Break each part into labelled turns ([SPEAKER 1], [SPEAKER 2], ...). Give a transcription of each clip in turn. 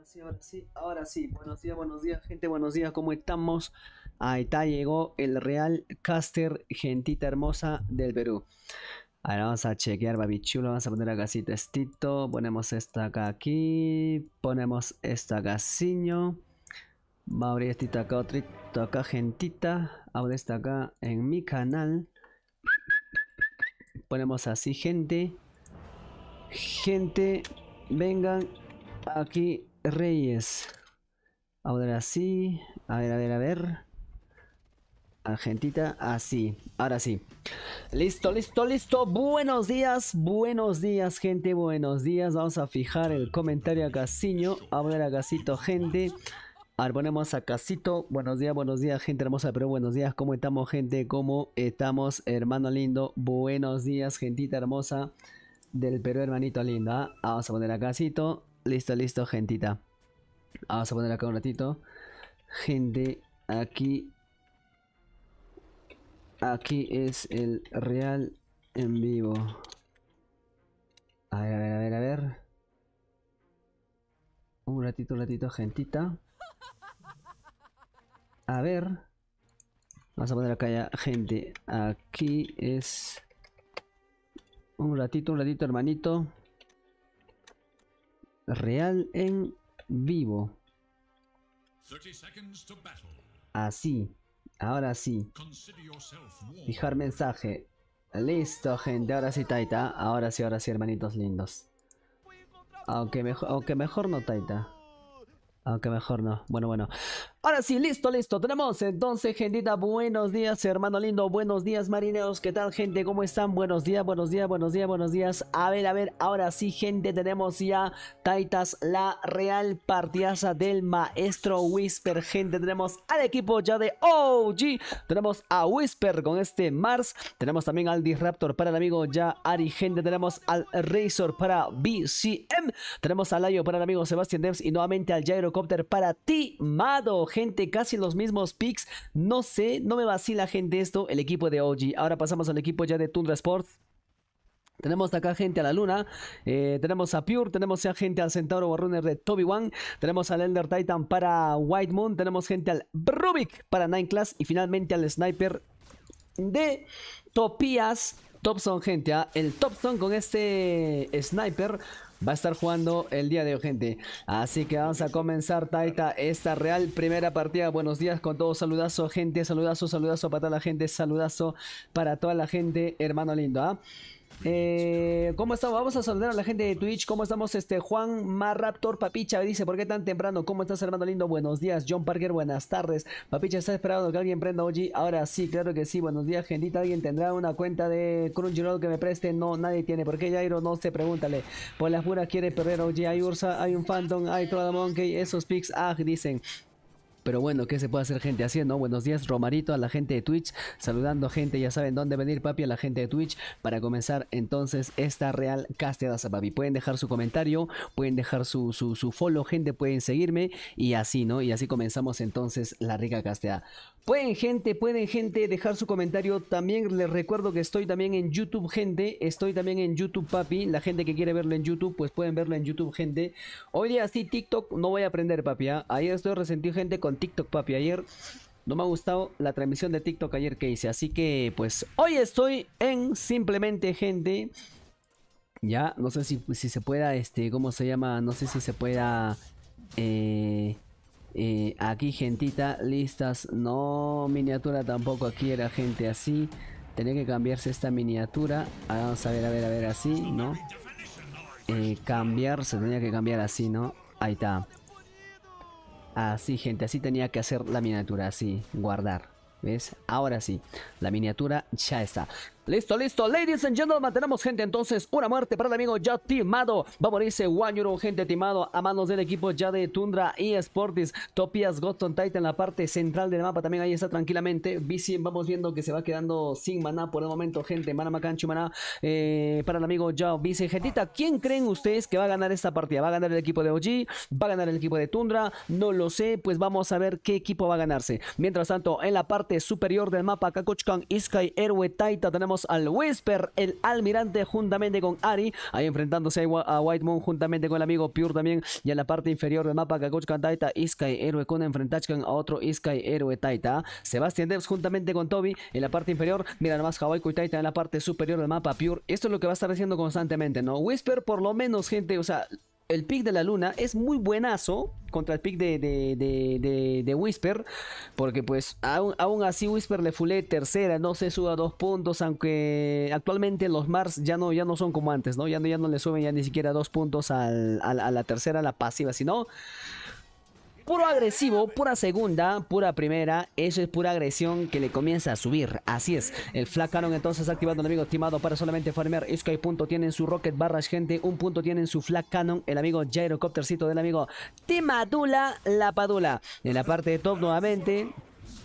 [SPEAKER 1] Ahora sí, ahora sí, Buenos días, buenos días, gente. Buenos días, ¿cómo estamos? Ahí está, llegó el Real Caster, gentita hermosa del Perú. Ahora vamos a chequear, babichulo. Vamos a poner acá así testito. Ponemos esta acá aquí. Ponemos esta acá, Va a abrir esta acá, otra acá, gentita. Abre esta acá en mi canal. Ponemos así, gente. Gente, vengan aquí Reyes. Ahora sí. A ver, a ver, a ver. Argentita, así, ah, ahora sí. Listo, listo, listo. Buenos días, buenos días, gente. Buenos días. Vamos a fijar el comentario a Casiño. A ver a Casito, gente. A ver, ponemos a Casito. Buenos días, buenos días, gente hermosa Pero Buenos días, ¿cómo estamos, gente? ¿Cómo estamos, hermano lindo? Buenos días, gentita hermosa del Perú, hermanito lindo. ¿ah? Vamos a poner a Casito. Listo, listo, gentita. Vamos a poner acá un ratito. Gente, aquí... Aquí es el real en vivo. A ver, a ver, a ver, a ver. Un ratito, un ratito, gentita. A ver. Vamos a poner acá ya, gente. Aquí es... Un ratito, un ratito, hermanito real en vivo. Así, ahora sí. Fijar mensaje. Listo, gente, ahora sí, Taita. Ahora sí, ahora sí, hermanitos lindos. Aunque mejor, aunque mejor no, Taita. Aunque mejor no. Bueno, bueno. Ahora sí, listo, listo. Tenemos entonces, gente, buenos días, hermano lindo. Buenos días, marineros. ¿Qué tal, gente? ¿Cómo están? Buenos días, buenos días, buenos días, buenos días. A ver, a ver, ahora sí, gente, tenemos ya Taitas, la real partidaza del maestro Whisper, gente. Tenemos al equipo ya de OG. Tenemos a Whisper con este Mars. Tenemos también al Disruptor para el amigo ya Ari, gente. Tenemos al Razor para BCM. Tenemos al Layo para el amigo Sebastián Debs y nuevamente al Gyrocopter para Timado, gente, casi los mismos picks. No sé, no me vacila gente esto, el equipo de OG. Ahora pasamos al equipo ya de Tundra Sports. Tenemos acá gente a la luna, eh, tenemos a Pure, tenemos ya gente al Centauro Warrunner de Toby One, tenemos al Elder Titan para White Moon, tenemos gente al Rubik para Nine Class y finalmente al Sniper de Topias, Topson, gente. a ¿ah? El Topson con este Sniper va a estar jugando el día de hoy, gente. Así que vamos a comenzar, Taita, esta real primera partida. Buenos días con todos, saludazo, gente, saludazo, saludazo para toda la gente, saludazo para toda la gente, hermano lindo, ¿ah? Eh, ¿Cómo estamos? Vamos a saludar a la gente de Twitch. ¿Cómo estamos? Este Juan Marraptor Papicha dice, ¿por qué tan temprano? ¿Cómo estás, hermano lindo? Buenos días, John Parker. Buenas tardes. Papicha, está esperando que alguien prenda OG? Ahora sí, claro que sí. Buenos días, gentita. ¿Alguien tendrá una cuenta de Crunchyroll que me preste? No, nadie tiene. ¿Por qué Jairo? No se pregúntale. Por las puras quiere perder OG. Hay Ursa, hay un Phantom, hay Troda Monkey. Esos pics, ah, dicen. Pero bueno, ¿qué se puede hacer gente haciendo? Buenos días Romarito a la gente de Twitch, saludando gente, ya saben dónde venir papi a la gente de Twitch para comenzar entonces esta real casteada papi. Pueden dejar su comentario, pueden dejar su, su, su follow gente, pueden seguirme y así, ¿no? Y así comenzamos entonces la rica casteada. Pueden gente, pueden gente dejar su comentario. También les recuerdo que estoy también en YouTube, gente. Estoy también en YouTube, papi. La gente que quiere verlo en YouTube, pues pueden verlo en YouTube, gente. Hoy día sí, TikTok no voy a aprender, papi. ¿ah? Ayer estoy resentido, gente, con TikTok, papi. Ayer no me ha gustado la transmisión de TikTok ayer que hice. Así que, pues, hoy estoy en Simplemente, gente. Ya, no sé si, si se pueda, este, ¿cómo se llama? No sé si se pueda... Eh aquí gentita, listas, no, miniatura tampoco aquí era gente así. Tenía que cambiarse esta miniatura. Ah, vamos a ver, a ver, a ver, así, ¿no? Eh, cambiarse tenía que cambiar así, ¿no? Ahí está. Así, gente, así tenía que hacer la miniatura, así, guardar. ¿Ves? Ahora sí, la miniatura ya está. Listo, listo. Ladies and gentlemen, tenemos gente entonces. Una muerte para el amigo ya timado. Va a morirse Wanyuru, gente timado. A manos del equipo ya de Tundra y Sportis. Topias Goton, Titan en la parte central del mapa. También ahí está tranquilamente. Bici, vamos viendo que se va quedando sin maná por el momento, gente. Maná Macancho, maná. Eh, para el amigo ya Bici. Gentita, ¿quién creen ustedes que va a ganar esta partida? ¿Va a ganar el equipo de OG? ¿Va a ganar el equipo de Tundra? No lo sé. Pues vamos a ver qué equipo va a ganarse. Mientras tanto, en la parte superior del mapa, Kakochkan, Iskai, Héroe, Taita, tenemos al Whisper, el Almirante juntamente con Ari, ahí enfrentándose a White Moon juntamente con el amigo Pure también, y en la parte inferior del mapa Kakuchkan Taita, Iskai Héroe con enfrenta a otro Iskai Héroe Taita, Sebastian Debs juntamente con Toby en la parte inferior, mira nomás y Taita en la parte superior del mapa Pure, esto es lo que va a estar haciendo constantemente, ¿no? Whisper por lo menos gente, o sea, el pick de la luna es muy buenazo contra el pick de, Whisper. Porque pues aún, así Whisper le fulé tercera, no se suba dos puntos. Aunque actualmente los Mars ya no, ya no son como antes, ¿no? Ya, no, ya no le suben ya ni siquiera dos puntos a la tercera, a la pasiva, sino Puro agresivo, pura segunda, pura primera. Eso es pura agresión que le comienza a subir. Así es. El Cannon entonces activando el amigo estimado para solamente farmear. Sky, punto tienen su Rocket Barrage, gente. Un punto tienen su Flak Cannon. El amigo Gyrocoptercito del amigo Timadula padula, En la parte de top nuevamente.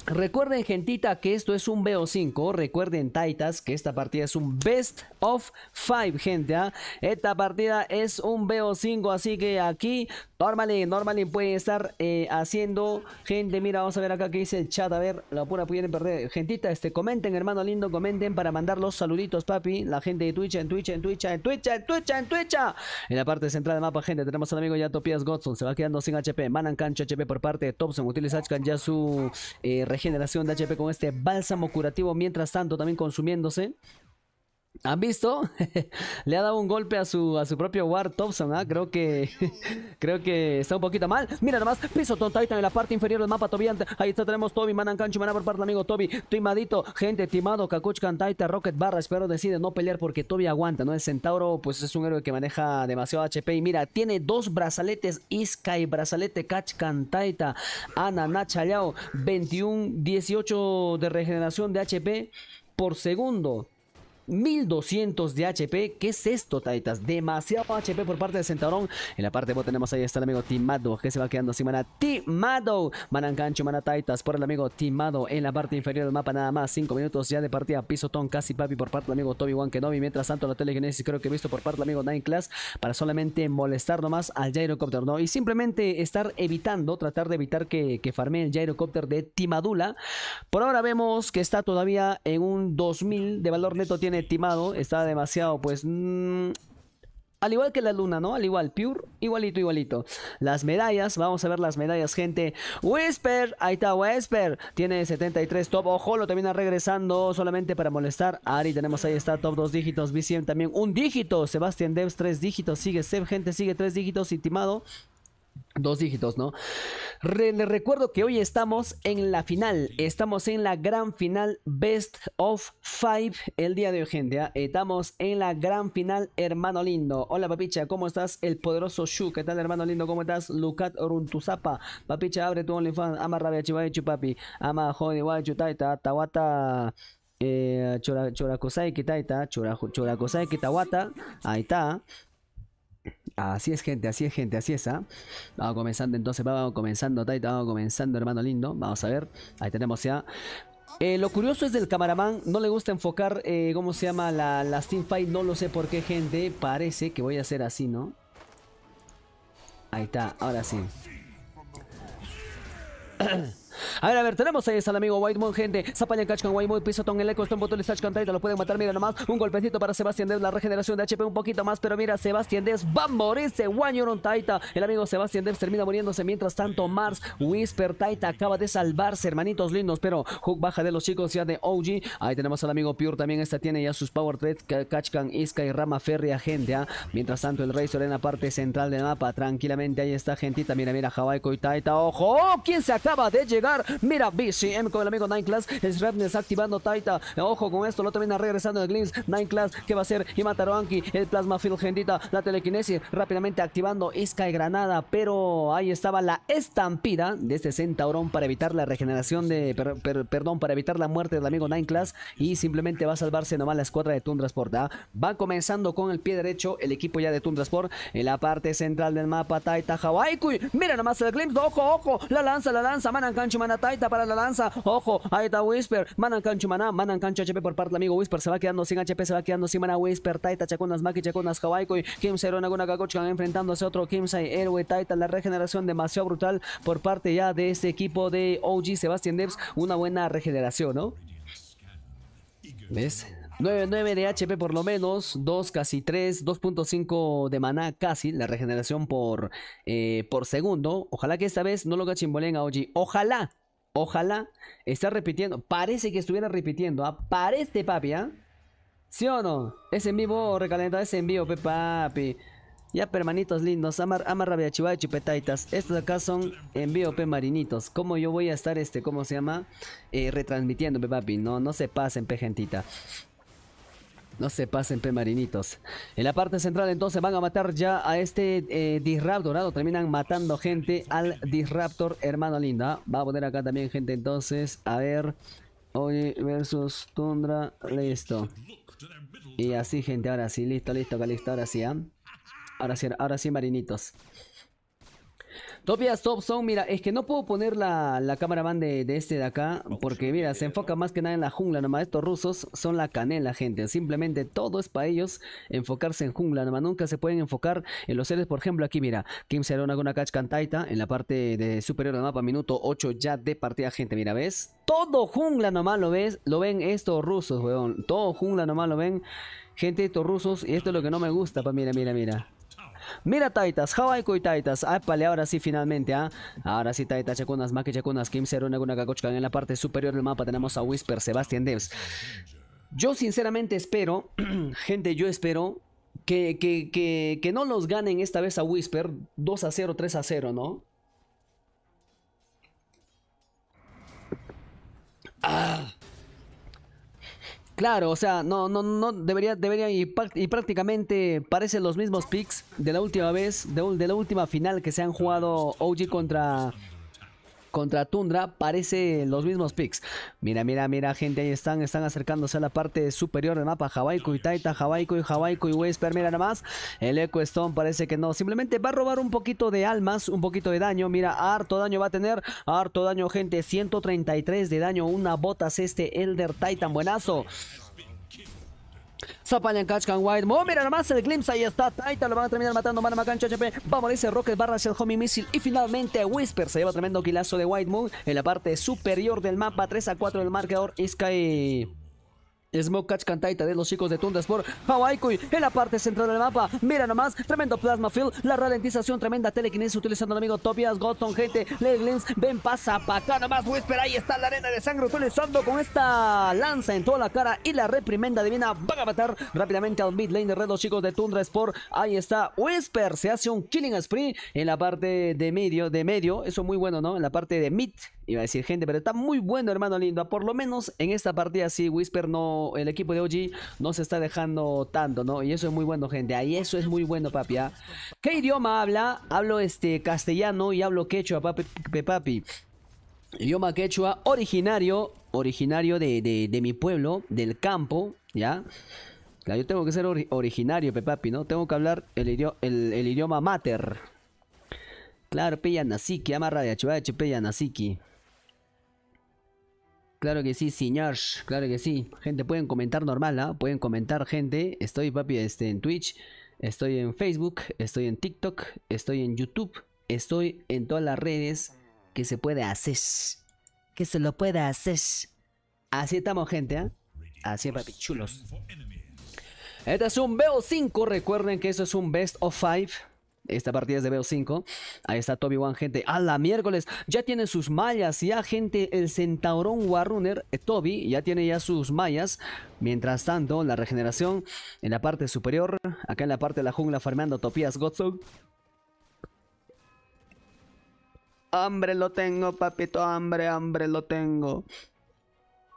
[SPEAKER 1] Recuerden, gentita, que esto es un BO5. Recuerden, Taitas, que esta partida es un Best of five gente. ¿ah? Esta partida es un BO5, así que aquí, normally, normally pueden estar eh, haciendo. Gente, mira, vamos a ver acá que dice el chat. A ver, la pura pudieron perder. Gentita, este, comenten, hermano lindo, comenten para mandar los saluditos, papi. La gente de Twitch, en Twitch, en Twitch, en Twitch, en Twitch, en Twitch. Ah. En la parte central del mapa, gente, tenemos al amigo ya Topias Godson. Se va quedando sin HP. Manan cancho HP por parte de Thompson. Utiliza ya su... Eh, generación de HP con este bálsamo curativo. Mientras tanto, también consumiéndose ¿Han visto? Le ha dado un golpe a su, a su propio War Thompson, ¿ah? Creo que creo que está un poquito mal. Mira nomás, piso Ton Titan en la parte inferior del mapa, Tobiante. Ahí está, tenemos Toby, Manan Cancho, Maná por parte amigo Toby. Timadito, gente, timado, Kakuchkan, Taita, Rocket Barra. Espero decide no pelear porque Toby aguanta, ¿no? El Centauro, pues es un héroe que maneja demasiado HP. Y mira, tiene dos brazaletes, y brazalete Kachkan, Taita, Ana, 21, 18 de regeneración de HP por segundo. 1200 de HP. ¿Qué es esto, Taitas? Demasiado HP por parte de Centaurón. En la parte de bot tenemos ahí está el amigo Timado, que se va quedando así, mana. Timado, mana engancho, mana Taitas por el amigo Timado. En la parte inferior del mapa nada más, 5 minutos ya de partida. Pisotón, casi papi por parte del amigo Toby One Mientras tanto, la telegenesis creo que he visto por parte del amigo Nine Class para solamente molestar nomás al gyrocopter, ¿no? Y simplemente estar evitando, tratar de evitar que, que farme el gyrocopter de Timadula. Por ahora vemos que está todavía en un 2000 de valor neto. Tiene Timado, está demasiado, pues... Mm, al igual que la luna, ¿no? Al igual, Pure, igualito, igualito. Las medallas, vamos a ver las medallas, gente. Whisper, ahí está Whisper, tiene 73 top. Ojo, lo termina regresando solamente para molestar. Ari, tenemos ahí está top dos dígitos. BCM también un dígito. Sebastián Debs, tres dígitos. Sigue Seb, gente, sigue tres dígitos. Timado Dos dígitos, ¿no? les recuerdo que hoy estamos en la final. Estamos en la gran final Best of Five el día de hoy, gente. ¿ah? Estamos en la gran final, hermano lindo. Hola, papicha, ¿cómo estás? El poderoso Shu. ¿Qué tal, hermano lindo? ¿Cómo estás? Lucat oruntuzapa Papicha, abre tu OnlyFans. Ama rabia chivay, papi. Ama jodi guachu, taita, tawata. Eh, chora, choracosai, kitaita. Chora, kitawata. Ahí está. Así es, gente, así es, gente, así es. ¿ah? Vamos comenzando entonces, vamos comenzando, Taita, vamos comenzando, hermano lindo. Vamos a ver, ahí tenemos ya. Eh, lo curioso es del camaraman, no le gusta enfocar, eh, ¿cómo se llama? La, Steam Fight no lo sé por qué, gente. Parece que voy a hacer así, ¿no? Ahí está, ahora sí. A ver, a ver, tenemos ahí al amigo White Moon, gente. Zapaña, Cachcan, piso Pisotón, el Stone, Botolis, con Taita, lo pueden matar, mira nomás. Un golpecito para Sebastián Dez, la regeneración de HP un poquito más, pero mira, Sebastián Dez va a morirse, Wanyuron Taita. El amigo Sebastián Dez termina muriéndose, mientras tanto Mars, Whisper, Taita acaba de salvarse, hermanitos lindos, pero Hook baja de los chicos ya de OG. Ahí tenemos al amigo Pure también, esta tiene ya sus Power Threads, Cachcan, Iska y Rama ferria gente, ¿ah? Mientras tanto, el Razor en la parte central del mapa, tranquilamente ahí está, gentita, mira, mira, Jabaiko y Taita, ojo, ¿quién se acaba de llegar? Mira, BCM con el amigo es Redness activando Taita. Ojo con esto, lo termina regresando el Nine Class, ¿qué va a hacer? Y mataron El Plasma Gendita, la telequinesis, rápidamente activando Sky y Granada. Pero ahí estaba la estampida de este Centaurón para evitar la regeneración de. perdón, para evitar la muerte del amigo Class. Y simplemente va a salvarse nomás la escuadra de Tundrasport. ¿ah? Va comenzando con el pie derecho el equipo ya de Tundrasport. En la parte central del mapa, Taita Hawaii. Mira nomás el Glimpse. Ojo, ojo. La lanza, la lanza. Manan Cancha Taita para la lanza. Ojo, ahí está Whisper. Manan cancho maná, manan cancho HP por parte del amigo Whisper. Se va quedando sin HP, se va quedando sin Mana Whisper. Taita, Chacunas, Maki, Chacunas, Hawaiko y Kimsai Ronaguna Kakochkan enfrentándose a otro Kimsai Héroe Taita. La regeneración demasiado brutal por parte ya de este equipo de OG Sebastian Debs. Una buena regeneración, ¿no? ¿Ves? 9-9 de HP por lo menos, 2 casi 3, 2.5 de maná casi, la regeneración por, eh, por segundo. Ojalá que esta vez no lo cachimbolen a OG, Ojalá, ojalá, está repitiendo, parece que estuviera repitiendo, aparece ¿ah? papi, ¿ah? ¿Sí o no? Es en vivo, recalentado, es en vivo, pe, papi. Ya, permanitos lindos, amar, amar de chupetaitas. Estos acá son envío pe marinitos. Como yo voy a estar este, ¿cómo se llama? Eh, retransmitiendo, papi. No, no se pasen, pe gentita. No se pasen, pe marinitos. En la parte central entonces van a matar ya a este eh, Terminan matando gente al Disruptor, hermano linda. Va a poner acá también gente entonces. A ver. hoy versus Tundra. Listo. Y así, gente, ahora sí. Listo, listo, acá listo. Ahora sí, ¿eh? Ahora sí, ahora sí, marinitos. Tobias Zone, mira, es que no puedo poner la, cámara, van de, este de acá, porque mira, se enfoca más que nada en la jungla, nomás estos rusos son la canela, gente. Simplemente todo es para ellos enfocarse en jungla, nomás nunca se pueden enfocar en los seres, por ejemplo, aquí mira, Kim Serona con una catch cantaita en la parte de superior del mapa, minuto 8 ya de partida, gente, mira, ¿ves? Todo jungla nomás lo ves, lo ven estos rusos, weón. Todo jungla nomás lo ven. Gente, estos rusos, y esto es lo que no me gusta, pa, mira, mira, mira. Mira, Taitas, Hawaii y Taitas. Apale, ahora sí, finalmente, ¿ah? Ahora sí, Taitas, Chacunas, Maki, Chacunas, Kim Zero, Naguna, Kakochkan. En la parte superior del mapa tenemos a Whisper, Sebastian Debs. Yo sinceramente espero, gente, yo espero que, que, no los ganen esta vez a Whisper 2 a 0, 3 a 0, ¿no? Ah. Claro, o sea, no, no, no, debería, debería y, prácticamente parecen los mismos picks de la última vez, de, de la última final que se han jugado OG contra contra Tundra parece los mismos picks. Mira, mira, mira, gente, ahí están, están acercándose a la parte superior del mapa. Jabaico y Taita, Jabaico y Jabaico y Whisper, mira nada más. El eco Stone parece que no, simplemente va a robar un poquito de almas, un poquito de daño. Mira, harto daño va a tener, harto daño, gente, 133 de daño, una botas este Elder Titan, buenazo catch Kachkan White. Moon oh, mira nomás el glimpse. Ahí está. Titan. lo van a terminar matando. Mana macan HP. Vamos a Rocket Barra hacia el homie missile. Y finalmente Whisper se lleva tremendo quilazo de White Moon en la parte superior del mapa. 3 a 4 del marcador. Sky. Smoke Catch Cantaita de los chicos de Tundra Sport Hawaikui en la parte central del mapa. Mira nomás, tremendo plasma field, la ralentización, tremenda telequinesis utilizando al amigo Topias. Godson, gente, Leglins, ven pasa para acá nomás, Whisper, ahí está la arena de sangre utilizando con esta lanza en toda la cara y la reprimenda divina. Van a matar rápidamente al mid lane de red los chicos de Tundra Sport. Ahí está Whisper, se hace un killing spree en la parte de medio, de medio, eso muy bueno, ¿no? En la parte de mid Iba a decir gente, pero está muy bueno, hermano lindo. Por lo menos en esta partida sí, Whisper no, el equipo de OG no se está dejando tanto, ¿no? Y eso es muy bueno, gente. Ahí eso es muy bueno, papi. ¿ah? ¿Qué idioma habla? Hablo este castellano y hablo quechua, papi. papi. Idioma quechua originario, originario de, mi pueblo, del campo, ¿ya? yo tengo que ser originario, papi, ¿no? Tengo que hablar el, idioma, el, idioma mater. Claro, radio amarra de achuache, Claro que sí, señores, Claro que sí. Gente, pueden comentar normal, ¿ah? Pueden comentar, gente. Estoy, papi, este, en Twitch. Estoy en Facebook. Estoy en TikTok. Estoy en YouTube. Estoy en todas las redes que se puede hacer. Que se lo pueda hacer. Así estamos, gente, ¿ah? Así, papi, chulos. Este es un BO5. Recuerden que eso es un Best of Five esta partida es de BO5. Ahí está Toby One, gente. A la miércoles. Ya tiene sus mallas. Ya, gente, el centaurón Warrunner, eh, Toby, ya tiene ya sus mallas. Mientras tanto, la regeneración en la parte superior. Acá en la parte de la jungla farmeando Topías Godzog. Hambre lo tengo, papito. Hambre, hambre lo tengo.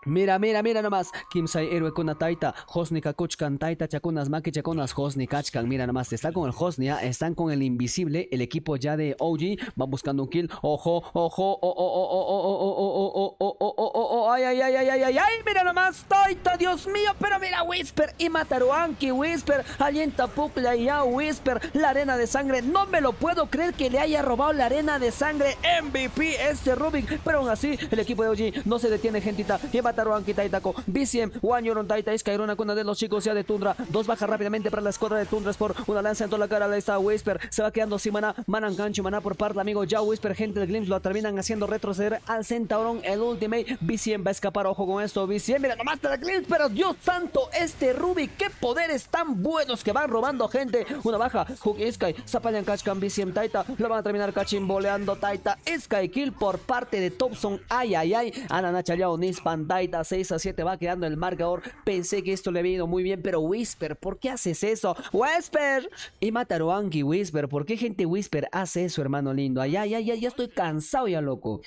[SPEAKER 1] Mira, mira, mira nomás. Kimsai héroe con taita. Hosni kakuchkan taita chakunas maki chakunas Hosni kachkan. Mira nomás. Está con el Hosnia. Están con el invisible. El equipo ya de OG. Va buscando un kill. Ojo, ojo, ojo, ay, ay, ay, ay, ay, ay, ay. Mira nomás. Taita, Dios mío. Pero mira, Whisper y Mataruanki. Whisper. Alienta Pukla y a Whisper. La arena de sangre. No me lo puedo creer que le haya robado la arena de sangre. MVP este Rubik. Pero aún así, el equipo de OG no se detiene, gentita. Lleva Taruan Kitai BCM, Wanyoron Taita Iskairona con una de los chicos ya de Tundra. Dos baja rápidamente para la escuadra de Tundra por Una lanza en toda la cara la está Whisper. Se va quedando Simana, Manan Gancho, Maná por parte, amigo. Ya Whisper, gente de Glimpse lo terminan haciendo retroceder al Centaurón. El Ultimate, BCM va a escapar. Ojo con esto, BCM. Mira nomás la Glimpse, pero Dios santo, este Ruby, qué poderes tan buenos que van robando gente. Una baja, Hook Sky, Zapalian Kachkan, BCM Taita. Lo van a terminar cachimboleando Taita. Sky Kill por parte de Thompson. Ay, ay, ay. Ananachayao, Nispan Seis 6 a 7 va quedando el marcador. Pensé que esto le había ido muy bien, pero Whisper, ¿por qué haces eso? Whisper y mataron Whisper. ¿Por qué gente Whisper hace eso, hermano lindo? Ay, ya, ya, ya estoy cansado ya, loco.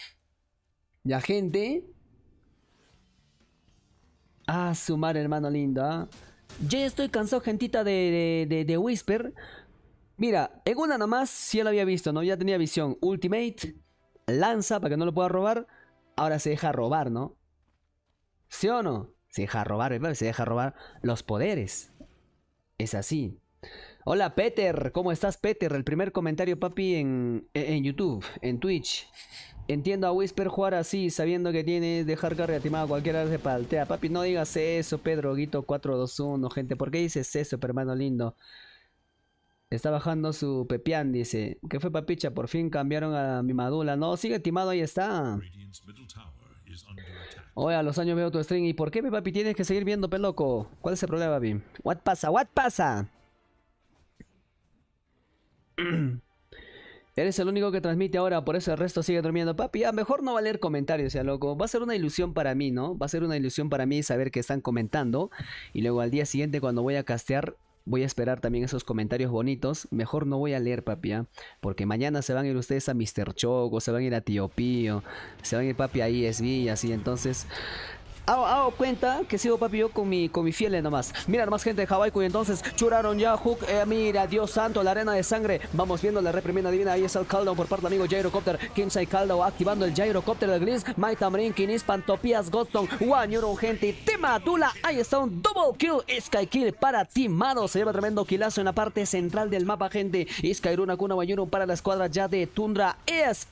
[SPEAKER 1] Ya, gente. A sumar, hermano lindo. ¿ah? Ya estoy cansado, gentita, de, Whisper. Mira, en una nomás sí ya lo había visto, ¿no? Ya tenía visión. Ultimate, lanza para que no lo pueda robar. Ahora se deja robar, ¿no? ¿Sí o no? Se deja robar, se deja robar los poderes. Es así. Hola Peter, ¿cómo estás Peter? El primer comentario papi en, YouTube, en Twitch. Entiendo a Whisper jugar así, sabiendo que tiene dejar carga timada cualquiera se paltea. Papi, no digas eso, Pedro Guito 421, gente. ¿Por qué dices eso, hermano lindo? Está bajando su pepián, dice. ¿Qué fue, papicha? Por fin cambiaron a mi madula. No, sigue timado, ahí está. Oye, a los años veo tu stream. ¿Y por qué, mi papi, tienes que seguir viendo, peloco? ¿Cuál es el problema, papi? ¿What pasa? ¿What pasa? Eres el único que transmite ahora, por eso el resto sigue durmiendo. Papi, a mejor no va a leer comentarios, ya loco. Va a ser una ilusión para mí, ¿no? Va a ser una ilusión para mí saber que están comentando. Y luego al día siguiente, cuando voy a castear, Voy a esperar también esos comentarios bonitos. Mejor no voy a leer, papi, ¿ah? porque mañana se van a ir ustedes a Mr. Choco, se van a ir a Tío se van a ir papi a ESB y así. Entonces, Hago, ah, ah, oh, cuenta que sigo papi yo con mi, con mi fiel nomás. Mira nomás gente de Hawaii, y entonces churaron ya Hook. Eh, mira, Dios santo, la arena de sangre. Vamos viendo la reprimenda divina. Ahí está el caldo por parte del amigo Gyrocopter. Kimsai caldo activando el Gyrocopter de Gliss. Maitamrin, Kinis, Pantopias, Goston, Wanyuron, gente. Tema Ahí está un double kill. Sky kill para Timado. Se lleva tremendo kilazo en la parte central del mapa, gente. Skyrun, Kuna, Wanyuron para la escuadra ya de Tundra. Es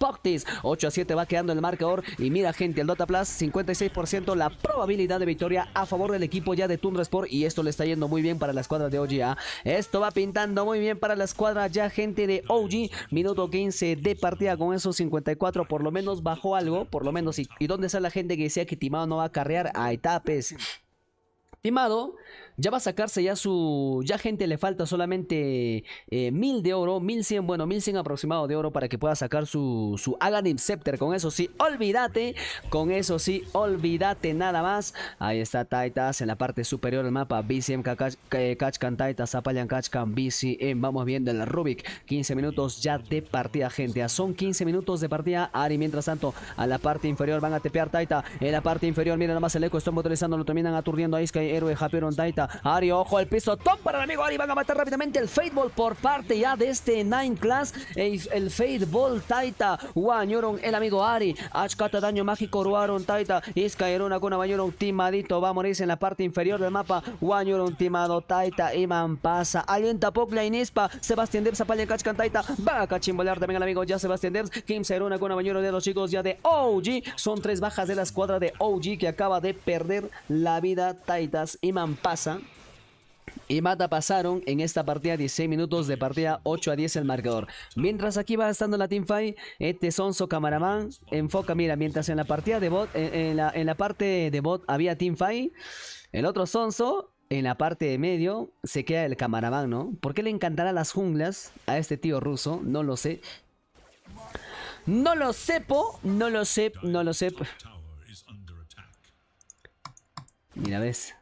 [SPEAKER 1] 8 a 7 va quedando el marcador. Y mira, gente, el Dota Plus, 56% la probabilidad de victoria a favor del equipo ya de Tundra Sport y esto le está yendo muy bien para la escuadra de OGA. Esto va pintando muy bien para la escuadra ya gente de OG. Minuto 15 de partida con esos 54 por lo menos bajó algo, por lo menos. ¿Y, y dónde está la gente que decía que Timado no va a carrear a etapes? Timado ya va a sacarse ya su... Ya gente le falta solamente eh, mil 1000 de oro, 1100, bueno, 1100 aproximado de oro para que pueda sacar su, su Scepter. Con eso sí, olvídate. Con eso sí, olvídate nada más. Ahí está Taitas en la parte superior del mapa. BCM, eh, Kachkan, Taitas, Apayan Kachkan, BCM. Vamos viendo el Rubik. 15 minutos ya de partida, gente. Son 15 minutos de partida. Ari, mientras tanto, a la parte inferior van a tepear Taita. En la parte inferior, miren nada más el eco. Están lo terminan aturdiendo a hay héroe, Japeron, Taita. Ari, ojo al piso. Top para el amigo Ari. Van a matar rápidamente el Fadeball por parte ya de este Nine Class. El, Fadeball Taita. Wañoron el amigo Ari. Ashkata daño mágico. Ruaron Taita. con con Wañoron timadito. Va a morirse en la parte inferior del mapa. Wañoron timado Taita. Iman pasa. Alienta la Inispa. Sebastián Debs Apalle Kachkan Taita. Va a cachimbolear también el amigo ya Sebastián Debs. Kim Serona con Wañoron de los chicos ya de OG. Son tres bajas de la escuadra de OG que acaba de perder la vida. Taitas. Iman pasa y Mata pasaron en esta partida 16 minutos de partida 8 a 10 el marcador. Mientras aquí va estando la teamfight, este Sonso Camaraman enfoca, mira, mientras en la partida de bot, en, la, en la, parte de bot había teamfight, el otro Sonso en la parte de medio se queda el Camaraman, ¿no? ¿Por qué le encantará las junglas a este tío ruso? No lo sé. No lo sepo, no lo sé, no lo sé. Mira, ves.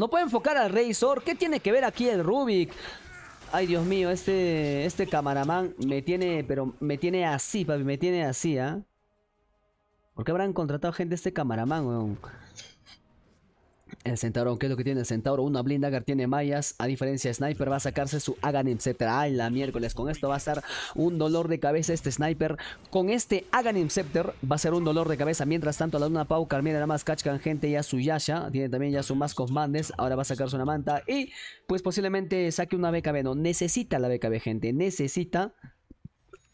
[SPEAKER 1] No puede enfocar al Razor. ¿Qué tiene que ver aquí el Rubik? Ay, Dios mío, este, este camaraman me tiene, pero me tiene así, papi, me tiene así, ¿ah? ¿eh? ¿Por qué habrán contratado gente este camaraman, weón? El centauro, ¿qué es lo que tiene el centauro? Una blindagar tiene Mayas. A diferencia de Sniper, va a sacarse su Aghanim, Scepter. Ay, la miércoles. Con esto va a ser un dolor de cabeza este Sniper. Con este Aghanim Scepter va a ser un dolor de cabeza. Mientras tanto, la Luna Pau, Carmina, nada más Kachkan, gente, ya su Yasha. Tiene también ya su Mask of Ahora va a sacarse una manta. Y pues posiblemente saque una BKB. No, necesita la BKB, gente. Necesita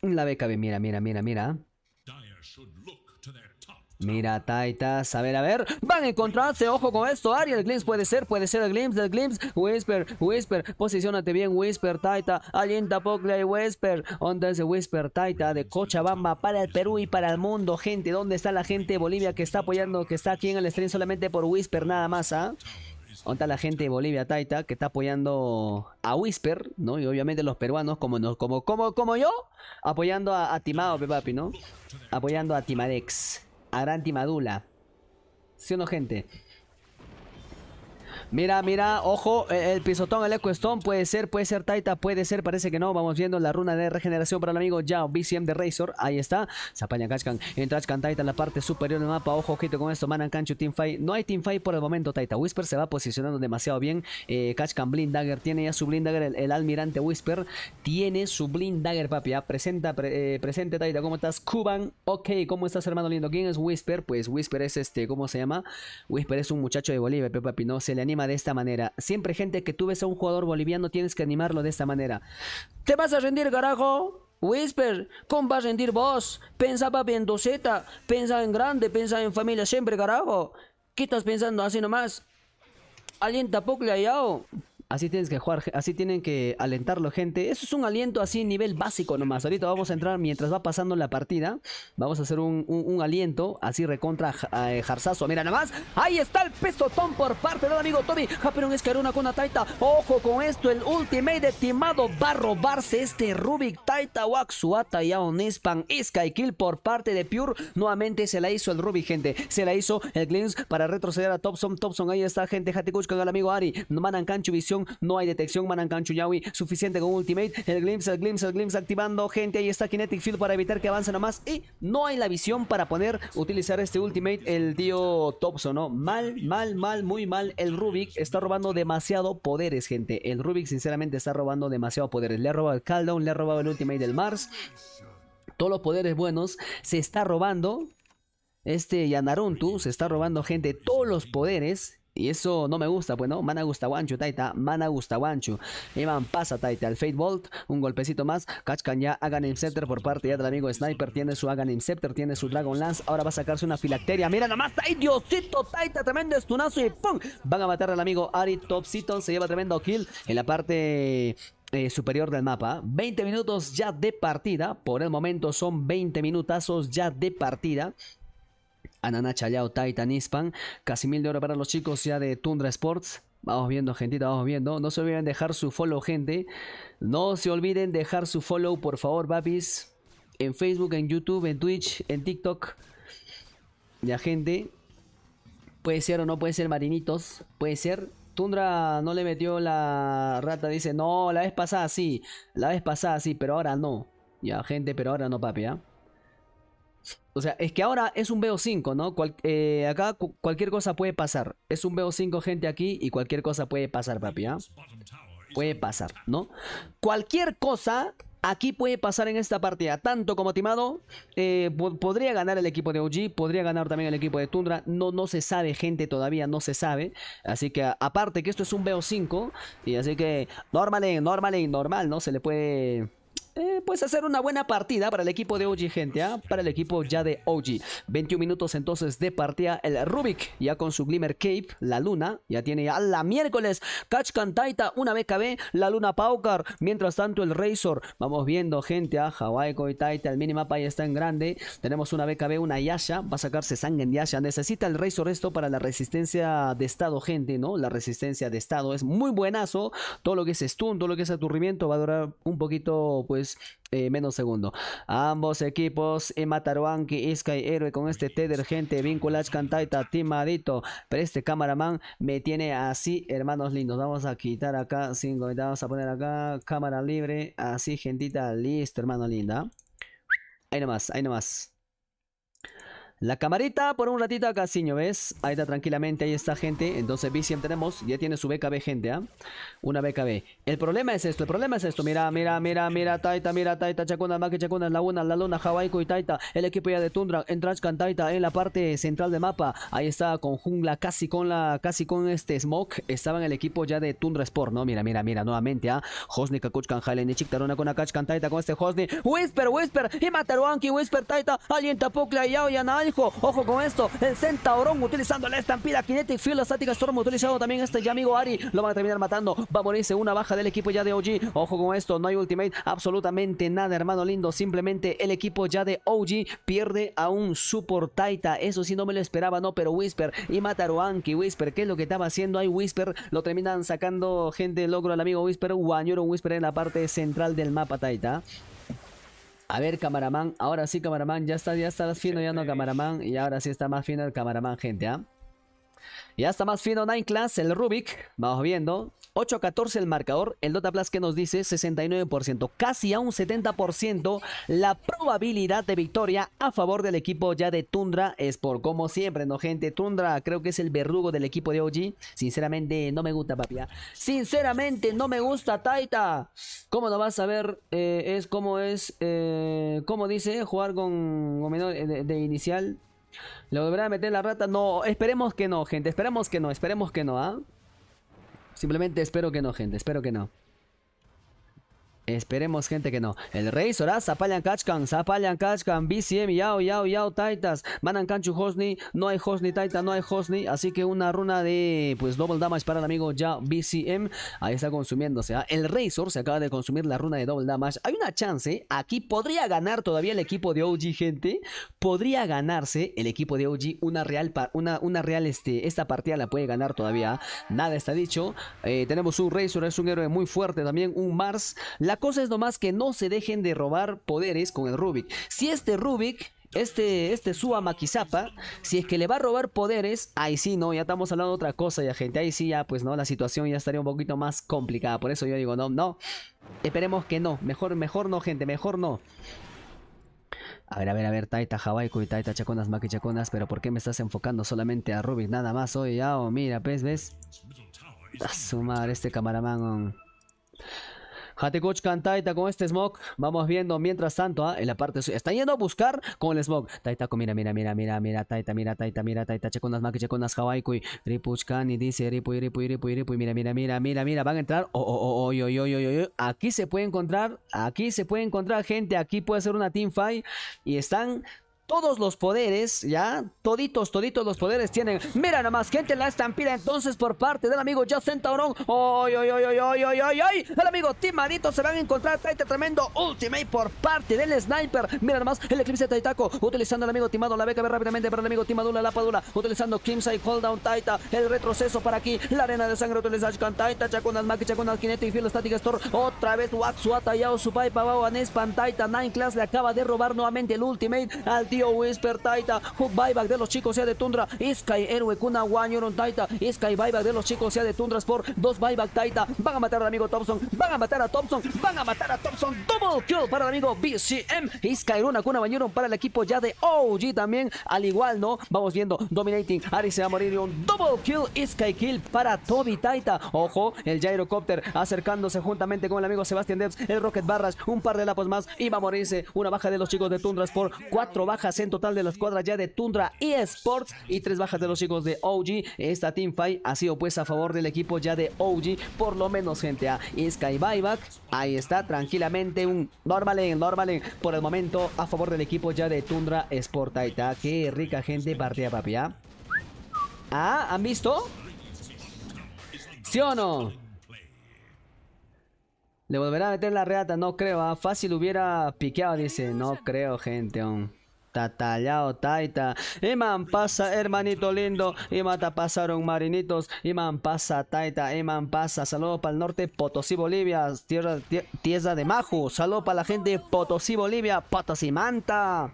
[SPEAKER 1] la BKB. Mira, mira, mira, mira. Mira, Taita, a ver, a ver, van a encontrarse, ojo con esto, Ariel Glimpse puede ser, puede ser el Glimpse, el Glimpse, Whisper, Whisper, posicionate bien, Whisper, Taita, alienta y Whisper, es ese Whisper, Taita, de Cochabamba, para el Perú y para el mundo, gente, ¿dónde está la gente de Bolivia que está apoyando, que está aquí en el stream solamente por Whisper nada más, ah? la gente de Bolivia, Taita, que está apoyando a Whisper, ¿no? Y obviamente los peruanos, como, como, como, como yo, apoyando a, Timao, ¿no? Apoyando a Timadex a Madula. ¿Sí o no, gente? Mira, mira, ojo, e, el pisotón, el stone. puede ser, puede ser Taita, puede ser, parece que no. Vamos viendo la runa de regeneración para el amigo Yao, BCM de Razor, ahí está. Zapaña Kachkan, entra Taita en la parte superior del mapa. Ojo, ojito con esto, Manan Team Teamfight. No hay Teamfight por el momento, Taita. Whisper se va posicionando demasiado bien. Eh, Blind Dagger tiene ya su Blind Dagger, el, almirante Whisper tiene su Blind Dagger, papi. Ya. Presenta, eh, presente, Taita, ¿cómo estás? Cuban, ok, ¿cómo estás, hermano lindo? ¿Quién es Whisper? Pues Whisper es este, ¿cómo se llama? Whisper es un muchacho de Bolivia, papi, no se le anima de esta manera. Siempre, gente, que tú ves a un jugador boliviano, tienes que animarlo de esta manera. ¿Te vas a rendir, carajo? Whisper, ¿cómo vas a rendir vos? Pensaba bien, en doceta. Pensa en grande, pensa en familia siempre, carajo. ¿Qué estás pensando así nomás? Alguien tampoco le ha Así tienes que jugar, así tienen que alentarlo, gente. Eso es un aliento así nivel básico nomás. Ahorita vamos a entrar mientras va pasando la partida. Vamos a hacer un, aliento así recontra eh, jarzazo. Mira nada más. Ahí está el Pistotón por parte del amigo Toby. Japeron ah, es una con Taita. Ojo con esto. El ultimate de Timado va a robarse este Rubik Taita Waxuata y Aonispan. Sky Kill por parte de Pure. Nuevamente se la hizo el Rubik, gente. Se la hizo el Glins para retroceder a Topson, Topson, ahí está, gente. Con el amigo Ari. no Manan Cancho Visión no hay detección, manancanchu yawi suficiente con ultimate, el glimpse, el glimpse, el glimpse activando, gente, ahí está Kinetic Field para evitar que avance nomás y no hay la visión para poder utilizar este ultimate, el tío Topso, ¿no? Mal, mal, mal, muy mal, el Rubik está robando demasiado poderes, gente, el Rubik sinceramente está robando demasiado poderes, le ha robado el Caldown, le ha robado el ultimate del Mars, todos los poderes buenos, se está robando, este Yanaruntu se está robando gente todos los poderes y eso no me gusta, pues no. Mana guancho taita. Mana gusta guancho. Ivan pasa, taita. El Fate Bolt. Un golpecito más. Kachkan ya. Aghanim Scepter por parte ya del amigo Sniper. Tiene su Aghanim Scepter. Tiene su Dragon Lance. Ahora va a sacarse una filacteria. Mira nomás. ¡Ay, Diosito! Taita. Tremendo estunazo y ¡pum! Van a matar al amigo Ari topsito, Se lleva tremendo kill en la parte eh, superior del mapa. 20 minutos ya de partida. Por el momento son 20 minutazos ya de partida. Anana Challao Titan, Hispan. Casi mil de oro para los chicos ya de Tundra Sports. Vamos viendo, gentita, vamos viendo. No se olviden dejar su follow, gente. No se olviden dejar su follow, por favor, papis. En Facebook, en YouTube, en Twitch, en TikTok. Ya, gente. Puede ser o no puede ser Marinitos. Puede ser. Tundra no le metió la rata. Dice, no, la vez pasada sí. La vez pasada sí, pero ahora no. Ya, gente, pero ahora no, papi, ¿ah? O sea, es que ahora es un BO5, ¿no? Eh, acá cualquier cosa puede pasar. Es un BO5, gente, aquí y cualquier cosa puede pasar, papi. ¿ah? Puede pasar, ¿no? Cualquier cosa aquí puede pasar en esta partida. Tanto como timado, eh, podría ganar el equipo de OG, podría ganar también el equipo de Tundra. No, no se sabe, gente, todavía no se sabe. Así que, aparte que esto es un BO5, y así que normal, normal, normal, ¿no? Se le puede eh, pues hacer una buena partida para el equipo de OG, gente, ¿ah? para el equipo ya de OG. 21 minutos entonces de partida el Rubik, ya con su Glimmer Cape, la Luna, ya tiene a la miércoles, Catch Taita, una BKB, la Luna Paukar, mientras tanto el Razor, vamos viendo gente, a ¿ah? Hawaii y Taita, el minimapa ya está en grande, tenemos una BKB, una Yasha, va a sacarse sangre en Yasha, necesita el Razor esto para la resistencia de estado, gente, ¿no? La resistencia de estado es muy buenazo, todo lo que es stun, todo lo que es aturrimiento va a durar un poquito, pues, eh, menos segundo. Ambos equipos, eh, y sky Héroe con este tether, gente Cantaita, Timadito. Pero este camaraman me tiene así, hermanos lindos. Vamos a quitar acá vamos a poner acá cámara libre. Así, gentita, listo, hermano linda. Ahí nomás, ahí nomás. La camarita por un ratito acá, ¿ves? Ahí está tranquilamente, ahí está gente. Entonces siempre tenemos, ya tiene su BKB, gente, ¿ah? Una BKB. El problema es esto, el problema es esto. Mira, mira, mira, mira, Taita, mira, Taita, Chacuna, Maki, Chacuna La Lalona, La Luna, Hawaiico y Taita. El equipo ya de Tundra, en Trashcan, Taita, en la parte central de mapa. Ahí está con jungla, casi con la, casi con este smoke. Estaba en el equipo ya de Tundra Sport, ¿no? Mira, mira, mira, nuevamente, ¿ah? ¿eh? Hosni, Kakuchkan, Halen, Chiktarona, con Akachkan, Taita, con este Hosni. Whisper, Whisper, y Mataruanki, Whisper, Taita, Alienta Tapukla, Yao, Yanal ojo con esto, el Centaurón utilizando la estampida Kinetic Field, Estática Storm utilizando también este ya amigo Ari, lo van a terminar matando, va a morirse una baja del equipo ya de OG, ojo con esto, no hay ultimate, absolutamente nada hermano lindo, simplemente el equipo ya de OG pierde a un support Taita, eso sí no me lo esperaba, no, pero Whisper y Mataru Anki, Whisper, ¿qué es lo que estaba haciendo ahí Whisper? Lo terminan sacando gente logro al amigo Whisper, Guañoro Whisper en la parte central del mapa Taita. A ver, camaraman. Ahora sí, camaraman. Ya está, ya está fino ya no, camaraman. Y ahora sí está más fino el camaraman, gente, ¿ah? Ya está más fino Nine Class, el Rubik. Vamos viendo. 8-14 el marcador. El Dota Plus que nos dice 69%, casi a un 70% la probabilidad de victoria a favor del equipo ya de Tundra. Es por como siempre, ¿no, gente? Tundra creo que es el verrugo del equipo de OG. Sinceramente, no me gusta, papiá. ¿ah? Sinceramente, no me gusta, Taita. ¿Cómo lo vas a ver? Eh, es como es, eh, como dice, jugar con, menor de, inicial. ¿Lo a meter la rata? No, esperemos que no, gente. Esperemos que no, esperemos que no, ¿ah? Simplemente espero que no, gente, espero que no. Esperemos, gente, que no. El Razor ¿ah? Zapalian Kachkan, Zapalian Kachkan, BCM, Yao, Yao, Yao, Taitas, Manan Kanchu Hosni, no hay Hosni, Taita, no hay Hosni. Así que una runa de, pues, Double Damage para el amigo ya BCM. Ahí está consumiéndose. ¿ah? El Razor se acaba de consumir la runa de Double Damage. Hay una chance. Aquí podría ganar todavía el equipo de OG, gente. Podría ganarse el equipo de OG una real, una, una real, este, esta partida la puede ganar todavía. ¿ah? Nada está dicho. Eh, tenemos un rey es un héroe muy fuerte también, un Mars. La cosa es nomás que no se dejen de robar poderes con el Rubik. Si este Rubik este, este Suba si es que le va a robar poderes, ahí sí, no, ya estamos hablando otra cosa ya, gente. Ahí sí, ya, pues no, la situación ya estaría un poquito más complicada. Por eso yo digo, no, no. Esperemos que no. Mejor, mejor no, gente, mejor no. A ver, a ver, a ver, Taita Hawaiku y Taita Chaconas, Maki Chaconas, pero ¿por qué me estás enfocando solamente a Rubik? Nada más, hoy? ya, o oh, mira, pues ¿Ves? A sumar este camaraman. Oh. Hatecoch Taita con este smoke. Vamos viendo mientras tanto, ah, en la parte. Están yendo a buscar con el smog. Taitaco, mira, mira, mira, mira, mira, Taita, mira, Taita, mira, Taita. Checonas Maki, Checonas Hawaikui. y dice Ripu, Ripu, Ripu, Ripu. Mira, mira, mira, mira, mira. Van a entrar. Oh, oh, oh, oh, oh, oh, oh, Aquí se puede encontrar. Aquí se puede encontrar gente. Aquí puede ser una team fight. Y están todos los poderes, ¿ya? Toditos, toditos los poderes tienen. Mira más, gente, la estampida entonces por parte del amigo Justin Taurón. ¡Ay, ay, ay, ay, ay, El amigo Timadito se van a encontrar Taita este tremendo ultimate por parte del sniper. Mira nomás, el eclipse de Taitaco, utilizando al amigo Timado, la beca rápidamente para el amigo Timadula, la lapadura utilizando Kimsai, Hold Down Taita, el retroceso para aquí, la arena de sangre utiliza con Taita, Chacunas, Maki, Chacunas, Kinete y Static Store. Otra vez, Watsuata, Yao, Supai, Pavao, Anespan, Taita, Nine Class le acaba de robar nuevamente el ultimate al Whisper Taita, buyback de los chicos sea de Tundra, Sky Héroe Kuna Wanyuron Taita, Sky buyback de los chicos sea de Tundra por dos buyback Taita, van a matar al amigo Thompson, van a matar a Thompson, van a matar a Thompson, double kill para el amigo BCM, Sky Runa Kuna Wanyuron para el equipo ya de OG también, al igual, ¿no? Vamos viendo, Dominating, Ari se va a morir y un double kill, Sky kill para Toby Taita, ojo, el Gyrocopter acercándose juntamente con el amigo Sebastian Debs, el Rocket Barras, un par de lapos más y va a morirse, una baja de los chicos de Tundras por cuatro bajas en total de la escuadra ya de Tundra Sports y tres bajas de los chicos de OG. Esta teamfight ha sido pues a favor del equipo ya de OG, por lo menos gente a Sky Buyback. Ahí está, tranquilamente un Normalen, Normalen por el momento a favor del equipo ya de Tundra Sport. Ahí está, qué rica gente partida papia ¿ah? ¿ah? ¿Han visto? ¿Sí o no? Le volverá a meter la reata, no creo, ¿ah? fácil hubiera piqueado, dice, no creo gente, Tatallao, taita. Iman pasa, hermanito lindo. Iman te pasaron marinitos. Iman pasa, taita. Iman pasa. Saludos para el norte, Potosí, Bolivia. Tierra, tierra de Maju. Saludos para la gente Potosí, Bolivia. Potosí, Manta.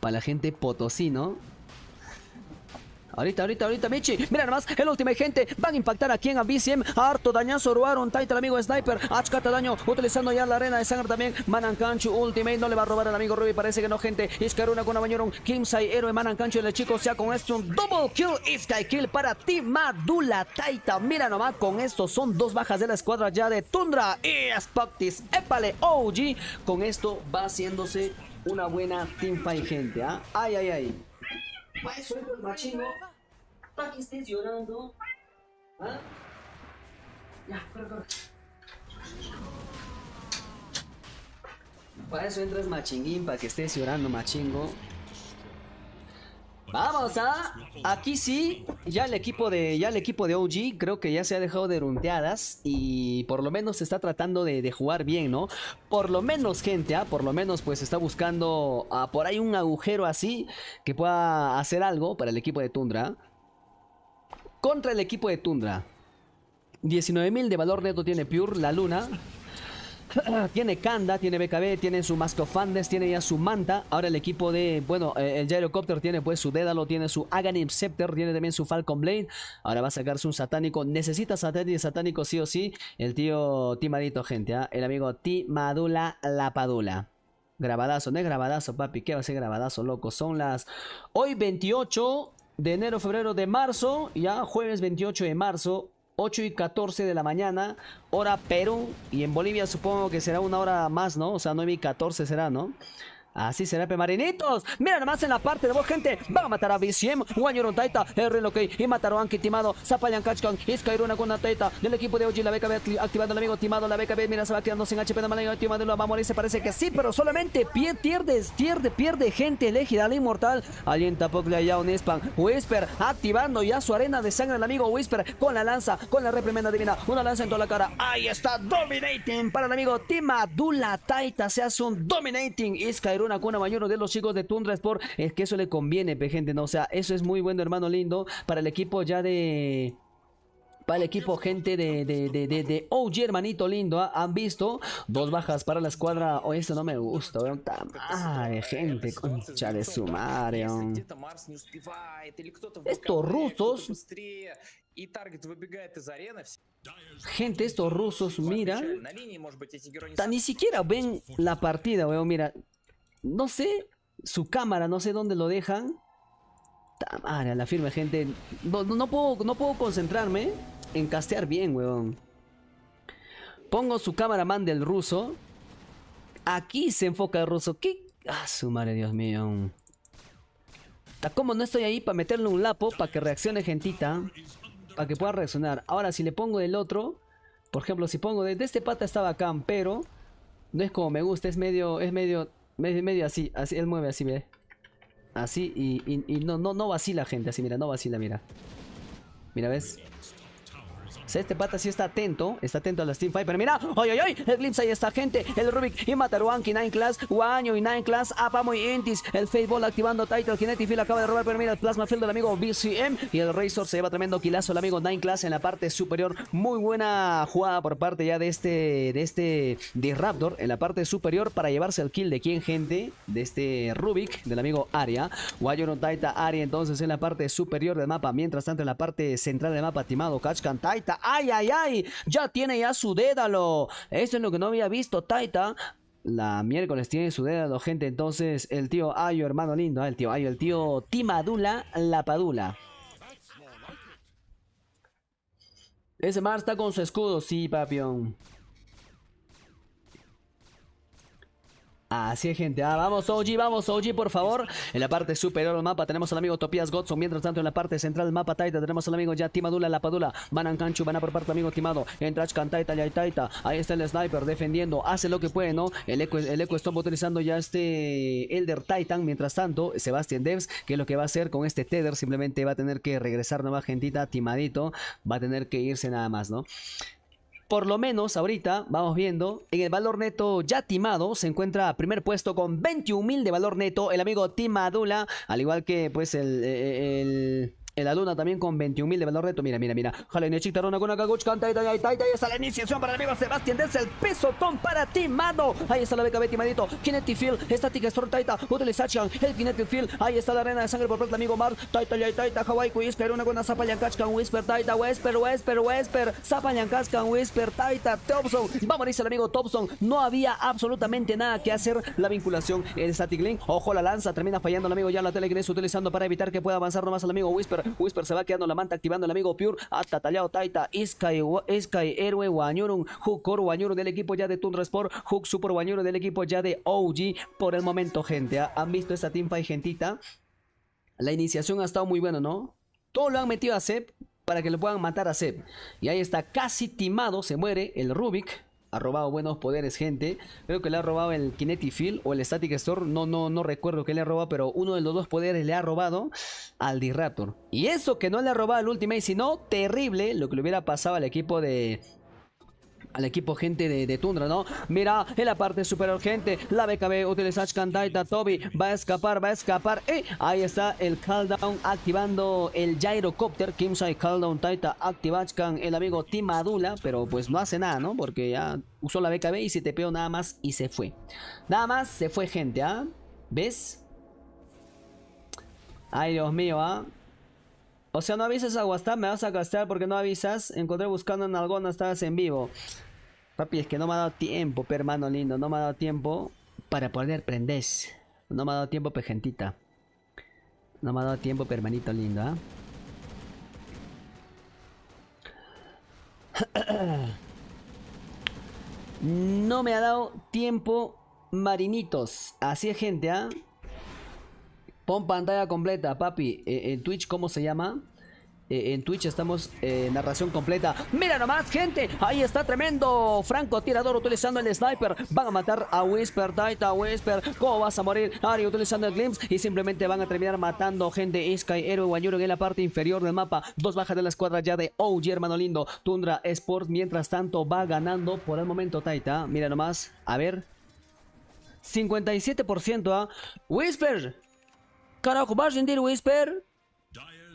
[SPEAKER 1] Para la gente Potosí, ¿no? Ahorita, ahorita, ahorita, Michi. Mira nomás, el Ultimate, gente. Van a impactar aquí en BCM. Harto dañazo, Ruaron, Taita, el amigo Sniper. Achcata daño, utilizando ya la arena de sangre también. Manankanchu Ultimate. No le va a robar al amigo Ruby, parece que no, gente. Iskaruna con Kim Kimsai, héroe y El chico sea con esto un double kill. Sky kill para ti, Madula Taita. Mira nomás, con esto son dos bajas de la escuadra ya de Tundra. Y Spactis, épale, OG. Con esto va haciéndose una buena teamfight, gente. ah, Ay, ay, ay. ¿Para pues, soy entras, machingo. ¿Para que estés llorando? ¿Ah? Ya, corre, corre. Para eso entras machinguín, para que estés llorando, machingo. Vamos a... ¿ah? Aquí sí, ya el equipo de ya el equipo de OG creo que ya se ha dejado de runteadas y por lo menos se está tratando de, jugar bien, ¿no? Por lo menos, gente, ¿ah? por lo menos pues está buscando ah, por ahí un agujero así que pueda hacer algo para el equipo de Tundra. Contra el equipo de Tundra. 19.000 de valor neto tiene Pure, la luna. tiene Kanda, tiene BKB, tiene su Mask of tiene ya su Manta. Ahora el equipo de, bueno, eh, el Gyrocopter tiene pues su Dédalo, tiene su Aghanim Scepter, tiene también su Falcon Blade. Ahora va a sacarse un Satánico. Necesita Satánico sí o sí. El tío Timadito, gente, ¿ah? el amigo Timadula Lapadula. Grabadazo, no es grabadazo, papi. ¿Qué va a ser grabadazo, loco? Son las... Hoy 28 de enero, febrero de marzo. Ya jueves 28 de marzo. 8 y 14 de la mañana, hora Perú. Y en Bolivia supongo que será una hora más, ¿no? O sea, 9 y 14 será, ¿no? Así se pe marinitos. Mira nomás en la parte de vos, gente. Van a matar a BCM, Guañuron Taita, Errenokei y mataron a Timado, Zapayan Kachkan, Iskairuna con Taita. Del equipo de OG! la BKB activando al amigo Timado, la BKB, mira, se va quedando sin HP de Malengo, Timado lo va a morir. Se parece que sí, pero solamente pierde, pierde, pierde, pierde gente elegida al inmortal. Alguien tampoco le haya un spam. Whisper activando ya su arena de sangre El amigo Whisper con la lanza, con la reprimenda divina. Una lanza en toda la cara. Ahí está, dominating para el amigo Timadula Taita. Se hace un dominating, Iskairuna una cuna Mayor de los chicos de Tundra Sport. Es que eso le conviene, gente, ¿no? O sea, eso es muy bueno, hermano lindo, para el equipo ya de para el equipo gente de, de, de, de, hermanito lindo. ¿ah? Han visto dos bajas para la escuadra. O eso no me gusta. Weón. Ay, gente, concha de su madre. Estos rusos. Gente, estos rusos, mira. ni siquiera ven la partida, weón. Mira, no sé, su cámara, no sé dónde lo dejan. la firma, gente. No, puedo, no puedo concentrarme en castear bien, weón. Pongo su cámara, cameraman del ruso. Aquí se enfoca el ruso. ¿Qué? Ah, su madre, Dios mío. ¿Cómo no estoy ahí para meterle un lapo para que reaccione gentita. Para que pueda reaccionar. Ahora, si le pongo del otro. Por ejemplo, si pongo desde este pata estaba acá, pero. No es como me gusta, es medio. Es medio. Medio, medio así, así, él mueve así, ve. Así y, y, no no, no, no vacila, gente, así, mira, no vacila, mira. Mira, ¿ves? este pata sí está atento. Está atento a la Steam Fight. Pero mira, ¡ay, ay, El Glimpse ahí está, gente. El Rubik y Mataruan, Nine Class, Guaño y Nine Class, Apamo y Entis El facebook activando Title. Phil acaba de robar. Pero mira, el Plasma Field del amigo BCM. Y el Razor se lleva tremendo kilazo, el amigo Nine Class en la parte superior. Muy buena jugada por parte ya de este, de este Disruptor en la parte superior para llevarse el kill de quién, gente. De este Rubik, del amigo Aria. Guayo no Taita Aria entonces en la parte superior del mapa. Mientras tanto, en la parte central del mapa, Timado Kachkan Taita ¡Ay, ay, ay! Ya tiene ya su dédalo. Eso es lo que no había visto Taita. La miércoles tiene su dédalo, gente. Entonces, el tío Ayo, hermano lindo. Ah, el tío Ayo, el tío Timadula, la Padula. Ese Mar está con su escudo, sí, papión. Así es, gente. Ah, vamos, OG, vamos, OG, por favor. En la parte superior del mapa tenemos al amigo Topias Godson. Mientras tanto, en la parte central del mapa Taita tenemos al amigo ya Timadula, la Padula. Van a van a por parte amigo Timado. Entra Taita, ya Taita. Ahí está el sniper defendiendo. Hace lo que puede, ¿no? El eco, el eco está utilizando ya este Elder Titan. Mientras tanto, Sebastian Devs, que lo que va a hacer con este Tether, simplemente va a tener que regresar nueva gentita, timadito. Va a tener que irse nada más, ¿no? Por lo menos ahorita, vamos viendo, en el valor neto ya timado se encuentra a primer puesto con 21.000 de valor neto el amigo Timadula, al igual que pues el, eh, eh, el en la luna también con 21.000 de valor reto. Mira, mira, mira. Jalen runa con ya, taita Ahí está la iniciación para el amigo Sebastián. Es el pesotón para ti, mano. Ahí está la beca Betty Madito. Kinetic Field. Static Storm Taita. Utilización. El Kinetic Field. Ahí está la arena de sangre por parte amigo Mar. Taita, ya Taita. Hawaii Whisper. Una con Zapa Yankachkan Whisper. Taita. Whisper, Whisper, Whisper. Zapa Yankachkan Whisper. Taita. Thompson. Vamos, dice el amigo Thompson. No había absolutamente nada que hacer. La vinculación. El Static Link. Ojo la lanza. Termina fallando el amigo ya la Telegres utilizando para evitar que pueda avanzar nomás al amigo Whisper. Whisper. se va quedando la manta activando el amigo Pure. Hasta ah, tallado Taita. Iskai, Iskai Héroe Hook, Hukor Wañurun del equipo ya de Tundra Sport. Hook Super Wañurun del equipo ya de OG. Por el momento, gente. Ah, ¿Han visto esta teamfight, gentita? La iniciación ha estado muy buena, ¿no? Todo lo han metido a Sep para que lo puedan matar a Zep. Y ahí está, casi timado, se muere el Rubik ha robado buenos poderes, gente. Creo que le ha robado el Kinetic Field o el Static store No, no, no recuerdo qué le ha robado, pero uno de los dos poderes le ha robado al Dirraptor. Y eso que no le ha robado el Ultimate, sino terrible lo que le hubiera pasado al equipo de, al equipo gente de, Tundra, ¿no? Mira, en la parte superior, gente, la BKB utiliza Taita, Toby va a escapar, va a escapar. Y ahí está el Caldown activando el gyrocopter. Kimsai Calldown Taita activachkan el amigo Timadula, pero pues no hace nada, ¿no? Porque ya usó la BKB y se tepeó nada más y se fue. Nada más se fue, gente, ¿ah? ¿Ves? Ay, Dios mío, ¿ah? O sea, no avisas a WhatsApp, me vas a gastar porque no avisas. Encontré buscando en Algona, estabas en vivo. Papi, es que no me ha dado tiempo, hermano lindo. No me ha dado tiempo para poder prender. No me ha dado tiempo, pejentita. No me ha dado tiempo, permanito hermanito lindo, ¿eh? no me ha dado tiempo, marinitos. Así es, gente, ¿ah? Con pantalla completa, papi. Eh, en Twitch, ¿cómo se llama? Eh, en Twitch estamos eh, en narración completa. Mira nomás, gente. Ahí está tremendo. Franco tirador utilizando el sniper. Van a matar a Whisper, Taita, Whisper. ¿Cómo vas a morir? Ari utilizando el glimpse. Y simplemente van a terminar matando gente. Sky, Héroe, Guañuro en la parte inferior del mapa. Dos bajas de la escuadra ya de OG, hermano lindo. Tundra Sports, mientras tanto, va ganando por el momento, Taita. Mira nomás. A ver. 57%, a ¿ah? Whisper. Carajo, ¿vas a rendir, Whisper?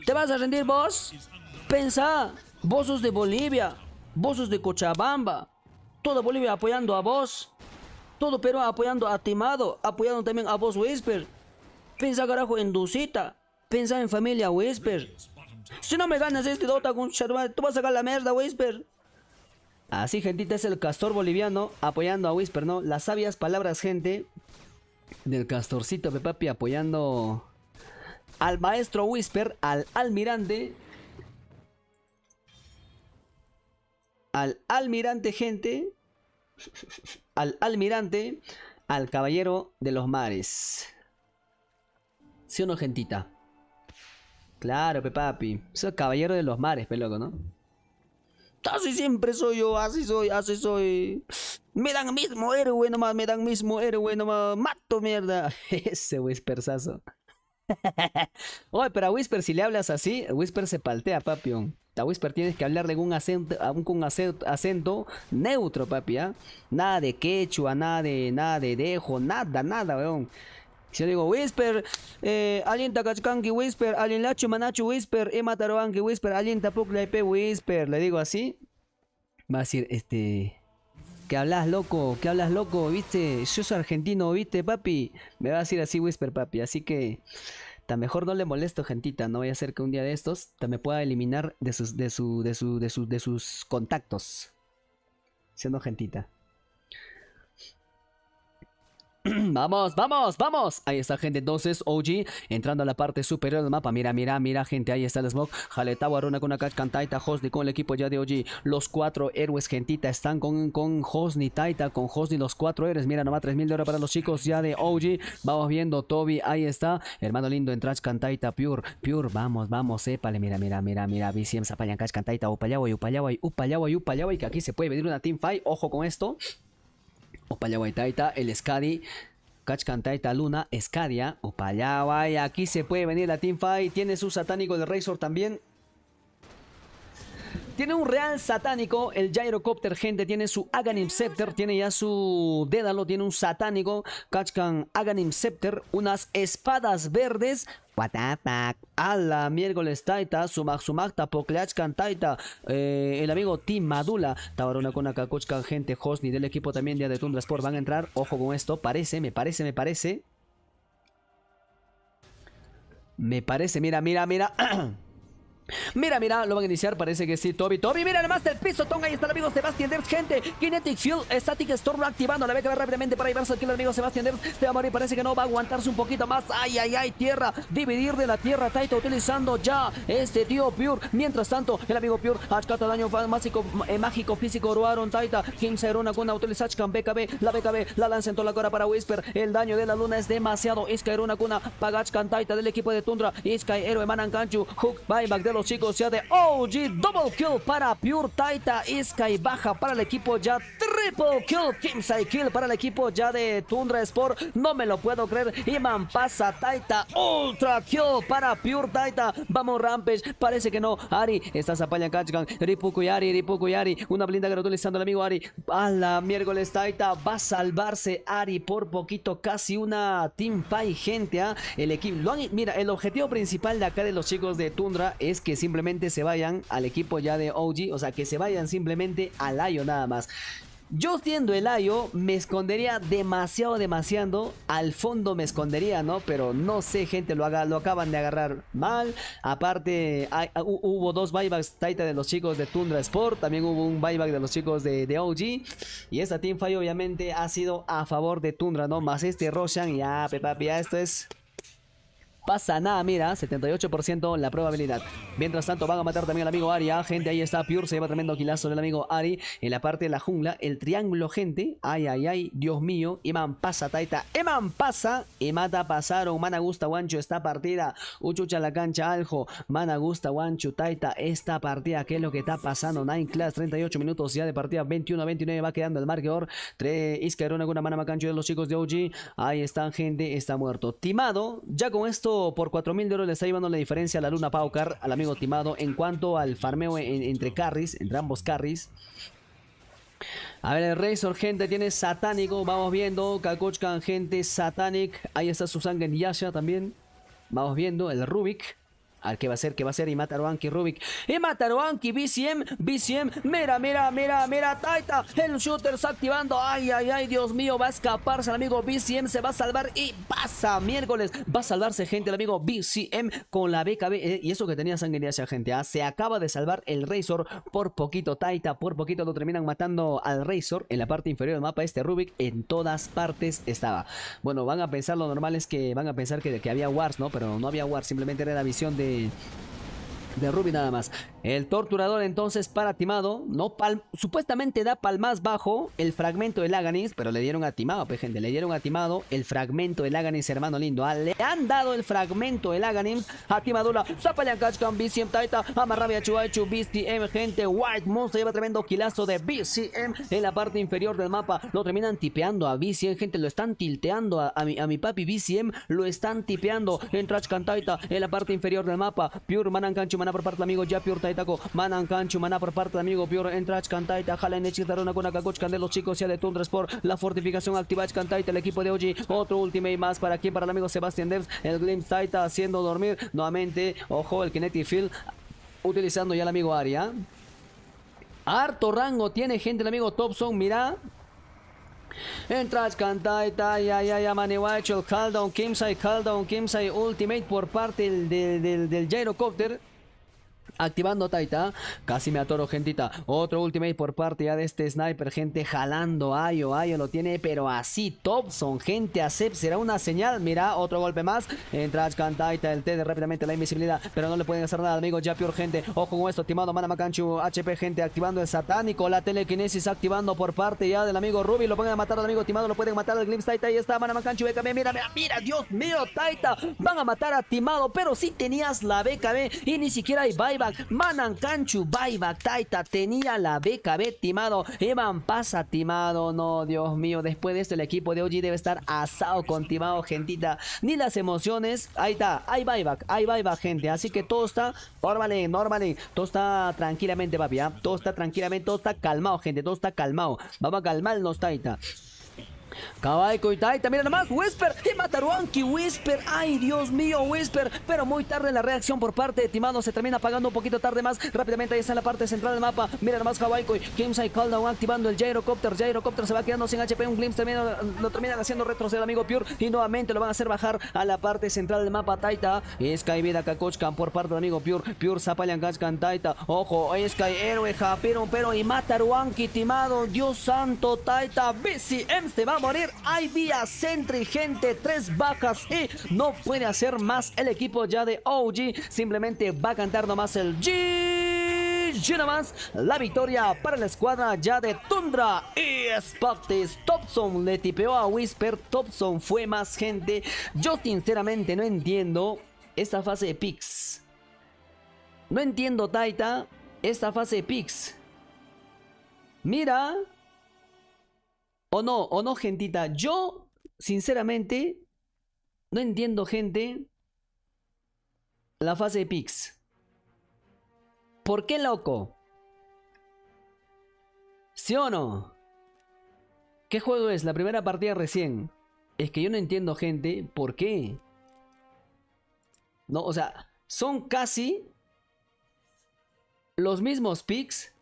[SPEAKER 1] ¿Te vas a rendir vos? Pensá, vos sos de Bolivia, vos sos de Cochabamba, ¡Todo Bolivia apoyando a vos, todo Perú apoyando a Timado, apoyando también a vos, Whisper. Pensá, carajo, en Dusita, pensá en familia, Whisper. Si no me ganas este Dota con tú vas a sacar la mierda, Whisper. Así, gentita, es el castor boliviano apoyando a Whisper, ¿no? Las sabias palabras, gente, del castorcito, de papi, apoyando al maestro Whisper, al almirante. Al almirante, gente. Al almirante, al caballero de los mares. ¿Sí o no, gentita? Claro, pepapi. Soy caballero de los mares, peloco, ¿no? Así siempre soy yo, así soy, así soy. Me dan mismo héroe nomás, me dan mismo héroe nomás. Mato mierda. Ese whispersazo. Oye, pero a Whisper, si le hablas así, Whisper se paltea, papión. A Whisper tienes que hablarle con un acento, con un acento neutro, papi, ¿ah? Nada de quechua, nada de, nada de dejo, nada, nada, weón. Si yo digo Whisper, eh, alguien tacachcanqui Whisper, alguien lacho manacho Whisper, e mataroanqui Whisper, alguien IP, eh, Whisper, le digo así, va a decir, este, que hablas loco, que hablas loco, viste, yo soy argentino, viste, papi. Me va a decir así Whisper, papi, así que tan mejor no le molesto, gentita, no voy a hacer que un día de estos te me pueda eliminar de sus de su de su de sus de sus contactos. Siendo gentita. vamos, vamos, vamos. Ahí está, gente. Entonces, OG entrando a la parte superior del mapa. Mira, mira, mira, gente. Ahí está el smoke. Jaleta, Waruna con Akash, Kantaita, Hosni con el equipo ya de OG. Los cuatro héroes, gentita, están con, con Hosni, Taita, con Hosni, los cuatro héroes. Mira, nomás 3000 de oro para los chicos ya de OG. Vamos viendo, Toby. Ahí está. Hermano lindo, Trash, Kantaita, Pure, Pure. Vamos, vamos, Épale. Mira, mira, mira, mira. BCM, Zapayan, Kantaita, Upayaway, Upayaway, Upayaway, Y Que aquí se puede venir una team fight. Ojo con esto. Taita, el Skadi. Taita, Luna, Escadia, opayaguay Aquí se puede venir la teamfight. Tiene su satánico el Razor también. Tiene un real satánico, el Gyrocopter, gente. Tiene su Aghanim Scepter, tiene ya su Dédalo, tiene un satánico. Kachkan Aghanim Scepter, unas espadas verdes, What the Ala, miércoles taita, sumak Tapo Kleachkan taita. Eh, el amigo Tim Madula, Tabarona con Akakuchka, gente Hosni del equipo también de Tundra Sport van a entrar. Ojo con esto, parece, me parece, me parece. Me parece, mira, mira, mira. Mira, mira, lo van a iniciar, parece que sí, Toby. Toby, mira, además del piso, Tonga, ahí está el amigo Sebastián Debs, gente. Kinetic Field, Static Storm activando, la BKB rápidamente para llevarse aquí el amigo Sebastián Debs. este va a parece que no, va a aguantarse un poquito más. Ay, ay, ay, tierra, dividir de la tierra, Taita, utilizando ya este tío Pure. Mientras tanto, el amigo Pure, Achkata, daño mágico, eh, mágico físico, Ruaron, Taita, Sairuna Kuna, utiliza Hachkan, BKB, la BKB, la lanza en toda la cara para Whisper. El daño de la luna es demasiado. Iskai, una Kuna, Pagachkan, Taita del equipo de Tundra, Iska, Héroe, Manan, Kanchu, Hook, buyback de los chicos sea de OG, double kill para Pure Taita, Iska y baja para el equipo ya, triple kill, Kimsai kill para el equipo ya de Tundra Sport, no me lo puedo creer, Iman pasa Taita, ultra kill para Pure Taita, vamos Rampage, parece que no, Ari, estás catch Kachkan, Ripuku y Ari, Ripuku y Ari, una blinda que utilizando el amigo Ari, a la miércoles Taita, va a salvarse Ari por poquito, casi una team fight gente, ¿eh? el equipo, mira, el objetivo principal de acá de los chicos de Tundra es que siempre simplemente se vayan al equipo ya de OG, o sea, que se vayan simplemente al Io nada más. Yo siendo el Ayo, me escondería demasiado, demasiado. Al fondo me escondería, ¿no? Pero no sé, gente, lo, haga, lo acaban de agarrar mal. Aparte, hubo dos buybacks Taita de los chicos de Tundra Sport. También hubo un buyback de los chicos de, OG. Y esta teamfight, obviamente, ha sido a favor de Tundra, ¿no? Más este Roshan. Ya, papi esto es pasa nada, mira, 78% la probabilidad. Mientras tanto, van a matar también al amigo Ari, ¿ah? gente, ahí está, Pure se lleva tremendo quilazo del amigo Ari en la parte de la jungla, el triángulo, gente, ay, ay, ay, Dios mío, Eman pasa, Taita, Eman pasa, y mata, pasaron, Managusta, gusta, Guancho, esta partida, Uchucha la cancha, Aljo, Mana gusta, Guancho, Taita, esta partida, ¿qué es lo que está pasando? Nine Class, 38 minutos ya de partida, 21 29, va quedando el marcador, 3, Iscarona con una Mana Macancho de los chicos de OG, ahí están, gente, está muerto. Timado, ya con esto por 4000 mil euros le está llevando la diferencia a la Luna Paucar, al amigo Timado, en cuanto al farmeo entre carries, entre ambos carries. A ver, el Razor, gente, tiene Satánico. Vamos viendo. Kakochkan, gente, Satanic. Ahí está su sangre en Yasha también. Vamos viendo. El Rubik al que va a ser, que va a ser, y mataron Anki Rubik, y a Anki BCM, BCM, mira, mira, mira, mira, Taita, el shooter está activando, ay, ay, ay, Dios mío, va a escaparse el amigo BCM, se va a salvar y pasa miércoles, va a salvarse gente el amigo BCM con la BKB, eh, y eso que tenía sangre de esa gente, ¿ah? se acaba de salvar el Razor por poquito, Taita, por poquito lo terminan matando al Razor en la parte inferior del mapa, este Rubik en todas partes estaba. Bueno, van a pensar, lo normal es que van a pensar que, que había Wars, ¿no? Pero no había Wars, simplemente era la visión de de, Ruby nada más. El torturador entonces para Timado, no supuestamente da palmas bajo el fragmento del Aganis, pero le dieron a Timado, pues gente, le dieron a Timado el fragmento de Laganis, hermano lindo. Ah, le han dado el fragmento del Laganis a Timadula. Kachkan, BCM Taita, Amarrabia Chuachu, BCM, gente. White Monster lleva tremendo quilazo de BCM en la parte inferior del mapa. Lo terminan tipeando a BCM, gente, lo están tilteando a, mi, papi BCM, lo están tipeando en Trashkan Taita en la parte inferior del mapa. Pure Manan Cancho, por parte amigo, ya Pure Taita taco manan canchu maná por parte del amigo pior entrach cantaita jala en runa con acacochcan los chicos ya de Tundras por la fortificación activach cantaita el equipo de hoy otro ultimate más para aquí para el amigo Sebastian Devs el Glimpse Taita haciendo dormir nuevamente ojo el Kinetic Field utilizando ya el amigo Aria ¿ah? harto rango tiene gente el amigo Topson, mira Entra Cantaita, ya, ya, ya, el Caldown Kimsai, Caldown Kimsai, Ultimate por parte del, del, del, del gyrocopter activando Taita. Casi me atoro, gentita. Otro ultimate por parte ya de este sniper, gente, jalando. Ayo, oh, Ayo oh, lo tiene, pero así. Thompson, gente, acep será una señal. Mira, otro golpe más. Entra Ashkan Taita, el TD rápidamente la invisibilidad, pero no le pueden hacer nada, amigo. Ya gente, Ojo con esto, Timado Mana Manamacanchu. HP, gente, activando el satánico. La telequinesis activando por parte ya del amigo Ruby. Lo a matar al amigo Timado, lo pueden matar al Glimpse Taita. Ahí está Manamacanchu, BKB. Mira, mira, mira, Dios mío, Taita. Van a matar a Timado, pero si sí tenías la BKB y ni siquiera hay bye, bye Manan Canchu, Baibak, Taita, tenía la beca, timado Evan Pasa, Timado, no, Dios mío, después de esto el equipo de OG debe estar asado con Timado, gentita, ni las emociones, ahí está, hay Baibak, hay Baibak, gente, así que todo está normal, normal, todo está tranquilamente, papi, ¿ah? todo está tranquilamente, todo está calmado, gente, todo está calmado, vamos a calmarnos, Taita y Taita, mira nomás, Whisper y Mataruanki, Whisper, ay Dios mío, Whisper, pero muy tarde la reacción por parte de Timado, se termina apagando un poquito tarde más, rápidamente ahí está en la parte central del mapa, mira nomás Kawaii y Kimsai Caldown activando el Gyrocopter, Gyrocopter se va quedando sin HP, un glimpse termina, lo terminan haciendo retroceder amigo Pure y nuevamente lo van a hacer bajar a la parte central del mapa Taita, Sky Vida Kakochkan por parte del amigo Pure, Pure Zapalian Kachkan Taita, ojo, Sky Héroe, japiron pero y Mataruanki, Timado, Dios santo, Taita, BCM, te vamos morir. Hay vía gente tres bajas y no puede hacer más el equipo ya de OG. Simplemente va a cantar nomás el G. Y más la victoria para la escuadra ya de Tundra y Spartis. Thompson le tipeó a Whisper. Thompson fue más gente. Yo sinceramente no entiendo esta fase de picks. No entiendo, Taita, esta fase de picks. Mira, o no, o no, gentita. Yo, sinceramente, no entiendo, gente, la fase de picks. ¿Por qué loco? ¿Sí o no? ¿Qué juego es? La primera partida recién. Es que yo no entiendo, gente, por qué. No, o sea, son casi los mismos picks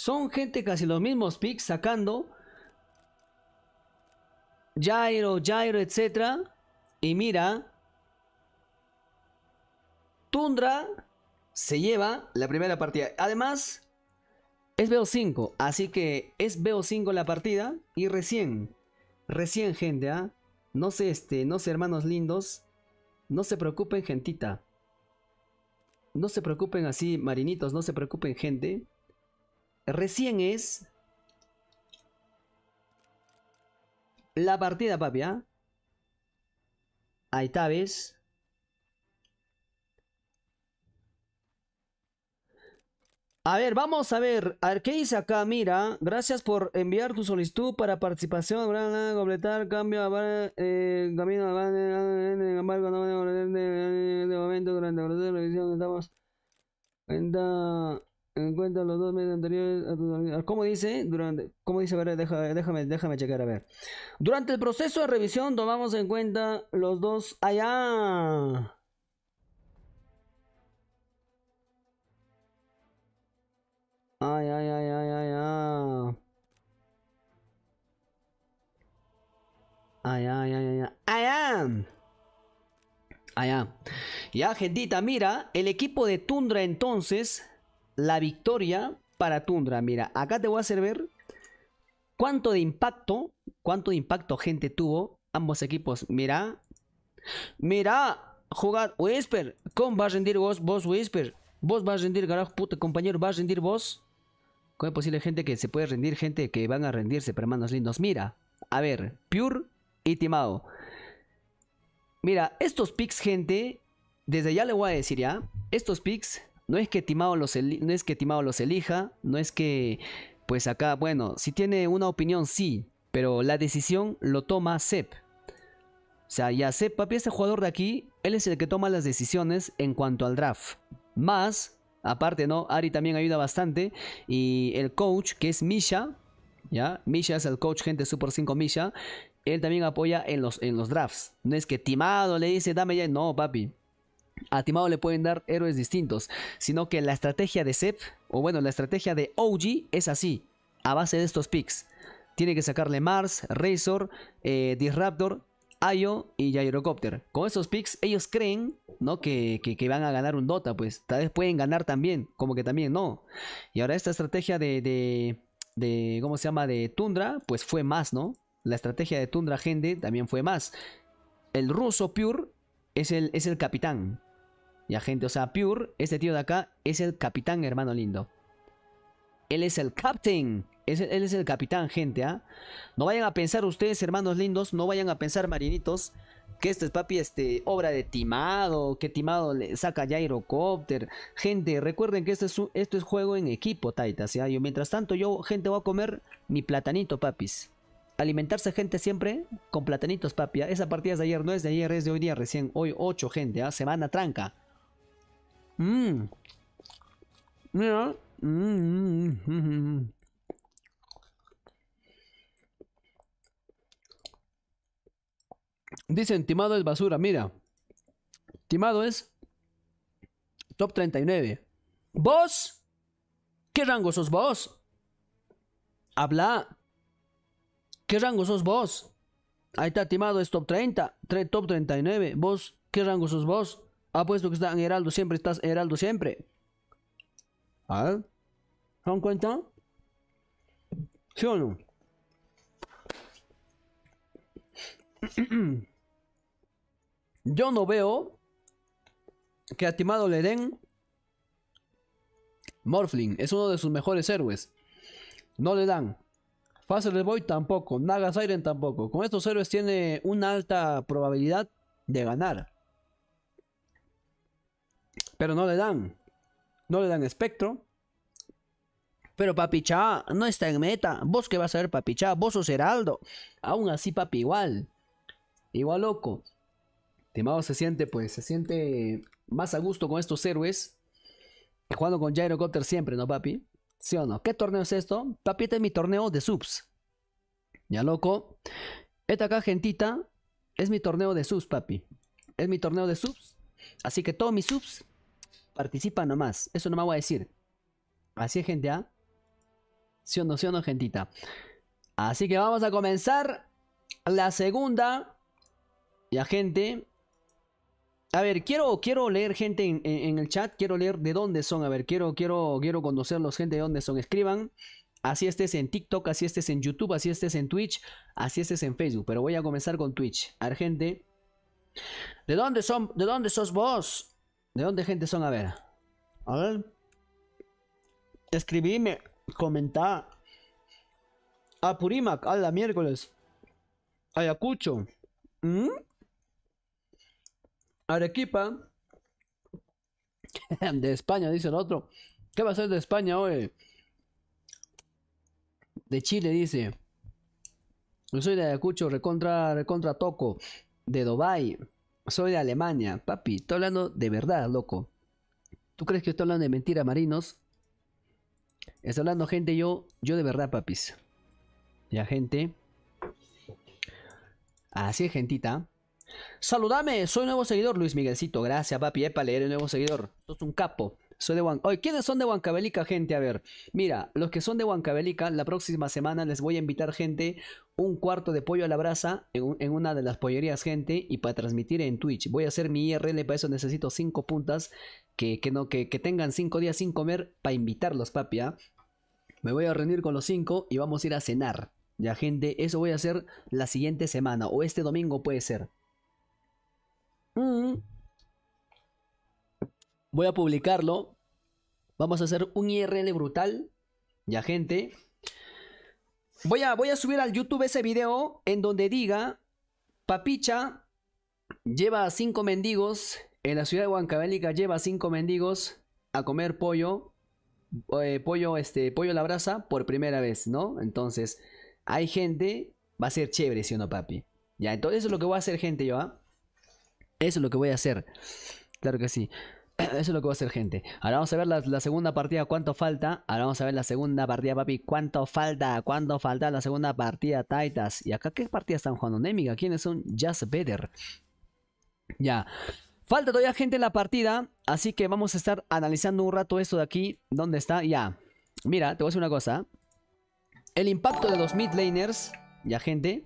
[SPEAKER 1] Son gente casi los mismos picks sacando. Jairo, Jairo, etc. Y mira. Tundra se lleva la primera partida. Además, es BO5. Así que es BO5 la partida. Y recién, recién gente, ¿ah? No sé, este, no sé, hermanos lindos. No se preocupen, gentita. No se preocupen así, marinitos. No se preocupen, gente. Recién es... La partida, papi, Ahí está, ¿ves? A ver, vamos a ver. A ver, ¿qué dice acá? Mira, gracias por enviar tu solicitud para participación. Completar cambio camino de momento durante la revisión estamos. Cuenta en cuenta los dos meses anteriores. ¿Cómo dice? Durante, ¿Cómo dice? A ver, déjame, déjame checar, a ver. Durante el proceso de revisión tomamos en cuenta los dos... ¡Allá! Ay, ay, ay, ay, ay, ay. Ay, ay, ay, ay, ay. Ah. Ah. Ya, gentita, mira, el equipo de Tundra entonces la victoria para Tundra. Mira, acá te voy a hacer ver cuánto de impacto, cuánto de impacto, gente, tuvo ambos equipos. Mira, mira, jugad Whisper. ¿Cómo vas a rendir vos, vos Whisper? Vos vas a rendir, carajo, puta compañero, vas a rendir vos. ¿Cómo es posible, gente, que se puede rendir? Gente que van a rendirse, pero hermanos lindos. Mira, a ver, Pure y timado Mira, estos picks, gente, desde ya le voy a decir ya, estos picks no es que Timado los, es que los elija, no es que, pues acá, bueno, si tiene una opinión, sí, pero la decisión lo toma Sep. O sea, ya Sep, papi, este jugador de aquí, él es el que toma las decisiones en cuanto al draft. Más, aparte, ¿no? Ari también ayuda bastante. Y el coach, que es Misha, ¿ya? Misha es el coach, gente, Super 5 Misha. Él también apoya en los, en los drafts. No es que Timado le dice, dame ya. No, papi a le pueden dar héroes distintos, sino que la estrategia de Zep, o bueno, la estrategia de OG es así, a base de estos picks. Tiene que sacarle Mars, Razor, eh, Disruptor, Ayo y Gyrocopter. Con esos picks ellos creen, ¿no? Que, van a ganar un Dota, pues tal vez pueden ganar también, como que también no. Y ahora esta estrategia de, de, ¿cómo se llama? De Tundra, pues fue más, ¿no? La estrategia de Tundra Gente también fue más. El ruso Pure es el, es el capitán, ya, gente, o sea, Pure, este tío de acá, es el capitán, hermano lindo. Él es el captain. Es él es el capitán, gente, ¿ah? No vayan a pensar ustedes, hermanos lindos, no vayan a pensar, marinitos, que esto es, papi, este, obra de timado, que timado le saca aerocópter. Gente, recuerden que esto es, esto es juego en equipo, taitas, Yo, mientras tanto, yo, gente, voy a comer mi platanito, papis. Alimentarse, gente, siempre con platanitos, papi. ¿ah? Esa partida es de ayer, no es de ayer, es de hoy día recién. Hoy 8, gente, ¿ah? Semana tranca.
[SPEAKER 2] Mmm. Mira. Mmm.
[SPEAKER 1] Dicen, timado es basura, mira. Timado es top 39. ¿Vos? ¿Qué rango sos vos? Habla. ¿Qué rango sos vos? Ahí está, timado es top 30, top 39. ¿Vos? ¿Qué rango sos vos? Apuesto ah, que está en Heraldo siempre, estás en Heraldo siempre. ¿Ah? ¿Se cuenta? ¿Sí o no? Yo no veo que a Timado le den Morphling. Es uno de sus mejores héroes. No le dan. Faster Boy tampoco. Naga Siren tampoco. Con estos héroes tiene una alta probabilidad de ganar. Pero no le dan. No le dan espectro. Pero papi, Papichá no está en meta. Vos que vas a ver Papichá, vos sos Heraldo. Aún así, papi, igual. Igual loco. Timado se siente, pues, se siente más a gusto con estos héroes. Que jugando con Gyrocopter siempre, ¿no, papi? ¿Sí o no? ¿Qué torneo es esto? Papi, este es mi torneo de subs. Ya loco. Esta acá, gentita, es mi torneo de subs, papi. Es mi torneo de subs. Así que todos mis subs Participa nomás. Eso no me voy a decir. Así es, gente, ¿ah? ¿Sí o no, sí o no, gentita? Así que vamos a comenzar la segunda. Ya, gente. A ver, quiero, quiero leer gente en, el chat. Quiero leer de dónde son. A ver, quiero, quiero, quiero conocerlos, gente, de dónde son. Escriban. Así estés en TikTok, así estés en YouTube, así estés en Twitch, así estés en Facebook. Pero voy a comenzar con Twitch. A ver, gente. ¿De dónde son? ¿De dónde sos vos? ¿De dónde gente son? A ver. A ver. Escribime, comentá. Apurímac, ah, a miércoles. Ayacucho. ¿Mm? Arequipa. de España, dice el otro. ¿Qué va a ser de España hoy? De Chile, dice. Yo soy de Ayacucho, recontra, recontra Toco. De Dubai. Soy de Alemania, papi. Estoy hablando de verdad, loco. ¿Tú crees que estoy hablando de mentira, marinos? Estoy hablando, gente, yo, yo de verdad, papis. Ya, gente. Así es, gentita. Saludame, soy nuevo seguidor, Luis Miguelcito. Gracias, papi. Epa, leer el nuevo seguidor. Sos un capo de ¿quiénes son de Huancavelica, gente? A ver, mira, los que son de Huancavelica, la próxima semana les voy a invitar, gente, un cuarto de pollo a la brasa en, una de las pollerías, gente, y para transmitir en Twitch. Voy a hacer mi IRL, para eso necesito cinco puntas que, no, que, tengan cinco días sin comer para invitarlos, papi. ¿ah? Me voy a reunir con los cinco y vamos a ir a cenar. Ya, gente, eso voy a hacer la siguiente semana, o este domingo puede ser. Mm. Voy a publicarlo. Vamos a hacer un IRL brutal. Ya, gente. Voy a, voy a subir al YouTube ese video en donde diga, Papicha lleva a cinco mendigos, en la ciudad de Huancabélica lleva a cinco mendigos a comer pollo, eh, pollo, este, pollo a la brasa por primera vez, ¿no? Entonces, hay gente, va a ser chévere, si o no, papi? Ya, entonces eso es lo que voy a hacer, gente, yo, ¿ah? Eso es lo que voy a hacer. Claro que sí. Eso es lo que va a hacer gente. Ahora vamos a ver la, segunda partida, cuánto falta. Ahora vamos a ver la segunda partida, papi. ¿Cuánto falta? ¿Cuánto falta la segunda partida, titas ¿Y acá qué partida están jugando? Nemiga, ¿quiénes son? Just Better. Ya. Falta todavía gente en la partida. Así que vamos a estar analizando un rato esto de aquí. ¿Dónde está? Ya. Mira, te voy a decir una cosa. El impacto de los mid Ya, gente.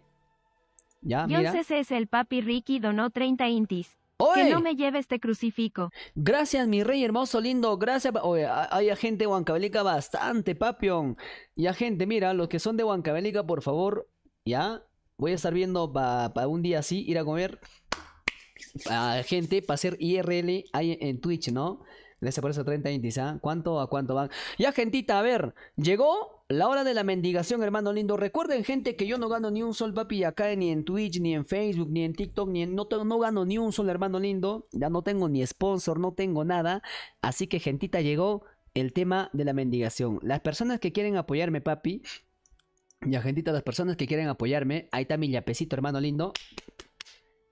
[SPEAKER 1] Ya, mira. Dios, ese
[SPEAKER 3] es el papi Ricky donó 30 intis. Que no me lleve este crucifijo. Gracias,
[SPEAKER 1] mi rey hermoso, lindo. Gracias. Oye, hay gente huancabelica bastante, papión. Y gente, mira, los que son de huancabelica, por favor, ya. Voy a estar viendo para un día así, ir a comer a ah, gente para hacer IRL ahí en Twitch, ¿no? Gracias por eso 30 y ¿ah? ¿Cuánto a cuánto van? Ya, gentita, a ver, llegó la hora de la mendigación, hermano lindo. Recuerden, gente, que yo no gano ni un sol, papi, acá ni en Twitch, ni en Facebook, ni en TikTok, ni en... No, no gano ni un sol, hermano lindo. Ya no tengo ni sponsor, no tengo nada. Así que, gentita, llegó el tema de la mendigación. Las personas que quieren apoyarme, papi, ya, gentita, las personas que quieren apoyarme, ahí está mi yapecito, hermano lindo.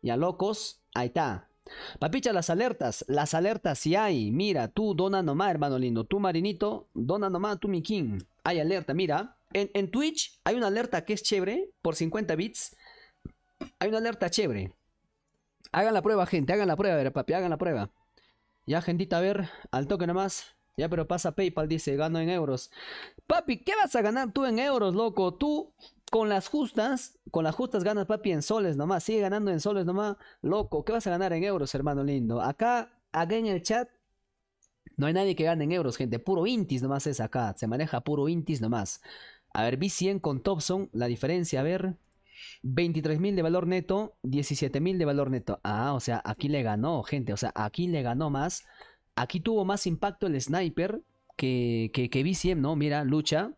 [SPEAKER 1] Ya, locos, ahí está. Papicha, las alertas, las alertas si hay. Mira, tú dona nomás, hermano lindo. Tú, marinito, dona nomás, tú, mi king. Hay alerta, mira. En, Twitch hay una alerta que es chévere, por 50 bits. Hay una alerta chévere. Hagan la prueba, gente, hagan la prueba, a ver, papi, hagan la prueba. Ya, gentita, a ver, al toque nomás. Ya, pero pasa PayPal, dice, gano en euros. Papi, ¿qué vas a ganar tú en euros, loco? Tú, con las justas, con las justas ganas papi en soles nomás, sigue ganando en soles nomás, loco, ¿qué vas a ganar en euros, hermano lindo? Acá, acá en el chat, no hay nadie que gane en euros, gente, puro intis nomás es acá, se maneja puro intis nomás. A ver, B100 con Thompson, la diferencia, a ver, 23.000 de valor neto, 17.000 de valor neto. Ah, o sea, aquí le ganó, gente, o sea, aquí le ganó más. Aquí tuvo más impacto el sniper que, que, B100, ¿no? Mira, lucha.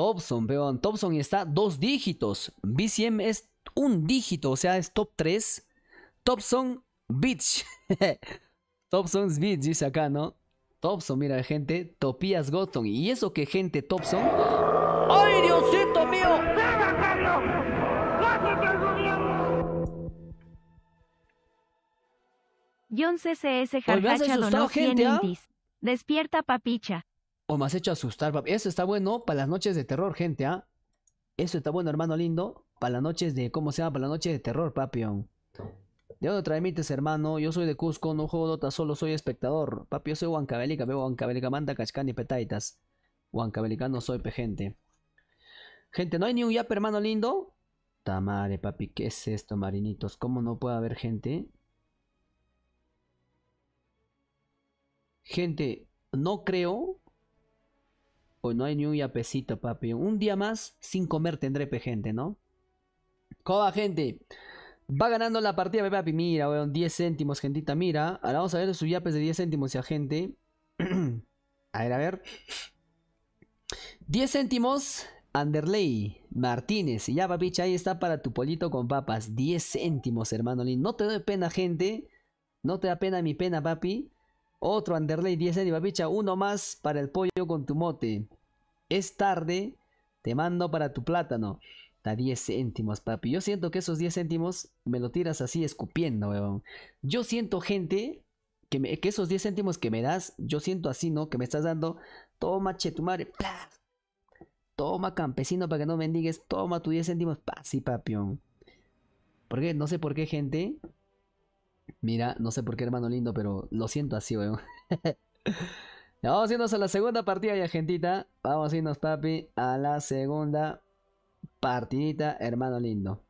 [SPEAKER 1] Thompson, peón. Thompson está dos dígitos. BCM es un dígito, o sea, es top 3. Topson Beach. Thompson's bitch, dice acá, ¿no? Topson, mira, gente. Topías Gotham. Y eso que, gente, Topson?
[SPEAKER 2] ¡Ay, Diosito mío!
[SPEAKER 3] John CCS Jarjacha donó gente, 100 ¿Ah? Despierta papicha.
[SPEAKER 1] O me has hecho asustar, papi. Eso está bueno para las noches de terror, gente, ¿ah? Eso está bueno, hermano lindo. Para las noches de. ¿Cómo se llama? Para las noches de terror, papión. ¿De dónde transmites, hermano? Yo soy de Cusco, no juego Dota, solo soy espectador. Papi, yo soy huancabélica veo Huancabelica, manda y petaitas. Huancabelica no soy, pe, gente. Gente, ¿no hay ni un yap, hermano lindo? Tamare, papi, ¿qué es esto, marinitos? ¿Cómo no puede haber gente? Gente, no creo pues no hay ni un yapecito, papi. Un día más sin comer tendré, pe, gente, ¿no? Coba, gente. Va ganando la partida, papi. Mira, weón. 10 céntimos, gentita. Mira. Ahora vamos a ver sus yapes de 10 céntimos, ya, gente.
[SPEAKER 2] a
[SPEAKER 1] ver, a ver. 10 céntimos. Anderley Martínez. Y ya, papi, ahí está para tu polito con papas. 10 céntimos, hermano Lin. No te doy pena, gente. No te da pena mi pena, papi. Otro Anderley 10 céntimos, Babicha, uno más para el pollo con tu mote. Es tarde, te mando para tu plátano. Da 10 céntimos, papi. Yo siento que esos 10 céntimos me lo tiras así escupiendo, weón. Yo siento, gente, que, esos 10 céntimos que me das, yo siento así, ¿no? Que me estás dando, toma, che, tu madre, Toma, campesino, para que no mendigues, toma tu 10 céntimos, papi, papi. ¿Por qué? no sé por qué, gente, Mira, no sé por qué, hermano lindo, pero lo siento así, weón. Vamos a irnos a la segunda partida ya, gentita. Vamos a irnos, papi, a la segunda partidita, hermano lindo.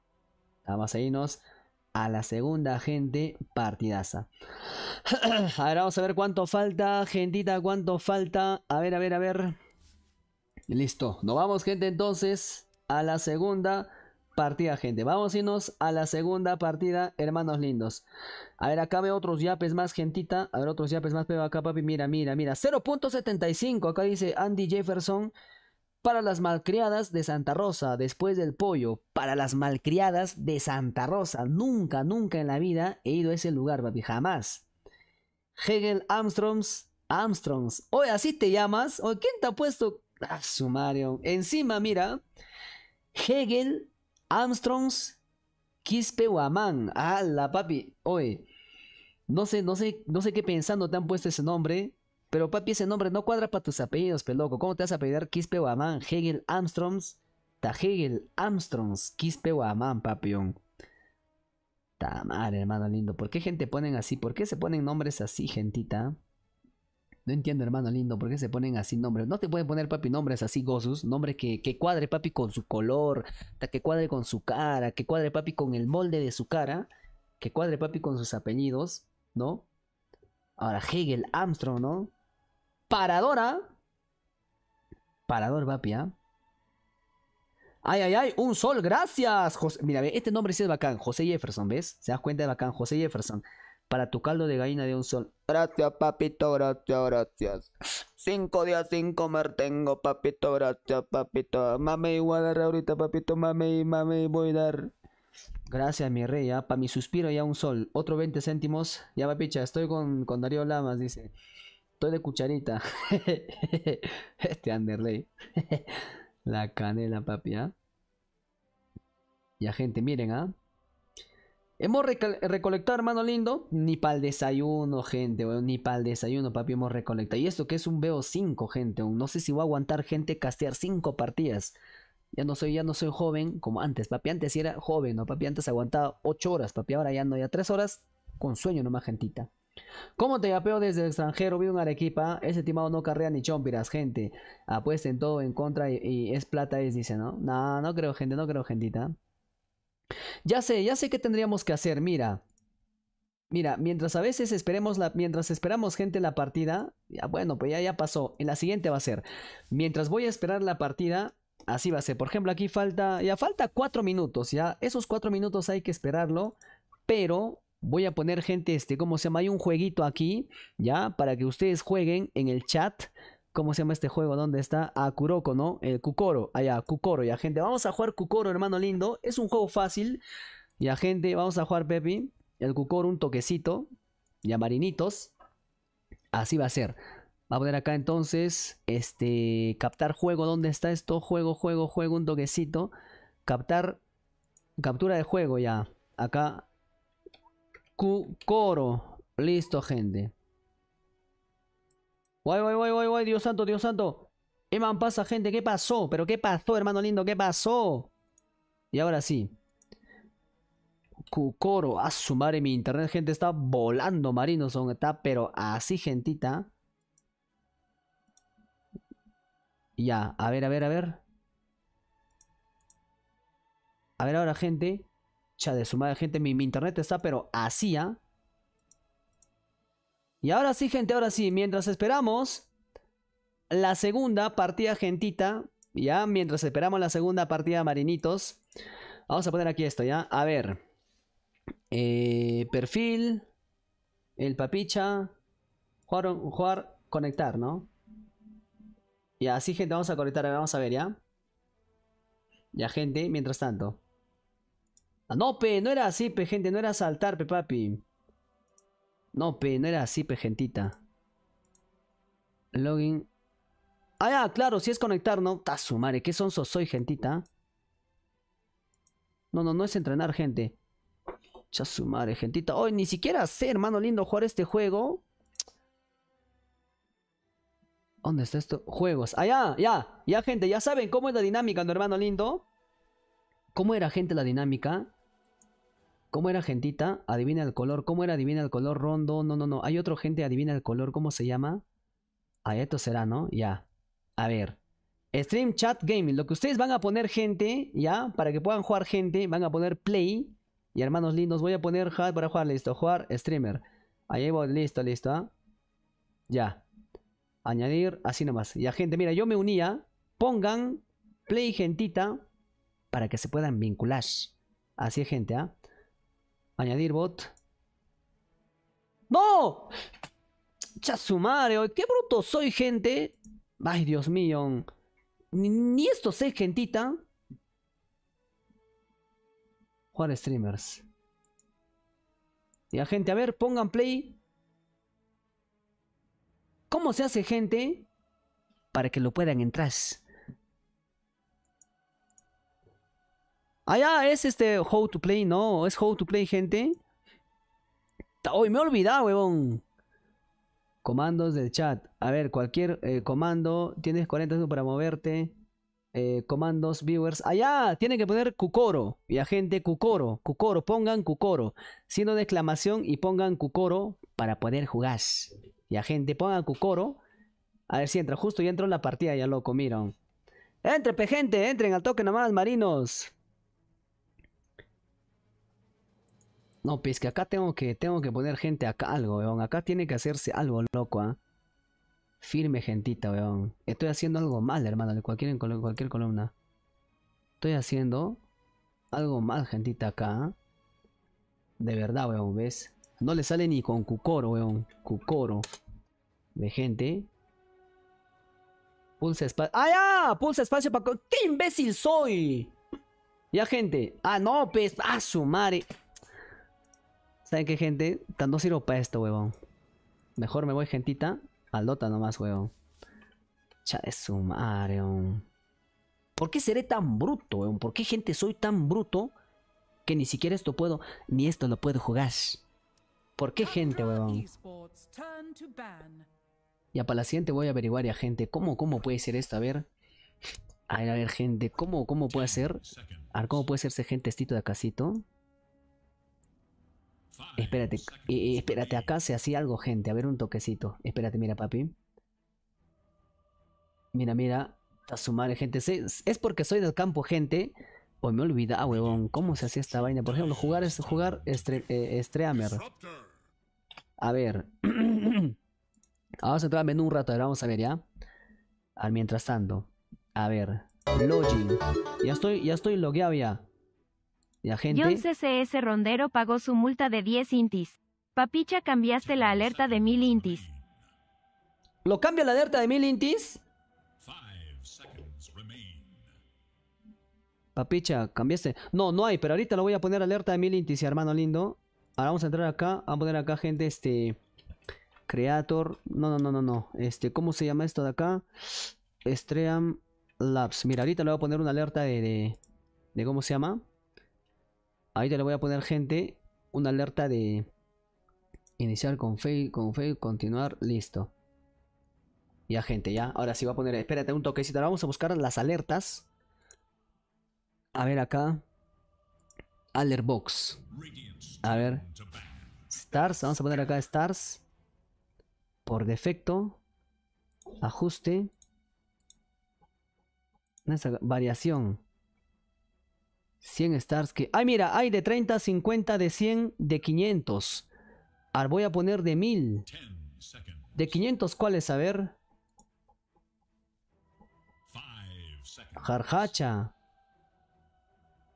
[SPEAKER 1] Vamos a irnos a la segunda, gente, partidaza. a ver, vamos a ver cuánto falta, gentita, cuánto falta. A ver, a ver, a ver. Listo. Nos vamos, gente, entonces, a la segunda partida, gente. Vamos a irnos a la segunda partida, hermanos lindos. A ver, acá veo otros yapes más, gentita. A ver, otros yapes más, pero acá, papi. Mira, mira, mira. 0.75. Acá dice Andy Jefferson. Para las malcriadas de Santa Rosa, después del pollo. Para las malcriadas de Santa Rosa. Nunca, nunca en la vida he ido a ese lugar, papi. Jamás. Hegel Armstrongs. Armstrongs. Oye, así te llamas. Oye, ¿quién te ha puesto? Ah, Mario Encima, mira. Hegel Armstrongs Quispe Guamán. Ah, la papi. Oye. No sé, no sé, no sé qué pensando te han puesto ese nombre. Pero papi, ese nombre no cuadra para tus apellidos, peloco. ¿Cómo te vas a apellidar Quispe Hegel Armstrongs. Ta Hegel Armstrongs. Quispe Guamán, papión. madre, hermano lindo. ¿Por qué gente ponen así? ¿Por qué se ponen nombres así, gentita? No entiendo, hermano lindo, ¿por qué se ponen así nombres? No te pueden poner, papi, nombres así gozos. Nombre que, cuadre, papi, con su color, que cuadre con su cara, que cuadre, papi, con el molde de su cara, que cuadre, papi, con sus apellidos, ¿no? Ahora, Hegel, Armstrong, ¿no? Paradora. Parador, papi, ¿ah? Ay, ay, ay, un sol, gracias. Mira, este nombre sí es bacán, José Jefferson, ¿ves? ¿Se das cuenta de bacán? José Jefferson para tu caldo de gallina de un sol. Gracias, papito, gracias, gracias. Cinco días sin comer tengo, papito, gracias, papito. Mami, voy a ahorita, papito, mami, mami, voy a dar. Gracias, mi rey, ya. Para mi suspiro ya un sol. Otro 20 céntimos. Ya, papicha, estoy con, con Darío Lamas, dice. Estoy de cucharita. este Anderley. La canela, papi, ah. Ya, gente, miren, ¿ah? Hemos recolectado, hermano lindo. Ni para el desayuno, gente, Ni para el desayuno, papi, hemos recolectado. Y esto que es un BO5, gente. No sé si voy a aguantar, gente, castear cinco partidas. Ya no soy, ya no soy joven como antes, papi. Antes era joven, ¿no? Papi, antes aguantaba 8 horas, papi. Ahora ya no, ya tres horas. Con sueño nomás, gentita. ¿Cómo te apeo desde el extranjero? Vivo en Arequipa. Ese timado no carrea ni chompiras, gente. Apuesten todo en contra y, es plata, es, dice, ¿no? No, no creo, gente, no creo, gentita. Ya sé, ya sé qué tendríamos que hacer, mira. Mira, mientras a veces esperemos la, mientras esperamos gente en la partida, ya, bueno, pues ya, ya pasó. En la siguiente va a ser, mientras voy a esperar la partida, así va a ser. Por ejemplo, aquí falta, ya falta cuatro minutos, ya. Esos cuatro minutos hay que esperarlo, pero voy a poner gente, este, ¿cómo se llama? Hay un jueguito aquí, ya, para que ustedes jueguen en el chat ¿Cómo se llama este juego? ¿Dónde está? A Kuroko, ¿no? El Kukoro. Allá, ah, Kukoro. Ya, gente. Vamos a jugar Kukoro, hermano lindo. Es un juego fácil. Ya, gente. Vamos a jugar, Pepi. El Kukoro, un toquecito. Ya, marinitos. Así va a ser. Va a poner acá entonces. Este. Captar juego. ¿Dónde está esto? Juego, juego, juego. Un toquecito. Captar. Captura de juego ya. Acá. Kukoro. Listo, gente. Guay, guay, guay, guay, guay, Dios santo, Dios santo. Eman pasa, gente, ¿qué pasó? ¿Pero qué pasó, hermano lindo? ¿Qué pasó? Y ahora sí. Cucoro, a su madre, mi internet, gente, está volando, Marinoson, está, pero así, gentita. Ya, a ver, a ver, a ver. A ver ahora, gente. Ya de su madre, gente, mi, internet está, pero así, ¿ah? Y ahora sí, gente, ahora sí, mientras esperamos la segunda partida gentita, ya, mientras esperamos la segunda partida marinitos, vamos a poner aquí esto, ya, a ver, eh, perfil, el papicha, jugar, conectar, ¿no? Y así, gente, vamos a conectar, vamos a ver, ya. Ya, gente, mientras tanto. Ah, no, pe, no era así, pe, gente, no era saltar, pe, papi. No, pe, no era así, pe, gentita. Login. Ah, ya, claro, si es conectar, ¿no? Tazumare, qué sonso soy, gentita. No, no, no es entrenar, gente. Chasumare, gentita. Hoy ni siquiera sé, hermano lindo, jugar este juego. ¿Dónde está esto? Juegos. Ah, ya, ya, ya, gente. Ya saben cómo es la dinámica, ¿no, hermano lindo? ¿Cómo era, gente, la dinámica? ¿Cómo era gentita? Adivina el color. ¿Cómo era adivina el color? Rondo. No, no, no. Hay otro gente, adivina el color. ¿Cómo se llama? Ah, esto será, ¿no? Ya. A ver. Stream Chat Gaming. Lo que ustedes van a poner gente, ¿ya? Para que puedan jugar gente, van a poner play. Y hermanos lindos, voy a poner hat para jugar, listo. Jugar streamer. Ahí voy, listo, listo. ¿ah? Ya. Añadir, así nomás. Ya, gente, mira, yo me unía. ¿ah? Pongan play gentita para que se puedan vincular. Así es, gente, ¿ah? Añadir bot. ¡No! Chasumare, qué bruto soy, gente. Ay, Dios mío. Ni, esto sé, gentita. Jugar streamers. a gente, a ver, pongan play. ¿Cómo se hace, gente? Para que lo puedan entrar. allá ah, es este How to Play, no, es How to Play, gente. Hoy me he olvidado, huevón. Comandos del chat. A ver, cualquier eh, comando. Tienes 40 segundos para moverte. Eh, comandos, viewers. Allá, ah, tienen que poner Kukoro. Y agente, gente, Kukoro, pongan Kukoro. Siendo de exclamación y pongan Kukoro para poder jugar. Y agente, gente, pongan Kukoro. A ver si entra. Justo ya entró en la partida, ya loco, miren. Entre, pe gente, entren al toque nomás, marinos. No, pues que acá tengo que, tengo que poner gente acá algo, weón. Acá tiene que hacerse algo, loco, ¿ah? Firme, gentita, weón. Estoy haciendo algo mal, hermano, de cualquier, cualquier columna. Estoy haciendo algo mal, gentita, acá. ¿ah? De verdad, weón, ¿ves? No le sale ni con Cucoro, weón. Cucoro. De gente. Pulsa espacio. ¡Ah, ya! Pulsa espacio para... ¡Qué imbécil soy! Ya, gente. Ah, no, pues. ¡Ah, su madre! ¿Saben qué, gente? tanto sirvo para esto, huevón. Mejor me voy, gentita, al Dota nomás, huevón. Cha de su madre, ¿Por qué seré tan bruto, huevón? ¿Por qué, gente, soy tan bruto que ni siquiera esto puedo, ni esto lo puedo jugar? ¿Por qué, gente, huevón? Ya para la siguiente voy a averiguar ya, gente, cómo, cómo puede ser esto, a ver. A ver, a ver, gente, ¿cómo, cómo puede ser? A ver, ¿cómo puede ser ese estito de casito? Espérate, eh, eh, espérate, acá se hacía algo, gente. A ver un toquecito. Espérate, mira, papi. Mira, mira. está su madre, gente. Es porque soy del campo, gente. Hoy me me ah, huevón. ¿Cómo se hacía esta vaina? Por ejemplo, jugar es jugar eh, Streamer. A ver. vamos a entrar al menú un rato. A vamos a ver ya. mientras tanto. A ver. Login. Ya estoy, ya estoy logueado ya. La gente... John
[SPEAKER 3] CCS Rondero pagó su multa de 10 intis. Papicha, cambiaste la alerta de 1000 intis.
[SPEAKER 1] ¿Lo cambia la alerta de 1000 intis? Papicha, cambiaste. No, no hay, pero ahorita lo voy a poner alerta de 1000 intis, hermano lindo. Ahora vamos a entrar acá. Vamos a poner acá, gente, este... Creator. No, no, no, no, no. Este, ¿cómo se llama esto de acá? Stream Labs. Mira, ahorita le voy a poner una alerta de... de, de ¿Cómo se llama? Ahorita le voy a poner, gente, una alerta de iniciar con fail, con fail, continuar, listo. Ya, gente, ya. Ahora sí va a poner, espérate un toquecito. vamos a buscar las alertas. A ver acá. Alert box. A ver. Stars, vamos a poner acá Stars. Por defecto. Ajuste. Variación. 100 stars que... ¡Ay, mira! Hay de 30, 50, de 100, de 500. Ahora voy a poner de 1000. ¿De 500 cuál es? A ver. Jarjacha.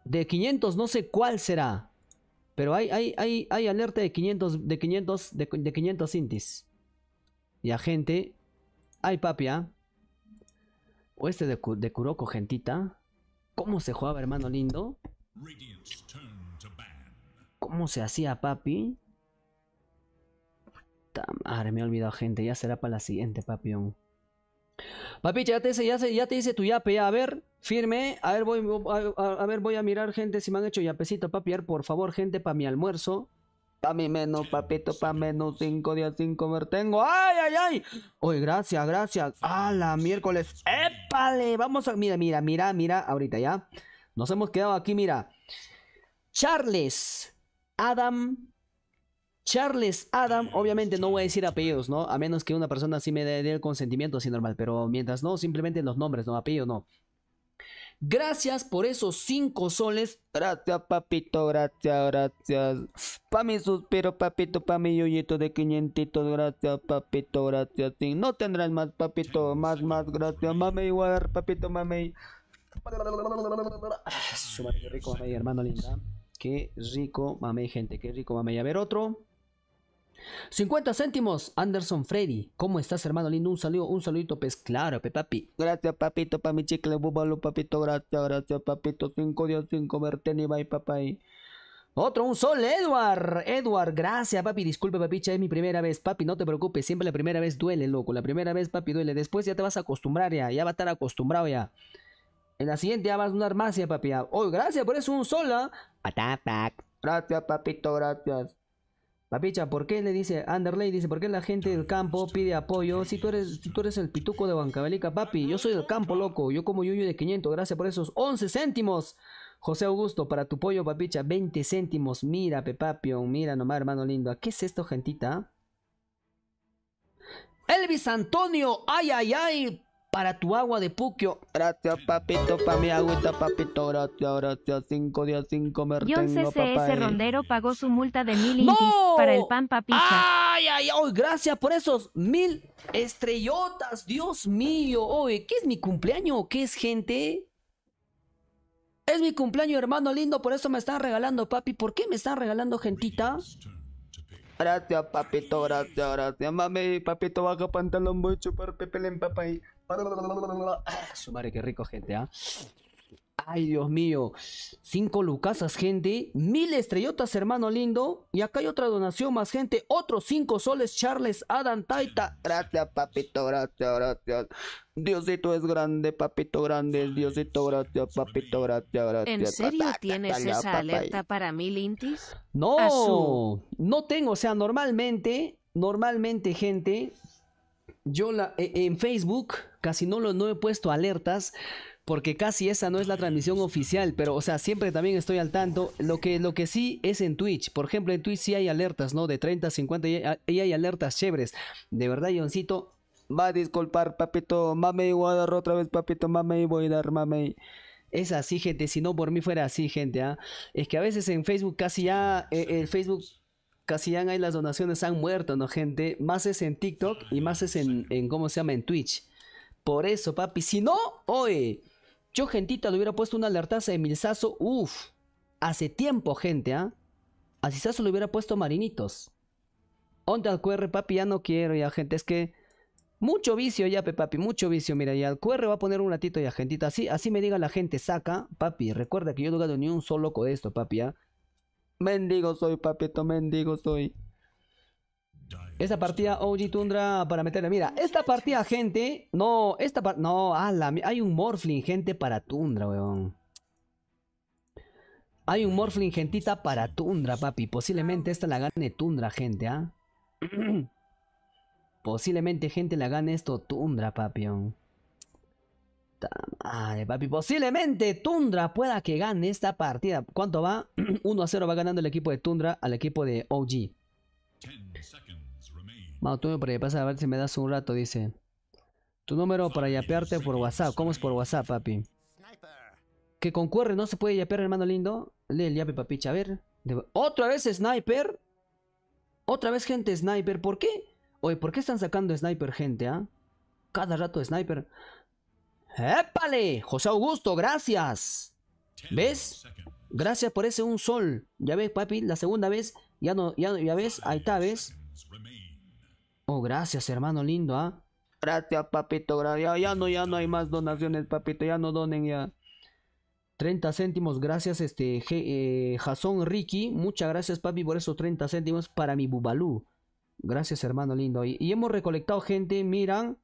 [SPEAKER 1] De 500 no sé cuál será. Pero hay, hay alerta de 500, de 500, de, de 500 Y Y gente. Ay, papia. Ah. O este de, de Kuroko, gentita. ¿Cómo se jugaba, hermano lindo? ¿Cómo se hacía, papi? Madre, me he olvidado, gente. Ya será para la siguiente, papión. Papi, ya te hice, ya, ya te hice tu yape, A ver, firme. A ver, voy a, ver, voy a mirar, gente, si me han hecho yapecito, papi. Por favor, gente, para mi almuerzo. A mi menos, papito, pa' menos 5 días sin comer tengo. ¡Ay, ay, ay! Oye, gracias, gracias. ¡A la miércoles! ¡Épale! Vamos a. Mira, mira, mira, mira, ahorita ya. Nos hemos quedado aquí, mira. Charles Adam. Charles Adam, obviamente no voy a decir apellidos, ¿no? A menos que una persona sí me dé el consentimiento, así normal. Pero mientras no, simplemente los nombres, no Apellidos, no. Gracias por esos cinco soles. Gracias, papito, gracias, gracias. Pa' mi suspiro, papito, pa' mi yoyito de 500. Gracias, papito, gracias. no tendrás más, papito, más, más, gracias. Mame, igual, papito, mame. Ah, rico, mame, hermano linda. Qué rico, mame, gente, qué rico, mame. A ver, otro. 50 céntimos, Anderson Freddy. ¿Cómo estás, hermano lindo? Un saludo, un saludito, pues claro, pe papi. Gracias, papito, pa' mi chicle, búbalo, papito. Gracias, gracias, papito. cinco días sin comerte ni bye, papá. Otro, un sol, Edward. Edward, gracias, papi. Disculpe, papicha, es mi primera vez. Papi, no te preocupes, siempre la primera vez duele, loco. La primera vez, papi, duele. Después ya te vas a acostumbrar, ya. Ya va a estar acostumbrado, ya. En la siguiente ya vas a dar más, ya, papi. Oh, gracias por eso, un sol, ¿ah? Gracias, papito,
[SPEAKER 4] gracias.
[SPEAKER 1] Papicha, ¿por qué le dice Underlay Dice, ¿por qué la gente del campo pide apoyo? Si tú eres, tú eres el pituco de Bancabelica, papi, yo soy del campo, loco. Yo como yuyo de 500, gracias por esos 11 céntimos. José Augusto, para tu pollo, papicha, 20 céntimos. Mira, pepapion, mira nomás, hermano lindo. ¿Qué es esto, gentita? Elvis Antonio, ay, ay, ay, para tu agua de puquio. Gracias, papito, para mi agüita, papito. Gracias, gracias. Cinco días, cinco me John CCS eh. Rondero
[SPEAKER 3] pagó su multa de mil ¡No! para el pan papito. ¡Ay, ¡Ay, ay, ay! Gracias por esos
[SPEAKER 1] mil estrellotas, Dios mío. Oye, ¿qué es mi cumpleaños o qué es, gente? Es mi cumpleaños, hermano lindo, por eso me están regalando, papi. ¿Por qué me están regalando, gentita? Gracias, papito, gracias, gracias. Mami, papito, baja pantalón, voy a chupar papay Ah, su madre, qué rico, gente, ¿ah? Ay, Dios mío. Cinco lucasas, gente. Mil estrellotas, hermano lindo. Y acá hay otra donación más, gente. Otros cinco soles, Charles Adam Taita. Gracias, papito, gracias, gracias. Diosito es grande, papito grande. Diosito, gracias, papito, gracias, gracias. ¿En serio
[SPEAKER 3] tienes esa alerta para mí, Lintis?
[SPEAKER 1] No, no tengo. O sea, normalmente, normalmente, gente, yo la, e, en Facebook casi no, lo, no he puesto alertas porque casi esa no es la transmisión oficial, pero o sea, siempre también estoy al tanto. Lo que, lo que sí es en Twitch, por ejemplo, en Twitch sí hay alertas, ¿no? De 30, 50 ah, y, hay alertas chéveres. De verdad, Ioncito, va a disculpar, papito, mame, voy a dar otra vez, papito, mame, voy a dar, mame. Es así, gente, si no por mí fuera así, gente, ¿ah? Es que a veces en Facebook casi ya, el eh, Facebook casi ya ahí las donaciones han muerto, ¿no, gente? Más es en TikTok y más es en, ¿cómo se llama? En Twitch. Por eso, papi, si no, hoy yo, gentita, le hubiera puesto una alertaza de Milsazo, Uf. hace tiempo, gente, ¿ah? Así A le hubiera puesto Marinitos. Onda al QR, papi, ya no quiero, ya, gente, es que... Mucho vicio ya, pe, papi, mucho vicio. Mira, ya al QR va a poner un ratito ya, gentita. Así, así me diga la gente, saca. Papi, recuerda que yo no dado ni un solo loco de esto, papi, ¿ah? Mendigo soy, papito, mendigo soy. Esta partida OG Tundra para meterle. Mira, esta partida, gente. No, esta partida. No, ala, hay un Morphling, gente, para Tundra, weón. Hay un Morphling, gentita, para Tundra, papi. Posiblemente esta la gane Tundra, gente, ¿ah? Posiblemente, gente, la gane esto Tundra, papión. Vale, papi. Posiblemente Tundra pueda que gane esta partida. ¿Cuánto va? 1 a 0 va ganando el equipo de Tundra al equipo de OG. Mano, tú me por a ver si me das un rato, dice. Tu número para yapearte por WhatsApp. ¿Cómo es por WhatsApp, papi? Que concurre, no se puede yapear, hermano lindo. Lee el yape, papi, A ver. ¿Otra vez Sniper? ¿Otra vez, gente, Sniper? ¿Por qué? Oye, ¿por qué están sacando Sniper, gente, ah? Cada rato Sniper. ¡Épale! José Augusto, gracias. ¿Ves? Gracias por ese un sol. Ya ves, papi, la segunda vez. Ya no, ya, ves, ahí está, ¿ves? Oh, gracias, hermano lindo, ¿ah? Gracias, papito, gracias. Ya no, ya no hay más donaciones, papito. Ya no donen ya. 30 céntimos, gracias, este, eh, Jason Ricky. Muchas gracias, papi, por esos 30 céntimos para mi bubalú. Gracias, hermano lindo. y hemos recolectado gente, miran.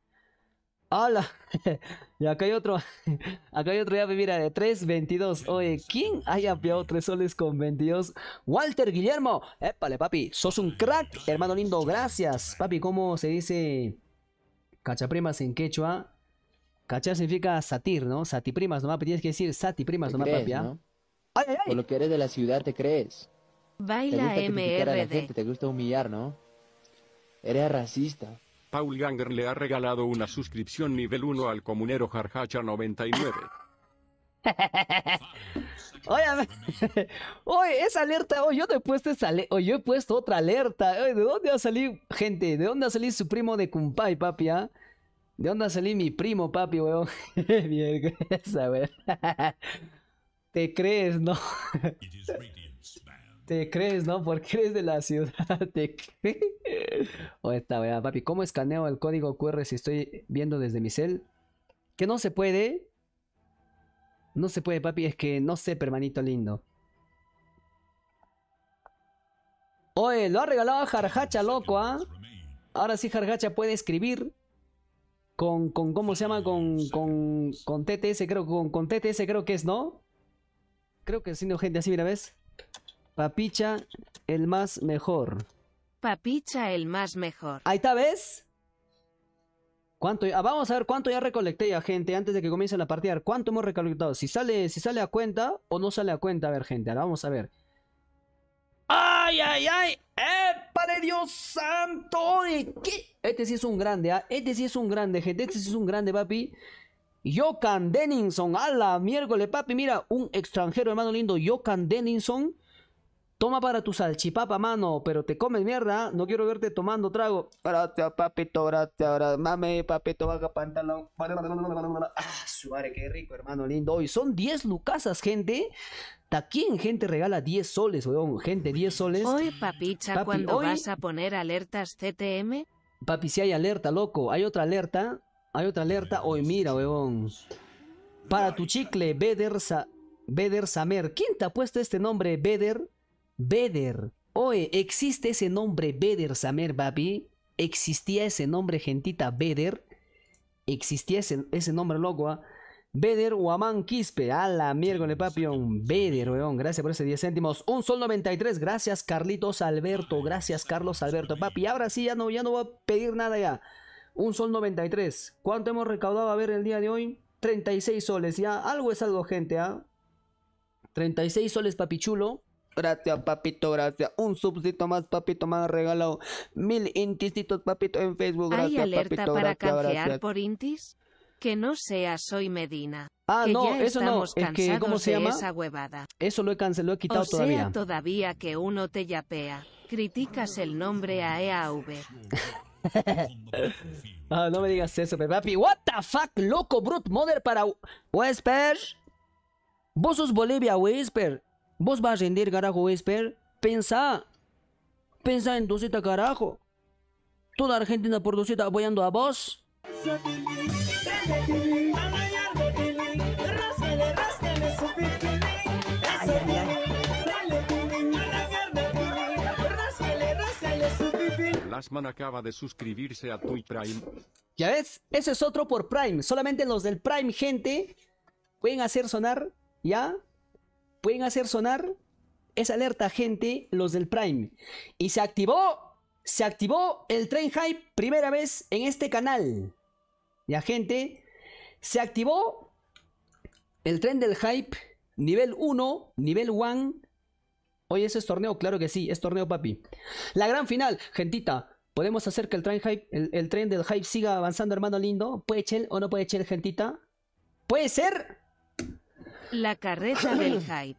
[SPEAKER 1] Hola, y acá hay otro. acá hay otro ya mira, de 3.22. Oye, ¿quién haya ampliado 3 soles con 22? ¡Walter Guillermo! ¡Épale, papi! ¡Sos un crack, hermano lindo! ¡Gracias! Papi, ¿cómo se dice cachaprimas en quechua? Cacha significa satir, ¿no? Satiprimas nomás, tienes que decir satiprimas nomás, papi. ¿ah? ¿no? Por lo que eres de la ciudad, te crees.
[SPEAKER 3] Baila te
[SPEAKER 1] te gusta humillar, ¿no? Eres racista.
[SPEAKER 5] Paul Ganger le ha regalado una suscripción nivel 1 al comunero Jarjacha 99.
[SPEAKER 1] Oye, oye, esa alerta, oye, yo he puesto otra alerta. ¿de dónde va a salir, gente? ¿De dónde ha salido su primo de Kumpai, papi? Ah? ¿De dónde va a mi primo, papi, weón? Mierda, esa, ¿Te crees, no? te crees, ¿no? Porque eres de la ciudad ¿Te O esta vea, papi, ¿cómo escaneo el código QR si estoy viendo desde mi cel? Que no se puede. No se puede, papi, es que no sé, hermanito lindo. Oye, lo ha regalado a loco, ¿ah? Ahora sí Jarhacha puede escribir con, con ¿cómo se llama? Con, con, con TTS, creo, con, con TTS creo que es, ¿no? Creo que es no, gente, así, mira, ¿ves? Papicha, el más mejor.
[SPEAKER 3] Papicha, el más mejor. Ahí está, ¿ves?
[SPEAKER 1] ¿Cuánto? Ah, vamos a ver cuánto ya recolecté ya, gente, antes de que comience la partida. ¿Cuánto hemos recolectado? Si sale, si sale a cuenta o no sale a cuenta. A ver, gente, ahora vamos a ver. ¡Ay, ay, ay! ¡Epa de Dios santo! qué? Este sí es un grande, ¿ah? Este sí es un grande, gente. Este sí es un grande, papi. Jokan Denningson. la Miércoles, papi. Mira, un extranjero, hermano lindo. Jokan Denningson. Toma para tu salchipapa, mano, pero te comes mierda, ¿ah? no quiero verte tomando trago. papi, papito, ahora mame, papito, vaga pantalón. Ah, madre! qué rico, hermano, lindo. Hoy son 10 lucasas, gente. ¿A quién gente regala 10 soles, weón? Gente, 10 soles. Hoy,
[SPEAKER 3] papicha, Papi, cuando vas a poner alertas CTM?
[SPEAKER 1] Papi, si hay alerta, loco. Hay otra alerta. Hay otra alerta. Hoy, mira, weón. Para tu chicle, Beder, Beder Samer. ¿Quién te ha puesto este nombre, Beder?
[SPEAKER 2] Beder.
[SPEAKER 1] Oe, ¿existe ese nombre Beder Samer papi ¿Existía ese nombre gentita Beder? ¿Existía ese, nombre loco? Veder ah? Beder Guamán Quispe. A la miércoles, papión. Beder, weón. Gracias por ese 10 céntimos. Un sol 93. Gracias, Carlitos Alberto. Gracias, Carlos Alberto. Papi, ahora sí, ya no, ya no voy a pedir nada ya. Un sol 93. ¿Cuánto hemos recaudado a ver el día de hoy? 36 soles. Ya, algo es algo, gente, ¿ah? 36 soles, papichulo. Gracias, papito, gracias. Un subcito más, papito, me ha regalado mil intisitos, papito, en Facebook. Gracias, ¿Hay alerta para canjear por
[SPEAKER 3] intis? Que no sea Soy Medina. Ah, no, eso no. Es que, ¿cómo se llama?
[SPEAKER 1] Eso lo he cancelado, he quitado o
[SPEAKER 3] todavía. que uno te yapea. Criticas el nombre a e
[SPEAKER 1] ah, no me digas eso, papi. What the fuck, loco, brut, mother para Whisper. Vos sos Bolivia, Whisper. Vos vas a rendir, carajo, Esper. Pensá. Pensá en Doseta, carajo. Toda Argentina por Doseta apoyando a vos.
[SPEAKER 5] acaba de suscribirse a Twitch Prime.
[SPEAKER 1] Ya ves, ese es otro por Prime. Solamente los del Prime, gente, pueden hacer sonar, ¿ya? pueden hacer sonar esa alerta, gente, los del Prime. Y se activó, se activó el Train Hype primera vez en este canal. Ya, gente, se activó el tren del hype nivel 1, nivel 1. Hoy ¿eso es torneo? Claro que sí, es torneo, papi. La gran final, gentita. ¿Podemos hacer que el tren, hype, el, tren del hype siga avanzando, hermano lindo? ¿Puede echar o no puede echar, gentita? ¿Puede ser?
[SPEAKER 3] La carreta del hype.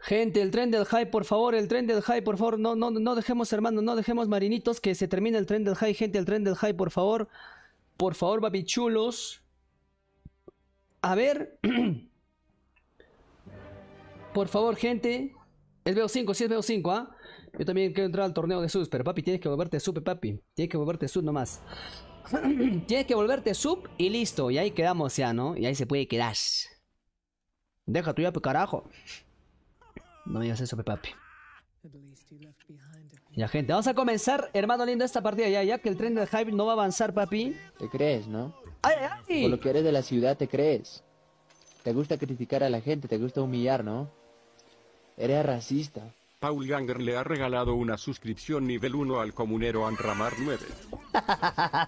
[SPEAKER 1] Gente, el tren del hype, por favor, el tren del hype, por favor, no, no, no dejemos, hermano, no dejemos marinitos que se termine el tren del hype, gente, el tren del hype, por favor, por favor, chulos. A ver, por favor, gente, es BO5, sí es BO5, ¿ah? Yo también quiero entrar al torneo de subs, pero papi, tienes que volverte sub, papi, tienes que volverte sub nomás. tienes que volverte sub y listo, y ahí quedamos ya, ¿no? Y ahí se puede quedar. Deja tuya, pues carajo. No me digas eso, papi. Ya, gente, vamos a comenzar, hermano lindo, esta partida ya, ya que el tren del hype no va a avanzar, papi. Te crees, ¿no? Por lo que eres de la ciudad, te crees. Te gusta criticar a la gente, te gusta humillar, ¿no? Eres racista.
[SPEAKER 5] Paul Ganger le ha regalado una suscripción nivel 1 al comunero Anramar 9.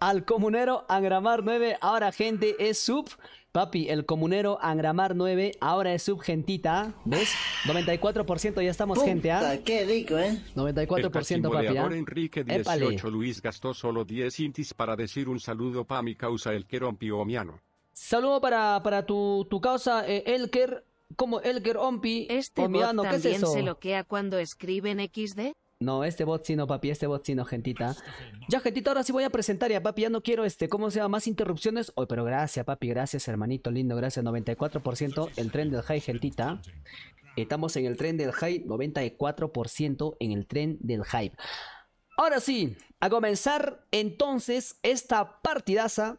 [SPEAKER 1] al comunero Angramar 9, ahora gente es sub Papi, el comunero Angramar 9 ahora es subgentita. ¿Ves? 94% ya estamos gente, ¿ah? ¡Qué rico, eh! 94% papi, ¿ah?
[SPEAKER 5] Enrique 18 Luis gastó solo 10 intis para decir un saludo para mi causa Elker Ompi Omiano.
[SPEAKER 1] Saludo para,
[SPEAKER 3] para tu, causa, eh, Elker, como Elker Ompi. Este Omiano, ¿qué es eso? se bloquea cuando escriben XD.
[SPEAKER 1] No, este bot sí no, papi, este bot sí no, gentita. Este ya, gentita, ahora sí voy a presentar ya, papi, ya no quiero, este, ¿cómo se llama? Más interrupciones. pero gracias, papi, gracias, hermanito lindo, gracias. 94% el tren del hype, gentita. Estamos en el tren del hype, 94% en el tren del hype. Ahora sí, a comenzar entonces esta partidaza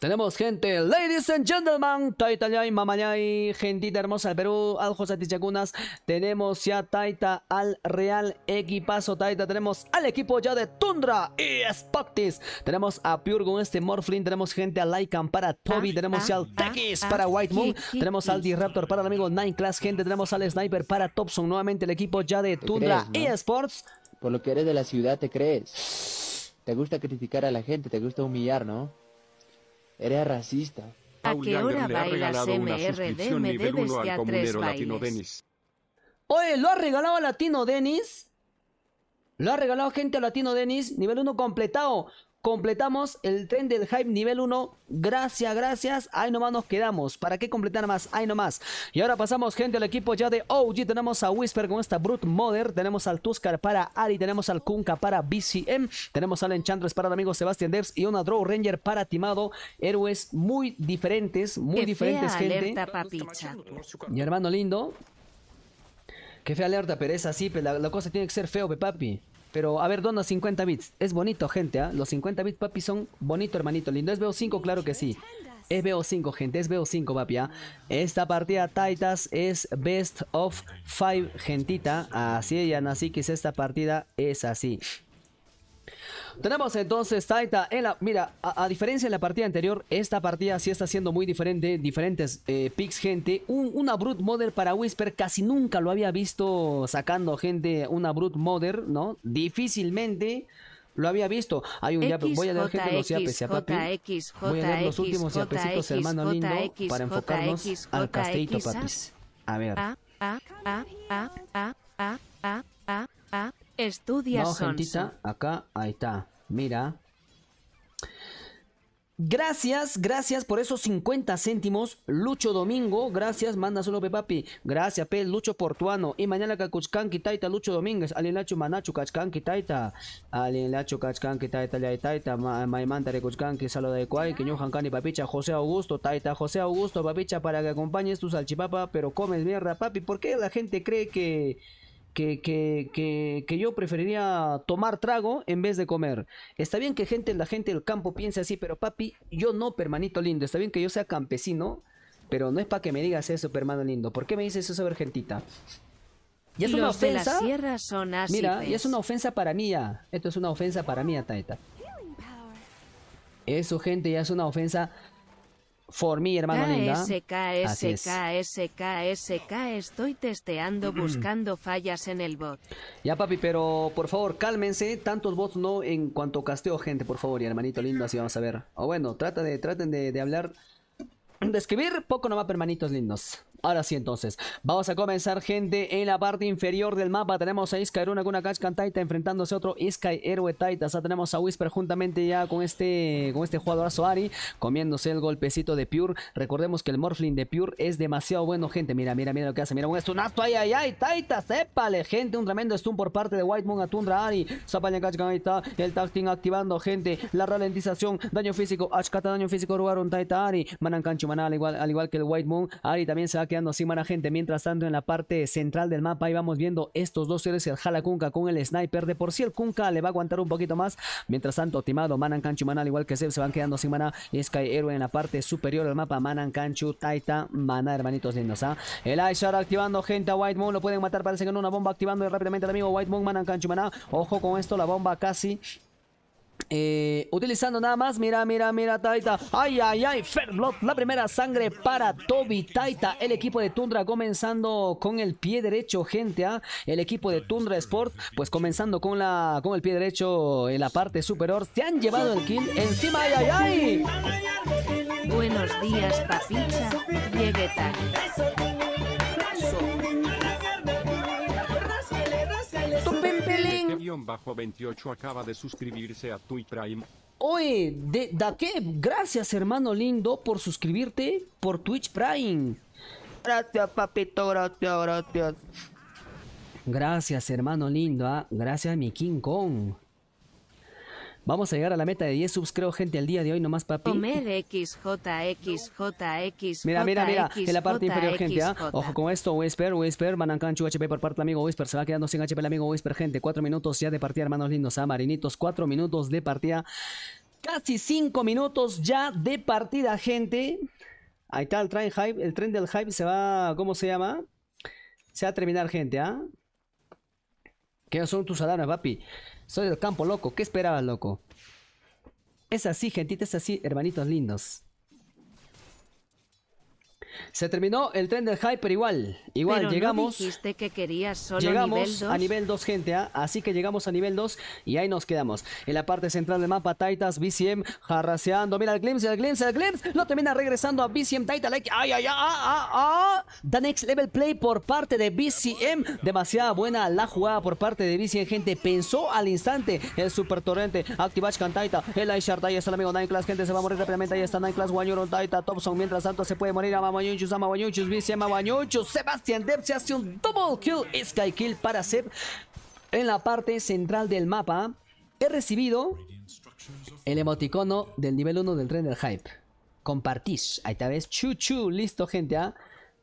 [SPEAKER 1] tenemos gente, ladies and gentlemen, Yay, Mamayay, gentita hermosa del Perú, José Yagunas, Tenemos ya Taita al Real Equipazo Taita. Tenemos al equipo ya de Tundra y Tenemos a Pure con este Morflin. Tenemos gente al Lycan para Toby. Ah, tenemos ya al ah, Tekis ah, para White Moon. Tenemos al Disruptor para el amigo Nine Class. Gente, tenemos al Sniper para Topson, Nuevamente el equipo ya de Tundra y Sports. Por lo que eres de la ciudad, ¿te crees? Te gusta criticar a la gente, te gusta humillar, ¿no? Era racista. ¿A qué hora le ha regalado una suscripción me debes 1 a tres Latino Denis. Oye, ¿lo ha regalado a Latino Denis? Lo ha regalado gente a Latino Denis, nivel 1 completado. Completamos el tren del hype nivel 1. Gracias, gracias. Ahí nomás nos quedamos. ¿Para qué completar más? Ahí nomás. Y ahora pasamos, gente, al equipo ya de OG. Tenemos a Whisper con esta Brute Mother. Tenemos al Tuscar para Ari. Tenemos al Kunka para BCM. Tenemos al Enchantress para el amigo Sebastian Debs. Y una Draw Ranger para Timado. Héroes muy diferentes, muy diferentes, gente. Alerta, Mi hermano lindo. Qué fea alerta, pero es así. la, cosa tiene que ser feo, pe papi. Pero a ver, dona 50 bits. Es bonito, gente, ¿ah? Los 50 bits, papi, son bonito, hermanito lindo. ¿Es BO5? Claro que sí. Es BO5, gente. Es BO5, papi, ¿ah? Esta partida Titans es Best of five, gentita. Así, ya así que esta partida es así. Tenemos entonces Taita en la... Mira, a, diferencia de la partida anterior, esta partida sí está siendo muy diferente. Diferentes eh, picks, gente. una Brute Mother para Whisper. Casi nunca lo había visto sacando, gente, una Brute Mother, ¿no? Difícilmente... Lo había visto. Hay un yape. Voy a dar los Voy
[SPEAKER 3] a los últimos yapecitos, hermano lindo, para enfocarnos al castellito, ah. papis. A ver. Ah, ah, Estudia no,
[SPEAKER 1] acá, ahí está. Mira. Gracias, gracias por esos 50 céntimos. Lucho Domingo, gracias, manda solo pepapi papi. Gracias, pe Lucho Portuano. Y mañana Cacuchcan kitaita Lucho Domínguez. manachu Manacho kitaita Taita. Alenacho, Cachcan Taita. Maimanta Recuchcan, que saluda de Cuay, que Cani Papicha, José Augusto, Taita, José Augusto, Papicha, para que acompañes tu salchipapa, pero comes mierda, papi. ¿Por qué la gente cree que.? que, que, que, yo preferiría tomar trago en vez de comer. Está bien que gente, la gente del campo piense así, pero papi, yo no, permanito lindo. Está bien que yo sea campesino, pero no es para que me digas eso, permano lindo. ¿Por qué me dices eso, vergentita? Y es una ofensa. mira, y es una ofensa para mí ya. Esto es una ofensa para mí, Taeta. Eso, gente, ya es una ofensa For me, hermano linda. SK,
[SPEAKER 3] estoy testeando mm. buscando fallas en el bot.
[SPEAKER 1] Ya, papi, pero por favor, cálmense. Tantos bots no en cuanto casteo gente, por favor. Y hermanito lindo, así vamos a ver. O bueno, trata de, traten de, de hablar, de escribir poco nomás, hermanitos lindos. Ahora sí, entonces, vamos a comenzar, gente. En la parte inferior del mapa tenemos a Iskairuna con una Taita enfrentándose a otro Sky Héroe Taita. O tenemos a Whisper juntamente ya con este, con este jugadorazo Ari, comiéndose el golpecito de Pure. Recordemos que el Morphling de Pure es demasiado bueno, gente. Mira, mira, mira lo que hace. Mira, un stunazo, ay, ay, ay, Taita, sépale, gente. Un tremendo stun por parte de White Moon a Tundra Ari. Zapaña Kashkan, ahí está. El tacting activando, gente. La ralentización, daño físico. Ashkata, daño físico, Rugaron Taita Ari. Manan Kanchu, Manal al igual, al igual que el White Moon. Ari también se va a Quedando así gente. Mientras tanto, en la parte central del mapa, ahí vamos viendo estos dos seres, el Jala Kunka con el Sniper. De por sí, el Kunka le va a aguantar un poquito más. Mientras tanto, Timado, Manan Kanchu, manal al igual que Zeb, se van quedando sin mana. Sky Héroe en la parte superior del mapa, Manan Canchu. Taita, Mana, hermanitos lindos. ¿ah? El Aishar activando gente a White Moon, lo pueden matar, parece que no, una bomba activando rápidamente al amigo White Moon, Manan Kanchu, maná Ojo con esto, la bomba casi eh, utilizando nada más, mira, mira, mira, Taita. Ay, ay, ay, Ferlot la primera sangre para Toby Taita. El equipo de Tundra comenzando con el pie derecho, gente. ¿ah? El equipo de Tundra Sport, pues comenzando con, la, con el pie derecho en la parte superior. Se han llevado el kill encima, ay, ay,
[SPEAKER 2] ay.
[SPEAKER 3] Buenos días,
[SPEAKER 2] papicha. Llegué tarde.
[SPEAKER 5] Bajo 28 acaba de suscribirse a Twitch Prime.
[SPEAKER 1] Oye, de, ¿da qué? Gracias, hermano lindo, por suscribirte por Twitch Prime. Gracias, papito, gracias, gracias. Gracias, hermano lindo. Ah. Gracias, mi King Kong. Vamos a llegar a la meta de 10 subs, creo, gente, el día de hoy nomás, papi.
[SPEAKER 3] XJXJX. Mira, mira, mira, en la parte inferior, gente, ¿ah? Ojo
[SPEAKER 1] con esto, Whisper, Whisper, Manancanchu, HP por parte del amigo Whisper. Se va quedando sin HP el amigo Whisper, gente. 4 minutos ya de partida, hermanos lindos, ¿ah? Marinitos, 4 minutos de partida. Casi 5 minutos ya de partida, gente. Ahí está el tren el tren del hype se va, ¿cómo se llama? Se va a terminar, gente, ¿ah? ¿Qué son tus alarmas, papi? Soy del campo, loco. ¿Qué esperaba, loco? Es así, gentita, es así, hermanitos lindos. Se terminó el tren del Hyper igual, igual pero llegamos. No dijiste
[SPEAKER 3] que querías solo llegamos nivel 2. a
[SPEAKER 1] nivel 2, gente, ¿ah? así que llegamos a nivel 2 y ahí nos quedamos. En la parte central del mapa, Taitas, BCM, jarraseando. Mira el glimpse, el glimpse, el glimpse. Lo termina regresando a BCM Taita. Like, ay, ay, ay, ah ay, ah, ah. The next level play por parte de BCM. Demasiada buena la jugada por parte de BCM, gente. Pensó al instante el super torrente. Activach con Taita. El Shard. ahí está el amigo Nine Class, gente. Se va a morir rápidamente. Ahí está Nine Class, Guañuron, Taita, Thompson. Mientras tanto, se puede morir a Mamoy. Sebastian Sebastián se hace un double kill, sky kill para Seb en la parte central del mapa. He recibido el emoticono del nivel 1 del tren del hype. Compartís. Ahí está, ves. Chuchu. Listo, gente. ¿ah?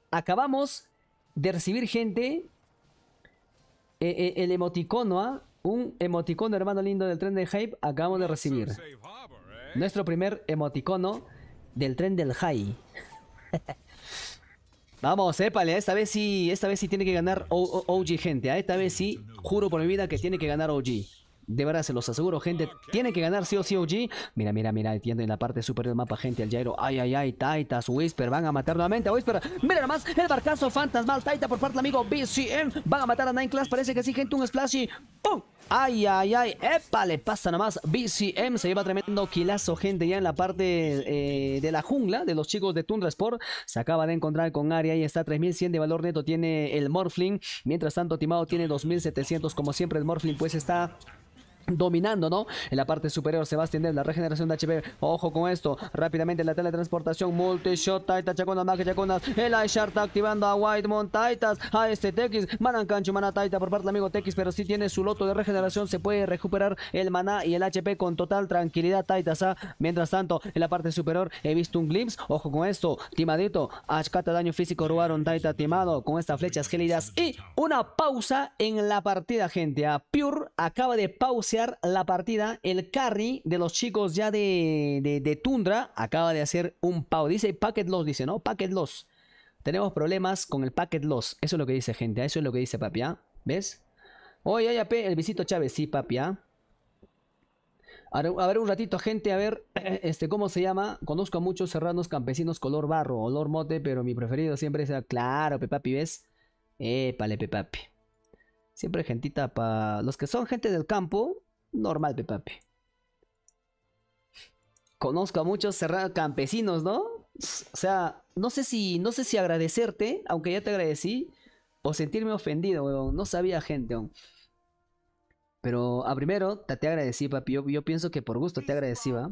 [SPEAKER 1] Acabamos de recibir, gente, e, e, el emoticono. ¿ah? Un emoticono, hermano lindo, del tren del hype. Acabamos de recibir. Nuestro primer emoticono del tren del hype Vamos, épale, esta vez sí, esta vez sí tiene que ganar OG, gente. A ¿ah? esta vez sí, juro por mi vida que tiene que ganar OG. De verdad, se los aseguro, gente. Tiene que ganar sí o sí OG. Mira, mira, mira, entiendo en la parte superior del mapa, gente, el Jairo. Ay, ay, ay, Taitas, Whisper, van a matar nuevamente a Whisper. Mira más, el barcazo fantasmal, Taita por parte del amigo BCM. Van a matar a Nine Class, parece que sí, gente, un splash y ¡pum! Ay, ay, ay, epa, le pasa nada más. BCM se lleva tremendo quilazo, gente, ya en la parte eh, de la jungla de los chicos de Tundra Sport. Se acaba de encontrar con Aria y está 3100 de valor neto. Tiene el Morfling. Mientras tanto, Timado tiene 2700. Como siempre, el Morfling, pues está dominando, ¿no? En la parte superior se va a extender la regeneración de HP. Ojo con esto. Rápidamente la teletransportación. Multishot. Taita Chacona. Magia Chaconas. El está activando a Whitemon. Taitas. A este Tex. Manan Cancho. Mana Taita por parte del amigo Tex. Pero si tiene su loto de regeneración. Se puede recuperar el maná y el HP con total tranquilidad. Taitas. a. Ah. Mientras tanto, en la parte superior he visto un glimpse. Ojo con esto. Timadito. Ashkata daño físico. rubaron Taita timado con estas flechas gélidas. Y una pausa en la partida, gente. A ah. Pure acaba de pausar la partida. El carry de los chicos ya de, Tundra acaba de hacer un pau. Dice packet loss, dice, ¿no? Packet loss. Tenemos problemas con el packet loss. Eso es lo que dice, gente. ¿eh? Eso es lo que dice, Papiá, ¿ah? ¿Ves? Oye, el visito Chávez. Sí, papi. ¿ah? A ver un ratito, gente, a ver, este, ¿cómo se llama? Conozco a muchos serranos campesinos color barro, olor mote, pero mi preferido siempre es, claro, Papi, ¿ves? Épale, Papi Siempre gentita para... Los que son gente del campo, normal, papi. Conozco a muchos cerrados campesinos, ¿no? O sea, no sé si, no sé si agradecerte, aunque ya te agradecí, o sentirme ofendido, weón. No sabía gente, Pero a primero, te, te agradecí, papi. Yo, yo, pienso que por gusto te agradecí, ¿va?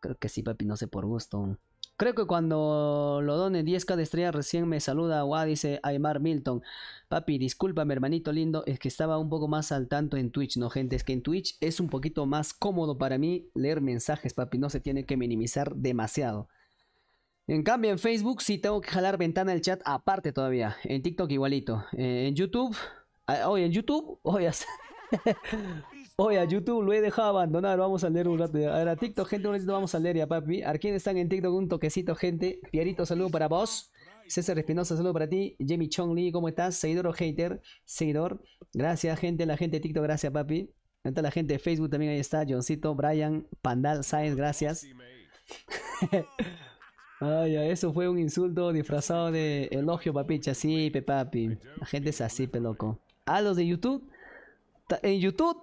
[SPEAKER 1] Creo que sí, papi, no sé por gusto. Creo que cuando lo done 10k de estrella recién me saluda, o dice Aymar Milton. Papi, discúlpame, hermanito lindo, es que estaba un poco más al tanto en Twitch, ¿no, gente? Es que en Twitch es un poquito más cómodo para mí leer mensajes, papi, no se tiene que minimizar demasiado. En cambio, en Facebook sí tengo que jalar ventana del chat aparte todavía. En TikTok igualito. Eh, en YouTube, hoy ah, en YouTube, hoy Oye, a YouTube lo he dejado abandonar. Vamos a leer un rato. a TikTok, gente, un ratito vamos a leer ya, papi. ¿A quién están en TikTok? Un toquecito, gente. Pierito, saludo para vos. César Espinosa, saludo para ti. Jamie Chong Lee, ¿cómo estás? Seguidor o hater. Seguidor. Gracias, gente. La gente de TikTok, gracias, papi. Está la gente de Facebook también ahí está. Johncito, Brian, Pandal, Science, gracias. Ay, eso fue un insulto disfrazado de elogio, papi. Sí, pe papi. La gente es así, pe loco. A los de YouTube. En YouTube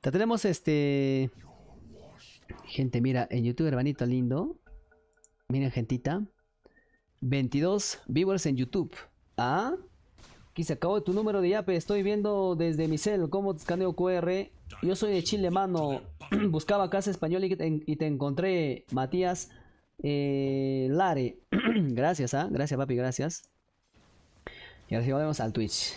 [SPEAKER 1] tenemos este... Gente, mira, en YouTube, hermanito lindo. Miren, gentita. 22 viewers en YouTube. Ah, aquí se acabó tu número de yape. Estoy viendo desde mi cel cómo escaneo QR. Yo soy de Chile, mano. Buscaba casa española y te, encontré, Matías eh, Lare. gracias, ¿ah? Gracias, papi, gracias. Y ahora sí, volvemos al Twitch.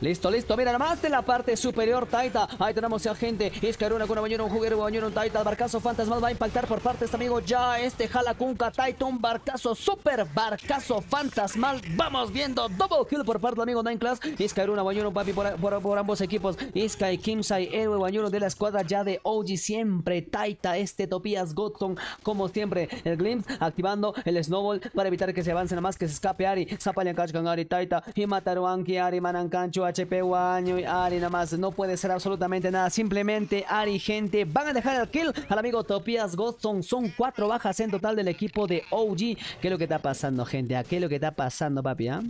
[SPEAKER 1] Listo, listo, mira más de la parte superior Taita, ahí tenemos a gente, Iskaruna con bañero, un juguero, bañero un Taita, barcazo fantasmal va a impactar por parte este amigo, ya este jala Taita, un barcazo, super barcazo fantasmal, vamos viendo double kill por parte del amigo Nine Class, Iskaruna, bañero un papi por, ambos equipos, Iska y Kimsai, héroe, bañero de la escuadra ya de OG, siempre Taita, este Topías Godson, como siempre, el Glimpse activando el Snowball para evitar que se avance, nada más que se escape Ari, Zapalian Kachkan Ari Taita, y Mataruanki Ari Manan Cancho, HP Guaño y Ari nada más. No puede ser absolutamente nada. Simplemente Ari, gente, van a dejar el kill al amigo Topias Godson. Son cuatro bajas en total del equipo de OG. ¿Qué es lo que está pasando, gente? qué es lo que está pasando, papi? Ah?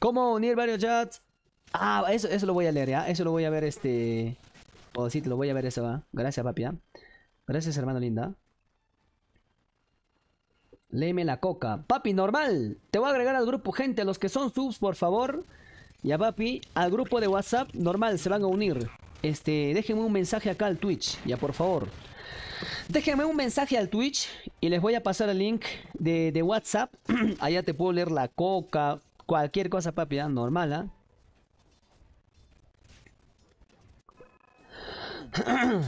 [SPEAKER 1] ¿Cómo unir varios chats? Ah, eso, lo voy a leer, ¿ya? Eso lo voy a ver, este... O sí, te lo voy a ver eso, ¿va? Ah. Gracias, papi, ah. Gracias, hermano linda. Léeme la coca. Papi, normal. Te voy a agregar al grupo, gente. los que son subs, por favor. Ya papi, al grupo de WhatsApp normal se van a unir. Este, déjenme un mensaje acá al Twitch, ya por favor. Déjenme un mensaje al Twitch y les voy a pasar el link de, de WhatsApp. Allá te puedo leer la coca, cualquier cosa, papi, ¿ah? normal, ¿ah?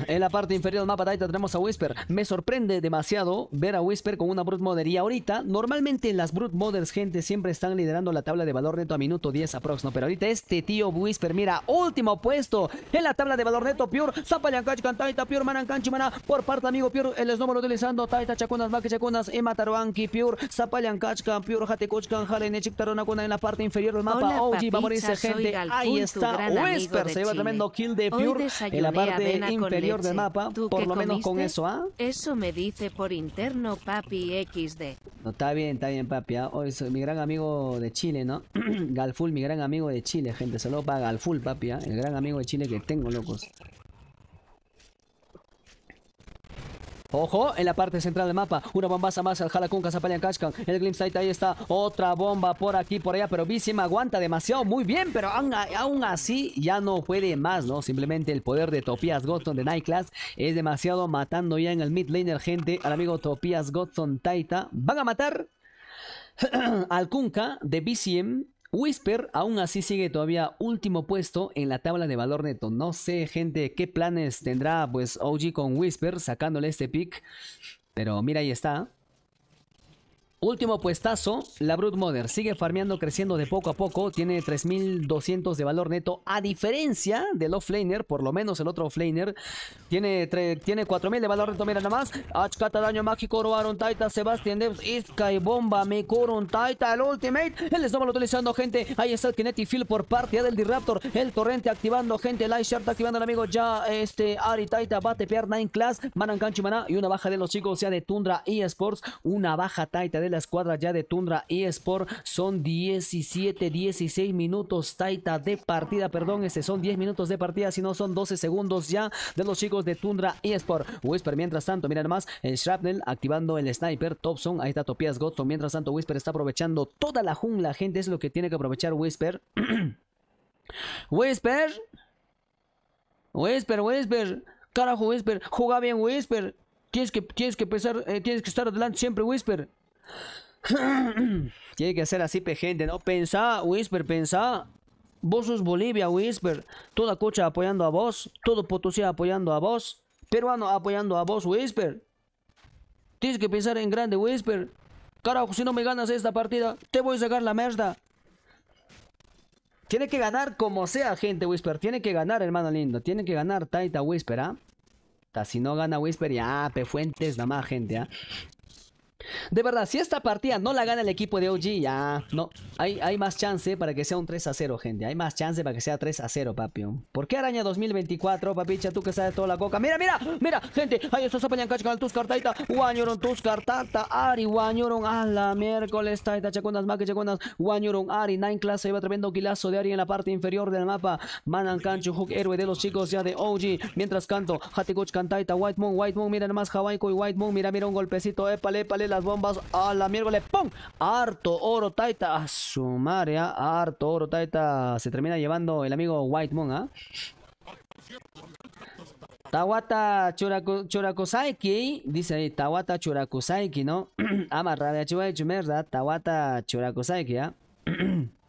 [SPEAKER 1] en la parte inferior del mapa Taita tenemos a Whisper. Me sorprende demasiado ver a Whisper con una Brute Mother. Y ahorita, normalmente las Brute moders gente, siempre están liderando la tabla de valor neto a minuto 10 aprox, ¿no? Pero ahorita este tío Whisper, mira, último puesto en la tabla de valor neto. Pure, Kachkan, Taita, Pure, Manankanchi, Mana, por parte amigo Pure, el snowball utilizando Taita, Chacunas, Maki, Chacunas, Emataruanki, Pure, Kachkan, Pure, Jatecochcan, Jalen, Tarona en la parte inferior del mapa. Hola, OG, a irse, gente.
[SPEAKER 2] Ahí está Whisper, se lleva tremendo kill de Pure en la parte el inferior del mapa, por lo menos con eso, ¿ah?
[SPEAKER 3] Eso me dice por interno papi XD.
[SPEAKER 2] No,
[SPEAKER 1] está bien, está bien, papi. ¿ah? Hoy soy mi gran amigo de Chile, ¿no? Galful, mi gran amigo de Chile, gente. Saludos para Galful, papi, ¿ah? El gran amigo de Chile que tengo, locos. Ojo, en la parte central del mapa. Una bombaza más al Jalacunca, Zapalian Kashkan. El Glimpsite ahí está. Otra bomba por aquí, por allá. Pero Bissim aguanta demasiado. Muy bien, pero aún, así ya no puede más, ¿no? Simplemente el poder de Topias Godson de Nightclass es demasiado matando ya en el mid laner, gente. Al amigo Topias Gotzon Taita. Van a matar al Kunka de BCM Whisper aún así sigue todavía último puesto en la tabla de valor neto. No sé, gente, qué planes tendrá pues OG con Whisper sacándole este pick. Pero mira, ahí está. Último puestazo, la Brute Mother. Sigue farmeando, creciendo de poco a poco. Tiene 3200 de valor neto. A diferencia del offlaner, por lo menos el otro offlaner. Tiene, tiene 4000 de valor neto, mira nada más. H-Kata daño mágico, robaron Taita, Sebastian Debs, Iska y Bomba, Mikoron Taita, el ultimate. El Snowball utilizando, gente. Ahí está el Kinetic Field por parte del Diraptor. El torrente activando, gente. Light Shard activando al amigo. Ya este Ari Taita va a tepear Nine Class. Manan Kanchi Maná y una baja de los chicos, o sea, de Tundra y Sports. Una baja Taita del la escuadra ya de Tundra y eSport. Son 17, 16 minutos Taita de partida, perdón, este son 10 minutos de partida, si no son 12 segundos ya de los chicos de Tundra eSport. Whisper, mientras tanto, mira más, el Shrapnel activando el sniper, Topson, ahí está Topias Godson. Mientras tanto, Whisper está aprovechando toda la jungla, gente, es lo que tiene que aprovechar Whisper. Whisper. Whisper, Whisper. Carajo, Whisper. Juega bien, Whisper. Tienes que, tienes que eh, tienes que estar adelante siempre, Whisper. Tiene que ser así, pe gente, ¿no? Pensá, Whisper, pensá. Vos sos Bolivia, Whisper. Toda cocha apoyando a vos. Todo Potosí apoyando a vos. Peruano apoyando a vos, Whisper. Tienes que pensar en grande, Whisper. Carajo, si no me ganas esta partida, te voy a sacar la merda. Tiene que ganar como sea, gente, Whisper. Tiene que ganar, hermano lindo. Tiene que ganar Taita Whisper, ¿ah? ¿eh? Si no gana Whisper, ya, pe Pefuentes, nada más, gente, ¿ah? De verdad, si esta partida no la gana el equipo de OG, ya no. Hay, hay más chance para que sea un 3 a 0, gente. Hay más chance para que sea 3 a 0, papi. ¿Por qué araña 2024, papicha? Tú que sabes toda la coca. Mira, mira, mira, gente. Ahí está Zapañancachi con tus cartaita. Guañoron tus cartata. Ari, guañoron a la miércoles. Taita, chacunas, maque, chacunas. Guañoron Ari, nine clase. Iba tremendo quilazo de Ari en la parte inferior del mapa. Manan Cancho, Hook, héroe de los chicos ya de OG. Mientras canto, Hatikuch cantaita. White Moon, White Moon. Mira más Hawaiico y White Moon. Mira, mira un golpecito. epale, épale las bombas a la miércoles. ¡Pum! Harto oro taita. A su ah, harto oro taita. Se termina llevando el amigo White Moon, ¿ah? Tawata churaku, dice ahí, Tawata Churakusaiki, ¿no? Amarra de Chihuahua y Tawata Churakusaiki, ¿ah?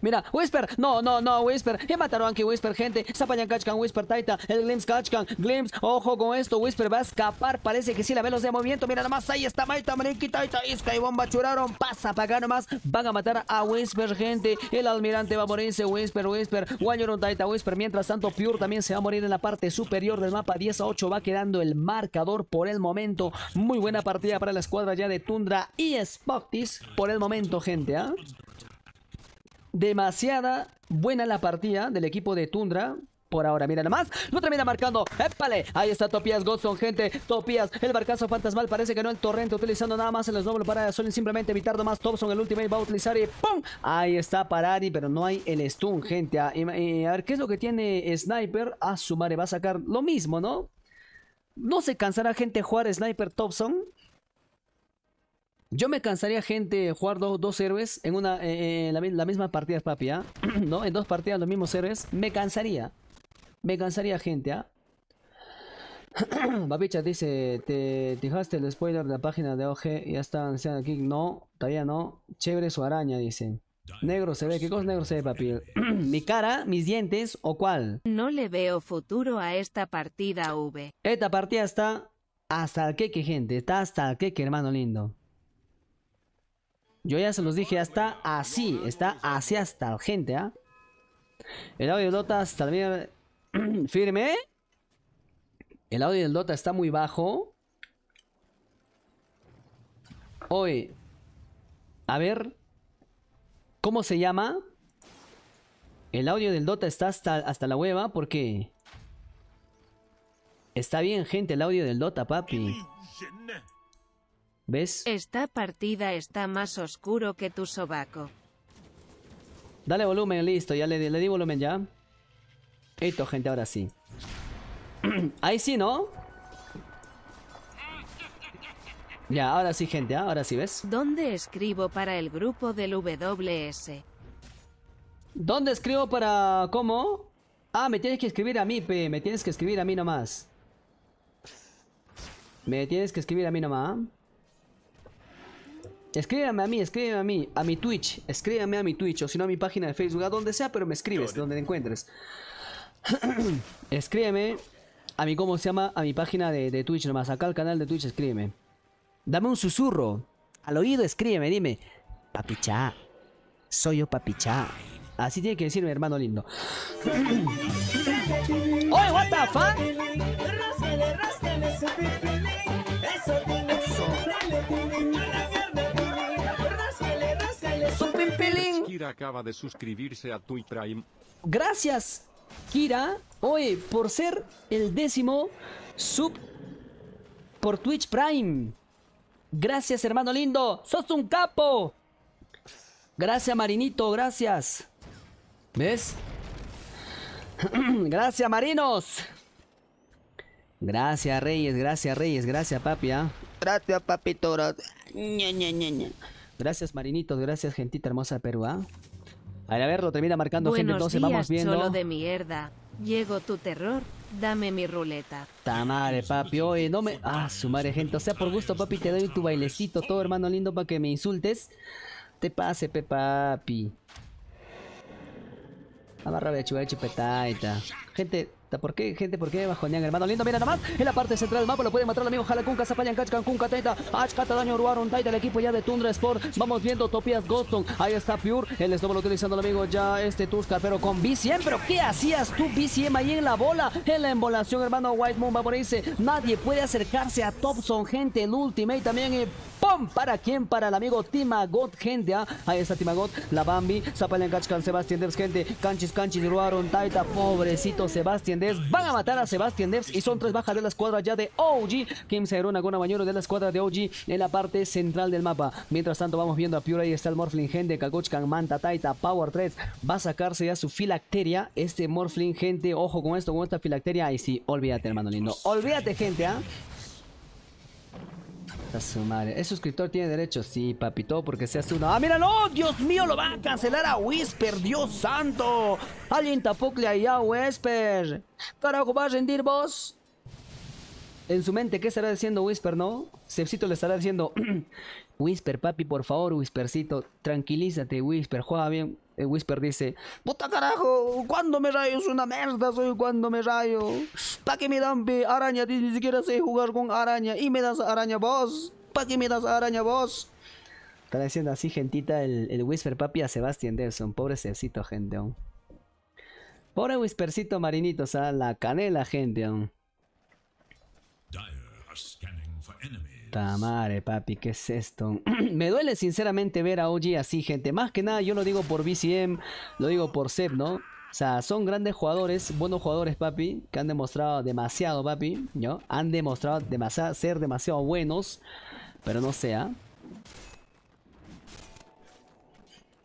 [SPEAKER 1] Mira, Whisper, no, no, no, Whisper, ya mataron aquí Whisper, gente, Zapayan Kachkan, Whisper Taita, el Glimpse Kachkan, Glimps, ojo con esto, Whisper va a escapar, parece que sí, la velocidad de movimiento, mira nomás, ahí está Maita, Mariki, Taita, Isca y Bomba, churaron, pasa para acá nomás, van a matar a Whisper, gente, el almirante va a morirse, Whisper, Whisper, Wanyoron Taita, Whisper, mientras tanto Pure también se va a morir en la parte superior del mapa, 10 a 8 va quedando el marcador por el momento, muy buena partida para la escuadra ya de Tundra y Spoctis por el momento, gente, ¿ah? Demasiada buena la partida del equipo de Tundra. Por ahora, mira nomás. Lo termina marcando. ¡Épale! Ahí está Topías Godson, gente. Topías, el barcazo fantasmal. Parece que no el torrente. Utilizando nada más en los doble para Suelen Simplemente evitar nomás. Thompson, el ultimate va a utilizar y ¡pum! Ahí está Paradi, pero no hay el stun, gente. Ah, a, ver, ¿qué es lo que tiene Sniper? A su va a sacar lo mismo, ¿no? No se cansará, gente, jugar Sniper Thompson. Yo me cansaría, gente, jugar dos, héroes en una en eh, eh, la, misma partida, papi, ¿ah? ¿No? En dos partidas los mismos héroes. Me cansaría. Me cansaría, gente, ¿ah? dice, ¿te fijaste el spoiler de la página de OG? Ya está siendo aquí. No, todavía no. Chévere su araña, dice. Negro se ve, ¿qué cosa negro se ve, papi? ¿Mi cara, mis dientes o cuál?
[SPEAKER 3] No le veo futuro a esta partida, V.
[SPEAKER 1] Esta partida está hasta el queque, gente. Está hasta el queque, hermano lindo. Yo ya se los dije, hasta está así, está así hasta gente, ¿ah? El audio del Dota está bien firme. El audio del Dota está muy bajo. Hoy, a ver, ¿cómo se llama? El audio del Dota está hasta, hasta la hueva porque... Está
[SPEAKER 3] bien, gente, el audio del Dota, papi. ¿Ves? Esta partida está más oscuro que tu sobaco. Dale volumen, listo, ya
[SPEAKER 1] le, le di volumen ya. Esto, gente, ahora sí. Ahí sí, ¿no?
[SPEAKER 3] Ya, ahora sí, gente, ¿ah? ahora sí, ¿ves? ¿Dónde escribo para el grupo del WS? ¿Dónde
[SPEAKER 1] escribo para... cómo? Ah, me tienes que escribir a mí, pe. Me tienes que escribir a mí nomás. Me tienes que escribir a mí nomás. Escríbeme a mí, escríbeme a mí, a mi Twitch, escríbeme a mi Twitch o si no a mi página de Facebook, a donde sea, pero me escribes, donde te encuentres. escríbeme a mi, ¿cómo se llama? A mi página de, de, Twitch nomás, acá al canal de Twitch, escríbeme. Dame un susurro, al oído escríbeme, dime, papichá, soy yo papichá. Así tiene que decirme, hermano lindo. ¡Oye, what the fuck!
[SPEAKER 5] Eso. Kira acaba de suscribirse a Twitch Prime.
[SPEAKER 1] Gracias, Kira. Oye, por ser el décimo sub por Twitch Prime. Gracias, hermano lindo. ¡Sos un capo! Gracias, Marinito. Gracias. ¿Ves? gracias, Marinos. Gracias, Reyes. Gracias, Reyes. Gracias, papi. ¿ah? Gracias, papito. Ña, Gracias, marinitos. Gracias, gentita hermosa de Perú, ¿ah? a ver, lo termina marcando gente, entonces vamos viendo. Solo de
[SPEAKER 3] mierda. Llego tu terror, dame mi ruleta.
[SPEAKER 1] Tamare, papi, oye, no me. Ah, su madre, gente. O sea, por gusto, papi, te doy tu bailecito, todo hermano lindo, para que me insultes. Te pase, pe papi. Amarra de chupetaita. Gente, ¿Por qué, gente? ¿Por qué bajonean, hermano? Lindo, mira más, En la parte central del mapa lo pueden matar el amigo Jalakunka Zapayan, Kachkan, Kunka, Taita, Ashkata, Daño, Ruaron, Taita, el equipo ya de Tundra Sport. Vamos viendo Topias Goston. Ahí está Pure. El estómago lo utilizando el amigo ya este tuscar pero con BCM. ¿Pero qué hacías tú, BCM, ahí en la bola? En la embolación, hermano White Moon va a irse. Nadie puede acercarse a Topson, gente. El ultimate también. ¡Pum! ¿Para quién? Para el amigo Timagot, gente. ¿ah? Ahí está Timagot, la Bambi, Zapayan, Kachkan, Sebastián gente. Canchis, Canchis, Ruaron, Taita. Pobrecito Sebastián van a matar a Sebastian Debs y son tres bajas de la escuadra ya de OG. Kim una con Bañero de la escuadra de OG en la parte central del mapa. Mientras tanto vamos viendo a Piura y está el Morfling Gente, Kagochkan, Manta, Taita, Power 3. Va a sacarse ya su filacteria. Este Morphling, Gente, ojo con esto, con esta filacteria. y sí, olvídate hermano lindo, olvídate gente, ¿ah? A su ¿Es suscriptor? ¿Tiene derecho? Sí, papi. Todo porque seas uno. ¡Ah, mira, no! ¡Dios mío! ¡Lo va a cancelar a Whisper! ¡Dios santo! ¡Alguien tapucle allá, a Whisper! ¡Carajo, va a rendir vos! En su mente, ¿qué estará diciendo Whisper, no? Sefcito le estará diciendo... Whisper, papi, por favor, Whispercito. Tranquilízate, Whisper. Juega bien. El eh, Whisper dice, puta carajo, cuando me rayo es una mierda, soy cuando me rayo. ¿Para qué me dan araña? Ni siquiera sé jugar con araña. Y me das araña vos. ¿Para qué me das araña vos? Está diciendo así, gentita, el, Whisper Papi a Sebastián Delson. pobre gente. Pobre Whispercito Marinito, o sea, la canela, gente. Puta madre, papi, ¿qué es esto? me duele sinceramente ver a OG así, gente. Más que nada, yo lo digo por BCM, lo digo por Seb, ¿no? O sea, son grandes jugadores, buenos jugadores, papi, que han demostrado demasiado, papi, ¿no? Han demostrado demasiado, ser demasiado buenos, pero no sea.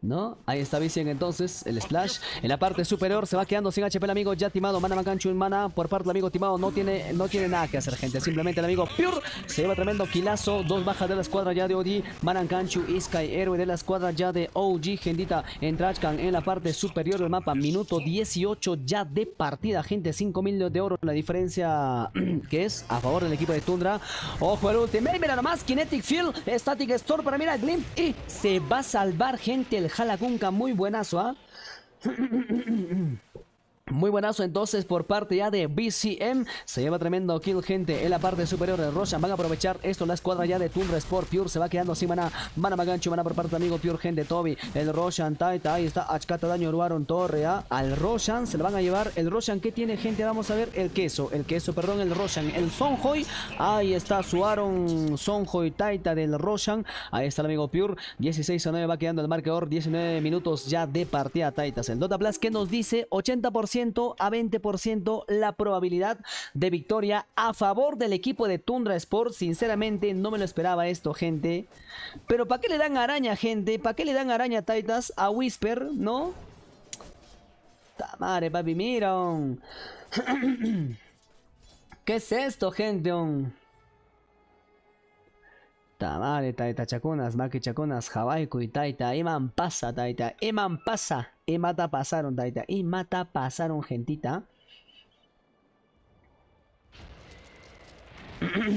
[SPEAKER 1] ¿No? Ahí está Vicien entonces, el Splash. En la parte superior se va quedando sin HP el amigo ya timado. Mana Mancancho en mana. Por parte del amigo timado no tiene, no tiene nada que hacer, gente. Simplemente el amigo Pure se lleva tremendo quilazo. Dos bajas de la escuadra ya de OG. y Sky héroe de la escuadra ya de OG. Gendita en Trashcan en la parte superior del mapa. Minuto 18 ya de partida, gente. 5 mil de oro. La diferencia que es a favor del equipo de Tundra. Ojo el último. Mira nomás. Kinetic Field, Static Storm, para mira Glimp Y se va a salvar, gente, el jala muy buenazo, ¿ah? Muy buenazo entonces por parte ya de BCM Se lleva tremendo kill gente en la parte superior de Roshan Van a aprovechar esto la escuadra ya de Tundra Sport Pure se va quedando van maná Mana Magancho, a por parte de amigo Pure gente Toby El Roshan, Taita, ahí está Achcata daño Ruaron, Torre a Al Roshan se lo van a llevar El Roshan, ¿qué tiene gente? Vamos a ver el queso El queso, perdón, el Roshan El Sonjoy, ahí está Suaron Sonjoy, Taita del Roshan Ahí está el amigo Pure 16 a 9 va quedando el marcador 19 minutos ya de partida Taitas El Dota Plus ¿Qué nos dice 80% a 20% la probabilidad de victoria a favor del equipo de Tundra Sports Sinceramente, no me lo esperaba esto, gente. Pero ¿para qué le dan araña, gente? ¿Para qué le dan araña Taitas a Whisper, no? ¡Ta ¿Qué es esto, gente? Tamale, taita chaconas, Maki chaconas, jabaico y taita, iman pasa, taita, iman pasa, y e mata pasaron, taita, y e mata pasaron, gentita.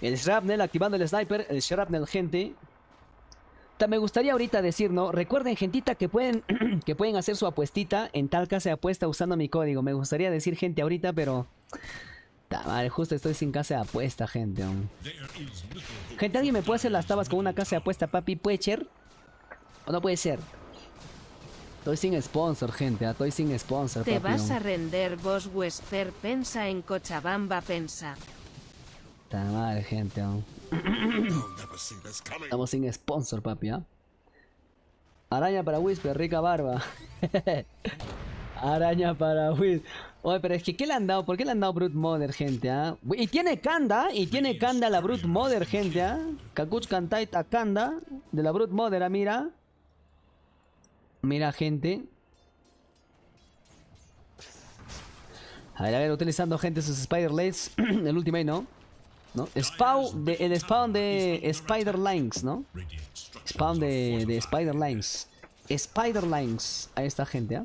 [SPEAKER 1] el Shrapnel activando el sniper, el Shrapnel, gente. Me gustaría ahorita decir, ¿no? Recuerden, gentita, que pueden, que pueden hacer su apuestita. En tal caso apuesta usando mi código. Me gustaría decir, gente, ahorita, pero mal, justo estoy sin casa de apuesta, gente. Gente, ¿alguien me puede hacer las tabas con una casa de apuesta, papi? ¿Puede ser? ¿O no puede ser? Estoy sin sponsor, gente. Ah, estoy sin sponsor. Te vas a
[SPEAKER 3] render vos, Wesper. Pensa en Cochabamba, pensa.
[SPEAKER 1] Está mal, gente. Ah. Estamos sin sponsor, papi. Ah. Araña para Whisper, rica barba. Araña para Whisper. Oye, pero es que ¿qué le han dado? ¿Por qué le han dado Brute Mother, gente? ah? Y tiene Kanda, y tiene Kanda la Brute Mother, gente. ah Kakuch a Kanda de la Brute Mother, ah, mira. Mira, gente. A ver, a ver, utilizando, gente, sus Spider Lays. el ultimate, ¿no? ¿No? Spawn de, el spawn de Spider Lines, ¿no? Spawn de, de Spider Lines. Spider Lines. A esta gente, ¿ah?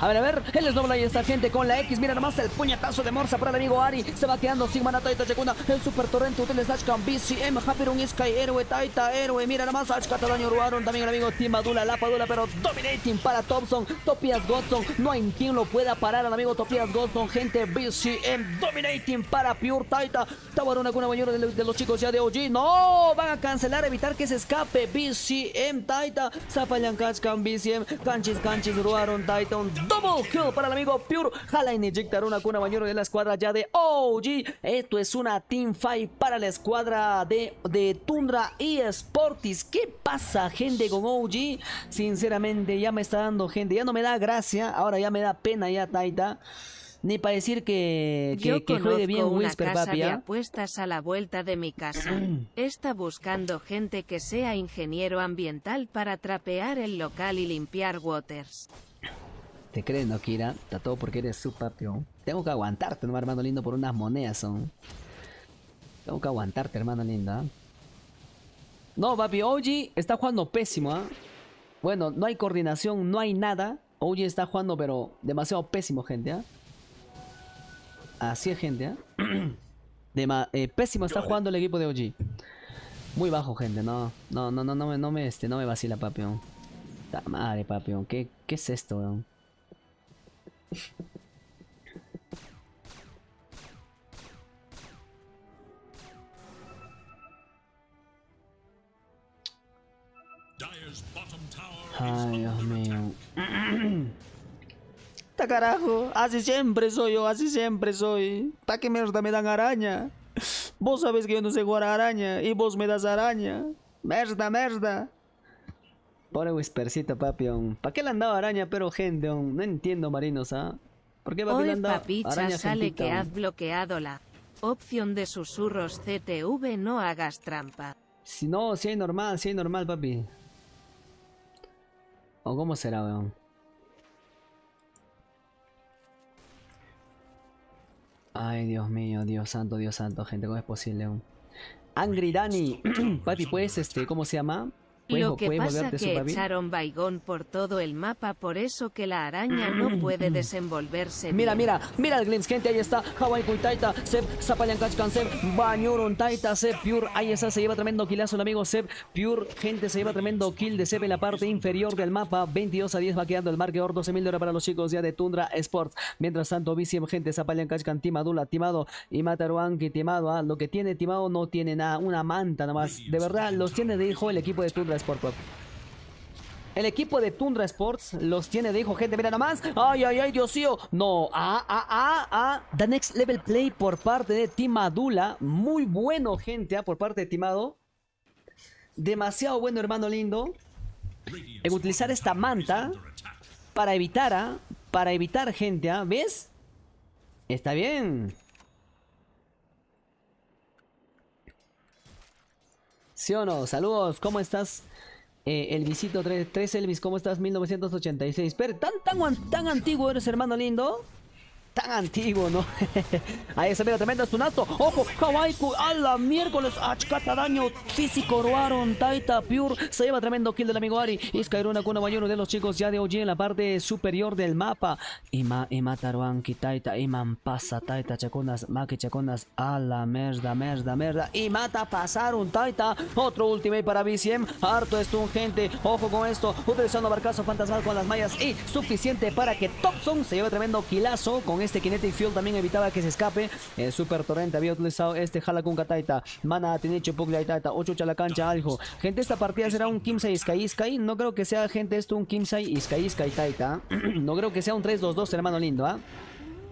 [SPEAKER 1] A ver, a ver, el Snowball ahí esta gente con la X. Mira nomás el puñetazo de Morsa para el amigo Ari. Se va quedando sin mana Taita El Super Torrente ustedes. Slash BCM. Hapirun Sky Héroe Taita Héroe. Mira nomás Ashka Talaño, Ruaron. También el amigo Timadula Lapadula. Pero Dominating para Thompson. Topias Godson. No hay quien lo pueda parar al amigo Topias Godson. Gente BCM.
[SPEAKER 2] Dominating
[SPEAKER 1] para Pure Taita. Tabaruna con mañana de los chicos ya de OG. No, van a cancelar, evitar que se escape. BCM Taita. Zapallan Kachkan BCM. Canchis Canchis Ruaron un Double kill para el amigo Pure. Jala inyectar una cuna bañero de la escuadra ya de OG. Esto es una team fight para la escuadra de, de Tundra y Sportis. ¿Qué pasa, gente, con OG? Sinceramente, ya me está dando gente. Ya no me da gracia. Ahora ya me da pena ya Taita ni para decir que, que, juegue bien una Whisper, casa de ¿ah?
[SPEAKER 3] apuestas a la vuelta de mi casa. Está buscando gente que sea ingeniero ambiental para trapear el local y limpiar waters.
[SPEAKER 1] Te creen, no Kira. Está todo porque eres su papión. Tengo que aguantarte, ¿no, hermano lindo, por unas monedas son. Tengo que aguantarte, hermano lindo. No, papi, Oji está jugando pésimo, ¿ah? Bueno, no hay coordinación, no hay nada. Oji está jugando, pero demasiado pésimo, gente, ¿ah? Así es, gente, ¿ah? eh, pésimo está eh. jugando el equipo de Oji. Muy bajo, gente, no. No, no, no, no, me, no me, este, no me vacila, papión. Madre, papi, ¿qué, qué es esto, weón?
[SPEAKER 2] Ai, oh meu.
[SPEAKER 1] tá carajo. assim sempre sou eu assim sempre sou tá que merda me dá aranha Vos sabés que eu não sei guardar araña e vos me das aranha Merda, merda. Pobre Whispercito, papi. ¿Para qué le han dado araña, pero gente? No entiendo, marinos, ¿ah? ¿Por qué papi le han araña, sale que has
[SPEAKER 3] bloqueado la opción de susurros CTV, no hagas trampa.
[SPEAKER 1] Si no, si hay normal, si hay normal, papi. ¿O cómo será, weón? Ay, Dios mío, Dios santo, Dios santo, gente, ¿cómo es posible? Weón? Angry Danny, papi, pues, este, cómo se llama? Lo que pasa que echaron
[SPEAKER 3] Baigón por todo el mapa, por eso que la araña no mm. puede desenvolverse. Mira, mira, mira el glimpse, gente, ahí está. Hawaii Taita,
[SPEAKER 1] Sep, Kachkan Seb. Bañuron Taita, Sep, Pure, ahí está, se lleva tremendo killazo el amigo Sep, Pure, gente, se lleva tremendo kill de Seb en la parte inferior del mapa. 22 a 10 va el marqueador. 12 mil dólares para los chicos ya de Tundra Sports. Mientras tanto, Viciem, gente, Kachkan, Timadula, Timado y que Timado, ¿ah? lo que tiene Timado no tiene nada, una manta nada más. De verdad, los tiene de hijo el equipo de Tundra el equipo de Tundra Sports los tiene de hijo, gente. Mira nomás. Ay, ay, ay, Dios mío. No. Ah, ah, ah, ah. The Next Level Play por parte de Timadula. Muy bueno, gente, a ah, por parte de Timado. Demasiado bueno, hermano lindo. En utilizar esta manta para evitar, a ah, para evitar, gente, a ah, ¿ves? Está bien. Saludos, ¿cómo estás? Eh, Elvisito 3, Elvis, ¿cómo estás? 1986. pero ¿tan, tan, tan antiguo eres, hermano lindo? tan antiguo, ¿no? Ahí se mira tremendo estunazo. Ojo, Hawaiku a la miércoles. Achcata daño físico. robaron. Taita Pure. Se lleva tremendo kill del amigo Ari. y Skyrona Kuna uno de los chicos ya de OG en la parte superior del mapa. Y y kitaita Taita. Iman pasa Taita. Chaconas, maqui, Chaconas. A la merda, merda, merda. Y mata pasar un Taita. Otro ultimate para BCM. Harto stun, gente. Ojo con esto. Utilizando barcazo fantasmal con las mayas, Y suficiente para que Topson se lleve tremendo killazo, con este Kinetic Fuel también evitaba que se escape. El eh, Super Torrente había utilizado este Halakun Taita. Mana y Taita. 8 cancha, Aljo. Gente, esta partida será un Kimsai Iskai Iskai. No creo que sea, gente, esto un Kimsay. Iskai Iskai Taita. no creo que sea un 3-2-2, hermano lindo, ¿ah?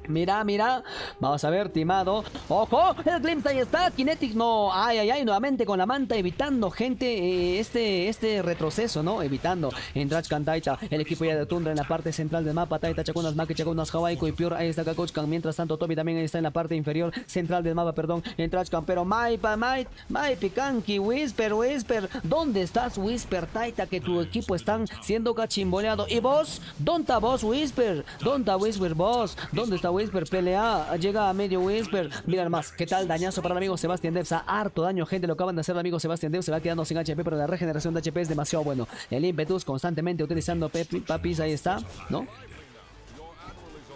[SPEAKER 1] Mira, mira, vamos a ver, timado. ¡Ojo! El glimpse ahí está, Kinetic no. Ay, ay, ay, nuevamente con la manta, evitando, gente, eh, este, este retroceso, ¿no? Evitando. en Trashcan, Taita, el equipo ya de Tundra en la parte central del mapa. Taita, Chacunas, Maki, Chacunas, Hawaii, y Pior. Ahí está Kakochkan. Mientras tanto, Toby también está en la parte inferior central del mapa, perdón. en Trashcan, pero Maipa, Maipa, Maipa, Kanki, Whisper, Whisper. ¿Dónde estás, Whisper, Taita? Que tu equipo están siendo cachimboleado. ¿Y vos? ¿Dónde está vos, Whisper? ¿Dónde está Whisper, vos? ¿Dónde está Whisper, pelea, llega a medio Whisper. Miren más, ¿qué tal? Dañazo para el amigo Sebastián Debs. harto daño, gente. Lo acaban de hacer el amigo Sebastián Debs. Se va quedando sin HP, pero la regeneración de HP es demasiado bueno. El Impetus constantemente utilizando pepi, Papis. Ahí está, ¿no?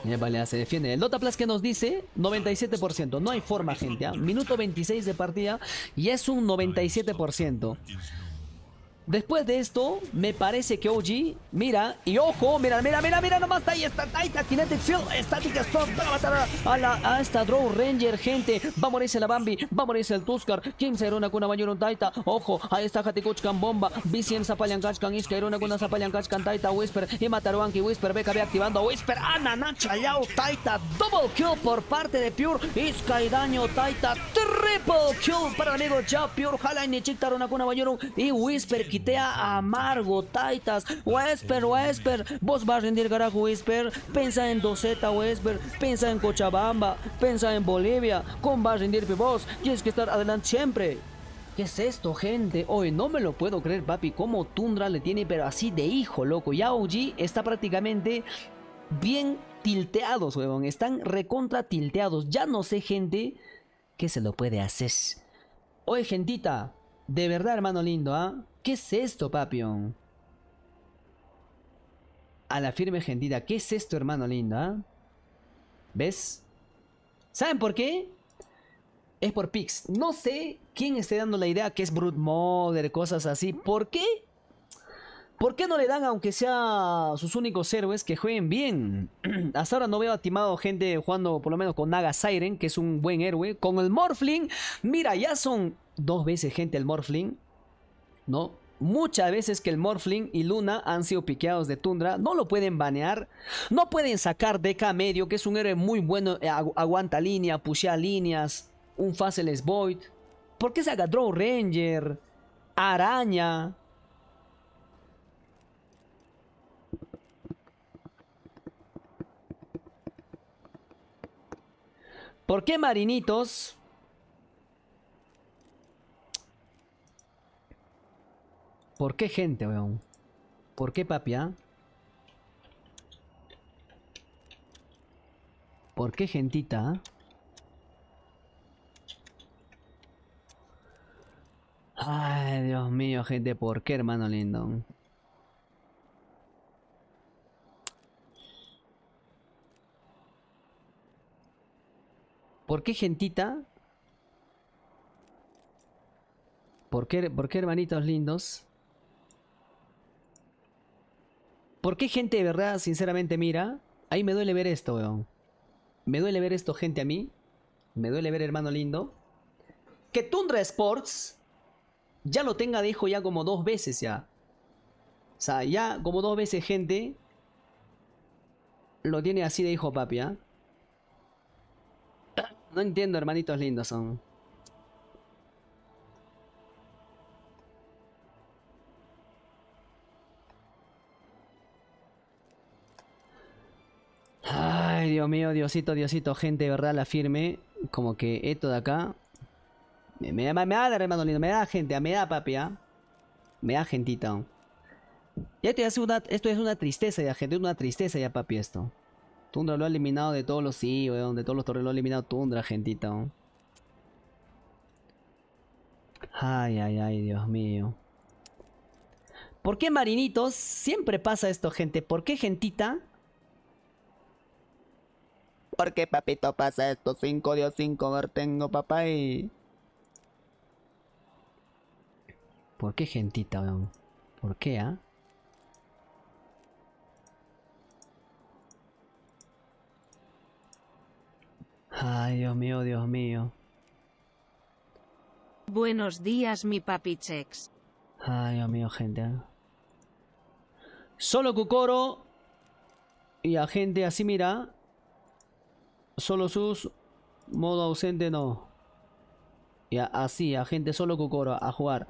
[SPEAKER 1] Eh, vale, se defiende. El Dota Plus que nos dice 97%. No hay forma, gente. ¿ah? Minuto 26 de partida y es un 97%. Después de esto, me parece que OG, mira, y ojo, mira, mira, mira, mira, nomás ahí está Taita. Kinetic Field, Static Storm, para matar a, la, a esta Draw Ranger, gente, va a morirse la Bambi, va a morirse el Tuscar. Kim Serona con Bayuron Taita, ojo, ahí está Hatikuchkan Bomba, BCM Zapallan Kachkan, Iskerona con Zapalian Kachkan, Taita Whisper, y Mataruanki Whisper, BKB activando Whisper, Nacha Yao Taita, double kill por parte de Pure, Iska daño, Taita, triple kill para el amigo Ya, Pure, Halain y Chiktarona con Bayuron, y Whisper, Tea amargo, taitas, Wesper, Wesper, vos vas a rendir carajo, Wesper, pensa en Doceta, Wesper, pensa en Cochabamba, pensa en Bolivia, ¿cómo vas a rendir vos? Tienes que estar adelante siempre. ¿Qué es esto, gente? Oye, no me lo puedo creer, papi, cómo Tundra le tiene, pero así de hijo, loco. Ya OG está prácticamente bien tilteados, huevón. Están recontra tilteados. Ya no sé, gente, qué se lo puede hacer. Oye, gentita, de verdad, hermano lindo, ¿ah? ¿Qué es esto, Papion? A la firme gentida. ¿Qué es esto, hermano lindo? Ah? ¿Ves? ¿Saben por qué? Es por Pix. No sé quién esté dando la idea que es Brute Mother, cosas así. ¿Por qué? ¿Por qué no le dan, aunque sea sus únicos héroes, que jueguen bien? Hasta ahora no veo atimado gente jugando, por lo menos con Naga Siren, que es un buen héroe. Con el Morphling Mira, ya son dos veces gente el Morphling ¿No? muchas veces que el Morphling y Luna han sido piqueados de Tundra. No lo pueden banear. No pueden sacar DK medio, que es un héroe muy bueno. Eh, aguanta línea, pushea líneas. Un fácil Void. ¿Por qué haga Draw Ranger? Araña. ¿Por qué Marinitos? ¿Por qué gente, weón? ¿Por qué papi, ah? ¿Por qué gentita, ah? Ay, Dios mío, gente, ¿por qué, hermano lindo? ¿Por qué gentita? ¿Por qué, por qué hermanitos lindos? ¿Por qué gente de verdad, sinceramente, mira? Ahí me duele ver esto, weón. Me duele ver esto, gente, a mí. Me duele ver, hermano lindo. Que Tundra Sports ya lo tenga de hijo ya como dos veces ya. O sea, ya como dos veces, gente. Lo tiene así de hijo, papi, ¿ah? No entiendo, hermanitos lindos son. Ay, Dios mío, Diosito, Diosito, gente, de verdad, la firme. Como que esto de acá. Me, me, me da la lindo, me da gente, me da papi, ¿ah? Me da gentita. Ya esto, es una, esto es una tristeza ya, gente, una tristeza ya, papi, esto. Tundra lo ha eliminado de todos los sí, weón, de todos los torres lo ha eliminado Tundra, gentita. Ay, ay, ay, Dios mío. ¿Por qué marinitos? Siempre pasa esto, gente. ¿Por qué gentita? ¿Por qué, papito pasa esto, 5 dios 5 tengo papá ¿Por qué gentita, ¿Por qué, ah? Ay, Dios mío, Dios mío.
[SPEAKER 3] Buenos días, mi papichex.
[SPEAKER 1] Ay, Dios mío, gente. Ah. Solo Cucoro y a gente así, mira, Solo sus. Modo ausente no. Ya, así, agente solo Kukoro a jugar.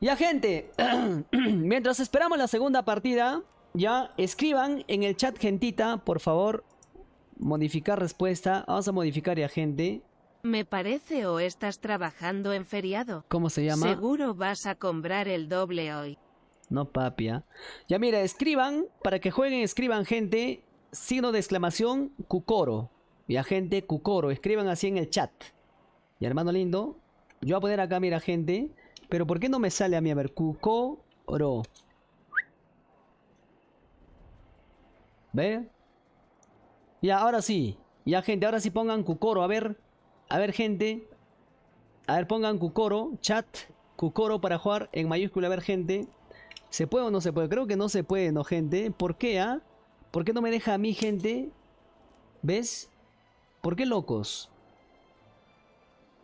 [SPEAKER 1] Ya, gente. mientras esperamos la segunda partida, ya escriban en el chat, gentita, por favor. Modificar respuesta. Vamos a modificar ya, gente.
[SPEAKER 3] Me parece o estás trabajando en feriado. ¿Cómo se llama? Seguro vas a comprar el doble hoy.
[SPEAKER 1] No, papia. ¿ah? Ya mira, escriban, para que jueguen, escriban gente, signo de exclamación, Kukoro. Y gente Cucoro, escriban así en el chat. Y hermano lindo, yo voy a poner acá, mira, gente. Pero ¿por qué no me sale a mí? A ver, Cucoro. ¿Ve? Y ahora sí. Ya, gente, ahora sí pongan Cucoro. A ver, a ver, gente. A ver, pongan Cucoro, chat. Cucoro para jugar en mayúscula. A ver, gente. ¿Se puede o no se puede? Creo que no se puede, ¿no, gente? ¿Por qué, ah? ¿Por qué no me deja a mí, gente? ¿Ves? ¿Por qué locos?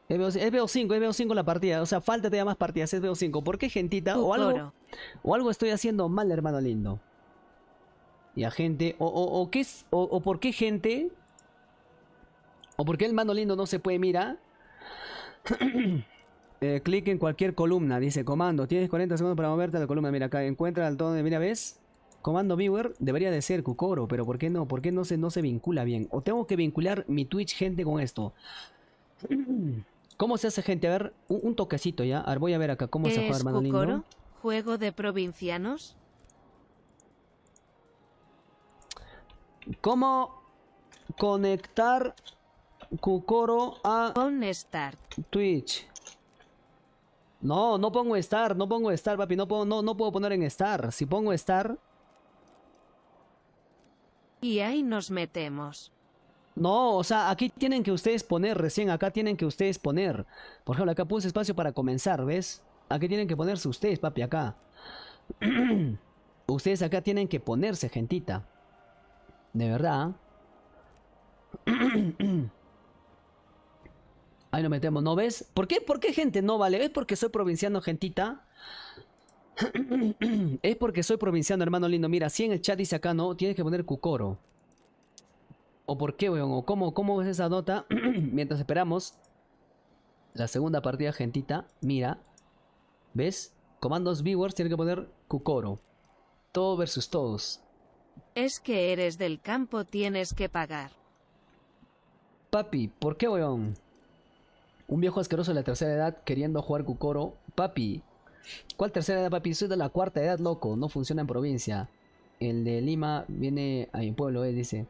[SPEAKER 1] Veo 5, eh, veo 5 eh, la partida. O sea, falta te más partidas, eh, veo 5. ¿Por qué, gentita? o, algo, o algo estoy haciendo mal, hermano lindo. Y a gente. O, o, es, o, por qué, gente. O por qué el hermano lindo no se puede mirar. clic en cualquier columna, dice comando. Tienes 40 segundos para moverte a la columna. Mira acá, encuentra el tono de mira, ¿ves? Comando Viewer debería de ser Kukoro, pero ¿por qué no? ¿Por qué no se, no se vincula bien? O tengo que vincular mi Twitch gente con esto. ¿Cómo se hace, gente? A ver, un, toquecito ya. A ver, voy a ver acá cómo se juega, hermano Kukoro?
[SPEAKER 3] ¿Juego de provincianos?
[SPEAKER 1] ¿Cómo conectar Kukoro a start. Twitch? No, no pongo estar, no pongo estar, papi, no, puedo, no, no puedo poner en estar. Si pongo estar,
[SPEAKER 3] y ahí nos metemos.
[SPEAKER 1] No, o sea, aquí tienen que ustedes poner, recién acá tienen que ustedes poner. Por ejemplo, acá puse espacio para comenzar, ¿ves? Aquí tienen que ponerse ustedes, papi, acá. ustedes acá tienen que ponerse, gentita. De verdad. Ahí nos metemos, ¿no ves? ¿Por qué? ¿Por qué gente no vale? ¿Ves porque soy provinciano, gentita? es porque soy provinciano, hermano lindo. Mira, si en el chat dice acá no, tienes que poner Cucoro. ¿O por qué, weón? ¿O cómo, cómo es esa nota? Mientras esperamos la segunda partida gentita. Mira. ¿Ves? Comandos viewers tiene que poner Cucoro. Todo versus todos.
[SPEAKER 3] Es que eres del campo, tienes que pagar.
[SPEAKER 1] Papi, ¿por qué, weón? Un viejo asqueroso de la tercera edad queriendo jugar Cucoro. Papi, ¿Cuál tercera edad, papi? Soy de la cuarta edad, loco. No funciona en provincia. El de Lima viene a mi pueblo, eh, dice.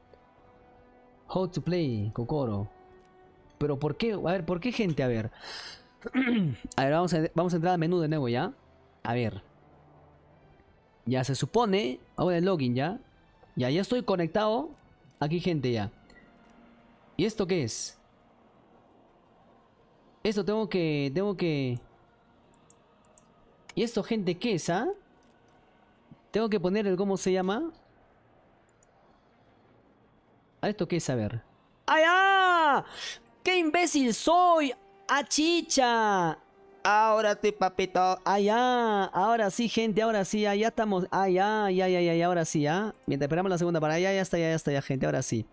[SPEAKER 1] How to play, Kokoro. Pero ¿por qué? A ver, ¿por qué gente? A ver. a ver, vamos a, vamos a entrar al menú de nuevo, ¿ya? A ver. Ya se supone. Ahora el login, ¿ya? Ya, ya estoy conectado. Aquí, gente, ya. ¿Y esto qué es? Esto tengo que... Tengo que... ¿Y esto, gente, qué es, ah? Tengo que poner el cómo se llama. ¿A esto qué es? A ver. ¡Ay, ah! ¡Qué imbécil soy! ¡Achicha! ¡Ah, ahora sí, papito. Allá. Ah! Ahora sí, gente. Ahora sí. Allá estamos. ¡Ay, ah! ¡Ay, ay, ay! Ahora sí, ¿ah? Mientras esperamos la segunda para allá. Ya está, ya, ya está, ya, gente. Ahora sí.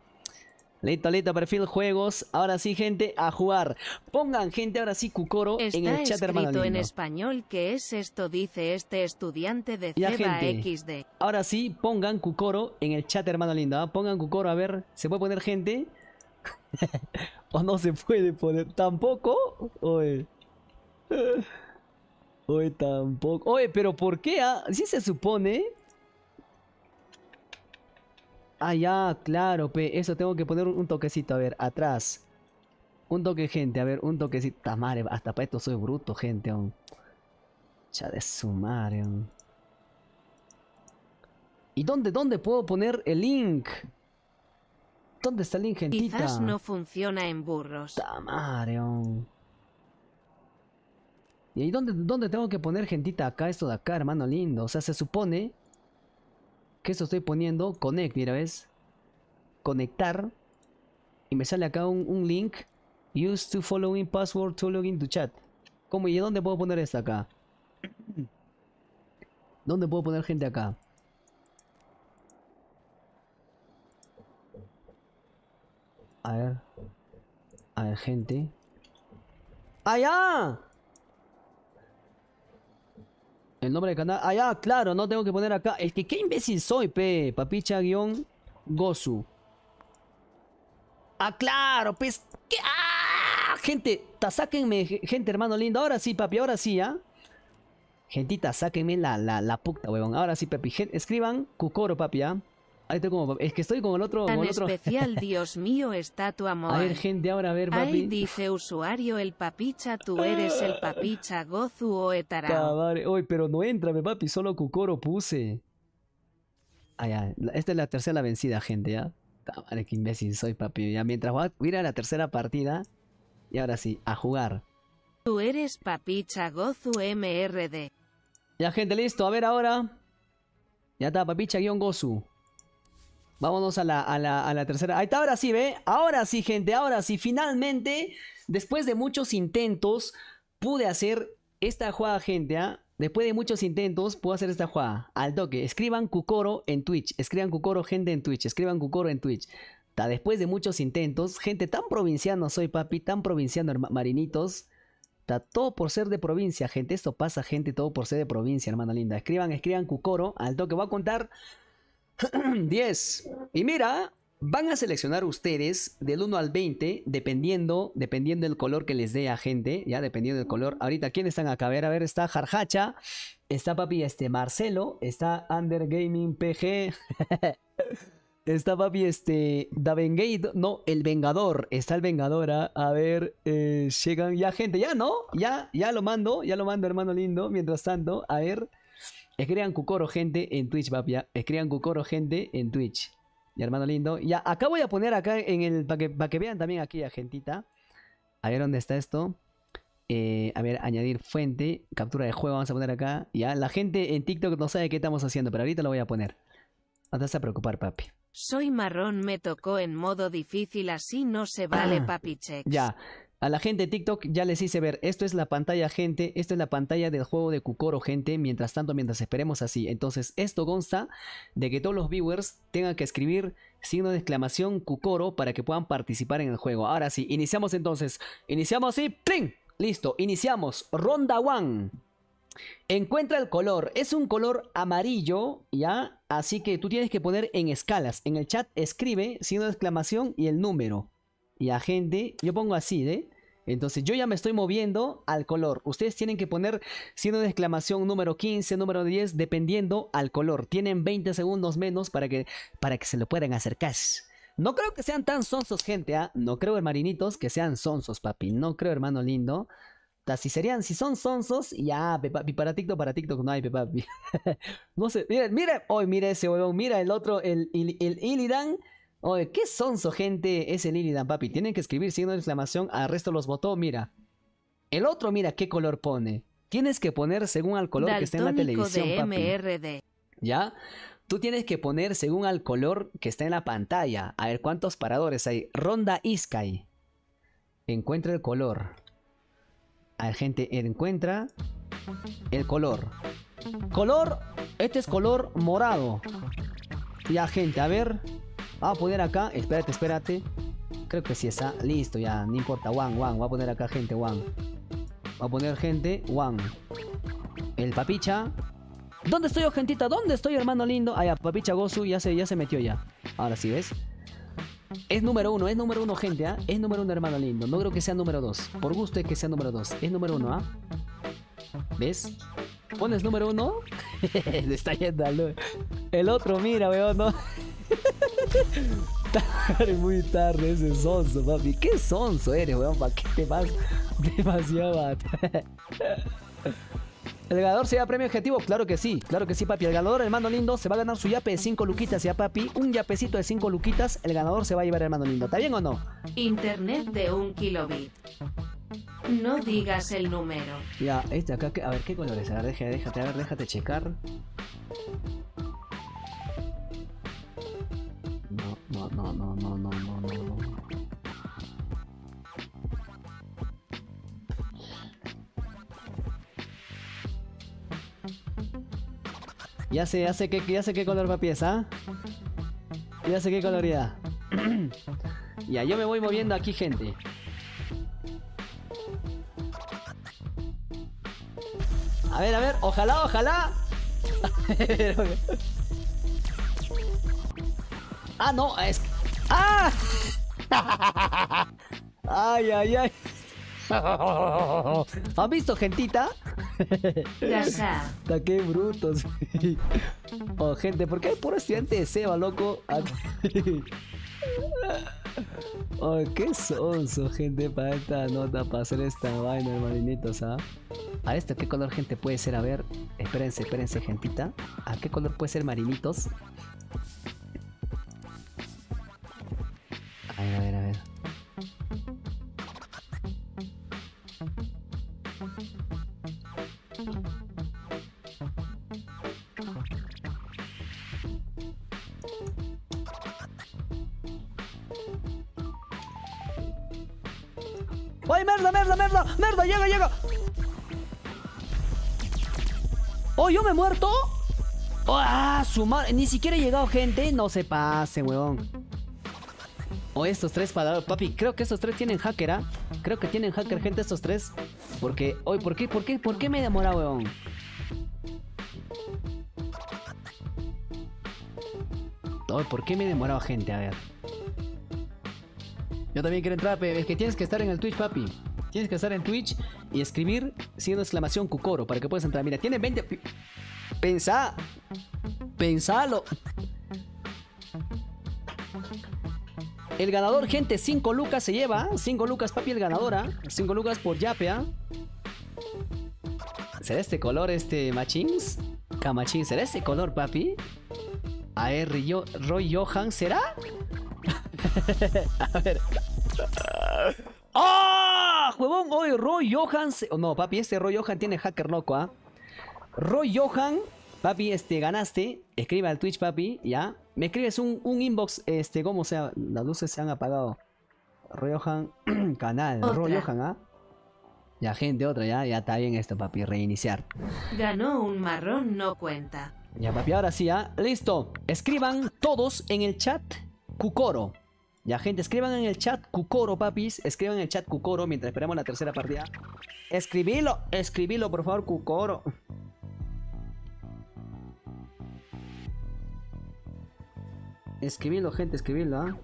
[SPEAKER 1] Listo, listo, perfil juegos. Ahora sí, gente, a jugar.
[SPEAKER 3] Pongan, gente, ahora sí, Cucoro en el chat, hermano. Lindo. en español que es esto, dice este estudiante de XD.
[SPEAKER 1] Ahora sí, pongan Cucoro en el chat, hermano lindo. ¿ah? Pongan Cucoro, a ver, ¿se puede poner gente? o no se puede poner. ¿Tampoco? Oye. Oye, tampoco. Oye, pero ¿por qué? Ah? Sí se supone Ah, ya, claro, pe. Eso tengo que poner un toquecito, a ver, atrás. Un toque, gente, a ver, un toquecito. Tamare, hasta para esto soy bruto, gente, Ya de su ¿Y dónde, dónde puedo poner el link? ¿Dónde está el link, gentita? Quizás no
[SPEAKER 3] funciona en burros. Tamare,
[SPEAKER 1] ¿Y ahí dónde, dónde tengo que poner, gentita? Acá, esto de acá, hermano lindo. O sea, se supone que esto estoy poniendo connect, mira, ¿ves? Conectar. Y me sale acá un, un link. Use to following password to login to chat. ¿Cómo y dónde puedo poner esto acá? ¿Dónde puedo poner gente acá? A ver. A ver, gente. ¡Allá! El nombre del canal. Ah, ya, claro, no tengo que poner acá. es que qué imbécil soy, pe. Papicha guión Gozu. Ah, claro, pues. ¿qué? ¡Ah! Gente, sáquenme, gente, hermano lindo. Ahora sí, papi, ahora sí, ¿ah? Gentita, sáquenme la, la, la puta, huevón. Ahora sí, papi. Escriban Cucoro, papi, ¿ah? es que estoy como
[SPEAKER 3] el otro. Tan especial, Dios mío, está tu amor. A ver, gente, ahora a ver, papi. Ahí dice usuario el papicha, tú eres el papicha Gozu o etara
[SPEAKER 1] Uy, pero no entra, papi, solo cucoro puse. Ah, ya. Esta es la tercera vencida, gente, ¿ya? qué imbécil soy, papi. Ya, mientras voy a ir a la tercera partida. Y ahora sí, a jugar.
[SPEAKER 3] Tú eres papicha Gozu MRD. Ya, gente, listo. A ver ahora.
[SPEAKER 1] Ya está, papicha-gozu. Vámonos a la, a la, tercera. Ahí está, ahora sí, ve. Ahora sí, gente, ahora sí. Finalmente, después de muchos intentos, pude hacer esta jugada, gente, ¿ah? Después de muchos intentos, pude hacer esta jugada. Al toque. Escriban Cucoro en Twitch. Escriban Cucoro, gente, en Twitch. Escriban Cucoro en Twitch. Está después de muchos intentos, gente, tan provinciano soy, papi, tan provinciano, marinitos. está todo por ser de provincia, gente. Esto pasa, gente, todo por ser de provincia, hermana linda. Escriban, escriban Cucoro. Al toque. Voy a contar 10. Y mira, van a seleccionar ustedes del 1 al 20, dependiendo, dependiendo del color que les dé a gente, ya dependiendo del color. Ahorita, ¿quiénes están acá? A ver, a ver, está Jarhacha, está papi este Marcelo, está Undergaming PG, está papi este Davengate, no, el Vengador, está el Vengadora. ¿ah? A ver, eh, llegan ya gente, ya no, ya, ya lo mando, ya lo mando, hermano lindo. Mientras tanto, a ver. Escriban Cucoro, gente, en Twitch, papi. ¿ya? Escriban Cucoro, gente, en Twitch. Y hermano lindo. Ya, acá voy a poner acá en el. Para que, vean también aquí, a gentita. A ver dónde está esto. Eh, a ver, añadir fuente. Captura de juego, vamos a poner acá. Ya, la gente en TikTok no sabe qué estamos haciendo, pero ahorita lo voy a poner. No te vas a preocupar, papi.
[SPEAKER 3] Soy marrón, me tocó en modo difícil, así no se vale, ah, papi
[SPEAKER 1] Ya. A la gente de TikTok ya les hice ver, esto es la pantalla gente, esto es la pantalla del juego de Kukoro gente, mientras tanto, mientras esperemos así. Entonces esto consta de que todos los viewers tengan que escribir signo de exclamación Kukoro para que puedan participar en el juego. Ahora sí, iniciamos entonces, iniciamos y ¡pling! Listo, iniciamos, ronda 1. Encuentra el color, es un color amarillo, ¿ya? Así que tú tienes que poner en escalas. En el chat escribe signo de exclamación y el número. Y a gente, yo pongo así, ¿eh? Entonces yo ya me estoy moviendo al color. Ustedes tienen que poner siendo de exclamación número 15, número 10, dependiendo al color. Tienen 20 segundos menos para que, para que se lo puedan acercar. No creo que sean tan sonsos, gente. ¿ah? No creo, hermanitos que sean sonsos, papi. No creo, hermano lindo. Si serían, si son sonsos, ya, papi, para TikTok, para TikTok no hay, papi. no sé, miren, miren, hoy oh, ese huevón, mira el otro, el, el, el Illidan. Oye, qué sonso, gente, ese Lilidan, papi. Tienen que escribir signo de exclamación, al resto los votó, mira. El otro, mira qué color pone. Tienes que poner según al color que está en la televisión, papi. ¿Ya? Tú tienes que poner según al color que está en la pantalla. A ver cuántos paradores hay. Ronda Iskai. Encuentra el color. A ver, gente, encuentra el color. Color, este es color morado. Ya, gente, a ver. Vamos a poner acá, espérate, espérate. Creo que sí está. Listo, ya, no importa. One, Juan Voy a poner acá gente, one. Va a poner gente, Juan El papicha. ¿Dónde estoy, gentita? ¿Dónde estoy, hermano lindo? Ah, ya, papicha Gozu ya se, ya se metió ya. Ahora sí, ¿ves? Es número uno, es número uno, gente, ¿ah? Es número uno, hermano lindo. No creo que sea número dos. Por gusto es que sea número dos. Es número uno, ¿ah? ¿Ves? Pones número uno. Está yendo El otro, mira, veo, ¿no? muy tarde, ese sonso, papi. ¿Qué sonso eres, weón? qué te vas demasiado ¿El ganador se da premio objetivo? Claro que sí, claro que sí, papi. El ganador, el hermano lindo, se va a ganar su yape de 5 luquitas, ya, papi. Un yapecito de 5 luquitas, el ganador se va a llevar, el hermano lindo. ¿Está bien o no?
[SPEAKER 3] Internet de un kilobit. No digas el número.
[SPEAKER 1] Ya, este acá, a ver, ¿qué colores? A ver, déjate, déjate, a ver, déjate checar.
[SPEAKER 2] no, no, no, no, no,
[SPEAKER 1] Ya sé, ya sé qué, ya sé qué color va a pieza. Ya sé qué coloridad? Y ya, yo me voy moviendo aquí, gente. A ver, a ver, ojalá, ojalá. Ah, no, es.
[SPEAKER 2] ¡Ah! ¡Ay, ay, ay!
[SPEAKER 1] ¿Han visto gentita? Ya está. ¡Qué brutos! Oh, gente, ¿por qué hay puro estudiante de Seba, loco? Oh, qué sonso, gente, para esta nota, para hacer esta vaina, marinitos, ¿ah? A esto, ¿qué color, gente, puede ser? A ver, espérense, espérense, gentita. ¿A qué color puede ser, marinitos? A ver, a ver, ¡Ay, merda, merda, merda! ¡Merda, llega, llega! ¡Oh, yo me he muerto! ¡Ah, su madre! Ni siquiera he llegado, gente. No se pase, weón. O estos tres para... Papi, creo que estos tres tienen hacker, ¿ah? Creo que tienen hacker, gente, estos tres. Porque... ¿oye? ¿por qué? ¿Por qué? ¿Por qué me he demorado, weón? Hoy, ¿por qué me he demorado, gente? A ver. Yo también quiero entrar, pero es que tienes que estar en el Twitch, papi. Tienes que estar en Twitch y escribir siendo exclamación Cucoro para que puedas entrar. Mira, tiene 20... Pensá. Pensalo. El ganador, gente, 5 lucas se lleva. 5 lucas, papi, el ganadora. ¿ah? 5 lucas por yapea. ¿ah? ¿Será este color, este machins? Camachín, ¿será este color, papi? A Roy Johan, ¿será? A ver. ¡Ah! Hoy Roy Johan. no, papi, este Roy Johan tiene hacker loco, ¿ah? Roy Johan Papi, este, ganaste. Escriba al Twitch, papi, ya. Me escribes un, inbox, este, cómo sea. Las luces se han apagado. Royohan, canal. Royohan, ¿ah? Ya, gente, otra, ya, ya está bien esto, papi. Reiniciar.
[SPEAKER 3] Ganó un marrón, no cuenta.
[SPEAKER 1] Ya, papi, ahora sí, ¿ah? Listo. Escriban todos en el chat Kukoro. Ya, gente, escriban en el chat Kukoro, papis. Escriban en el chat Kukoro mientras esperamos la tercera partida. Escribilo, escribilo, por favor, Kukoro. Escribirlo, gente, escribilo, ¿ah?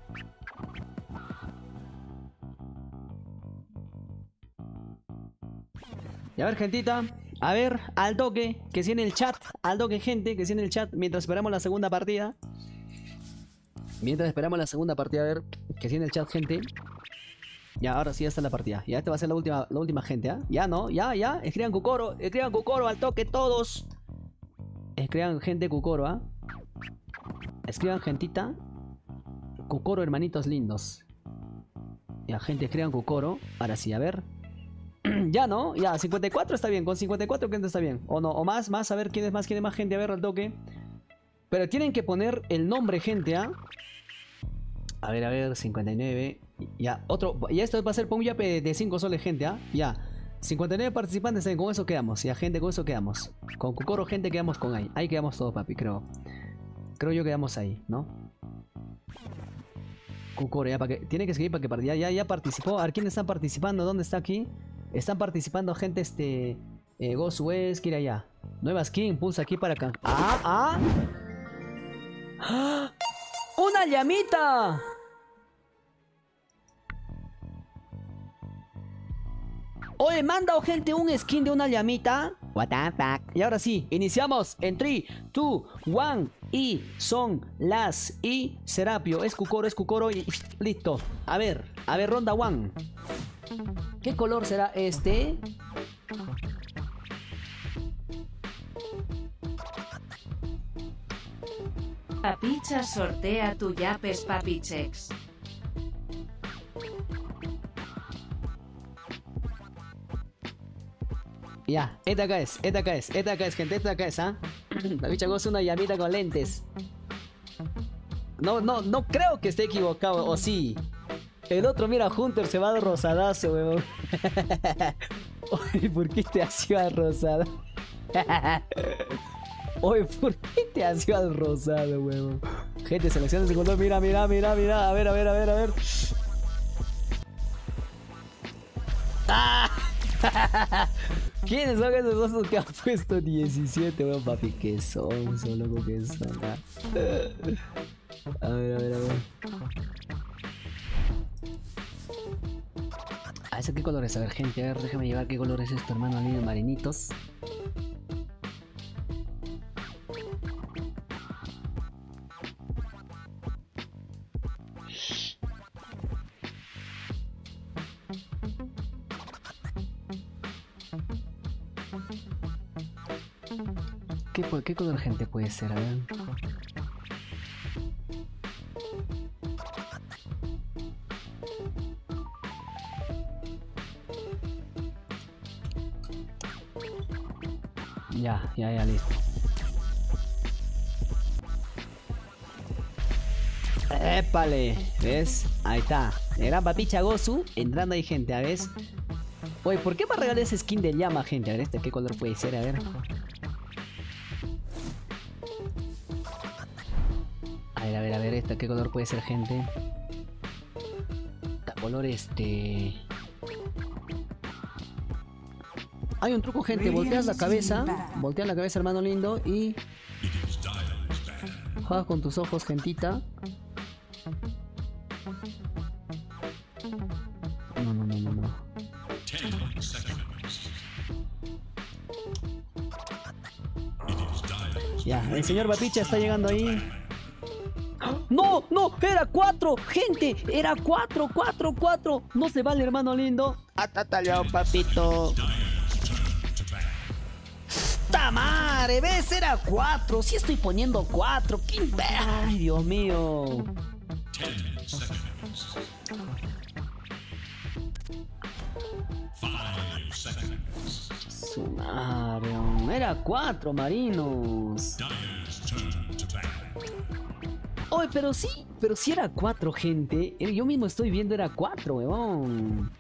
[SPEAKER 1] Y a ver, gentita, a ver, al toque, que si en el chat, al toque, gente, que si en el chat, mientras esperamos la segunda partida. Mientras esperamos la segunda partida, a ver, que si en el chat, gente. Ya, ahora sí, ya está la partida. Ya, esta va a ser la última, la última gente, ¿ah? Ya, ¿no? Ya, ya, escriban Cucoro, escriban Cucoro, al toque, todos. Escriban gente Cucoro, ¿ah? Escriban gentita. Kukoro, hermanitos lindos. Ya, gente, escriban Kukoro. Ahora sí, a ver. ya, ¿no? Ya, 54 está bien. Con 54 gente está bien. O no, o más, más. A ver quién es más, quién es más gente. A ver al toque. Pero tienen que poner el nombre, gente, a ¿ah? A ver, a ver, 59. Ya, otro. Y esto va a ser para un yape de 5 soles, gente, ¿ah? Ya. 59 participantes, con eso quedamos. Ya, gente, con eso quedamos. Con Kukoro, gente, quedamos con ahí. Ahí quedamos todos, papi, creo creo yo que ahí, ¿no? Cucore, ya para que... Tiene que seguir para que... ya, ya, participó. A ver, ¿quién están participando? ¿Dónde está aquí? Están participando gente, este... Eh, Ghost West, ir allá. Nueva skin, pulsa aquí para acá. ¡Ah! ¡Ah! ¡Ah! ¡Una llamita! Oye, manda o gente un skin de una llamita. What the fuck? Y ahora sí, iniciamos en 3, 2, 1 y son las y Serapio, es Cucoro, es Cucoro y listo. A ver, a ver, ronda one. ¿Qué color será
[SPEAKER 3] este? Papicha sortea tu yapes papichex.
[SPEAKER 1] Ya, esta acá es, esta caes es, esta acá es, gente, esta acá es, ¿ah? La bicha es una llamita con lentes. No, no, no creo que esté equivocado, o sí. El otro, mira, Hunter se va de rosadazo, weón. Oye, ¿por qué te hacía rosada? Oye, ¿por qué te hacía rosado, weón? Gente, selección de segundo. mira, mira, mira, mira. A ver, a ver, a ver, a ver. ¡Ah! ¿Quiénes son esos osos que han puesto 17, weón, papi? ¿Qué son? Son loco que son. Ah. A ver, a ver, a ver. ¿A ah, ver, qué colores? A ver, gente, a ver, déjame llevar qué colores es esto, hermano, niño marinitos. ¿qué color gente puede ser? A ver.
[SPEAKER 2] Ya, ya, ya, listo.
[SPEAKER 1] ¡Épale! ¿Ves? Ahí está. Era Papicha Gozu entrando ahí, gente, ¿a ver Oye, ¿por qué me regalé ese skin de llama, gente? A ver, ¿este qué color puede ser? A ver. ver, a ver, a ver, esta, ¿qué color puede ser, gente? color, este... Hay un truco, gente. Volteas la cabeza. Volteas la cabeza, hermano lindo. Y... Juegas con tus ojos, gentita.
[SPEAKER 2] No, no, no, no, no. Ya,
[SPEAKER 1] el señor Bapicha está llegando ahí no, no, era cuatro, gente, era cuatro, cuatro, cuatro. No se vale, hermano lindo. tallado, papito. ¡Tamare! ¿Ves? Era cuatro. Si estoy poniendo cuatro. ¿Qué... ¡Ay, Dios mío! era cuatro marinos. Oye, pero sí, pero si era cuatro, gente. Eh, yo mismo estoy viendo era cuatro, weón.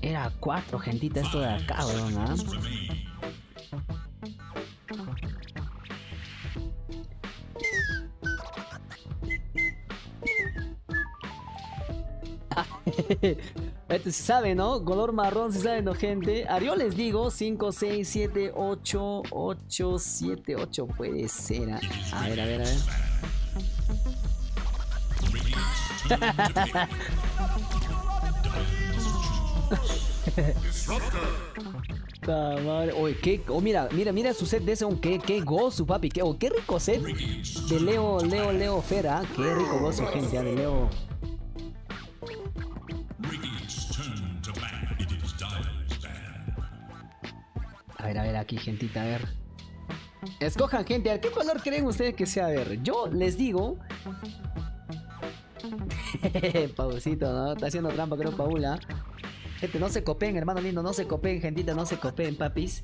[SPEAKER 1] Era cuatro, gentita, esto de acá, weón. ¿ah? Este se sabe, ¿no? Color marrón, se sabe, ¿no, gente? Ariol les digo, 5, 6, 7, 8, 8, 7, 8. Puede ser. A, a ver, a ver, a ver. Oye, qué. Oh, mira, mira, mira su set de ese. Oh, qué, qué gozo, papi. Qué, oh, qué rico set de Leo, Leo, Leo Fera. Qué rico gozo, gente, ah, de Leo. A ver, a ver, aquí, gentita, a ver. Escojan, gente, a ¿qué color creen ustedes que sea? A ver, yo les digo. Pausito, ¿no? Está haciendo trampa, creo, Paula. Gente, no se copen, hermano lindo, no se copen, gentita, no se copen, papis.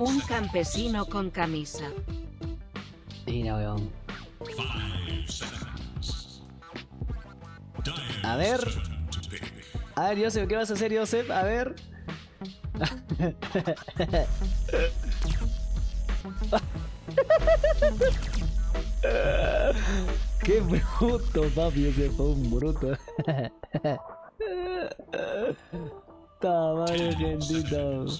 [SPEAKER 3] Un campesino con camisa.
[SPEAKER 1] Mira, weón. A ver. A ver, Joseph, ¿qué vas a hacer, Joseph? A ver. Qué bruto, papi, ese fue un bruto. Tamaño bendito.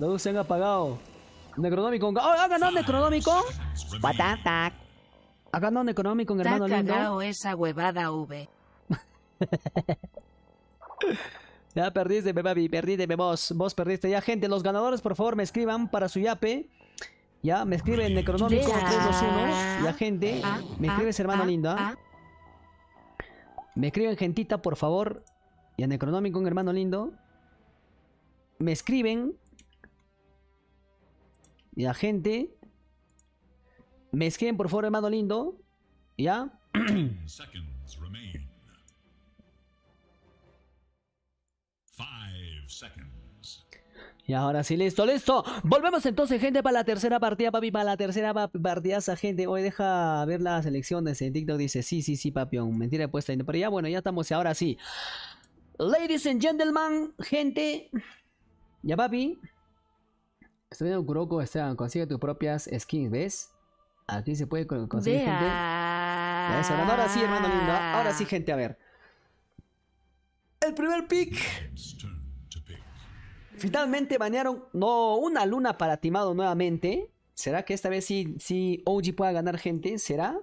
[SPEAKER 1] No se han apagado. Necronomicon. ¡Oh, ah, ha ganado Necronomicon! What the fuck? Ha ganado Necronomicon, hermano lindo.
[SPEAKER 3] esa huevada, V.
[SPEAKER 1] Ya perdiste, baby, perdiste, vos, vos perdiste. Ya, gente, los ganadores, por favor, me escriban para su yape. Ya, me escriben Necronómico 321. Ya, gente, ah, me escribes, hermano ah, lindo. ¿ah? Me escriben, gentita, por favor. y Ya, Necronómico, hermano lindo. Me escriben. y la gente. Me escriben, por favor, hermano lindo. Ya. Y ahora sí, listo, listo. Volvemos entonces, gente, para la tercera partida, papi, para la tercera partida esa gente. Hoy deja ver las elecciones en TikTok. Dice, sí, sí, sí, papión. Mentira puesta. Pero ya, bueno, ya estamos, y ahora sí. Ladies and gentlemen, gente. Ya, papi. Estoy viendo Kuroko, Esteban. Consigue tus propias skins, ¿ves? Aquí se puede conseguir, gente. Ahora sí, hermano lindo. Ahora sí, gente, a ver. El primer pick. Finalmente banearon no, una luna para Timado nuevamente. ¿Será que esta vez sí, OG pueda ganar gente? ¿Será?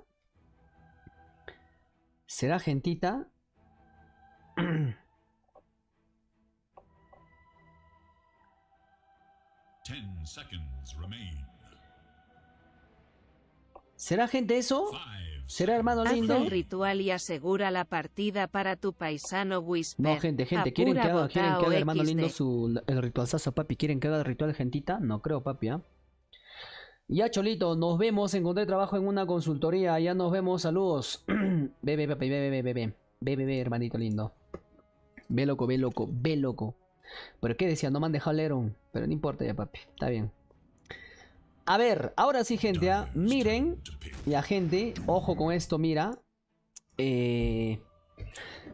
[SPEAKER 1] ¿Será gentita?
[SPEAKER 3] ¿Será gente eso? Será hermano lindo. Haz el ritual y asegura la partida para tu paisano Whisper. No, gente, gente, ¿quieren que haga, hermano lindo
[SPEAKER 1] su, el ritualzazo, papi? ¿Quieren que haga el ritual gentita? No creo, papi, ¿ah? Ya, Cholito, nos vemos. Encontré trabajo en una consultoría. Ya nos vemos. Saludos. bebe, papi, bebe, bebe, bebe. Bebe, bebe, hermanito lindo. Ve loco, ve loco, ve loco. ¿Pero qué decía? No me han dejado leer un. Pero no importa ya, papi. Está bien. A ver, ahora sí, gente, ¿ah? a miren. Ya, gente, ojo con esto, mira. Eh,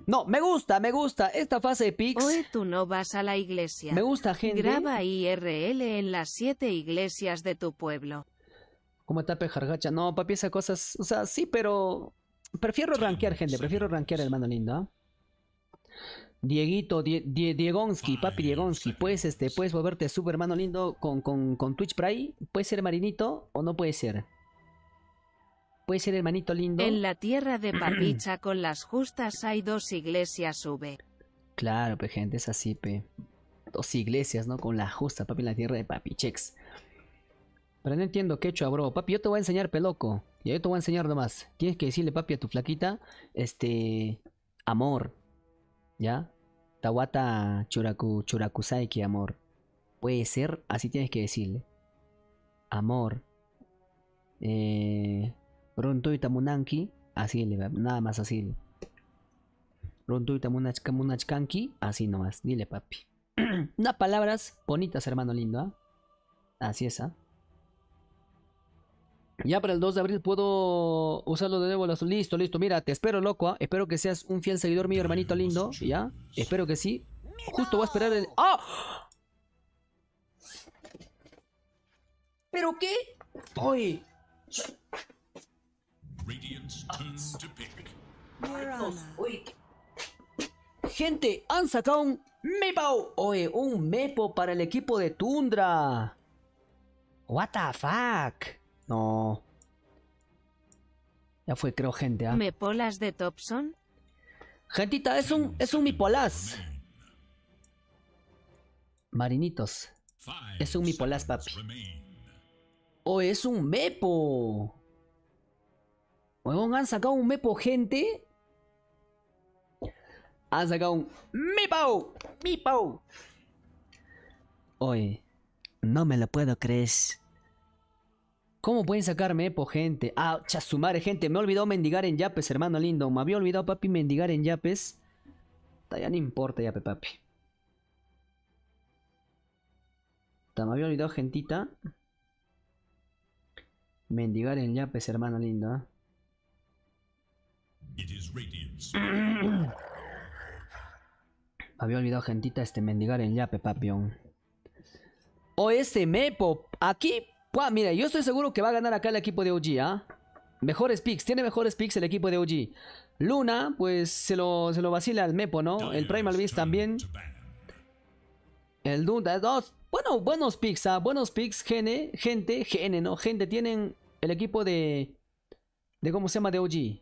[SPEAKER 3] no, me gusta, me gusta esta fase de tú no vas a la iglesia. Me gusta, gente. Graba IRL en las siete iglesias de tu pueblo.
[SPEAKER 1] como está pejargacha? No, papi, esas cosas... O sea, sí, pero... Prefiero rankear, gente. Prefiero rankear, hermano lindo, ¿ah? Dieguito, Diegonski, papi Diegonski, pues este, puedes volverte super hermano lindo con, con, Twitch por ¿Puede ser marinito o no puede ser?
[SPEAKER 3] ¿Puede ser hermanito lindo? En la tierra de Papicha con las justas hay dos iglesias, V.
[SPEAKER 1] Claro, pe gente, es así, pe. Dos iglesias, ¿no? Con la justa, papi, en la tierra de Papichex. Pero no entiendo qué hecho, bro. Papi, yo te voy a enseñar, peloco. Y yo te voy a enseñar nomás. Tienes que decirle, papi, a tu flaquita, este, amor. ¿Ya? Tawata Churaku Saiki, amor. Puede ser, así tienes que decirle. Amor. Eh, Ronto y así le, nada más así. Pronto Ronto y así nomás, dile papi. Unas palabras bonitas, hermano lindo, ¿ah? Así es, ¿ah? Ya para el 2 de abril puedo usarlo de nuevo. Listo, listo. Mira, te espero, loco. ¿ah? Espero que seas un fiel seguidor mío, hermanito lindo. ¿Ya? Espero que sí. Justo voy a esperar el... ¡Ah!
[SPEAKER 2] ¿Pero qué? ¡Oye!
[SPEAKER 1] Gente, han sacado un Mepo. Oye, un Mepo para el equipo de Tundra. What the fuck? No. Ya fue, creo, gente. ¿ah?
[SPEAKER 3] ¿Mepolas de Topson? Gentita, es un, es un Mipolas.
[SPEAKER 1] Marinitos. Es un Mipolas, papi. oh, es un Mepo. Huevón, han sacado un Mepo, gente. Han sacado un Mepo. Mepo. Oye, no me lo puedo creer. ¿Cómo pueden sacarme Mepo, gente? Ah, chasumare, gente. Me olvidó mendigar en Yapes, hermano lindo. Me había olvidado, papi, mendigar en Yapes. Ya no importa, Yape, papi. Me había olvidado, gentita. Mendigar en Yapes, hermano lindo. ¿ah? Me había olvidado, gentita, este mendigar en Yape, papión. O este Mepo. Aquí mira, yo estoy seguro que va a ganar acá el equipo de OG, ¿ah? Mejores picks, tiene mejores picks el equipo de OG. Luna, pues se lo, se lo vacila al Mepo, ¿no? El Primal Beast también. El Dunda, dos. Bueno, buenos picks, ¿ah? Buenos picks, gene, gente, gene, ¿no? Gente, tienen el equipo de... De cómo se llama de OG.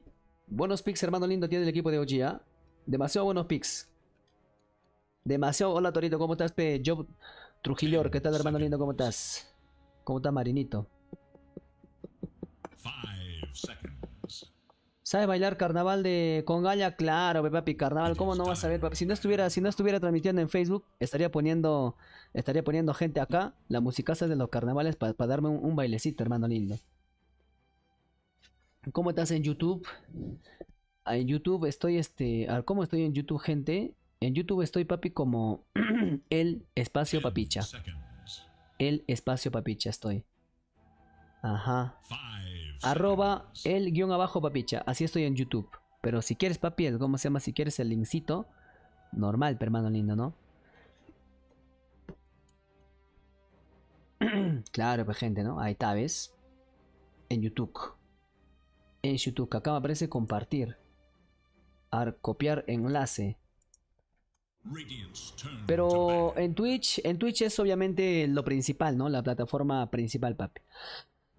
[SPEAKER 1] Buenos picks, hermano lindo, tiene el equipo de OG, ¿ah? Demasiado buenos picks. Demasiado. Hola, Torito, ¿cómo estás, Pe? Yo, Trujillo, ¿qué tal, hermano lindo? ¿Cómo estás? ¿Cómo está Marinito? ¿Sabes bailar carnaval de Congalla? Claro, papi, carnaval, ¿cómo no vas a ver, papi? Si no estuviera, si no estuviera transmitiendo en Facebook, estaría poniendo, estaría poniendo gente acá, la musicaza de los carnavales para darme un, bailecito, hermano lindo. ¿Cómo estás en YouTube? En YouTube estoy este. ¿cómo estoy en YouTube, gente? En YouTube estoy, papi, como el espacio papicha el espacio papicha estoy. Ajá. Arroba el guión abajo papicha. Así estoy en YouTube. Pero si quieres papi, ¿cómo se llama? Si quieres el linkcito. Normal, hermano lindo, ¿no? claro, pues gente, ¿no? Ahí está, ¿ves? En YouTube. En YouTube. Acá me aparece compartir. Ar copiar enlace. Pero en Twitch, en Twitch es obviamente lo principal, ¿no? La plataforma principal, papi.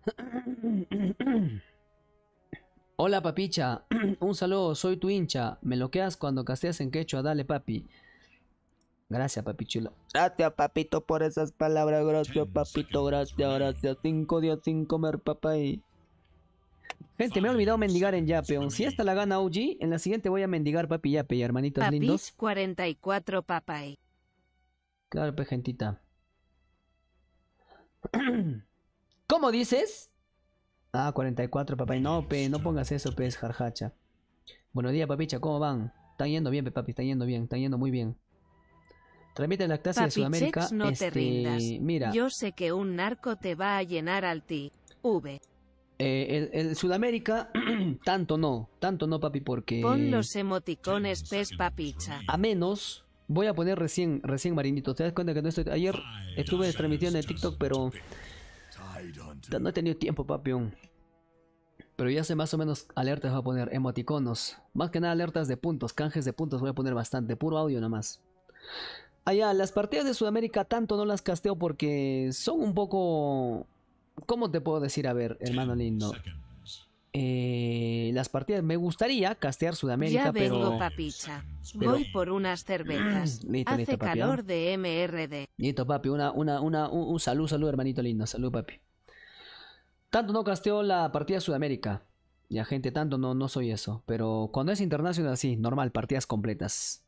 [SPEAKER 1] Hola papicha, un saludo, soy tu hincha. Me loqueas cuando casteas en quechua, dale papi. Gracias, papi chulo. Gracias, papito, por esas palabras. Gracias, papito, gracias, gracias. Cinco días sin comer, papá. Y... Gente, me he olvidado mendigar en Yapeon. Si esta la gana OG, en la siguiente voy a mendigar papi Yape hermanitos Papis Papi,
[SPEAKER 3] 44 papay.
[SPEAKER 1] Claro, pues, gentita.
[SPEAKER 3] ¿Cómo dices?
[SPEAKER 1] Ah, 44 papay. No, pe, no pongas eso, pe, es jarjacha. Buenos días, papicha, ¿cómo van? Está yendo bien, pe, papi, está yendo bien, está yendo muy bien. Transmiten la clase de Sudamérica. Chex, no te este, rindas. Mira. Yo
[SPEAKER 3] sé que un narco te va a llenar al ti. V.
[SPEAKER 1] Eh, el, Sudamérica, tanto no, tanto no, papi, porque. Pon los
[SPEAKER 3] emoticones pez papicha.
[SPEAKER 1] A menos, voy a poner recién, recién Marinito. Te das cuenta que no estoy. Ayer estuve transmitiendo en el TikTok, pero. No he tenido tiempo, papi. Pero ya sé más o menos alertas voy a poner, emoticonos. Más que nada alertas de puntos, canjes de puntos voy a poner bastante, puro audio más Allá, ah, las partidas de Sudamérica tanto no las casteo porque son un poco ¿Cómo te puedo decir? A ver, hermano lindo. Eh, las partidas. Me gustaría castear Sudamérica, ya vengo, pero...
[SPEAKER 3] papicha. Voy por unas cervezas. Hace ¿eh? calor de MRD.
[SPEAKER 1] Listo, papi. Una, una, una, un, saludo, saludo hermanito lindo. Salud, papi. Tanto no casteo la partida Sudamérica. Ya, gente, tanto no, no soy eso. Pero cuando es internacional, sí, normal, partidas completas.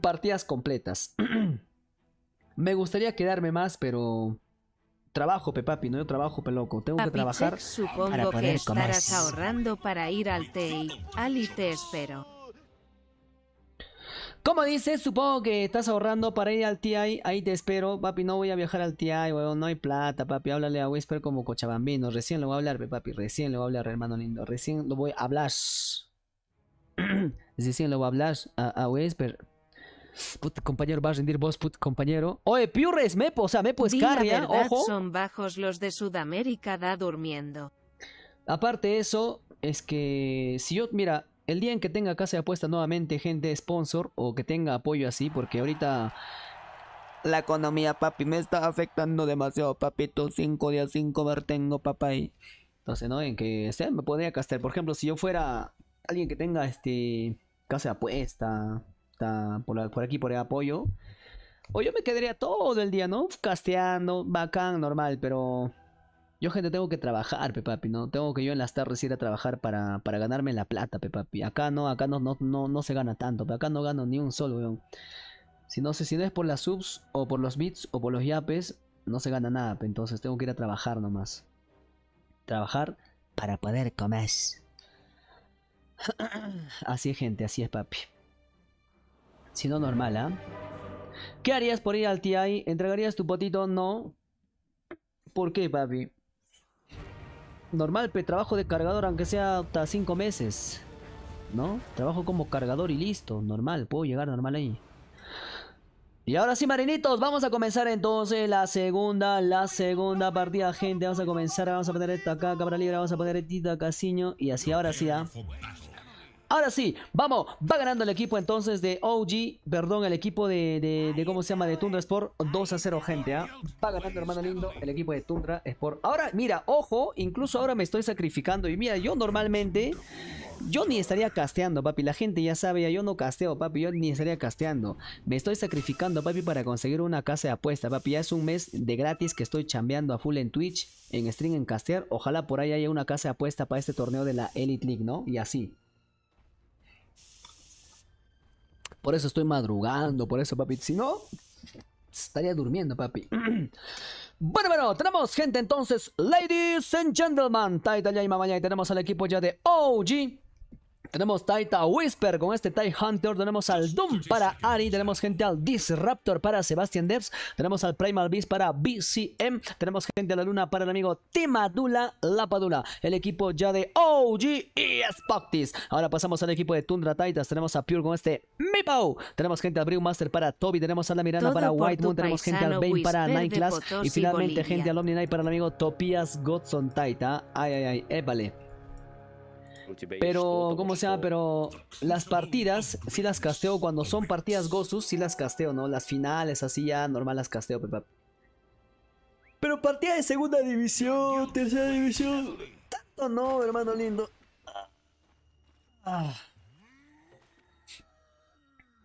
[SPEAKER 1] Partidas completas. Me gustaría quedarme más, pero Trabajo, Pepapi, no yo trabajo, peloco. Tengo que trabajar supongo para poder que estarás
[SPEAKER 3] ahorrando para ir al TI. Ali, te espero. Como dices, supongo que estás ahorrando para ir al
[SPEAKER 1] TI. Ahí te espero. Papi, no voy a viajar al TI, weón. No hay plata, papi. Háblale a Whisper como cochabambino. Recién lo voy a hablar, papi. Recién lo voy a hablar, hermano lindo. Recién lo voy a hablar. Recién lo voy a hablar a Whisper. Put compañero, vas a rendir vos, put compañero. Oye, Pure Mepo, o sea, Mepo es Carria, ojo. Son
[SPEAKER 3] bajos los de Sudamérica, da durmiendo.
[SPEAKER 1] Aparte eso, es que si yo, mira, el día en que tenga casa de apuesta nuevamente, gente sponsor o que tenga apoyo así, porque ahorita la economía, papi, me está afectando demasiado, papito. Cinco días sin comer tengo, papá. Entonces, ¿no? En que sea, me podría castear. Por ejemplo, si yo fuera alguien que tenga este casa de apuesta, por, aquí, por el apoyo. O yo me quedaría todo el día, ¿no? Casteando, bacán, normal, pero... Yo, gente, tengo que trabajar, pepapi, ¿no? Tengo que yo en las tardes ir a trabajar para, ganarme la plata, pepapi. Acá no, acá no, no, no, se gana tanto, acá no gano ni un solo, weón. Si no, sé, si es por las subs, o por los bits, o por los yapes, no se gana nada, entonces tengo que ir a trabajar nomás. Trabajar para poder comer. Así es, gente, así es, papi no normal, ¿ah? ¿Qué harías por ir al TI? ¿Entregarías tu potito? No. ¿Por qué, papi? Normal, pe, trabajo de cargador, aunque sea hasta 5 meses. ¿No? Trabajo como cargador y listo. Normal, puedo llegar normal ahí. Y ahora sí, marinitos, vamos a comenzar entonces la segunda, la segunda partida, gente. Vamos a comenzar, vamos a poner esta acá, cabra libre, vamos a poner esta acá, casiño. Y así, ahora sí, ¿ah? Ahora sí, vamos, va ganando el equipo entonces de OG, perdón, el equipo de, de, de ¿cómo se llama? De Tundra Sport, 2 a 0 gente, ¿ah? Va ganando, hermano lindo, el equipo de Tundra Sport. Ahora, mira, ojo, incluso ahora me estoy sacrificando y mira, yo normalmente... Yo ni estaría casteando, papi. La gente ya sabe, yo no casteo, papi. Yo ni estaría casteando. Me estoy sacrificando, papi, para conseguir una casa de apuesta, papi. Ya es un mes de gratis que estoy chambeando a full en Twitch, en stream, en castear. Ojalá por ahí haya una casa de apuesta para este torneo de la Elite League, ¿no? Y así. Por eso estoy madrugando, por eso, papi. Si no, estaría durmiendo, papi. Bueno, bueno, tenemos gente entonces, ladies and gentlemen. y y tenemos al equipo ya de OG. Tenemos Taita Whisper con este Tai Hunter. Tenemos al Doom para Ari. Tenemos gente al Disruptor para Sebastian Debs. Tenemos al Primal Beast para BCM. Tenemos gente a la luna para el amigo Timadula Lapadula. El equipo ya de OG y Ahora pasamos al equipo de Tundra Titans. Tenemos a Pure con este Mipow. Tenemos gente al Brewmaster para Toby. Tenemos a la Miranda para White Moon. Tenemos gente al Bane para Nine Y finalmente gente al Omni para el amigo Topias Godson Taita. Ay, ay, ay. vale pero, ¿cómo sea? Pero las partidas, si las casteo cuando son partidas gozus, sí las casteo, ¿no? Las finales, así ya normal las casteo, Pero partida de segunda división, tercera división, tanto no, hermano lindo. Ah. Ah.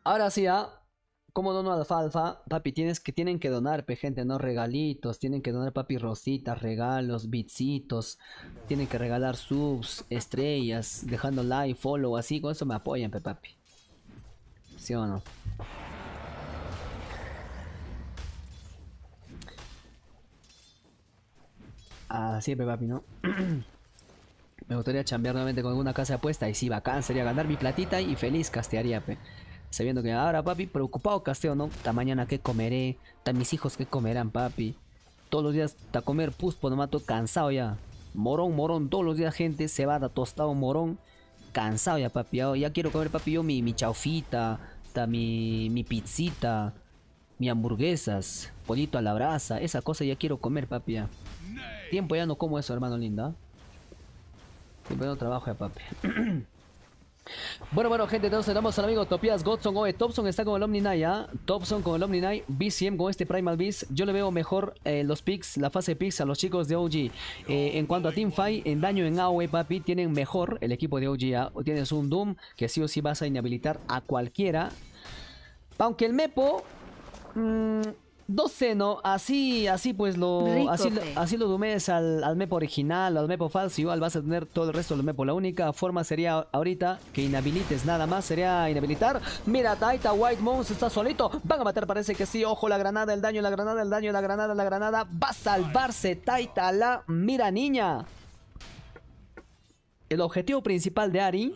[SPEAKER 1] Ahora sí, ¿ah? como dono alfalfa? Papi, tienes que, tienen que donar, pe, gente, ¿no? Regalitos, tienen que donar, papi, rositas, regalos, bitsitos, tienen que regalar subs, estrellas, dejando like, follow, así, con eso me apoyan, pe, papi. ¿Sí o no? Así, pe, papi, ¿no? me gustaría chambear nuevamente con alguna casa apuesta y si sí, bacán sería ganar mi platita y feliz castearía, pe. Sabiendo que ahora, papi, preocupado casteo, ¿no? Esta mañana qué comeré, Están mis hijos que comerán, papi. Todos los días ta comer puspo, no mato, cansado ya. Morón, morón, todos los días, gente, cebada, tostado, morón. Cansado ya, papi. Ya, quiero comer, papi, yo mi, mi chaufita, mi, pizzita, mi hamburguesas, Polito a la brasa. Esa cosa ya quiero comer, papi, Tiempo ya no como eso, hermano linda. ¿ah? Tiempo ya no trabajo ya, papi. Bueno, bueno, gente, entonces damos al amigo Topias Godson. Oye, Thompson está con el Omni Night, ¿ah? con el Omni Night, BCM con este Primal Beast. Yo le veo mejor eh, los picks, la fase picks a los chicos de OG. Eh, en cuanto a Teamfight, en daño en AOE, papi, tienen mejor el equipo de OG. ¿ah? Tienes un Doom que sí o sí vas a inhabilitar a cualquiera. Aunque el Mepo. Mmm, no así, así pues lo. así, lo dumes al, al, mepo original, al mepo falso, igual vas a tener todo el resto del mepo. La única forma sería ahorita que inhabilites nada más, sería inhabilitar. Mira, Taita White Moons está solito. Van a matar, parece que sí. Ojo, la granada, el daño, la granada, el daño, la granada, la granada. Va a salvarse Taita la mira niña. El objetivo principal de Ari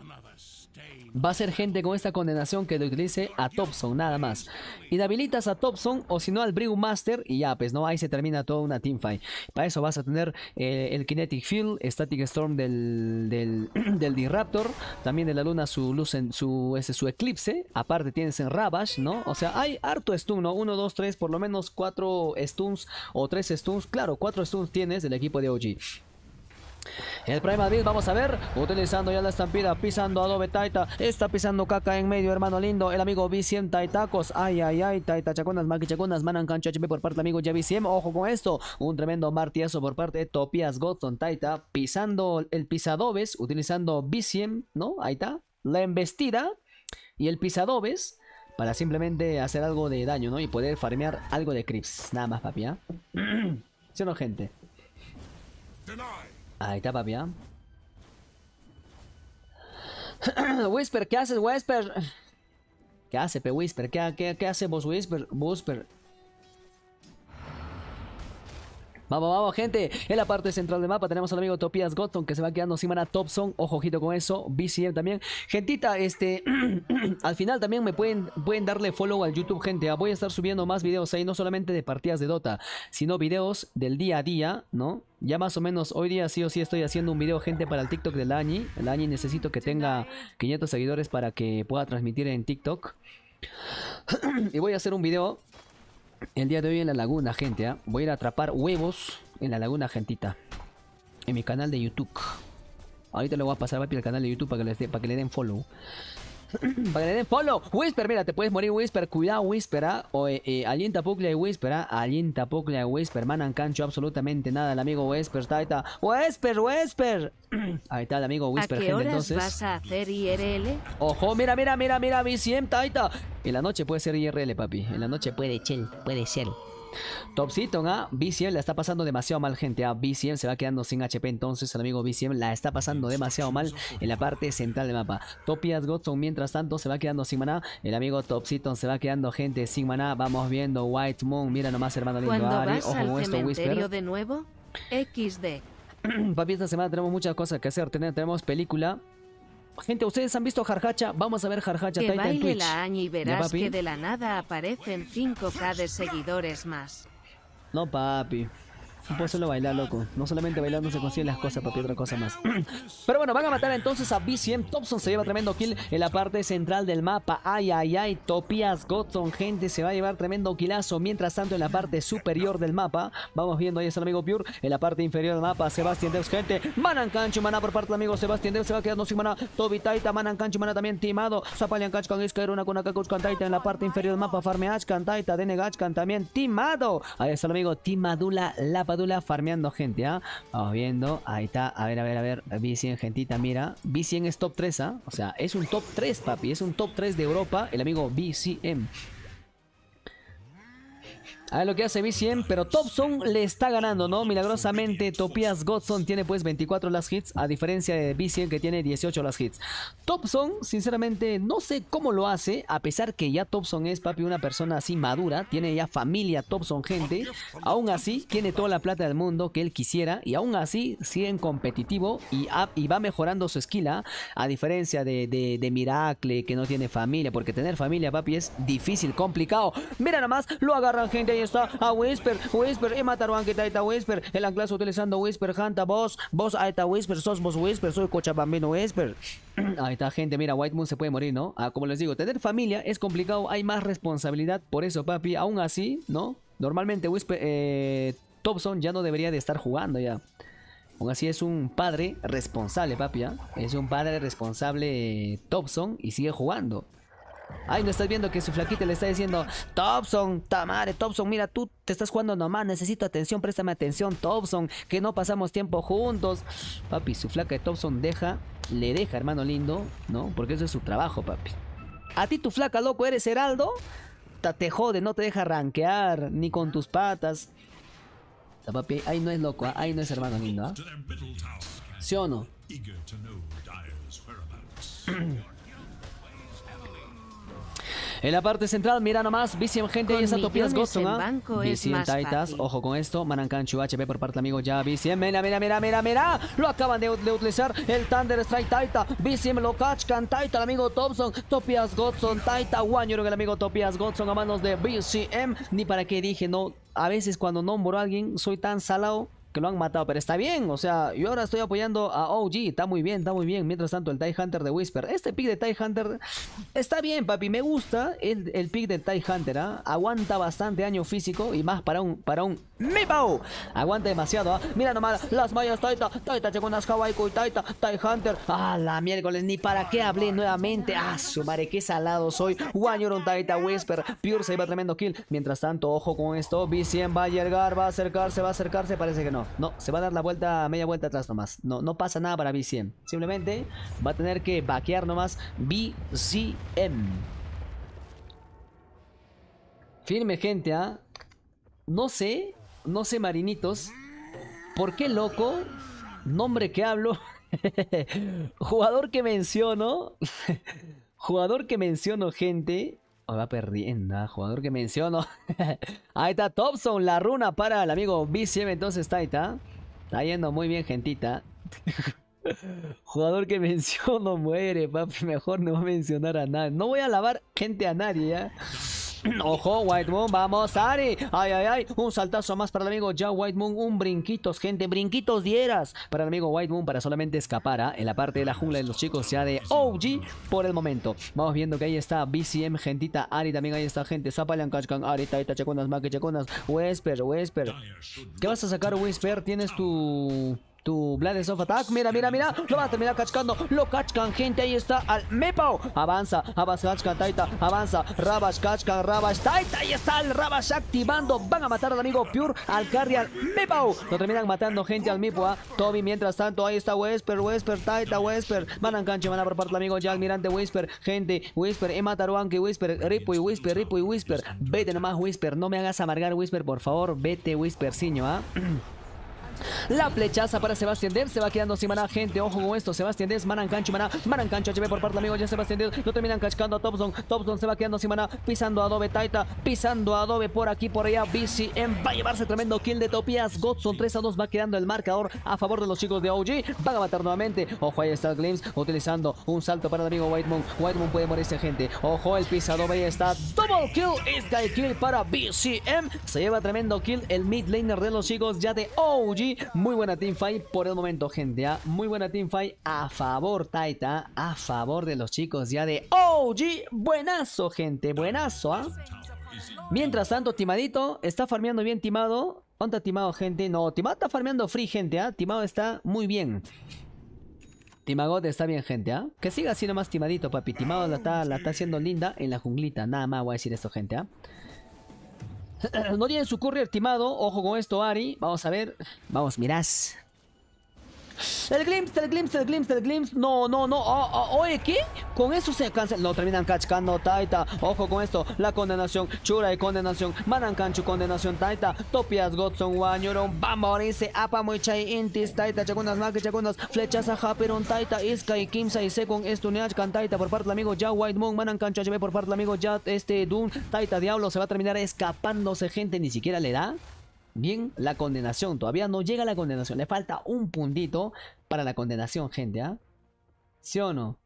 [SPEAKER 1] Va a ser gente con esta condenación que lo utilice a Topson, nada más. Y habilitas a Thompson o si no al Master y ya, pues no, ahí se termina toda una teamfight. Para eso vas a tener eh, el Kinetic Field, Static Storm del, del, del también de la luna su luz en su, su eclipse, aparte tienes en Ravage, ¿no? O sea, hay harto stun, ¿no? 1, 2, 3, por lo menos cuatro stuns o tres stuns, claro, cuatro stuns tienes del equipo de OG. El Prime vamos a ver, utilizando ya la estampida, pisando Adobe Taita, está pisando caca en medio, hermano lindo, el amigo y Taitacos, ay, ay, ay, Taita Chaconas, Maki Chaconas, Manan Cancho HP por parte amigo amigo Viciem. ojo con esto, un tremendo martillazo por parte de Topias Godson Taita, pisando el pisadobes, utilizando Viciem, ¿no? Ahí está, la embestida y el pisadobes para simplemente hacer algo de daño, ¿no? Y poder farmear algo de creeps, nada más, papi, ¿eh? ¿Sí gente? Ahí está, bien ¿ah? Whisper, ¿qué haces, Whisper? ¿Qué hace, pe Whisper? ¿Qué, qué, hace Whisper? Whisper, Vamos, vamos, gente. En la parte central del mapa tenemos al amigo Topias Gotton que se va quedando sin mana Thompson. ojojito con eso. BCM también. Gentita, este. al final también me pueden, pueden darle follow al YouTube, gente. Ah, voy a estar subiendo más videos ahí, no solamente de partidas de Dota, sino videos del día a día, ¿no? Ya más o menos hoy día sí o sí estoy haciendo un video, gente, para el TikTok del Lani. El año necesito que tenga 500 seguidores para que pueda transmitir en TikTok. y voy a hacer un video el día de hoy en la laguna, gente, ¿ah? voy a ir a atrapar huevos en la laguna, gentita. En mi canal de YouTube. Ahorita lo voy a pasar al canal de YouTube para que, les para que le den follow. Para que le den follow. Whisper, mira, te puedes morir, Whisper. Cuidado, Whisper. ¿ah? O, eh, eh alienta Pucla y Whisper. Ah. Alienta Pucla y Whisper. Manan cancho absolutamente nada. El amigo Whisper Taita, Whisper, Whisper. ahí está el amigo Whisper, qué horas entonces. vas a
[SPEAKER 3] hacer IRL?
[SPEAKER 1] Ojo, mira, mira, mira, mira, mi siempre Taita. En la noche puede ser IRL, papi. En la noche puede chill, puede ser. Topsito, ¿ah? BCM la está pasando demasiado mal, gente. ¿ah? BCM se va quedando sin HP. Entonces, el amigo BCM la está pasando demasiado mal en la parte central del mapa. Topias Godson, mientras tanto, se va quedando sin maná. El amigo Topsiton se va quedando, gente, sin maná. Vamos viendo White Moon. Mira nomás, hermano lindo. Ari. Ojo esto, Whisper. de
[SPEAKER 3] nuevo, XD.
[SPEAKER 1] Papi, esta semana tenemos muchas cosas que hacer. Tenemos película, Gente, ¿ustedes han visto Jarjacha? Vamos a ver Jarjacha que en la y verás que de la
[SPEAKER 3] nada aparecen 5k de seguidores más.
[SPEAKER 1] No, papi pues solo bailar, loco. No solamente bailando se consiguen las cosas, papi, otra cosa más. Pero bueno, van a matar entonces a BCM. Thompson se lleva tremendo kill en la parte central del mapa. Ay, ay, ay. Topias Godson, gente, se va a llevar tremendo killazo Mientras tanto, en la parte superior del mapa, vamos viendo ahí está el amigo Pure. En la parte inferior del mapa, Sebastián Deus, gente. Manan Cancho, maná por parte del amigo Sebastián Deus. Se va quedando sin maná. Toby Taita, Manan Cancho, maná también timado. Zapalian Cancho, con Iskeruna, con En la parte inferior del mapa, Farme Taita, Dene también timado. Ahí está el amigo Timadula Lapa espátula farmeando gente, ¿ah? Vamos viendo, ahí está, a ver, a ver, a ver, B100 gentita, mira, B100 es top 3, ¿ah? O sea, es un top 3, papi, es un top 3 de Europa, el amigo bici a ver lo que hace B100, pero Topson le está ganando, ¿no? Milagrosamente, Topias Godson tiene pues 24 las hits, a diferencia de B100 que tiene 18 las hits. Topson, sinceramente, no sé cómo lo hace, a pesar que ya Topson es, papi, una persona así madura, tiene ya familia Topson, gente. Aún así, tiene toda la plata del mundo que él quisiera y aún así sigue en competitivo y, va mejorando su esquila, ¿ah? a diferencia de, de, Miracle que no tiene familia, porque tener familia, papi, es difícil, complicado. Mira nada más, lo agarran, gente, está a Whisper, Whisper, y mataron que está Whisper, el anclazo utilizando Whisper, Hanta, vos, vos, ahí está Whisper, sos vos Whisper, soy Cochabambino Whisper. Ahí está, gente. Mira, White Moon se puede morir, ¿no? Ah, como les digo, tener familia es complicado. Hay más responsabilidad. Por eso, papi, aún así, ¿no? Normalmente Whisper, eh, Thompson ya no debería de estar jugando ya. Aún así es un padre responsable, papi. ¿ah? Es un padre responsable Topson y sigue jugando. Ay, no estás viendo que su flaquita le está diciendo, Thompson, tamare, Thompson, mira, tú te estás jugando nomás, necesito atención, préstame atención, Thompson, que no pasamos tiempo juntos. Papi, su flaca de Thompson deja, le deja, hermano lindo, ¿no? Porque eso es su trabajo, papi. A ti tu flaca, loco, eres heraldo. Te jode, no te deja ranquear, ni con tus patas. papi, ahí no es loco, ahí no es hermano lindo, ¿ah? ¿Sí o no? En la parte central, mira nomás, BCM, Gente y esa Topias Godson. ¿ah?
[SPEAKER 2] BCM, Taitas,
[SPEAKER 1] ojo con esto. Manancancho HP por parte del amigo ya BCM, Mira, mira, mira, mira, mira. Lo acaban de, utilizar el Thunder Strike Taita. BCM lo cachcan Taita, el amigo Thompson. Topias Godson, Taita que el amigo Topias Godson a manos de BCM. Ni para qué dije, no. A veces cuando nombro a alguien, soy tan salado que lo han matado, pero está bien, o sea, yo ahora estoy apoyando a OG, está muy bien, está muy bien, mientras tanto el TIE Hunter de Whisper, este pick de TIE Hunter está bien, papi, me gusta el, el pick de TIE Hunter, ¿ah? aguanta bastante daño físico y más para un, para un Pau! Aguanta demasiado, ¿ah? Mira nomás, las mayas Taita, Taita unas unas y Taita, Tai Hunter. Ah, la miércoles, ni para qué hablé nuevamente. Ah, su madre, qué salado soy. Wanyurun Taita Whisper, Pure se iba tremendo kill. Mientras tanto, ojo con esto, B100 va a llegar, va a acercarse, va a acercarse, parece que no. No, se va a dar la vuelta, media vuelta atrás nomás. No, no pasa nada para B100. Simplemente va a tener que vaquear nomás BCM. Firme, gente, ¿ah? No sé no sé marinitos, ¿por qué loco? Nombre que hablo, jugador que menciono, jugador que menciono gente, oh, va perdiendo, ah, jugador que menciono. ahí está Thompson, la runa para el amigo BCM. Entonces está ahí, está. Está yendo muy bien, gentita. jugador que menciono muere, papi. Mejor no voy a mencionar a nadie. No voy a lavar gente a nadie, ya. Ojo, White Moon, vamos, Ari. Ay, ay, ay. Un saltazo más para el amigo ya White Moon. Un brinquitos, gente. Brinquitos dieras para el amigo White Moon para solamente escapar a ¿ah? en la parte de la jungla de los chicos ya de OG por el momento. Vamos viendo que ahí está BCM, gentita. Ari también ahí está, gente. Zapalan, Kachkan, Ari, Taita, Chaconas, Maki, Chaconas, Whisper, Whisper. ¿Qué vas a sacar, Whisper? Tienes tu. Tu Blade of Attack, mira, mira, mira, lo va a terminar cachcando, lo cachcan, gente, ahí está al Mepao, avanza, avanza, cachcan, Taita, avanza, rabas cachcan, Rabash, Taita, ahí está el Rabash activando, van a matar al amigo Pure, al carry, al Mepao, lo terminan matando, gente, al Mipo, ah, Toby, mientras tanto, ahí está Whisper, Whisper, Taita, Whisper, van a canche, van a parte al amigo Jack, mirante, Whisper, gente, Whisper, Emma que Whisper, Ripu y Whisper, Ripu y Whisper, vete nomás, Whisper, no me hagas amargar, Whisper, por favor, vete, Whisper, siño ¿ah? La flechaza para Sebastián Dez. Se va quedando sin gente. Ojo con esto. Sebastián Dez, manan cancho, Manan cancho, HB por parte amigo. Ya Sebastián extender No terminan cachcando a Thompson. Thompson se va quedando sin Pisando Adobe Taita. Pisando Adobe por aquí, por allá. BCM va a llevarse tremendo kill de Topias Godson 3 a 2. Va quedando el marcador a favor de los chicos de OG. Van a matar nuevamente. Ojo, ahí está Glimpse utilizando un salto para el amigo White Moon. White Moon puede morirse, gente. Ojo, el pisado Adobe. Ahí está. Double kill. Sky kill para BCM. Se lleva tremendo kill el mid laner de los chicos ya de OG. Muy buena teamfight por el momento, gente. ¿ah? Muy buena teamfight a favor, Taita. A favor de los chicos ya de OG. Buenazo, gente. Buenazo, ¿ah? Mientras tanto, Timadito está farmeando bien, Timado. ¿Cuánto Timado, gente? No, Timado está farmeando free, gente, ¿ah? Timado está muy bien. Timagote está bien, gente, ¿ah? Que siga siendo más Timadito, papi. Timado la está, la está haciendo linda en la junglita. Nada más voy a decir esto, gente, ¿ah? no tienen su courier timado. Ojo con esto, Ari. Vamos a ver. Vamos, mirás. El glimpse, el glimpse, el glimpse, el glimpse. No, no, no. Ah, ah, oye, ¿qué? Con eso se cancela. No, terminan cachcando Taita. Ojo con esto. La condenación. Chura y condenación. cancho condenación Taita. Topias, Godson, Wañuron. Bamborice, Apa, Chai, Intis, Taita. Chacunas, Maki, Chacunas. Flechas a Japeron, Taita. Isca y Kimsa y esto Estuneachkan, Taita. Por parte del amigo Ya White Moon. cancho HB. Por parte del amigo Ya este Doom. Taita Diablo se va a terminar escapándose, gente. Ni siquiera le da. Bien, la condenación. Todavía no llega la condenación. Le falta un puntito para la condenación, gente. ¿ah? ¿Sí o no?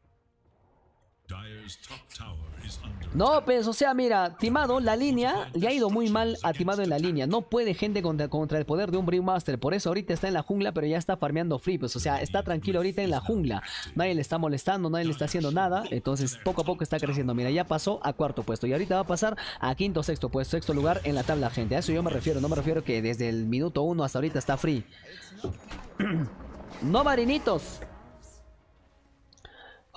[SPEAKER 1] No, pues, o sea, mira, Timado, la línea, le ha ido muy mal a Timado en la línea. No puede gente contra, contra el poder de un Brewmaster. Por eso ahorita está en la jungla, pero ya está farmeando free. Pues, o sea, está tranquilo ahorita en la jungla. Nadie le está molestando, nadie le está haciendo nada. Entonces, poco a poco está creciendo. Mira, ya pasó a cuarto puesto. Y ahorita va a pasar a quinto, sexto puesto, sexto lugar en la tabla, gente. A eso yo me refiero. No me refiero que desde el minuto uno hasta ahorita está free. no, marinitos.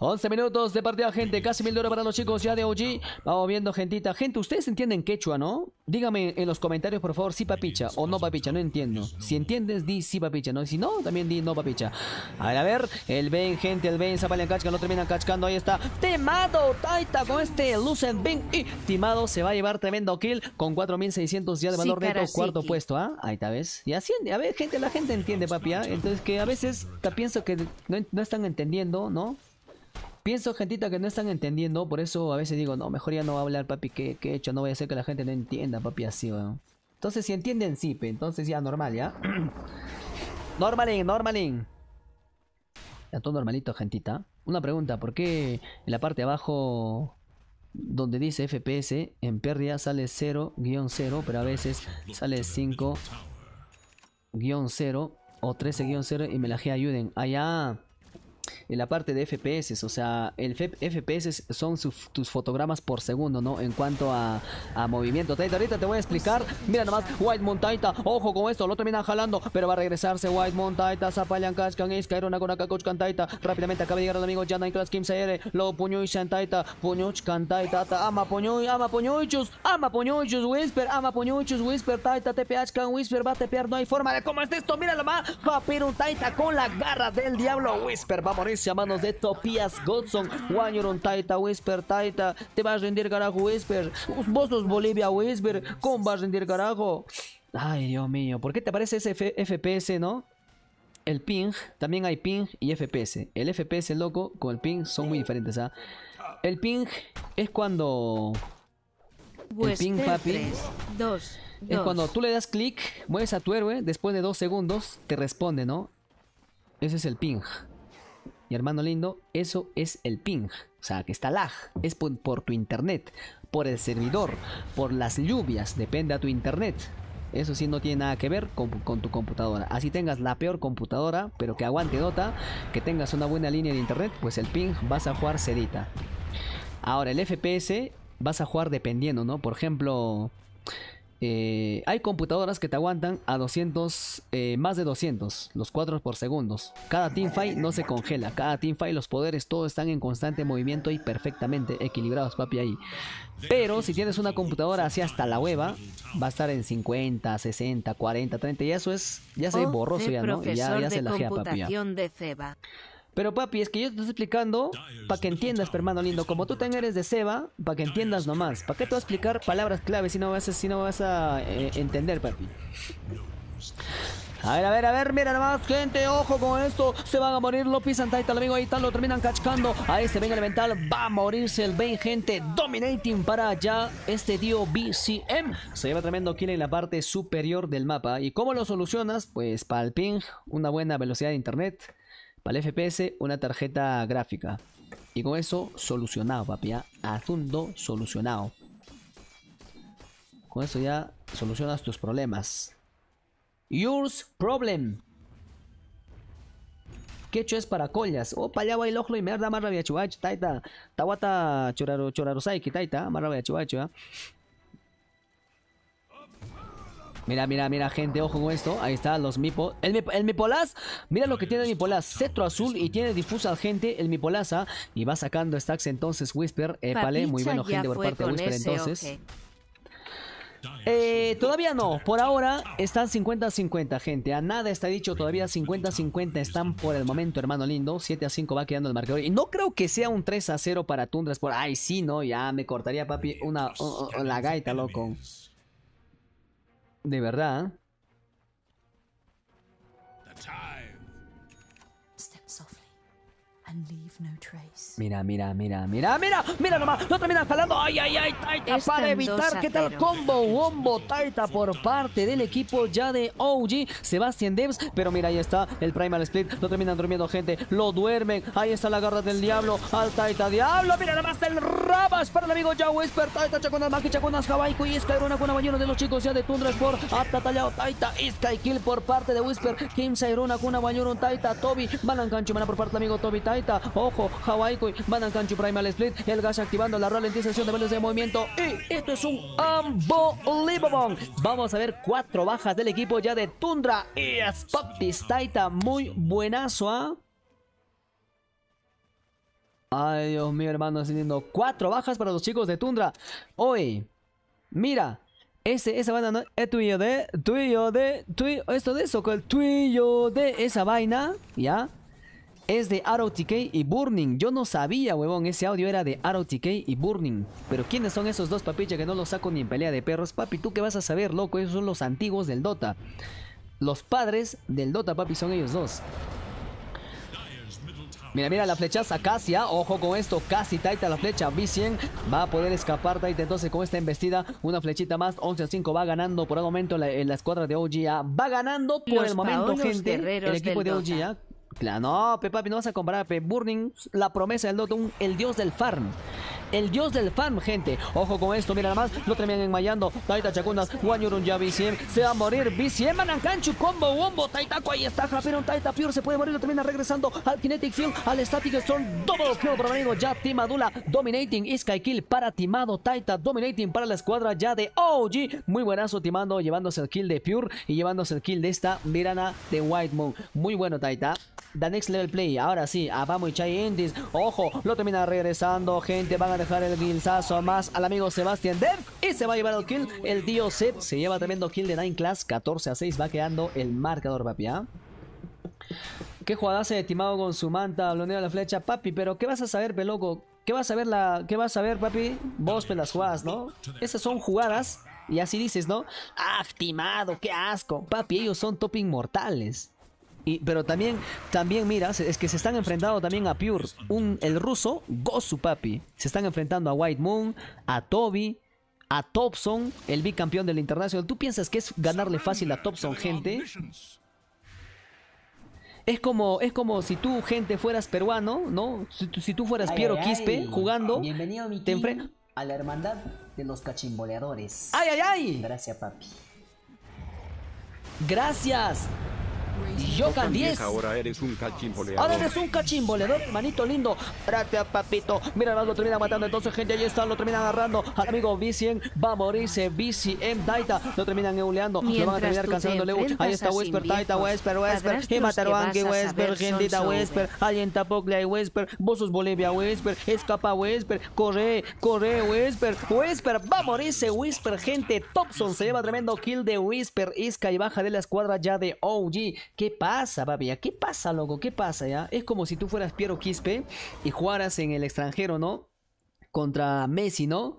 [SPEAKER 1] 11 minutos de partida, gente. Casi mil dólares para los chicos ya de OG. Vamos viendo, gentita. Gente, ustedes entienden quechua, ¿no? Dígame en los comentarios, por favor, si papicha o no papicha. No entiendo. Si entiendes, di si papicha, ¿no? Y Si no, también di no papicha. A ver, a ver. El Ben, gente, el Ben. Zapalian no No terminan cachcando. Ahí está. Timado Taita con este Lucen Ben. Y Timado se va a llevar tremendo kill con 4600 ya de valor neto. cuarto puesto, ¿ah? Ahí está, ¿ves? Y así, a ver, gente, la gente entiende, papi, ¿ah? Entonces que a veces te pienso que no están entendiendo, ¿no? Pienso, gentita, que no están entendiendo, por eso a veces digo, no, mejor ya no va a hablar, papi, que he hecho, no voy a hacer que la gente no entienda, papi, así, weón. Entonces, si entienden, sí, entonces ya normal, ¿ya? normalin, normalín. Ya todo normalito, gentita. Una pregunta, ¿por qué en la parte de abajo donde dice FPS, en pérdida sale 0-0, pero a veces sale 5-0 o 13-0 y me la ayuden? Allá. Ah, en la parte de FPS, o sea, el FPS son tus fotogramas por segundo, ¿no? En cuanto a, movimiento. Taita, ahorita te voy a explicar. Mira nomás, White Taita ojo con esto, lo termina jalando, pero va a regresarse White Montaita, Zapalian Kashkan, Taita. Rápidamente acaba de llegar el amigo Janai Class Kim r Lo Puñuy Taita Puñuch Cantaita, Ama Puñuy, Ama Puñuchus, Ama Puñuchus Whisper, Ama Puñuchus Whisper, Taita, TPH Can Whisper, va a tepear, no hay forma de cómo es esto, Mira nomás va a Taita con la garra del diablo Whisper, va aparece a manos de Topias Godson. Guañoron Taita Whisper, Taita. Te vas a rendir, carajo, Whisper. Vos sos Bolivia, Whisper. ¿Cómo vas a rendir, carajo? Ay, Dios mío. ¿Por qué te parece ese FPS, no? El ping, también hay ping y FPS. El FPS, loco, con el ping son muy diferentes, ¿ah? El ping es cuando... El pues ping, papi...
[SPEAKER 3] 3, es cuando tú
[SPEAKER 1] le das clic, mueves a tu héroe, después de dos segundos, te responde, ¿no? Ese es el ping mi hermano lindo, eso es el ping. O sea, que está lag. Es por, tu internet, por el servidor, por las lluvias. Depende a tu internet. Eso sí no tiene nada que ver con, tu computadora. Así tengas la peor computadora, pero que aguante Dota, que tengas una buena línea de internet, pues el ping vas a jugar sedita. Ahora, el FPS vas a jugar dependiendo, ¿no? Por ejemplo, eh, hay computadoras que te aguantan a 200, eh, más de 200, los cuadros por segundos. Cada teamfight no se congela, cada teamfight los poderes todos están en constante movimiento y perfectamente equilibrados, papi, ahí. Pero si tienes una computadora así hasta la hueva, va a estar en 50, 60, 40, 30 y eso es, ya se oh, borroso ya, ¿no? Ya, ya se lajea papi. Pero papi, es que yo te estoy explicando para que entiendas, hermano lindo. Como tú también eres de Seba, para que entiendas nomás. ¿Para qué te voy a explicar palabras clave si no vas a, si no vas a eh, entender, papi? A ver, a ver, a ver, mira nomás, gente, ojo con esto, se van a morir, lo pisan tal amigo ahí lo terminan cachcando, ahí se ven elemental, va a morirse el Ben, gente, dominating para allá este tío BCM, se lleva tremendo kill en la parte superior del mapa, y cómo lo solucionas, pues para una buena velocidad de internet, para FPS, una tarjeta gráfica. Y con eso, solucionado, papi. ¿ya? ¿ah? solucionado. Con eso ya solucionas tus problemas. Yours problem. hecho es para collas. va el ojo y merda, más rabia chubacho. taita. Tawata choraro choraro saiki, taita, ¿ah? más rabia ¿ah? Mira, mira, mira, gente, ojo con esto. Ahí está, los Mipo. El, Mipolás, mira lo que tiene el Mipolás. Cetro azul y tiene difusa gente el Mipolasa. Y va sacando stacks entonces Whisper. Eh, vale, muy bueno, gente, por parte de Whisper entonces. Eh, todavía no, por ahora están 50-50, gente. A nada está dicho, todavía 50-50 están por el momento, hermano lindo. 7 a 5 va quedando el marcador. Y no creo que sea un 3 a 0 para Tundras. Por... Ay, sí, no, ya me cortaría, papi, una, la gaita, loco. De verdad.
[SPEAKER 3] Step softly
[SPEAKER 1] and leave no trace. Mira, mira, mira, mira, mira, mira nomás, no terminan jalando, Ay, ay, ay, Taita para evitar que tal combo, wombo, Taita por parte del equipo ya de OG, Sebastián Debs. Pero mira, ahí está el Primal Split, lo terminan durmiendo, gente, lo duermen. Ahí está la garra del diablo, al Taita Diablo. Mira nomás el Rabas para el amigo Ya Whisper, Taita Chaconas, Maki Chaconas, Jabaico y Skyrona con Bayuno de los chicos ya de Tundra Sport. Apta tallado Taita, Sky Kill por parte de Whisper, Kim Sairona, Acuna Bayuno, Taita, Toby, Gancho, Mana por parte del amigo Toby Taita, ojo, Hawaii van Banan Kanchu Primal Split, el gas activando la ralentización de velocidad de movimiento y esto es un unbelievable. Vamos a ver cuatro bajas del equipo ya de Tundra y Spaptis Taita, muy buenazo, ¿ah? Ay, Dios mío, hermano, haciendo cuatro bajas para los chicos de Tundra. Hoy, mira, ese, esa banda no es tuyo de, tuyo de, tuyo, esto de eso, con el tuyo de esa vaina, ¿ya? es de ROTK y Burning. Yo no sabía, huevón, ese audio era de ROTK y Burning. Pero ¿quiénes son esos dos Ya que no los saco ni en pelea de perros? Papi, ¿tú qué vas a saber, loco? Esos son los antiguos del Dota. Los padres del Dota, papi, son ellos dos. Mira, mira la flechaza casi, ojo con esto, casi Taita la flecha, B100 va a poder escapar Taita entonces con esta embestida, una flechita más, 11 a 5 va ganando por el momento la, escuadra de OGA, va ganando por el momento gente, el equipo de OGA Claro, no, no vas a comprar, Burning, la promesa del notun el dios del farm el dios del fan, gente. Ojo con esto, mira nada más, lo terminan enmayando. Taita Chacunas, Yurun ya BCM, se va a morir. BCM, Manancanchu, combo, bombo, Taitaco, ahí está, Jafiron Taita Pure, se puede morir, lo termina regresando al Kinetic Field, al Static Storm, double kill para amigo, ya Timadula, Dominating, Sky Kill para Timado, Taita, Dominating para la escuadra ya de OG. Muy buenazo Timando, llevándose el kill de Pure y llevándose el kill de esta Mirana de White Moon. Muy bueno, Taita. The Next Level Play, ahora sí, Abamo y Chai Indies. Ojo, lo termina regresando, gente. Van a dejar el guinzazo más al amigo Sebastián Dev y se va a llevar el kill. El tío Z se lleva tremendo kill de Nine Class. 14 a 6 va quedando el marcador, papi. ¿ah? Qué jugada se estimado con su manta, de la flecha, papi. Pero ¿qué vas a saber, peloco? ¿Qué vas a ver, la, qué vas a ver papi? Vos, pelas pues, jugadas, ¿no? Esas son jugadas y así dices, ¿no? ¡Ah, estimado ¡Qué asco! Papi, ellos son top inmortales pero también, también mira, es que se están enfrentando también a Pure, el ruso Gozu Papi. Se están enfrentando a White Moon, a Toby, a Topson el bicampeón del Internacional. ¿Tú piensas que es ganarle fácil a Topson, gente? Es como, es como si tú, gente, fueras peruano, ¿no? Si, tú fueras Piero Quispe jugando, te enfrentas a la hermandad de los cachimboleadores. ¡Ay, ay, ay! Gracias, papi. Gracias. Yo 10. Ahora
[SPEAKER 5] eres un cachimboleador. Ahora eres
[SPEAKER 1] un cachimboleador, manito lindo. Gracias, papito. Mira, lo termina matando. Entonces, gente, ahí está. Lo termina agarrando. Al amigo BCM va a morirse. BCM Daita. Lo terminan euleando. Lo van a terminar cansando Ahí está Whisper, Daita, Whisper, Whisper. Y Que Whisper, Gentita, Whisper. tapocle hay Whisper. Bosos Bolivia, Whisper. Escapa, Whisper. Corre, corre, Whisper. Whisper va a morirse. Whisper, gente. Thompson se lleva tremendo kill de Whisper. Isca y baja de la escuadra ya de OG. ¿Qué pasa, papi? ¿Qué pasa, loco? ¿Qué pasa, ya? Es como si tú fueras Piero Quispe y jugaras en el extranjero, ¿no? Contra Messi, ¿no?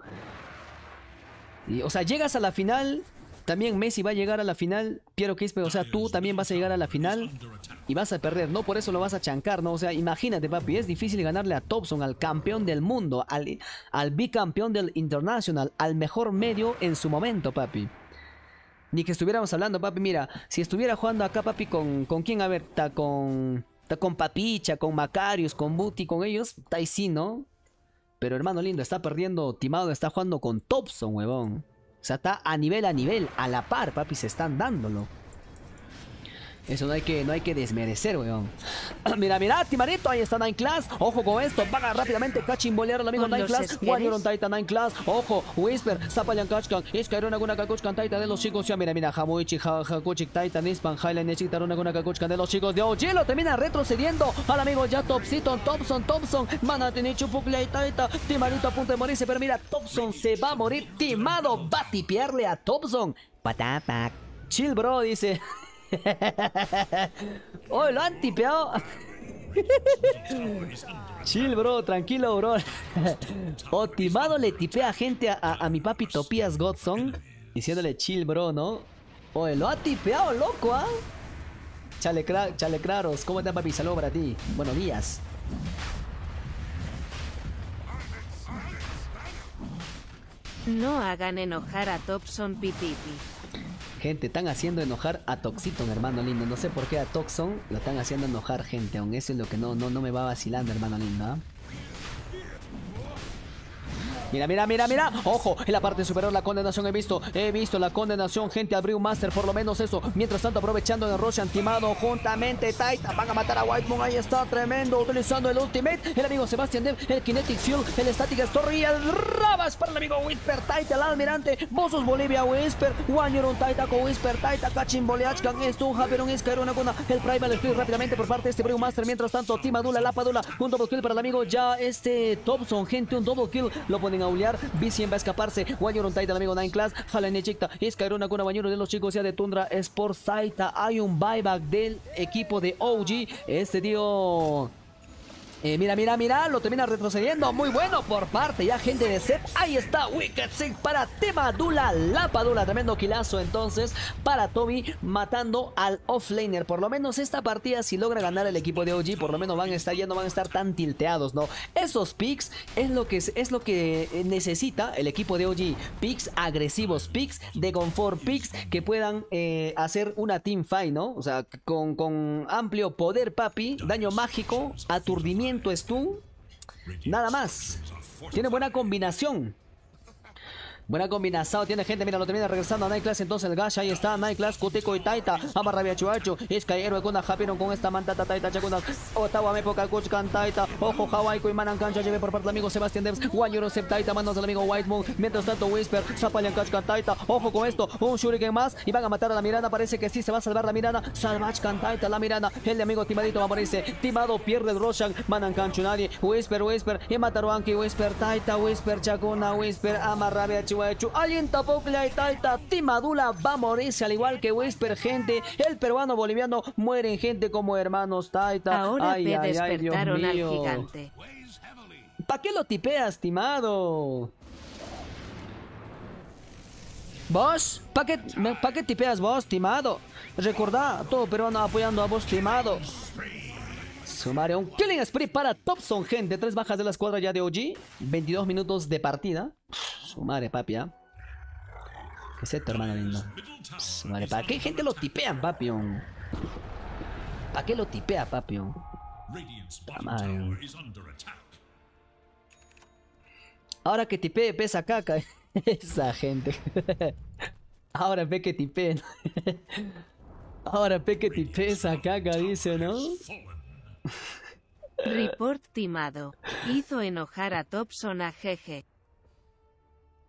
[SPEAKER 1] Y, o sea, llegas a la final, también Messi va a llegar a la final, Piero Quispe, o sea, tú también vas a llegar a la final y vas a perder, ¿no? Por eso lo vas a chancar, ¿no? O sea, imagínate, papi, es difícil ganarle a Thompson, al campeón del mundo, al, al bicampeón del Internacional, al mejor medio en su momento, papi. Ni que estuviéramos hablando, papi. Mira, si estuviera jugando acá, papi, ¿con, con quién? A ver, está con... Está con Papicha, con macarios con Buti, con ellos. Está ahí sí, ¿no? Pero hermano lindo, está perdiendo Timado, está jugando con Topson, huevón. O sea, está a nivel, a nivel, a la par, papi. Se están dándolo. Eso no hay que, no hay que desmerecer, weón. mira, mira, Timarito, ahí está Nine Class. Ojo con esto, paga rápidamente, Cachin al amigo Nine Class. Warrior on Titan, Nine Class. Ojo, Whisper, Zapayan Kachkan, Iskairona Guna Kakuchkan, Titan de los chicos. Ya, mira, mira, Hamuichi, Hakuchik, Titan, Ispan, Highland, una Guna Kakuchkan de los chicos de OG. Lo termina retrocediendo al amigo ya Topsiton, Thompson, Thompson. Manatinichu, y Taita. Timarito a punto de morirse, pero mira, Thompson se va a morir timado. Va a tipearle a Thompson. Patapac. Chill, bro, dice. ¡Oh, lo han tipeado! Chill, bro, tranquilo, bro. Otimado le tipea gente a, a, a mi papi Topías Godson diciéndole chill, bro, ¿no? Oye, lo ha tipeado, loco, ¿ah? ¿eh? claros ¿Cómo ¿cómo está, papi? Saludos para ti. Buenos días.
[SPEAKER 3] No hagan enojar a Topson Pitipi. Gente,
[SPEAKER 1] están haciendo enojar a Toxiton, hermano lindo. No sé por qué a Toxon lo están haciendo enojar, gente. Aún eso es lo que no, no, no me va vacilando, hermano lindo. ¿ah? Mira, mira, mira, mira. Ojo, en la parte superior la condenación he visto. He visto la condenación, gente. Abrió un master, por lo menos eso. Mientras tanto, aprovechando el rush timado juntamente Taita. Van a matar a White Moon. Ahí está, tremendo. Utilizando el ultimate. El amigo Sebastián Dev, el Kinetic Fuel, el Static Story y el Rabas para el amigo Whisper Taita, el almirante. Bosos Bolivia Whisper. un Taita con Whisper Taita. Kachin Boleachkan. Esto, Javier una cuna, el Primal Spirit rápidamente por parte de este Brew Master. Mientras tanto, Timadula, Lapadula. Un double kill para el amigo ya este Thompson, gente. Un double kill. Lo ponen a aulear. va a escaparse. Wañuron Taita, del amigo Nine Class. Jalen Echicta. Iskairona con bañero de los chicos ya de Tundra Sport Saita. Hay un buyback del equipo de OG. Este tío eh, mira, mira, mira, lo termina retrocediendo. Muy bueno por parte ya gente de set. Ahí está Wicked Sick para Temadula, Lapadula. Tremendo kilazo entonces para Toby matando al offlaner. Por lo menos esta partida si logra ganar el equipo de OG, por lo menos van a estar ya no van a estar tan tilteados, ¿no? Esos picks es lo que, es lo que eh, necesita el equipo de OG. Picks agresivos, picks de confort, picks que puedan eh, hacer una team fight, ¿no? O sea, con amplio poder, papi, daño mágico, aturdimiento es tú. Nada más. Tiene buena combinación. Buena combinación tiene gente, mira, lo termina regresando a Class. entonces el Gash, ahí está class, Kutiko y Taita, Amarrabia Chuacho, y Héroe, Kunda, Japieron con esta mandata, Taita, Chacunda, Ottawa, época Kuchkan, Taita, Ojo, Hawaiku y Manan Cancha, lleve por parte del amigo Sebastián Debs, One Sep Taita, manos del amigo White Moon, mientras tanto Whisper, Zapalian Kachkan Taita, ojo con esto, un Shuriken más y van a matar a la Mirana, parece que sí se va a salvar la Mirana, Salvachkan Taita, la Mirana, el de amigo Timadito va a morirse, Timado pierde el Roshan, Manan Cancho, nadie, Whisper, Whisper, y que Whisper, Taita, Whisper, chakuna Whisper, Amarrabia Chuachu hecho Alguien tapó taita Timadula va a morirse, al igual que Whisper, gente. El peruano boliviano mueren, gente, como hermanos Taita. despertaron al gigante. ¿Para que lo tipeas, timado? ¿Vos? ¿Para qué, pa tipeas vos, timado? Recordá, todo peruano apoyando a vos, timado. Sumario. Un killing spree para Thompson, gente. Tres bajas de la escuadra ya de OG. 22 minutos de partida. Sumare, papi, ¿ah? ¿Qué es esto, hermano lindo? madre, ¿para qué gente lo tipean, papión? ¿Para qué lo tipea, papión? Ahora que tipee, pesa caca. Esa gente. Ahora ve que tipeen. Ahora ve que tipee esa caca, dice, ¿no?
[SPEAKER 3] Report timado. Hizo enojar a Thompson a jeje.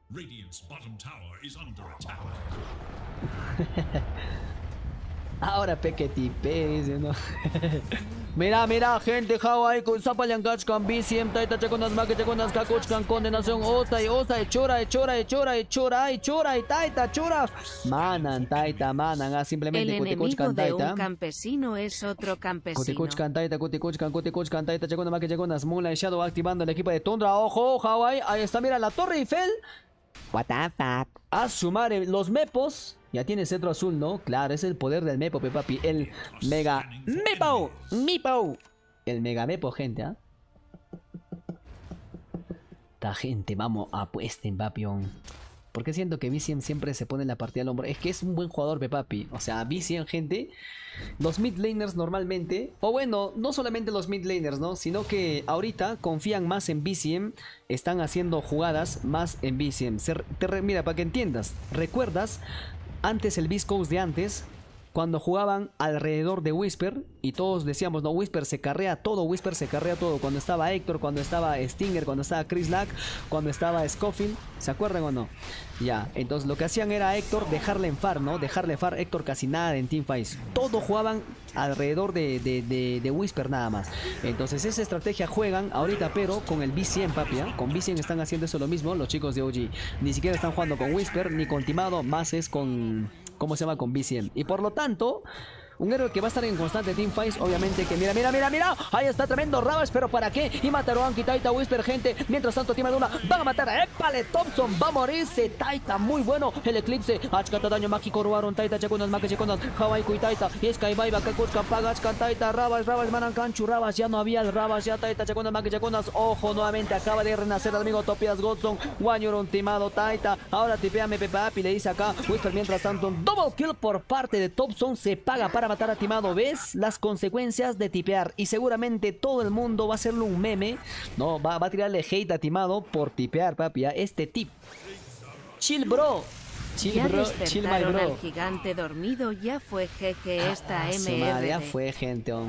[SPEAKER 1] Ahora dice, ¿no? Mira, mira, gente, Hawaii, bici, BCM, Taita, Chaconas, maki, Chaconas, kakochkan, Condenación, Ostai, Ostai, Chora, Chora, Chora, Chora, Chora, Taita, Chora. Manan, Taita, Manan, ah, simplemente enemigo Taita. Un
[SPEAKER 3] campesino es otro campesino. Cuticuchcan,
[SPEAKER 1] Taita, Cuticuchcan, Cuticuchcan, Taita, Chaconas, Maque, Chaconas, y Shadow activando el equipo de Tundra. Ojo, Hawaii, ahí está, mira, la Torre Eiffel. What the fuck? A sumar los mepos. Ya tiene cetro azul, ¿no? Claro, es el poder del Mepo, papi. El Mega Mepo. Mepo. El Mega Mepo, gente, ¿ah? ¿eh? Esta gente, vamos, apuesten, papión. Porque siento que Vicien siempre se pone la partida al hombro. Es que es un buen jugador, Pepapi. O sea, Vicien, gente. Los mid laners normalmente. O bueno, no solamente los mid laners, ¿no? Sino que ahorita confían más en Vicien. Están haciendo jugadas más en te Mira, para que entiendas. ¿Recuerdas antes el Viscous de antes cuando jugaban alrededor de Whisper y todos decíamos, no, Whisper se carrea todo, Whisper se carrea todo. Cuando estaba Héctor, cuando estaba Stinger, cuando estaba Chris Lack, cuando estaba Scofield, ¿se acuerdan o no? Ya, entonces lo que hacían era Héctor dejarle en far, ¿no? Dejarle far, Héctor casi nada en Team Fights. Todo jugaban alrededor de, de, Whisper nada más. Entonces esa estrategia juegan ahorita, pero con el B100, papi, ¿ah? Con B100 están haciendo eso lo mismo los chicos de OG. Ni siquiera están jugando con Whisper ni con Timado, más es con ¿cómo se llama? Con BCM. Y por lo tanto, un héroe que va a estar en constante teamfights, obviamente que mira, mira, mira, mira. Ahí está tremendo ravas pero ¿para qué? Y mataron aquí, Taita Whisper, gente. Mientras tanto, Team Luna van a matar a Epale Thompson. Va a morirse Taita, muy bueno. El eclipse. Achkata daño mágico robaron Taita, Chacunas, Maki, Chacunas, Hawaii, Taita. Y que que Paga, Achka, Taita, ravas ravas Kanchu Ravage. Ya no había el Ravage, ya Taita, Chacunas, Maki, Chacunas. Ojo, nuevamente acaba de renacer el amigo Topias Godson. un timado Taita. Ahora tipea Papi, le dice acá Whisper. Mientras tanto, double kill por parte de Thompson. Se paga para matar a Timado. ¿Ves las consecuencias de tipear? Y seguramente todo el mundo va a hacerlo un meme. No, va, a tirarle hate a Timado por tipear, papi. este tip.
[SPEAKER 3] Chill, bro.
[SPEAKER 1] Chill, bro. Chill, bro.
[SPEAKER 3] gigante dormido ya fue jeje ah, esta ah, Ya fue,
[SPEAKER 1] gente. Oh.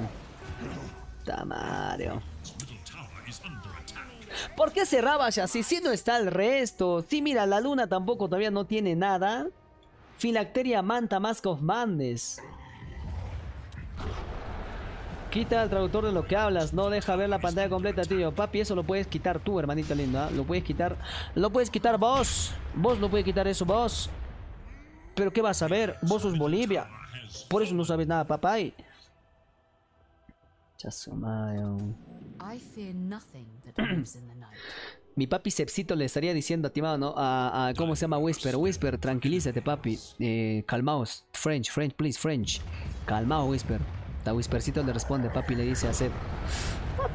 [SPEAKER 1] Tamario.
[SPEAKER 2] Oh.
[SPEAKER 1] ¿Por qué cerraba ya? Si, si no está el resto. Si mira, la luna tampoco todavía no tiene nada. Filacteria manta mask of Quita el traductor de lo que hablas, no deja ver la pantalla completa, tío. Papi, eso lo puedes quitar tú, hermanito lindo, ¿ah? Lo puedes quitar, lo puedes quitar vos. Vos lo puedes quitar eso, vos. Pero ¿qué vas a ver? Vos sos Bolivia. Por eso no sabes nada, papá. Mi papi Sepsito le estaría diciendo, timado, ¿no? A, a, ¿Cómo se llama Whisper? Whisper, tranquilízate, papi. Eh, calmaos. French, French, please, French. Calmaos, Whisper whispercito le responde, papi le dice a Seth.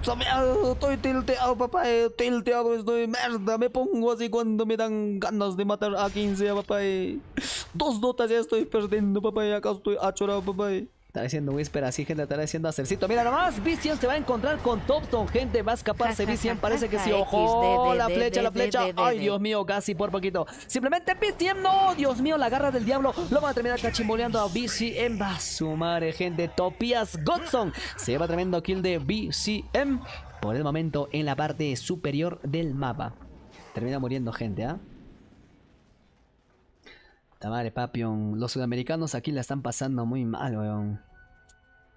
[SPEAKER 1] Estoy tilteado, papá, tilteado, estoy merda, me pongo así cuando me dan ganas de matar a 15, papá. Eh. Dos dotas ya estoy perdiendo, papá, acá estoy achorado, papá. Eh". Está diciendo Whisper así, gente, está diciendo Acercito. Mira nomás, BCM se va a encontrar con Topson gente, va a escaparse BCM, parece que sí. ¡Ojo! La flecha, la flecha. ¡Ay, Dios mío! Casi por poquito. Simplemente BCM, ¡no! ¡Dios mío! La garra del diablo lo va a terminar cachimboleando a BCM Va su madre, eh, gente. Topias Godson se lleva tremendo kill de BCM, por el momento en la parte superior del mapa. Termina muriendo gente, ¿ah? Tamare, Papion. Los sudamericanos aquí la están pasando muy mal, weón.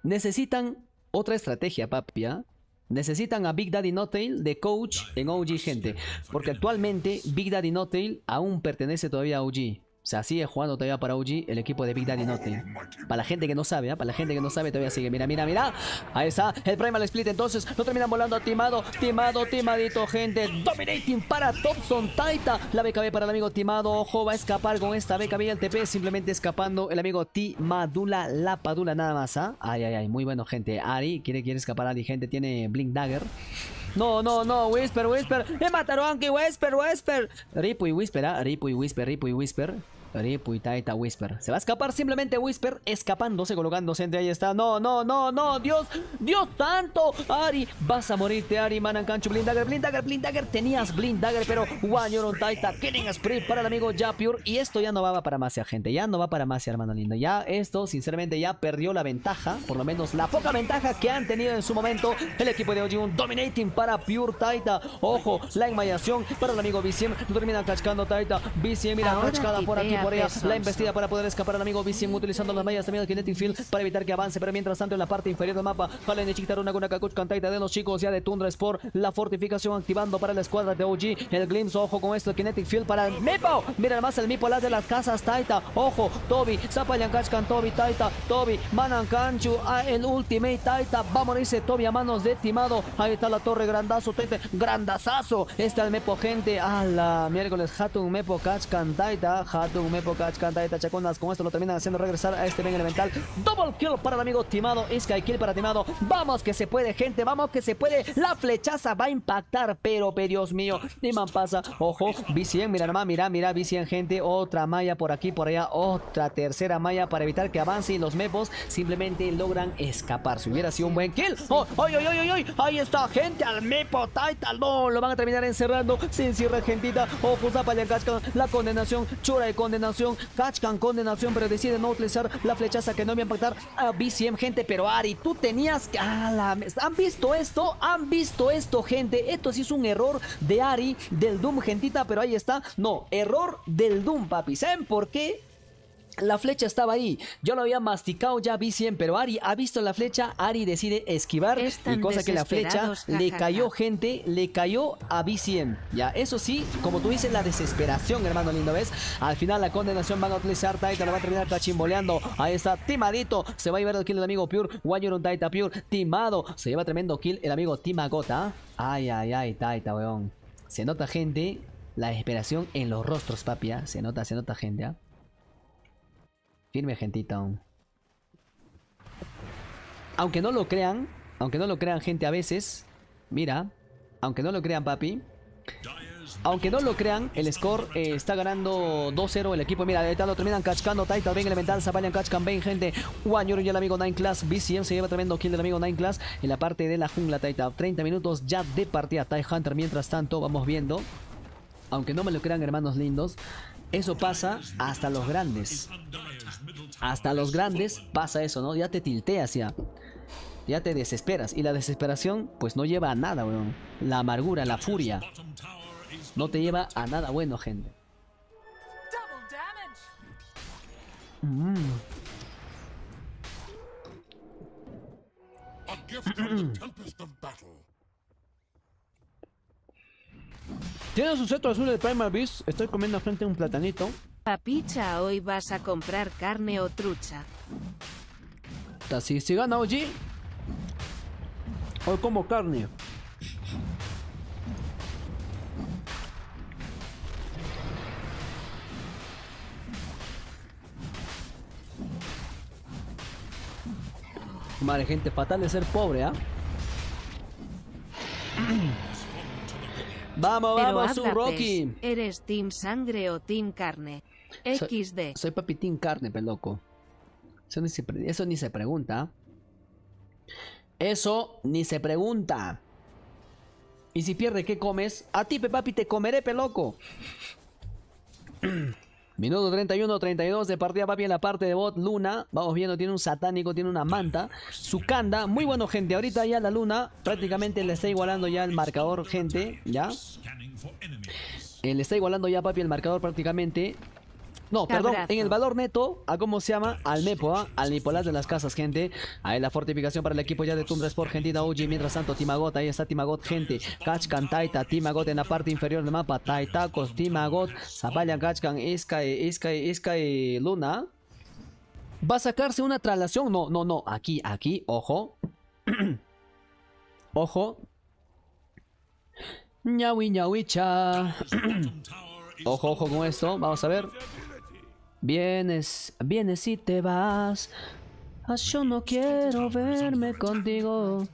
[SPEAKER 1] Necesitan otra estrategia, Papia. ¿ah? Necesitan a Big Daddy No de coach en OG, gente. Porque actualmente Big Daddy No aún pertenece todavía a OG. O sea, sigue jugando todavía para OG el equipo de Big Daddy Nothing. Para la gente que no sabe, ¿eh? para la gente que no sabe, todavía sigue. Mira, mira, mira. Ahí está. El Primal Split entonces. Lo terminan volando. a Timado, timado, timadito, gente. Dominating para Thompson Taita. La BKB para el amigo Timado. Ojo, va a escapar con esta BKB y el TP. Simplemente escapando el amigo Timadula Lapadula, nada más. ¿ah? Ay, ay, ay. Muy bueno, gente. Ari quiere, quiere escapar. Ari, gente, tiene Blink Dagger. No, no, no, Whisper, Whisper. Me mataron, aquí, Whisper, Whisper. y Whisper, ah. y Whisper, y Whisper. Taita, Whisper. Se va a escapar simplemente Whisper, escapándose, colocándose entre ahí está. No, no, no, no, Dios, Dios tanto. Ari, vas a morirte, Ari, Manan Cancho, Dagger, Blind Dagger Tenías Dagger pero Wanyoron Taita, Killing Spree para el amigo pure Y esto ya no va para más, gente. Ya no va para más, hermano lindo. Ya esto, sinceramente, ya perdió la ventaja, por lo menos la poca ventaja que han tenido en su momento el equipo de OG. dominating para Pure Taita. Ojo, la inmayación para el amigo BCM. Termina cascando Taita. BCM, mira, cascada por aquí por La embestida para poder escapar al amigo Vicien utilizando las mallas también del Kinetic Field para evitar que avance. Pero mientras tanto, en la parte inferior del mapa, Jalen y Chiquitaruna con Akakuch Cantaita de los chicos ya de Tundra Sport. La fortificación activando para la escuadra de OG. El Glimpse, ojo con esto, el Kinetic Field para el Mipo. Mira además el Mipo, las de las casas Taita. Ojo, Toby, Zapallancachkan, Toby, Taita, Toby, Manankanchu ah, el Ultimate Taita. vamos a morirse Toby a manos de Timado. Ahí está la torre, grandazo, Taita, grandazazo. Está el Mepo, gente. A la miércoles, Hatun Mepo, Kachkan Taita, Hatun Mepo chanta y Tachacondas. Con esto lo terminan haciendo regresar a este Ben elemental. Double kill para el amigo Timado. Sky kill para Timado. Vamos que se puede, gente. Vamos que se puede. La flechaza va a impactar, pero, pero Dios mío. ni man pasa. Ojo, b Mira nomás, mira, mira, b gente. Otra malla por aquí, por allá. Otra tercera malla para evitar que avance y los Mepos simplemente logran escapar. Si hubiera sido un buen kill. ¡Oh, ay, ay, ay, ay! Ahí está, gente. Al Mepo Title. No, lo van a terminar encerrando. Sin cierre, gentita. Ojo, Zapayacachkan. La condenación. Chura de condenación condenación. Kachkan condenación, pero decide no utilizar la flechaza que no va a impactar a BCM, gente. Pero Ari, tú tenías que. ¿Han visto esto? ¿Han visto esto, gente? Esto sí es un error de Ari, del Doom, gentita, pero ahí está. No, error del Doom, papi. ¿Saben por qué? La flecha estaba ahí, yo lo había masticado ya vi 100, pero Ari ha visto la flecha, Ari decide esquivar y cosa que la flecha le cayó gente, le cayó a b 100. Ya, eso sí, como tú dices, la desesperación, hermano lindo, ¿ves? Al final la condenación van a utilizar Taita, lo va a terminar chimboleando, Ahí está, timadito, se va a llevar el kill del amigo Pure, Wanyurun Taita Pure, timado, se lleva tremendo kill el amigo Timagota. Ay, ay, ay, Taita, weón. Se nota gente, la desesperación en los rostros, papi, ¿ah? se nota, se nota gente, ¿ah? Firme, gentito. Aunque no lo crean, aunque no lo crean, gente, a veces. Mira, aunque no lo crean, papi. Aunque no lo crean, el score eh, está ganando 2-0 el equipo. Mira, de lo terminan cachcando. Titan, Ven Elemental, Zapalian, Cachcan, Ven gente. Wanyuru y el amigo Nine Class. BCM se lleva tremendo kill del amigo Nine Class en la parte de la jungla Taita 30 minutos ya de partida. Ty Hunter, mientras tanto, vamos viendo. Aunque no me lo crean, hermanos lindos. Eso pasa hasta los grandes hasta los grandes pasa eso, ¿no? Ya te tilteas ya. Ya te desesperas. Y la desesperación, pues no lleva a nada, weón. La amargura, la furia. No te lleva a nada bueno, gente.
[SPEAKER 2] Tiene
[SPEAKER 1] Tienes un seto azul de Primal Beast. Estoy comiendo frente a un platanito.
[SPEAKER 3] Papicha, hoy vas a comprar carne o trucha.
[SPEAKER 1] Así se gana, oye. Hoy como carne. Madre gente, fatal de ser pobre, ¿ah? vamos, vamos, su Rocky.
[SPEAKER 3] ¿Eres Team Sangre o Team Carne? XD.
[SPEAKER 1] Soy, papitín carne, peloco. Eso ni se, eso ni se pregunta. Eso ni se pregunta. Y si pierde, ¿qué comes? A ti, papi, te comeré, peloco. Minuto 31, 32 de partida, papi, en la parte de bot. Luna, vamos viendo, tiene un satánico, tiene una manta. Sucanda, muy bueno, gente. Ahorita ya la Luna prácticamente le está igualando ya el marcador, gente. ¿Ya? Eh, le está igualando ya, papi, el marcador prácticamente. No, perdón, en el valor neto, a cómo se llama, al Mepo, ¿ah? al Nicolás de las Casas, gente. Ahí la fortificación para el equipo ya de Tundra Sport gente, Uji, Mientras tanto, Timagot, ahí está Timagot, gente. Kachkan Taita, Timagot en la parte inferior del mapa. Taitacos, Timagot, Zapallan, Kachkan, Iskai, Iskai, Iskai, Luna. ¿Va a sacarse una traslación? No, no, no. Aquí, aquí, ojo. ojo. Ñawi, ojo, ojo con esto. Vamos a ver. Vienes, vienes y te vas. Ah, yo no quiero verme contigo.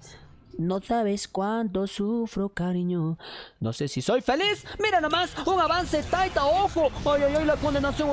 [SPEAKER 1] No sabes cuánto sufro, cariño. No sé si soy feliz. Mira nomás, un avance Taita, ojo. Ay, ay, ay, la condenación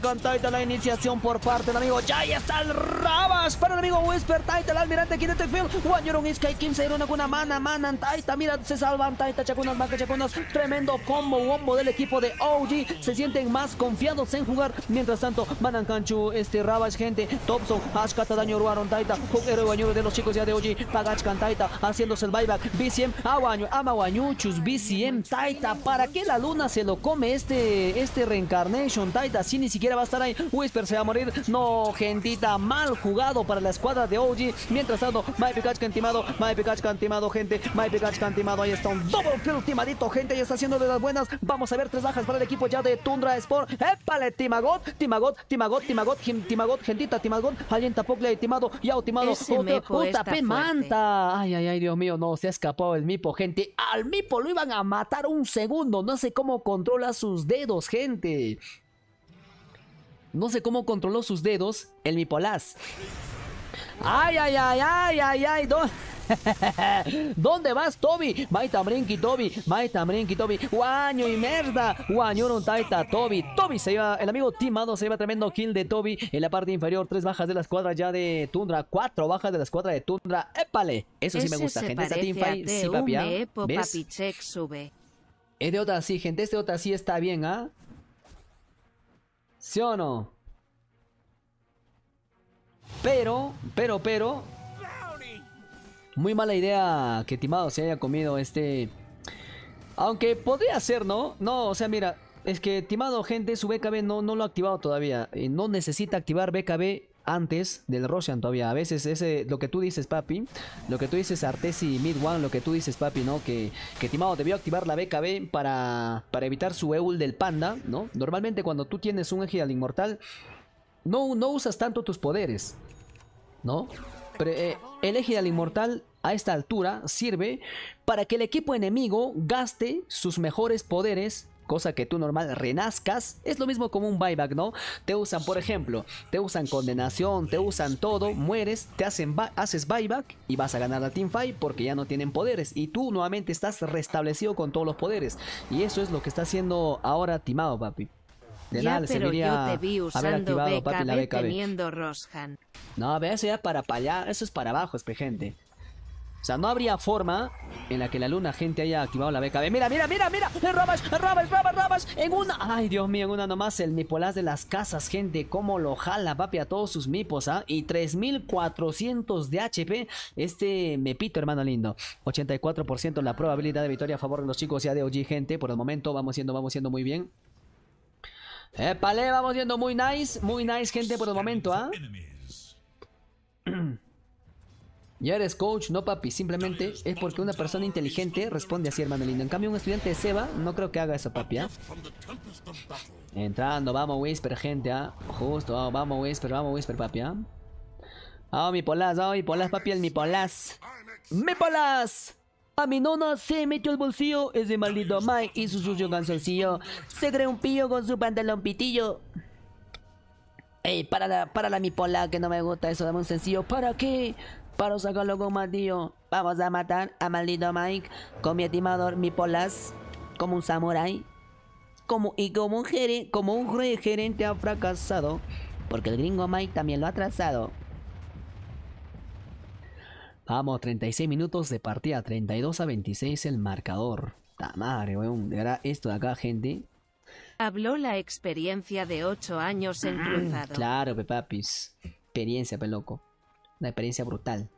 [SPEAKER 1] con Taita, la iniciación por parte del amigo. Ya ahí está el Rabas para el amigo Whisper Taita, el almirante te Film. Wanyurun Iskai Kim Seiruna Kuna Mana Manan Taita. Mira, se salvan Taita, Chacunas, Maca Chacunas. Tremendo combo bombo del equipo de OG. Se sienten más confiados en jugar. Mientras tanto, Manan Kanchu, este Rabas, gente. Topso Ashkata, Daño Ruaron Taita. Juguero de los chicos ya de OG. Pagachkan Taita haciéndose el buyback. BCM, Aguaño, chus BCM, Taita. ¿Para que la luna se lo come este, este Reincarnation? Taita, si ni siquiera va a estar ahí. Whisper se va a morir. No, gentita, mal jugado para la escuadra de OG. Mientras tanto, My Pikachu cantimado, My Pikachu cantimado, gente. My Pikachu cantimado, ahí está un double kill timadito, gente. Y está haciendo de las buenas. Vamos a ver tres bajas para el equipo ya de Tundra Sport. Épale, Timagot, Timagot, Timagot, Timagot, Timagot, gentita, Timagot. Alguien tampoco le ha timado, ya timado. Puta, manta. Ay, ay, ay. Dios mío, no, se ha escapado el Mipo, gente. Al Mipo lo iban a matar un segundo. No sé cómo controla sus dedos, gente. No sé cómo controló sus dedos el Mipolás. Ay, ay, ay, ay, ay, ay, dos. ¿Dónde vas, Toby? Maita Brinky, Toby. Maita Brinky, Toby. Guaño y merda. Guaño taita, Toby. Toby se iba. El amigo Timado se iba tremendo kill de Toby. En la parte inferior, tres bajas de la escuadra ya de Tundra. Cuatro bajas de la escuadra de Tundra. ¡Épale! Eso sí me gusta, gente. Este teamfight sí, va ¿ah? eh, sube. Es de otra sí, gente. Este otra sí está bien, ¿ah? ¿Sí o no? Pero, pero, pero muy mala idea que Timado se haya comido este... Aunque podría ser, ¿no? No, o sea, mira, es que Timado, gente, su BKB no, no lo ha activado todavía. No necesita activar BKB antes del Roshan todavía. A veces ese lo que tú dices, papi, lo que tú dices Artesi Mid One, lo que tú dices, papi, ¿no? Que, que Timado debió activar la BKB para, para evitar su EUL del panda, ¿no? Normalmente cuando tú tienes un eje al inmortal, no, no usas tanto tus poderes, ¿no? Eh, el eje al inmortal a esta altura sirve para que el equipo enemigo gaste sus mejores poderes cosa que tú normal renazcas, es lo mismo como un buyback, ¿no? Te usan, por ejemplo, te usan condenación, te usan todo, mueres, te hacen haces buyback y vas a ganar la fight porque ya no tienen poderes y tú nuevamente estás restablecido con todos los poderes. Y eso es lo que está haciendo ahora Timao, papi. De ya, nada, pero yo te vi usando activado, teniendo
[SPEAKER 3] Roshan.
[SPEAKER 1] No, ver, eso ya para, para allá, eso es para abajo, gente. O sea, no habría forma en la que la luna, gente, haya activado la BKB. ¡Mira, mira, mira, mira! ¡Robas, robas, robas, robas! En una... ¡Ay, Dios mío! En una nomás el Mipolás de las casas, gente. Cómo lo jala, papi, a todos sus mipos, ¿ah? Y 3400 de HP. Este me pito, hermano lindo. 84% la probabilidad de victoria a favor de los chicos ya de OG, gente. Por el momento vamos siendo, vamos siendo muy bien. Epale, vamos yendo muy nice, muy nice gente por el momento, ¿ah? Ya eres coach, no papi, simplemente es porque una persona inteligente responde así, hermano lindo. En cambio, un estudiante de Seba no creo que haga eso, papi, ¿ah? Entrando, vamos Whisper, gente, ¿ah? Justo, vamos Whisper, vamos Whisper, papi, ¿ah? ah, mi polas, ah, mi polas papi, el mi polas, ¡Mi polas. A mi nona se metió el bolsillo ese maldito Mike y su sucio cansancio Se cree un pillo con su pantalón pitillo. Ey, para la, para la mi pola, que no me gusta eso, de un sencillo. ¿Para qué? Para sacarlo con tío Vamos a matar a maldito Mike con mi estimador, mi polas, como un samurai Como, y como un, gerente, como un gerente ha fracasado, porque el gringo Mike también lo ha trazado. Vamos, 36 minutos de partida, 32 a 26 el marcador. Ta madre, weón. De esto de acá, gente.
[SPEAKER 3] Habló la experiencia de 8 años en mm, cruzado.
[SPEAKER 1] Claro, pepapis. Experiencia, peloco. Una experiencia brutal.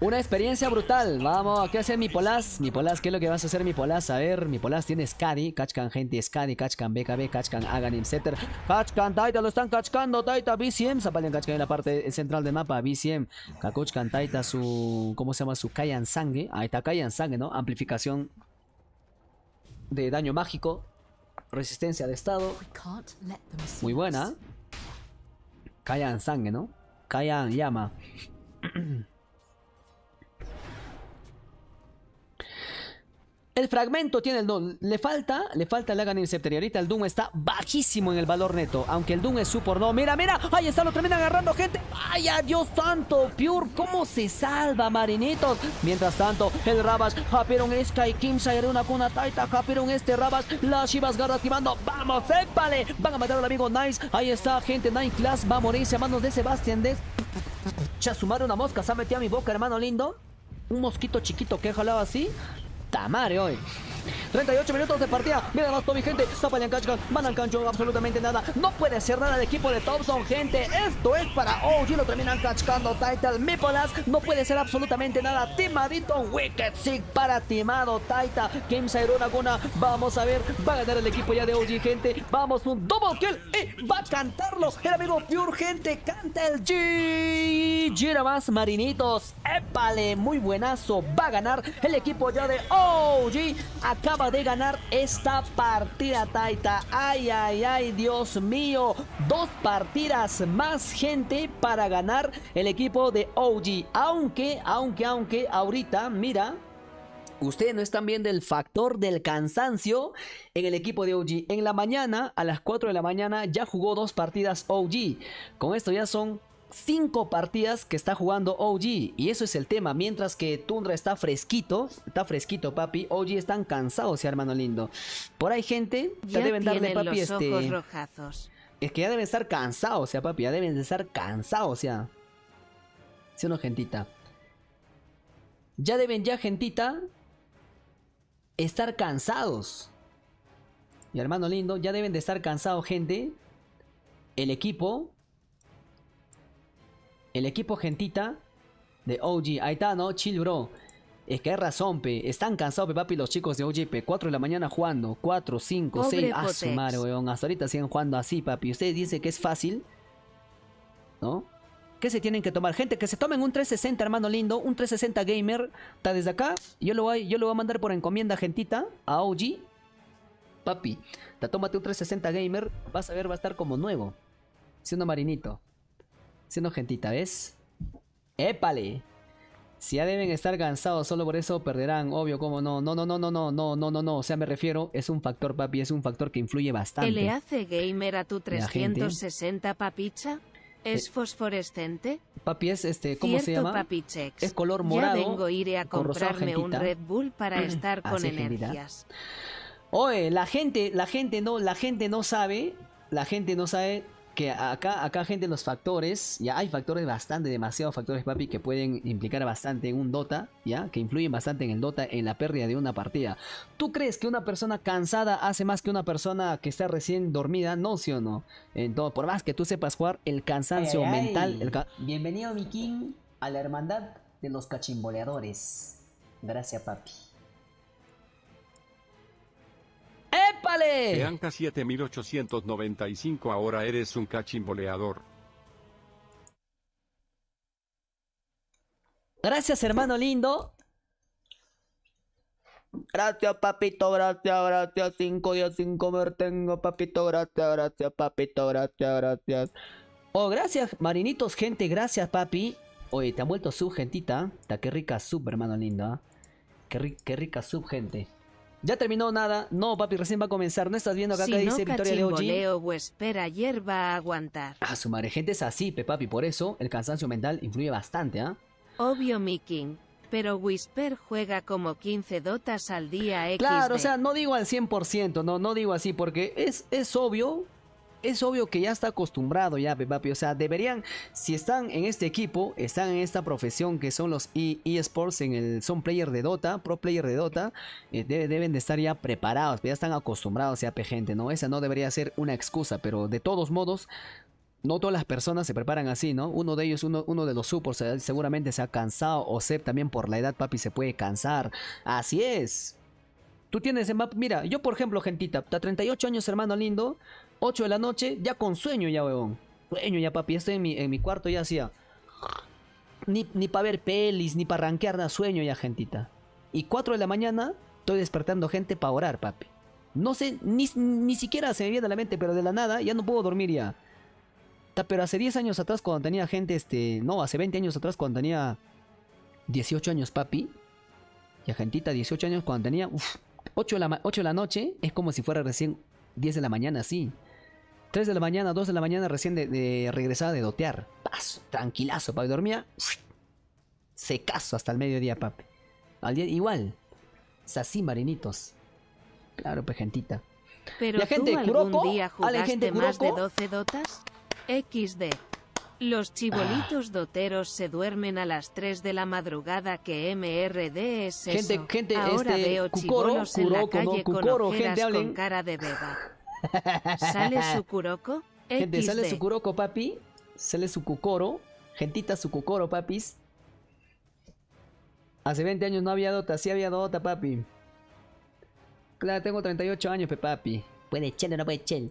[SPEAKER 1] Una experiencia brutal. Vamos, ¿qué hace mi Polas? Mi Polas, ¿qué es lo que vas a hacer mi Polaz? A ver, mi Polas tiene Skadi, Kachkan gente, Skadi, Kachkan BKB, Kachkan Aganim, Setter, Kachkan Taita, lo están cachcando, Taita, BCM, Zapalian Kachkan en la parte central del mapa, BCM, Kakuchkan Taita, su, ¿cómo se llama? Su Kayan Sangue, ahí está Kayan Sangue, ¿no? Amplificación de daño mágico, resistencia de estado, muy buena. Kayan Sangue, ¿no? Kayan Llama. El fragmento tiene el don. Le falta, le falta el Hagan Inceptor. Y ahorita el Doom está bajísimo en el valor neto. Aunque el Doom es su por no. Mira, mira. Ahí está, lo termina agarrando gente. ¡Ay, adiós santo. Pure, ¿cómo se salva, marinitos? Mientras tanto, el Rabas, Hapiron Sky Kimsa. una cuna taita. Hapiron este Rabas, Las Shivas Garra activando. Vamos, épale. Van a matar al amigo Nice. Ahí está, gente. Nine Class va a morirse a manos de Sebastián de Ya una mosca. Se ha a mi boca, hermano lindo. Un mosquito chiquito que jalaba así puta hoy. 38 minutos de partida. Mira más Toby, gente. Zapayan Kachkan. Van al cancho. Absolutamente nada. No puede hacer nada el equipo de Thompson, gente. Esto es para OG. Lo terminan cachcando. Taita Mipolas. No puede ser absolutamente nada. Timadito Wicked Sick para Timado Taita. Kim Sairo Vamos a ver. Va a ganar el equipo ya de OG, gente. Vamos. Un double kill. Y va a cantarlo. El amigo Pure, gente. Canta el G. Gira más, marinitos. Épale. Muy buenazo. Va a ganar el equipo ya de OG. OG acaba de ganar esta partida, Taita. Ay, ay, ay, Dios mío. Dos partidas más gente para ganar el equipo de OG. Aunque, aunque, aunque, ahorita, mira, Ustedes no están viendo el factor del cansancio en el equipo de OG. En la mañana, a las 4 de la mañana, ya jugó dos partidas OG. Con esto ya son 5 partidas que está jugando OG. Y eso es el tema. Mientras que Tundra está fresquito. Está fresquito, papi. OG están cansados, hermano lindo. Por ahí, gente. Ya deben darle, papi, este. Es que ya deben estar cansados, o sea, papi. Ya deben de estar cansados, o sea. Si no, gentita. Ya deben, ya, gentita. Estar cansados. Y hermano lindo, ya deben de estar cansados, gente. El equipo el equipo gentita de OG. Ahí está, ¿no? Chill, bro. Es que hay razón, pe. Están cansados, pe, papi, los chicos de OG, pe. 4 de la mañana jugando. 4, 5, 6. A su madre, weón. Hasta ahorita siguen jugando así, papi. Usted dice que es fácil. ¿No? ¿Qué se tienen que tomar? Gente, que se tomen un 360, hermano lindo. Un 360 gamer. Está desde acá. Yo lo voy, yo lo voy a mandar por encomienda, gentita. A OG. Papi, te tómate un 360 gamer. Vas a ver, va a estar como nuevo. Siendo marinito siendo gentita, ¿ves? ¡Épale! Si ya deben estar cansados, solo por eso perderán, obvio, cómo no, no, no, no, no, no, no, no, no, no, o sea, me refiero, es un factor, papi, es un factor que influye bastante. ¿Qué le hace
[SPEAKER 3] gamer a tu 360 papicha? ¿Es eh, fosforescente?
[SPEAKER 1] Papi, es este, ¿cómo se llama? Es color morado. Ya vengo iré a comprarme un Red
[SPEAKER 3] Bull para estar con energías. Oye, la gente, la
[SPEAKER 1] gente no, la gente no sabe, la gente no sabe que acá, acá gente, los factores, ya hay factores bastante, demasiados factores, papi, que pueden implicar bastante en un Dota, ya, que influyen bastante en el Dota, en la pérdida de una partida. ¿Tú crees que una persona cansada hace más que una persona que está recién dormida? No, sí o no. Entonces, por más que tú sepas jugar, el cansancio mental... Bienvenido, mi king, a la hermandad de los cachimboleadores. Gracias, papi.
[SPEAKER 5] ¡Épale! Bianca 7895, ahora eres un cachimboleador.
[SPEAKER 1] Gracias, hermano lindo. Gracias, papito, gracias, gracias. Cinco días sin comer tengo, papito, gracias, gracias, papito, gracias, gracias. Oh, gracias, marinitos, gente, gracias, papi. Oye, te han vuelto sub, gentita. Que qué rica sub, hermano lindo. ¿ah? Qué, qué rica sub, gente. ¿Ya terminó nada? No, papi, recién va a comenzar. ¿No estás viendo acá que dice Victoria de
[SPEAKER 3] OG? Pues, espera ayer a aguantar.
[SPEAKER 1] a ah, su madre, gente es así, pe papi. Por eso el cansancio mental influye bastante, ¿ah?
[SPEAKER 3] Obvio, mi Pero Whisper juega como 15 dotas al día. XD. Claro, o sea,
[SPEAKER 1] no digo al 100%, no, no digo así, porque es, es obvio es obvio que ya está acostumbrado ya, papi. O sea, deberían, si están en este equipo, están en esta profesión que son los e, eSports, e en son player de Dota, pro player de Dota, eh, deben de estar ya preparados, ya están acostumbrados ya, gente, ¿no? Esa no debería ser una excusa, pero de todos modos, no todas las personas se preparan así, ¿no? Uno de ellos, uno, de los supers, seguramente se ha cansado. O Seb también por la edad, papi, se puede cansar. Así es. Tú tienes eh, mira, yo por ejemplo, gentita, hasta 38 años, hermano lindo, 8 de la noche, ya con sueño ya, weón... Sueño ya, papi. Estoy en mi, cuarto ya hacía. Ni, para ver pelis, ni para rankear nada. Sueño ya, gentita. Y 4 de la mañana, estoy despertando gente para orar, papi. No sé, ni, siquiera se me viene a la mente, pero de la nada ya no puedo dormir ya. Pero hace 10 años atrás cuando tenía gente, este... No, hace 20 años atrás cuando tenía 18 años, papi. Y gentita, 18 años cuando tenía... Uf, de, la, 8 de la noche es como si fuera recién 10 de la mañana, sí. 3 de la mañana, 2 de la mañana, recién de, de regresada de dotear. Paso, tranquilazo, papi. Dormía se caso hasta el mediodía, papi. Al día igual. Es así, marinitos. Claro, pues gentita.
[SPEAKER 3] Pero la gente tú día más de 12 dotas? XD. Los chibolitos ah. doteros se duermen a las 3 de la madrugada que MRD es eso. Gente, este, veo en la calle gente, con cara de beba. ¿Sale su curoco? Gente, sale su
[SPEAKER 1] curoco, papi. Sale su Kukoro Gentita su Kukoro papis. Hace 20 años no había Dota, sí había Dota, papi. Claro, tengo 38 años, pe papi. Puede o no puede chel?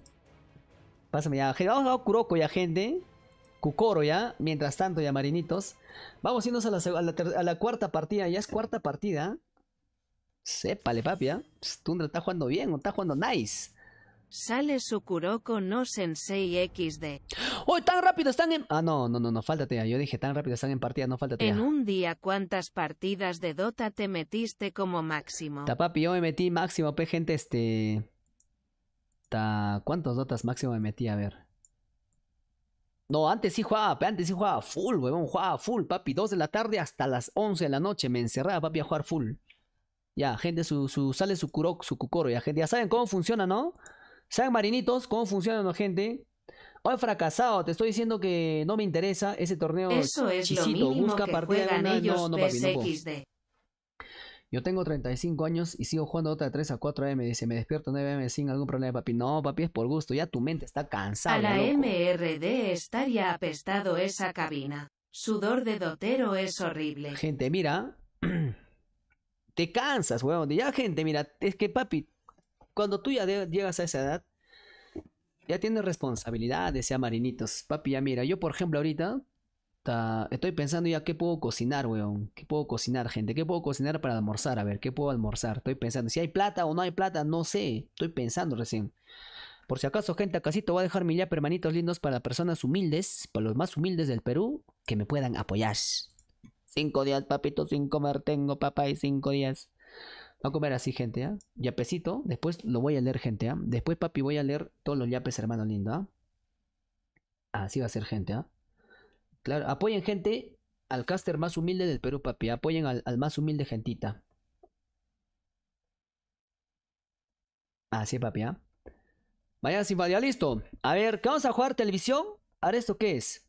[SPEAKER 1] Pásame ya. Vamos a Kuroko ya, gente. Cucoro ya. Mientras tanto, ya, marinitos. Vamos a la, a la, cuarta partida. Ya es cuarta partida. Sépale, papi, Tundra está jugando bien, está jugando nice.
[SPEAKER 3] Sale su Kuroko no Sensei XD. Uy tan rápido están en...
[SPEAKER 1] Ah, no, no, no, no, fáltate ya. Yo dije tan rápido están en partida, no faltate ya. En un
[SPEAKER 3] día, ¿cuántas partidas de Dota te metiste como máximo? Ta
[SPEAKER 1] papi yo me metí máximo, pe, gente, este... Ta... ¿Cuántos Dotas máximo me metí? A ver.
[SPEAKER 3] No, antes sí jugaba,
[SPEAKER 1] pe, antes sí jugaba full, weón, jugaba full, papi. 2 de la tarde hasta las 11 de la noche me encerraba, papi, a jugar full. Ya, gente, su, su, sale su, Kuroko, su Kukoro, ya, gente, ya saben cómo funciona, ¿no? Sean marinitos, ¿cómo funciona, la gente? Hoy fracasado, te estoy diciendo que no me interesa ese torneo. Eso es lo mínimo Busca que partida juegan ellos no, yo tengo 35 años y sigo jugando otra de 3 a 4 AM. Dice, me despierto 9 AM sin algún problema, papi. No, papi, es por gusto. Ya tu mente está cansada. A la
[SPEAKER 3] MRD estaría apestado esa cabina. Sudor de dotero es horrible.
[SPEAKER 1] Gente, mira. Te cansas, huevón. Ya, gente, mira. Es que, papi, cuando tú ya llegas a esa edad, ya tienes responsabilidades, ya marinitos. Papi, ya mira, yo por ejemplo ahorita estoy pensando ya qué puedo cocinar, weón. ¿Qué puedo cocinar, gente? ¿Qué puedo cocinar para almorzar? A ver, ¿qué puedo almorzar? Estoy pensando, si hay plata o no hay plata, no sé. Estoy pensando recién. Por si acaso, gente, acasito voy a dejar mi ya permanitos lindos para personas humildes, para los más humildes del Perú, que me puedan apoyar. Cinco días, papito, sin comer tengo, papá, y cinco días a comer así, gente, ¿ya? ¿ah? Yapecito. Después lo voy a leer, gente, ¿ah? Después, papi, voy a leer todos los yapes, hermano lindo, ¿ah? Así va a ser, gente, Claro, apoyen, gente, al caster más humilde del Perú, papi. Apoyen al, más humilde, gentita. Así, papi, Vaya, sin ya listo. A ver, ¿qué vamos a jugar? ¿Televisión? ¿Ahora esto qué es?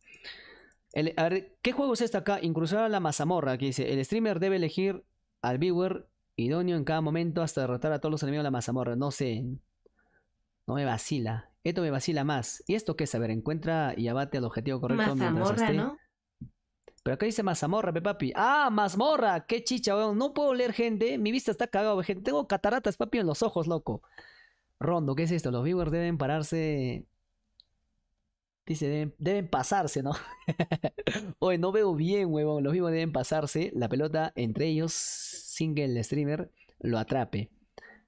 [SPEAKER 1] ¿Qué juego es este acá? Incluso a la mazamorra. que dice, el streamer debe elegir al viewer Idóneo en cada momento hasta derrotar a todos los enemigos de la mazamorra. No sé. No me vacila. Esto me vacila más. ¿Y esto qué es? A ver, encuentra y abate al objetivo correcto. Pero ¿qué dice mazamorra, papi. ¡Ah, mazmorra! ¡Qué chicha, weón! No puedo leer, gente. Mi vista está cagada, gente. Tengo cataratas, papi, en los ojos, loco. Rondo, ¿qué es esto? Los viewers deben pararse Dice, deben, pasarse, ¿no? Oye, no veo bien, huevón. Los mismos deben pasarse. La pelota entre ellos sin que el streamer lo atrape.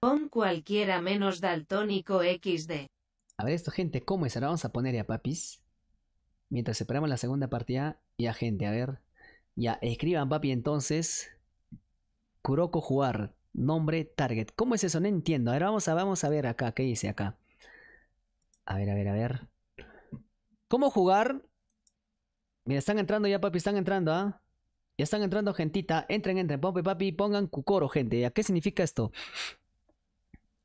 [SPEAKER 3] Pon cualquiera menos daltónico XD.
[SPEAKER 1] A ver esto, gente, ¿cómo es? Ahora vamos a poner a papis. Mientras esperamos la segunda partida. Ya, gente, a ver. Ya, escriban papi entonces. Kuroko jugar. Nombre, target. ¿Cómo es eso? No entiendo. A ver, vamos a, vamos a ver acá. ¿Qué dice acá? A ver, a ver, a ver. ¿Cómo jugar? Mira, están entrando ya, papi, están entrando, ¿ah? Ya están entrando gentita. Entren, entren, papi, papi, pongan Cucoro, gente. ¿Ya qué significa esto?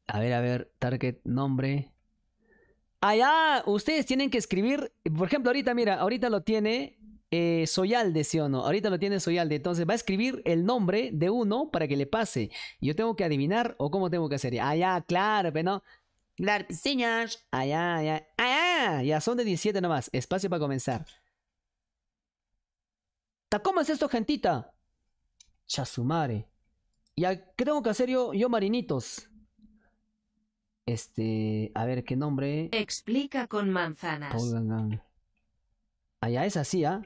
[SPEAKER 1] A ver, a ver, target, nombre. Allá, ah, ustedes tienen que escribir. Por ejemplo, ahorita, mira, ahorita lo tiene eh, Soyalde, ¿sí o no? Ahorita lo tiene Soyalde. Entonces va a escribir el nombre de uno para que le pase. Yo tengo que adivinar o cómo tengo que hacer. Allá ah, claro, pero no. Las Allá, allá. Allá. Ya son de 17 nomás. Espacio para comenzar. ¿Cómo es esto, gentita? Chasumare. Ya, ¿qué tengo que hacer yo, yo marinitos? Este, a ver, ¿qué nombre?
[SPEAKER 3] Explica con manzanas.
[SPEAKER 1] Allá es así, ¿ah?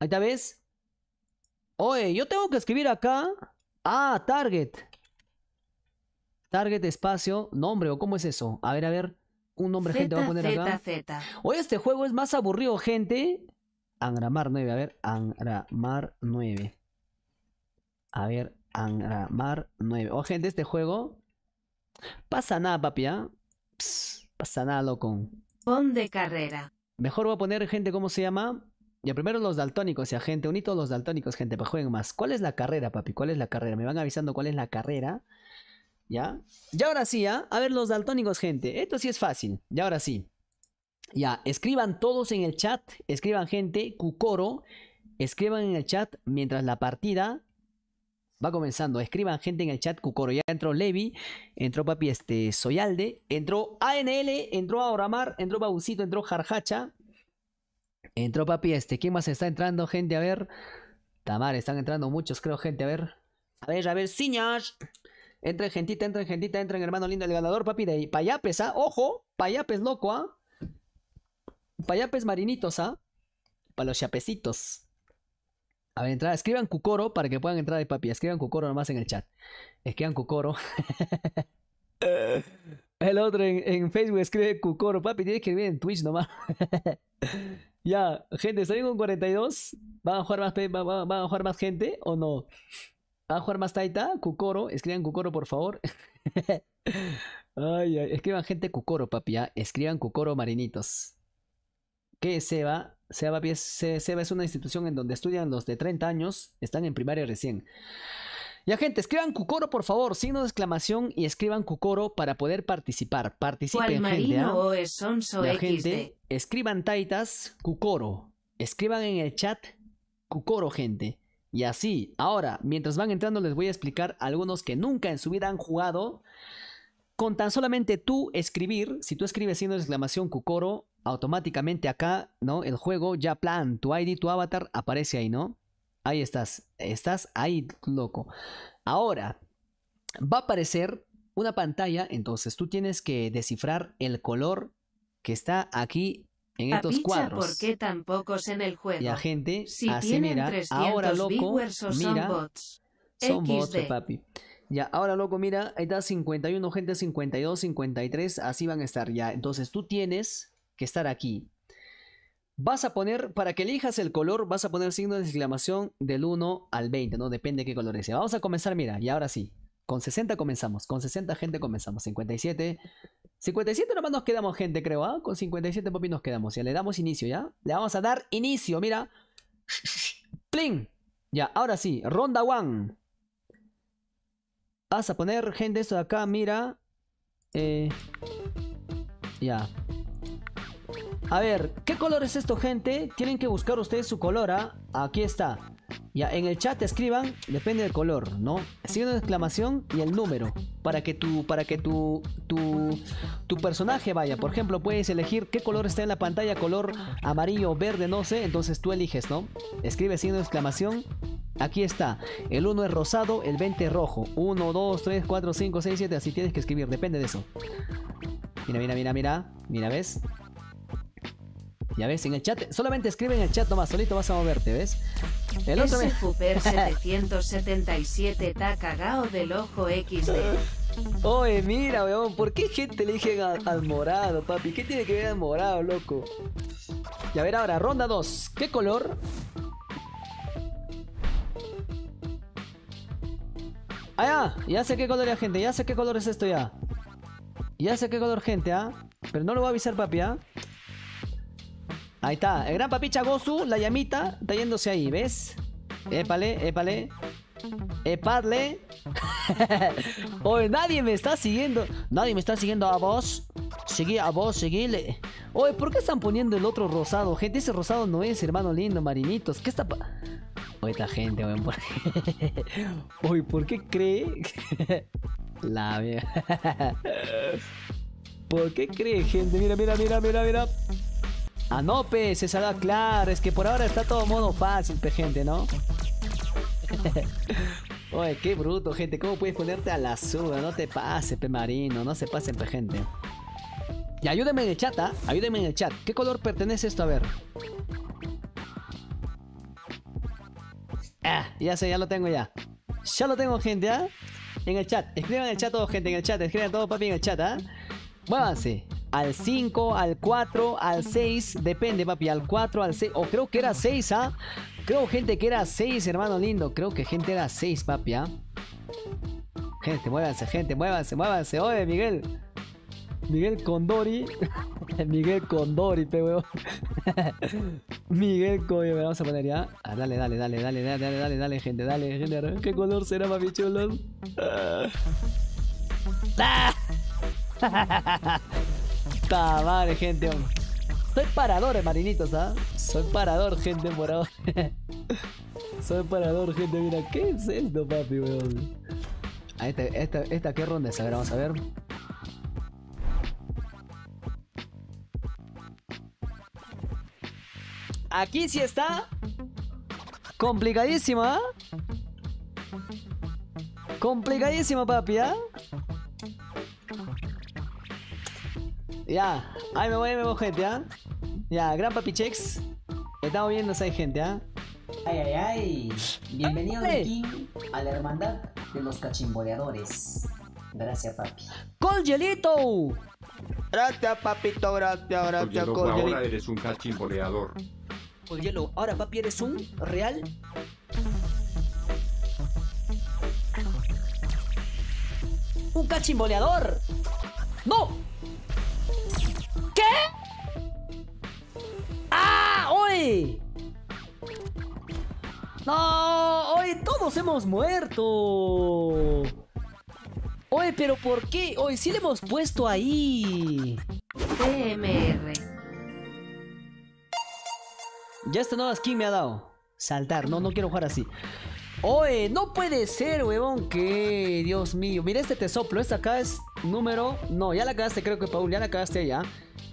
[SPEAKER 1] Ahí está, ¿ves? Oye, yo tengo que escribir acá. Ah, target. Target, espacio, nombre o cómo es eso. A ver, a ver. Un nombre, gente, voy a poner acá. Hoy este juego es más aburrido, gente. Angramar 9, a ver. Angramar 9. A ver, Angramar 9. o gente, este juego. Pasa nada, papi, ¿ah? pasa nada, loco.
[SPEAKER 3] Pon de carrera.
[SPEAKER 1] Mejor voy a poner, gente, ¿cómo se llama? Ya primero los daltónicos, ya gente, uní todos los daltónicos, gente, para pues jueguen más. ¿Cuál es la carrera, papi? ¿Cuál es la carrera? Me van avisando cuál es la carrera. ¿Ya? Ya ahora sí, ¿ya? ¿ah? A ver los daltónicos, gente. Esto sí es fácil. Ya ahora sí. Ya, escriban todos en el chat. Escriban, gente, Cucoro. Escriban en el chat mientras la partida va comenzando. Escriban, gente, en el chat Cucoro. Ya entró Levi, entró papi este Soyalde, entró ANL, entró Auramar, entró Babucito, entró Jarjacha. Entró papi este. ¿Quién más está entrando, gente? A ver. Tamar, están entrando muchos, creo, gente. A ver. A ver, a ver, siñas Entren, gentita, entren, gentita, entren, hermano lindo, el ganador, papi, de Payapes, ¿ah? Ojo, Payapes loco, ¿ah? Payapes marinitos, ¿ah? Para los chapecitos. A ver, entra escriban Cucoro para que puedan entrar de papi. Escriban Cucoro nomás en el chat. Escriban Cucoro. el otro en, en, Facebook escribe Cucoro, papi, tienes que escribir en Twitch nomás. Ya, gente, estoy bien con 42? ¿Van a jugar más, a jugar más gente o no? ¿Van a jugar más Taita? Cucoro, escriban Cucoro, por favor. ay, escriban gente Cucoro, papi, Escriban Cucoro marinitos. ¿Qué es Seba? Seba, Seba es una institución en donde estudian los de 30 años, están en primaria recién. Ya, gente, escriban Cucoro, por favor, signo de exclamación y escriban Cucoro para poder participar. Participen, gente. o ¿ah? Es sonso ya, gente, escriban Taitas, Cucoro. Escriban en el chat Cucoro, gente. Y así, ahora, mientras van entrando, les voy a explicar algunos que nunca en su vida han jugado. Con tan solamente tú escribir, si tú escribes signo de exclamación Cucoro, automáticamente acá, ¿no? El juego ya plan, tu ID, tu avatar aparece ahí, ¿no? Ahí estás, estás ahí, loco. Ahora, va a aparecer una pantalla, entonces tú tienes que descifrar el color que está aquí en estos cuadros. ¿Por qué
[SPEAKER 3] tan pocos en el juego? La
[SPEAKER 1] gente, así mira, ahora loco, mira, son bots. Son bots, papi. Ya, ahora loco, mira, ahí está 51, gente, 52, 53, así van a estar ya. Entonces tú tienes que estar aquí. Vas a poner, para que elijas el color, vas a poner signo de exclamación del 1 al 20, ¿no? Depende de qué color sea. Vamos a comenzar, mira, y ahora sí. Con 60 comenzamos, con 60 gente comenzamos, 57. 57 nomás nos quedamos gente, creo, ¿ah? Con 57 papi nos quedamos, ya le damos inicio, ¿ya? Le vamos a dar inicio, mira. ¡Pling! Ya, ahora sí, ronda 1. Vas a poner, gente, esto de acá, mira. Eh, ya, a ver, ¿qué color es esto, gente? Tienen que buscar ustedes su color, ¿ah? Aquí está. Ya, en el chat escriban, depende del color, ¿no? Signo de exclamación y el número. Para que tu, para que tu, tu, personaje vaya. Por ejemplo, puedes elegir qué color está en la pantalla, color amarillo, verde, no sé. Entonces tú eliges, ¿no? Escribe signo de exclamación Aquí está. El 1 es rosado, el 20 es rojo. 1, 2, 3, 4, 5, 6, 7. Así tienes que escribir. Depende de eso. Mira, mira, mira, mira. Mira, ¿ves? Ya ves, en el chat, solamente escribe en el chat nomás, solito vas a moverte, ¿ves? El otro vez.
[SPEAKER 3] 777 está cagao del ojo XD.
[SPEAKER 1] Oye, mira, weón, ¿por qué gente le dije al, morado, papi? ¿Qué tiene que ver al morado, loco? Y a ver ahora, ronda 2. ¿Qué color? Ah, ya, ya sé qué color es, gente, ya sé qué color es esto ya. Ya sé qué color, gente, ¿ah? Pero no lo voy a avisar, papi, ¿ah? Ahí está, el gran papicha Gozu, la llamita, está ahí, ¿ves? Épale, épale. Épale. Oye, nadie me está siguiendo. Nadie me está siguiendo a vos. Seguí a vos, seguíle Oye, ¿por qué están poniendo el otro rosado? Gente, ese rosado no es, hermano lindo, marinitos. ¿Qué está pa Oye, esta gente, Por... Oye, ¿por qué cree? la mía. ¿Por qué cree, gente? Mira, mira, mira, mira, mira. Ah, no, pues, se salga claro. Es que por ahora está todo modo fácil, pe, gente, ¿no? Oye, qué bruto, gente. ¿Cómo puedes ponerte a la suba? No te pases, pe, marino. No se pasen, pe, gente. Y ayúdenme en el chat, ¿ah? Ayúdenme en el chat. ¿Qué color pertenece esto? A ver. Ah, ya sé, ya lo tengo ya. Ya lo tengo, gente, ¿ah? En el chat. Escriban en el chat todo, gente. En el chat. Escriban todo, papi, en el chat, ¿ah? ¿eh? al 5, al 4, al 6, depende, papi, al 4, al 6, o creo que era 6, ¿ah? Creo, gente, que era 6, hermano lindo, creo que gente era 6, papi, ¿ah? Gente, muévanse, gente, muévanse, muévanse, oye, Miguel. Miguel Condori. Miguel Condori, te weón. Miguel Condori, vamos a poner ya. Ah, dale, dale, dale, dale, dale, dale, dale, gente, dale, gente. ¿Qué color será, papi chulos? ¡Ah! Puta madre, gente. Soy parador, marinitos, ¿ah? Soy parador, gente, por Soy parador, gente. Mira, ¿qué es esto, papi, weón? esta, esta, esta, ¿qué ronda es? A ver, vamos a ver. Aquí sí está complicadísima. ¿ah? Complicadísima, papi, ¿ah? Ya, ahí me voy, me voy, gente, ¿ah? Ya, gran papi Chex. Estamos viendo si hay gente, ¿ah? Ay, ay, ay. Bienvenido, aquí a la hermandad de los cachimboleadores. Gracias, papi. ¡Colgelito! Gracias, papito, gracias, gracias, Colgelito. Ahora
[SPEAKER 5] eres un cachimboleador.
[SPEAKER 1] hielo. ahora, papi, eres un real un cachimboleador. ¡No! ¿Qué? ¡Ah! ¡Hoy! ¡No! ¡Hoy todos hemos muerto! Oye, pero ¿por qué? Hoy sí le hemos puesto ahí. TMR. Ya esta nueva skin me ha dado. Saltar, no, no quiero jugar así. Oye, no puede ser, huevón, que Dios mío. Mira este te soplo, esta acá es número... No, ya la cagaste, creo que Paul, ya la cagaste ya.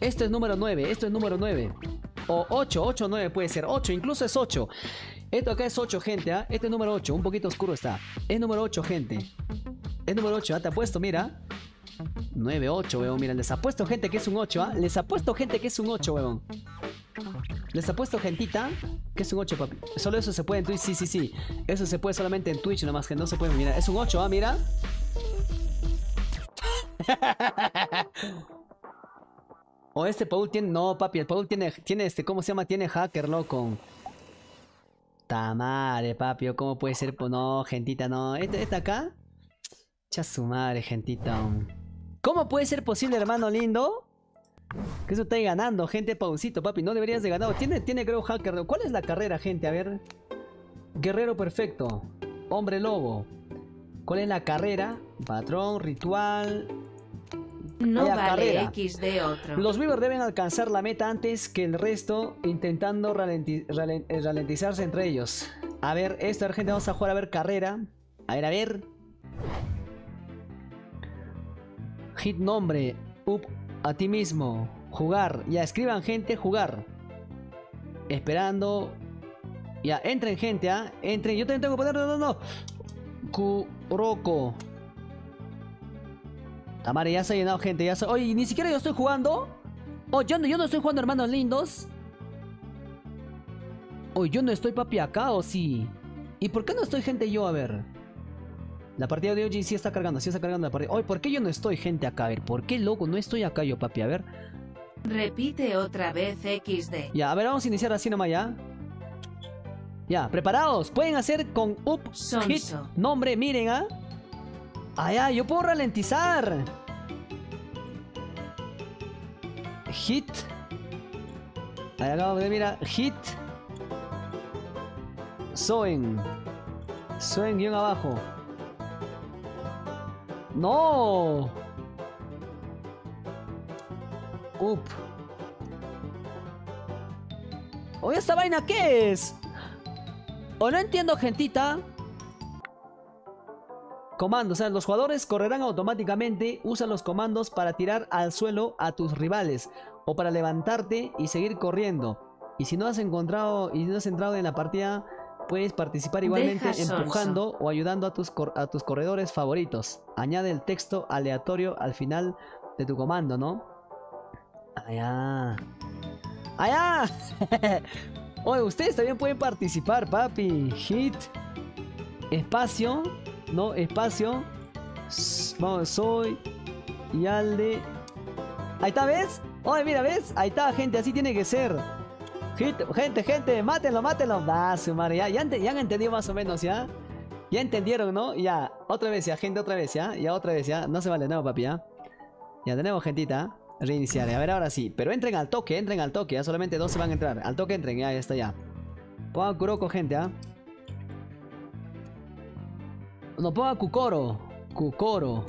[SPEAKER 1] este es número 9, esto es número 9. O 8, 8, 9 puede ser, 8, incluso es 8. Esto acá es 8, gente, ¿ah? Este es número 8, un poquito oscuro está. Es número 8, gente. Es número 8, ya ah, te apuesto, mira. 9, 8, weón. Mira, les apuesto gente que es un 8, ¿ah? ¿eh? Les apuesto gente que es un 8, weón. Les apuesto gentita que es un 8, papi. Solo eso se puede en Twitch, sí, sí, sí. Eso se puede solamente en Twitch, nomás que no se puede. mirar es un 8, ¿ah? Mira. o este Paul tiene. No, papi, el Paul tiene. Tiene este, ¿cómo se llama? Tiene hacker, loco. Tamare, papi, ¿cómo puede ser? Pues no, gentita, no. Esta, este acá. Cha su madre, gentita. ¿Cómo puede ser posible, hermano lindo? Que eso está ahí ganando, gente. Pausito, papi. No deberías de ganar. Tiene, tiene creo, hacker. ¿Cuál es la carrera, gente? A ver. Guerrero perfecto. Hombre lobo. ¿Cuál es la carrera? Patrón, ritual.
[SPEAKER 3] No vale carrera. X de otro. Los
[SPEAKER 1] weavers deben alcanzar la meta antes que el resto, intentando eh, ralentizarse entre ellos. A ver, esto, gente, vamos a jugar a ver carrera. A ver, a ver. Hit nombre, up a ti mismo, jugar. Ya escriban gente, jugar. Esperando. Ya, entren gente, ¿ah? Entren. Yo también tengo que No, no, no. Kuroko. Tamara ya se ha llenado gente. Ya se... Oye, ni siquiera yo estoy jugando. o oh, yo no, yo no estoy jugando, hermanos lindos. Oye oh, yo no estoy papi acá, ¿o sí? ¿Y por qué no estoy gente yo? A ver. La partida de OG sí está cargando, sí está cargando la partida. Oye, ¿por qué yo no estoy, gente, acá? A ver, ¿por qué, loco, no estoy acá yo, papi? A ver.
[SPEAKER 3] Repite otra vez XD.
[SPEAKER 1] Ya, a ver, vamos a iniciar así nomás ya. Ya, preparados. Pueden hacer con up hit nombre, miren, ¿ah? Allá, yo puedo ralentizar. Hit. Ahí acabo de mira, hit. Soen. Soen guión abajo. ¡No! ¡Up! ¿Oye, esta vaina qué es? O no entiendo, gentita. Comandos. O sea, los jugadores correrán automáticamente. Usa los comandos para tirar al suelo a tus rivales. O para levantarte y seguir corriendo. Y si no has encontrado y no has entrado en la partida, Puedes participar igualmente empujando o ayudando a tus, a tus corredores favoritos. Añade el texto aleatorio al final de tu comando, ¿no? Allá. Allá. Ah. Ah. Oye, ustedes también pueden participar, papi. Hit. Espacio. No, espacio. Vamos, soy. Y al de... Ahí está, ¿ves? Oye, mira, ¿ves? Ahí está, gente. Así tiene que ser. Gente, gente, mátenlo, mátenlo. Va, ah, su ya, ya, han entendido más o menos, ¿ya? Ya entendieron, ¿no? Ya, otra vez, ya, gente, otra vez, ¿ya? Ya, otra vez, ¿ya? No se vale, no, papi, ¿ya? Ya tenemos gentita. ¿eh? Reiniciar, a ver, ahora sí. Pero entren al toque, entren al toque, ya. Solamente dos se van a entrar. Al toque entren, ya, ya está, ya. Pongan Kuroko, gente, ¿ah? No, ponga Kukoro. Kukoro.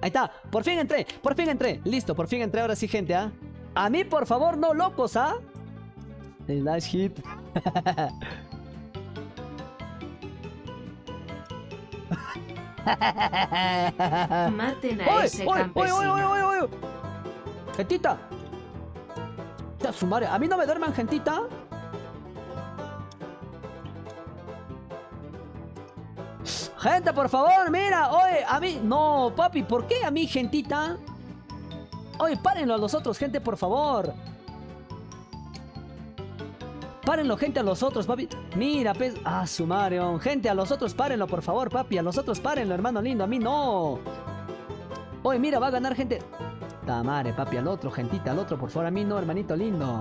[SPEAKER 1] Ahí está, por fin entré, por fin entré. Listo, por fin entré, ahora sí, gente, ¿ah? A mí, por favor, no locos, ¿ah? El nice hit. Maten a ¡Oye, ese oye, oye, Oye, ¡Gentita! ¡Ya su ¡A mí no me duerman, gentita! ¡Gente, por favor! ¡Mira! ¡Oye! ¡A mí! ¡No, papi! ¿Por qué a mí, gentita? Oye, párenlo a los otros, gente, por favor. Párenlo, gente, a los otros, papi. Mira, pues. Ah, su marion. Oh, gente, a los otros, párenlo, por favor, papi. A los otros, párenlo, hermano lindo. A mí no. Oye, mira, va a ganar, gente. Tamare, papi, al otro, gentita, al otro, por favor. A mí no, hermanito lindo.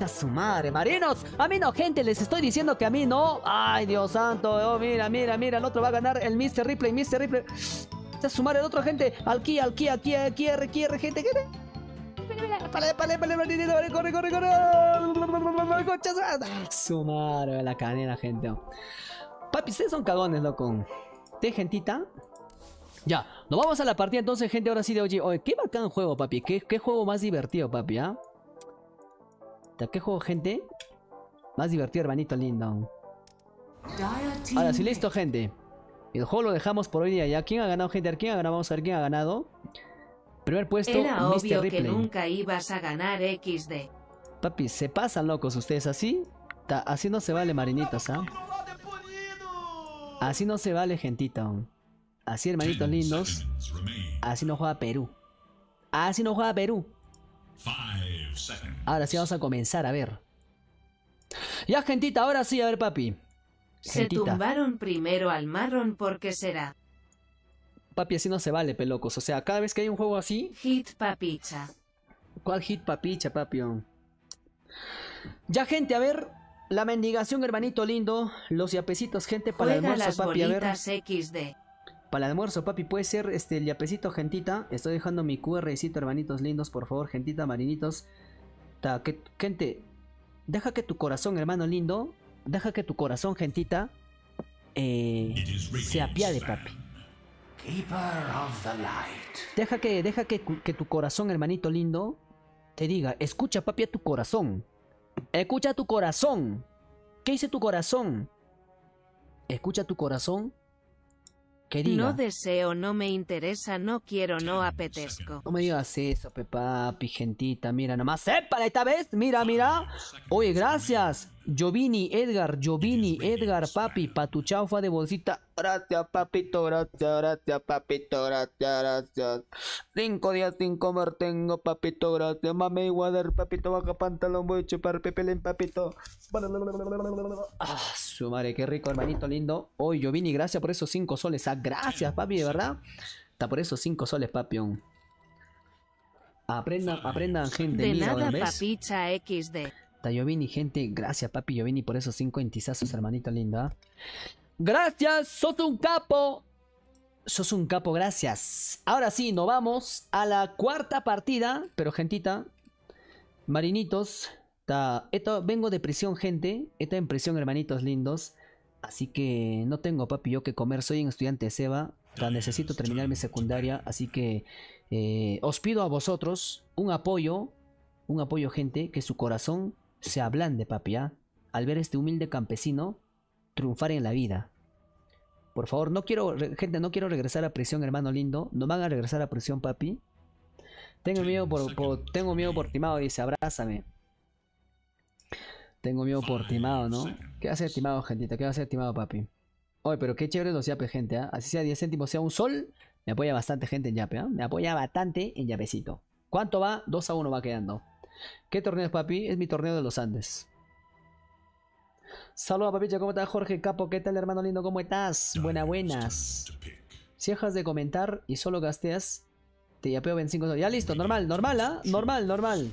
[SPEAKER 1] A su madre, marinos. A mí no, gente, les estoy diciendo que a mí no. Ay, Dios santo. Oh, mira, mira, mira. El otro va a ganar el Mr. Ripley, Mr. Ripley a este sumar el otro gente. Aquí, aquí, aquí, aquí, aquí, gente. Pale, pale, para pale, corre, corre, corre. Ah, sumar la canela, gente. Papi, ustedes son cagones, loco. Te gentita. Ya, nos vamos a la partida entonces, gente. Ahora sí de hoy Oye, qué bacán juego, papi. Qué, qué juego más divertido, papi, ¿ah? ¿eh? ¿Qué juego, gente? Más divertido, hermanito lindo. Ahora sí, listo, gente. El juego lo dejamos por hoy día ya. ¿Quién ha ganado, gente? ¿Quién ha ganado? Vamos a ver quién ha ganado. Primer puesto, Era obvio que nunca
[SPEAKER 3] ibas a ganar XD.
[SPEAKER 1] Papi, se pasan locos ustedes así. así no se vale, marinitos ¿ah? Así no se vale, gentita. Así, hermanitos lindos. Así no juega Perú. Así no juega Perú. Ahora sí vamos a comenzar, a ver. Ya, gentita, ahora sí, a ver, papi.
[SPEAKER 3] Se tumbaron primero al marrón porque será.
[SPEAKER 1] Papi, así no se vale, pelocos. O sea, cada vez que hay un juego así...
[SPEAKER 3] Hit papicha.
[SPEAKER 1] ¿Cuál hit papicha, papión? Ya, gente, a ver. La mendigación, hermanito lindo. Los yapecitos, gente, para el almuerzo, papi. A ver. XD. Para el almuerzo, papi, puede ser este, el yapecito, gentita. Estoy dejando mi QRcito, hermanitos lindos, por favor, gentita, marinitos. Ta, que, gente, deja que tu corazón, hermano lindo, Deja que tu corazón, gentita, eh, se apiade, papi. Deja que, deja que, tu corazón, hermanito lindo, te diga, escucha, papi, a tu corazón. Escucha tu corazón. ¿Qué dice tu corazón? Escucha tu corazón. querido no
[SPEAKER 3] deseo, no me interesa, no quiero, no apetezco. No
[SPEAKER 1] me digas eso, papi, gentita, mira nomás. ¡Sépala esta vez! Mira, mira. Oye, gracias. Jovini, Edgar, Jovini, Edgar, papi, patuchaufa de bolsita. Gracias, papito, gracias, gracias, papito, gracias, gracias. Cinco días sin comer tengo, papito, gracias. Mami, water, papito, baja pantalón, voy a chupar pepelín, papito. Ah, su madre, qué rico, hermanito lindo. Hoy, oh, Giovini, gracias por esos cinco soles. Ah, gracias, papi, de verdad. Está por esos cinco soles, papión. Aprendan, aprendan, gente. De nada,
[SPEAKER 3] papicha XD.
[SPEAKER 1] Tayovini, gente. Gracias, papi Yovini, por esos cinco entizazos, hermanito lindo. ¿ah? Gracias, sos un capo. Sos un capo, gracias. Ahora sí, nos vamos a la cuarta partida. Pero, gentita, marinitos. vengo de prisión, gente. Está en prisión, hermanitos lindos. Así que no tengo, papi, yo que comer. Soy un estudiante de Seba. necesito terminar mi secundaria. Así que eh, os pido a vosotros un apoyo. Un apoyo, gente, que su corazón se ablande, papi, al ver este humilde campesino triunfar en la vida. Por favor, no quiero, gente, no quiero regresar a prisión, hermano lindo. No van a regresar a prisión, papi. Tengo miedo por, tengo miedo por Timado, dice, abrázame. Tengo miedo por Timado, ¿no? ¿Qué va a ser Timado, gentita? ¿Qué va a ser Timado, papi? Oye, pero qué chévere los yapes, gente, ¿ah? Así sea 10 céntimos, sea un sol, me apoya bastante gente en yape, ¿ah? Me apoya bastante en yapecito. ¿Cuánto va? 2 a 1 va quedando. ¿Qué torneo es, papi? Es mi torneo de los Andes. Saludos, papi. ¿Cómo estás, Jorge Capo? ¿Qué tal, hermano lindo? ¿Cómo estás? Buenas, buenas. Si dejas de comentar y solo gasteas, te yapeo 25 soles. Ya listo, normal, normal, ¿ah? Normal, Normal, normal.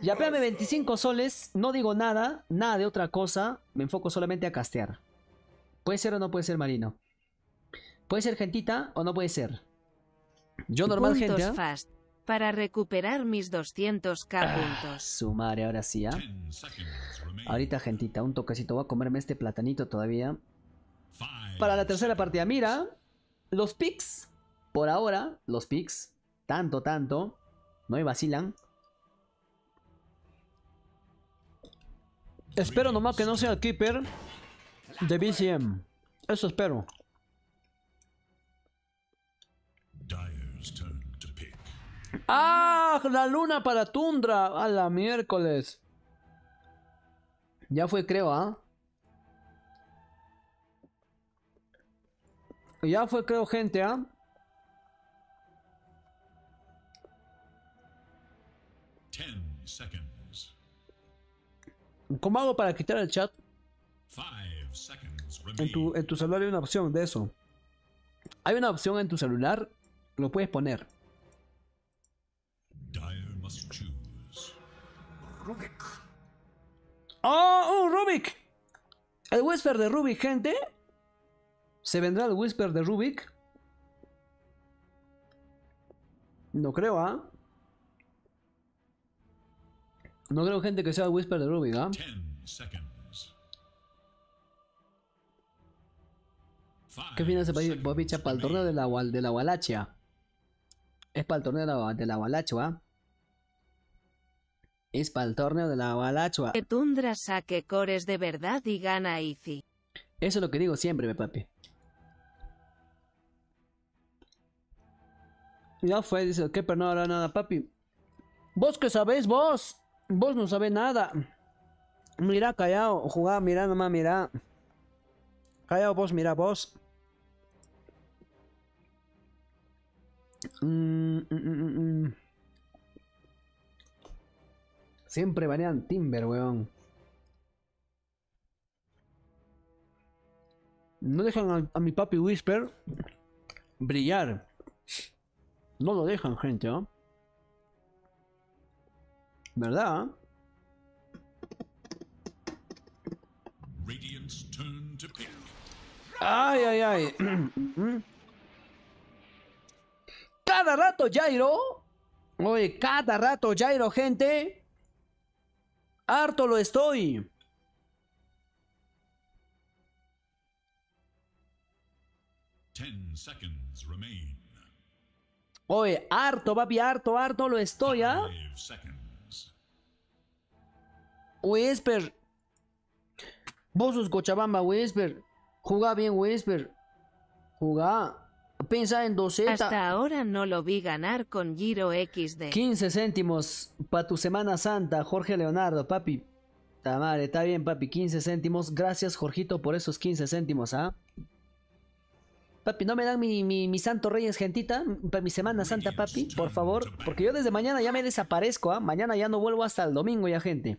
[SPEAKER 1] Yapeame 25 soles, no digo nada, nada de otra cosa, me enfoco solamente a castear. ¿Puede ser o no puede ser marino? ¿Puede
[SPEAKER 3] ser gentita o no puede ser?
[SPEAKER 1] Yo normal gente
[SPEAKER 3] para recuperar mis 200k ah, puntos.
[SPEAKER 1] Su ahora sí, ¿ah? Ahorita, gentita, un toquecito. Voy a comerme este platanito todavía.
[SPEAKER 3] Para la tercera partida, mira.
[SPEAKER 1] Los picks, por ahora, los picks, tanto, tanto, no me vacilan. Espero nomás que no sea el keeper de BCM. Eso espero. ¡Ah! La luna para Tundra. A la miércoles. Ya fue, creo, ¿ah? Ya fue, creo, gente, ¿ah? ¿Cómo hago para quitar el chat? En tu, en tu celular hay una opción de eso. Hay una opción en tu celular, lo puedes poner.
[SPEAKER 2] Rubik. Ah, ¡Oh, Rubik!
[SPEAKER 1] El Whisper de Rubik, gente. ¿Se vendrá el Whisper de Rubik? No creo, ¿ah? No creo, gente, que sea el Whisper de Rubik, ¿ah? ¿Qué fin se para el torneo de la, de la Wallachia? Es para el torneo de la, Wallachia, ¿ah? es para el torneo de la Balachua. Que
[SPEAKER 3] Tundra saque cores de verdad y gana Izzy.
[SPEAKER 1] Eso es lo que digo siempre, papi. Ya fue, dice, que Pero no hará nada, papi. ¿Vos que sabéis, vos? Vos no sabés nada. Mira, callado, jugá, mira nomás, mira. Callado, vos, mira vos.
[SPEAKER 2] Mm, mm, mm,
[SPEAKER 1] Siempre banean Timber, weón. No dejan a, mi papi Whisper brillar. No lo dejan, gente, ¿no?
[SPEAKER 4] ¿Verdad? Ay, ay, ay.
[SPEAKER 1] cada rato Jairo. Oye, cada rato Jairo, gente. Harto lo estoy.
[SPEAKER 4] seconds remain.
[SPEAKER 1] Oye, harto, papi, harto, harto lo estoy, ¿ah? Whisper. Vos sos Cochabamba, Whisper. Jugá bien, Whisper. Jugá.
[SPEAKER 3] Piensa en 12. Hasta ahora no lo vi ganar con Giro XD.
[SPEAKER 1] 15 céntimos para tu Semana Santa, Jorge Leonardo, papi. madre está bien, papi, 15 céntimos. Gracias, Jorgito, por esos 15 céntimos, ¿ah? Papi, ¿no me dan mi, mi, Santo Reyes Gentita? Para mi Semana Santa, papi, por favor. Porque yo desde mañana ya me desaparezco, ¿ah? Mañana ya no vuelvo hasta el domingo ya, gente.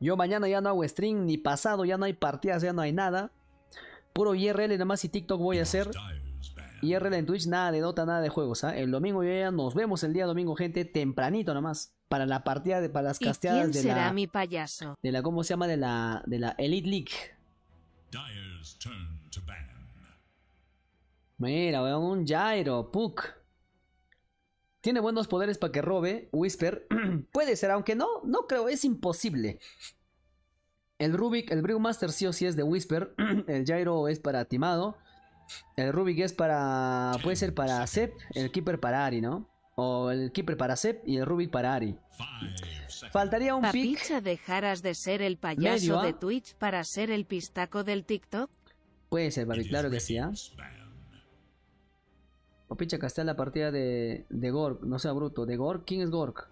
[SPEAKER 1] Yo mañana ya no hago stream, ni pasado, ya no hay partidas, ya no hay nada. Puro IRL más y TikTok voy a hacer. Y RL en Twitch, nada de Dota, nada de juegos. ¿ah? El domingo ya nos vemos el día domingo, gente, tempranito nomás. Para la partida, de, para las casteadas de será la. mi payaso? De la, ¿cómo se llama? De la, de la Elite League. Mira, un Gyro, Puck. Tiene buenos poderes para que robe, Whisper. Puede ser, aunque no, no creo, es imposible. El Rubik, el Brewmaster sí o sí es de Whisper. el Gyro es para Timado. El Rubik es para. Puede ser para Sep, el Keeper para Ari, ¿no? O el Keeper para Sep y el Rubik para Ari.
[SPEAKER 3] Faltaría un pick. dejaras de ser el payaso de ¿ah? Twitch para ser el pistaco del TikTok?
[SPEAKER 1] Puede ser, Babi, claro que sí, ¿ah? Papicha, la partida de, de Gork. No sea bruto. ¿De Gork? ¿Quién es Gork?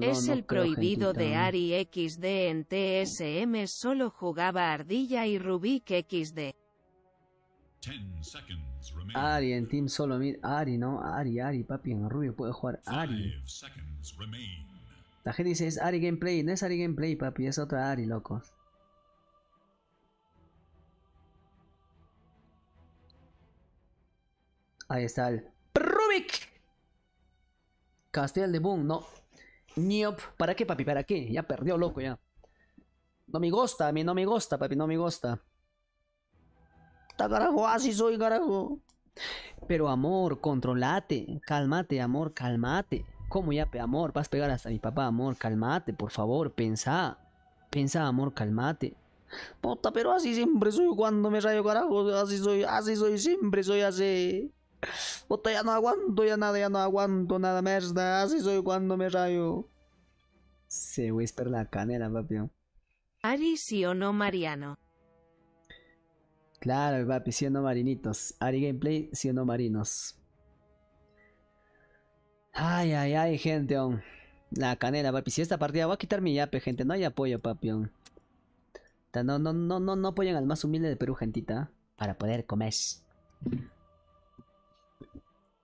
[SPEAKER 1] es el prohibido de
[SPEAKER 3] Ari XD en TSM, solo jugaba Ardilla y Rubik XD.
[SPEAKER 4] Ari en
[SPEAKER 1] Team Solo Mid, Ari, no, Ari, Ari, papi, en Rubio puede jugar Ari. La gente dice es Ari Gameplay, no es Ari Gameplay, papi, es otra Ari, loco Ahí está el Rubik. Castel de Boom, no. Niop, ¿para qué, papi? ¿Para qué? Ya perdió, loco, ya. No me gusta, a mí no me gusta, papi, no me gusta. Está carajo, así ah, soy, carajo. Pero amor, controlate, cálmate, amor, cálmate. ¿Cómo ya, amor? Vas a pegar hasta mi papá, amor, cálmate, por favor, pensá. Pensá, amor, cálmate. Puta, pero así siempre soy cuando me rayo, carajo, así soy, así soy, siempre soy así ya no aguanto ya nada, ya no aguanto nada, merda. Así soy cuando me rayo. Se whisper la canela, papi.
[SPEAKER 3] Ari sí o no Mariano.
[SPEAKER 1] Claro, papi, sí o no marinitos. Ari Gameplay, sí o no marinos. Ay, ay, ay, gente. Oh. La canela, papi. Si esta partida voy a quitar mi yape, gente. No hay apoyo, papi. Oh. No, no, no, no, no apoyan al más humilde de Perú, gentita. Para poder comer.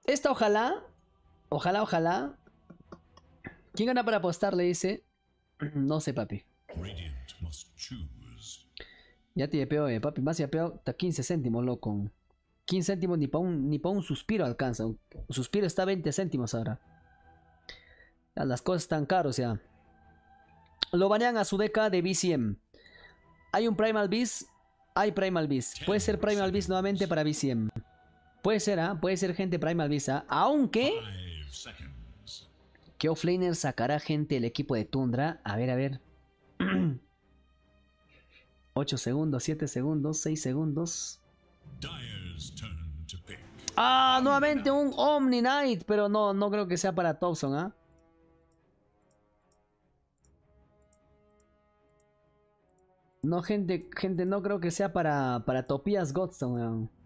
[SPEAKER 1] Esta ojalá. Ojalá, ojalá. ¿Quién gana para apostar? Le dice. No sé, papi. Ya te peo, eh, papi. Más ya peo. Está 15 céntimos, loco. 15 céntimos ni para un, ni para un suspiro alcanza. Un suspiro está 20 céntimos ahora. las cosas están caras o sea, Lo banean a su deca de BCM. Hay un Primal Beast. Hay Primal Beast. Puede ser Primal Beast nuevamente para BCM. Puede ser, ¿ah? Puede ser gente Primal Visa. ¿ah? Aunque... ¿Qué Offlaner sacará gente del equipo de Tundra. A ver, a ver. 8 segundos, 7 segundos, 6 segundos.
[SPEAKER 4] Ah, nuevamente un
[SPEAKER 1] Omni Knight, pero no, no creo que sea para Thompson, ¿ah? No, gente, gente, no creo que sea para, para Topías Godstone, ¿eh?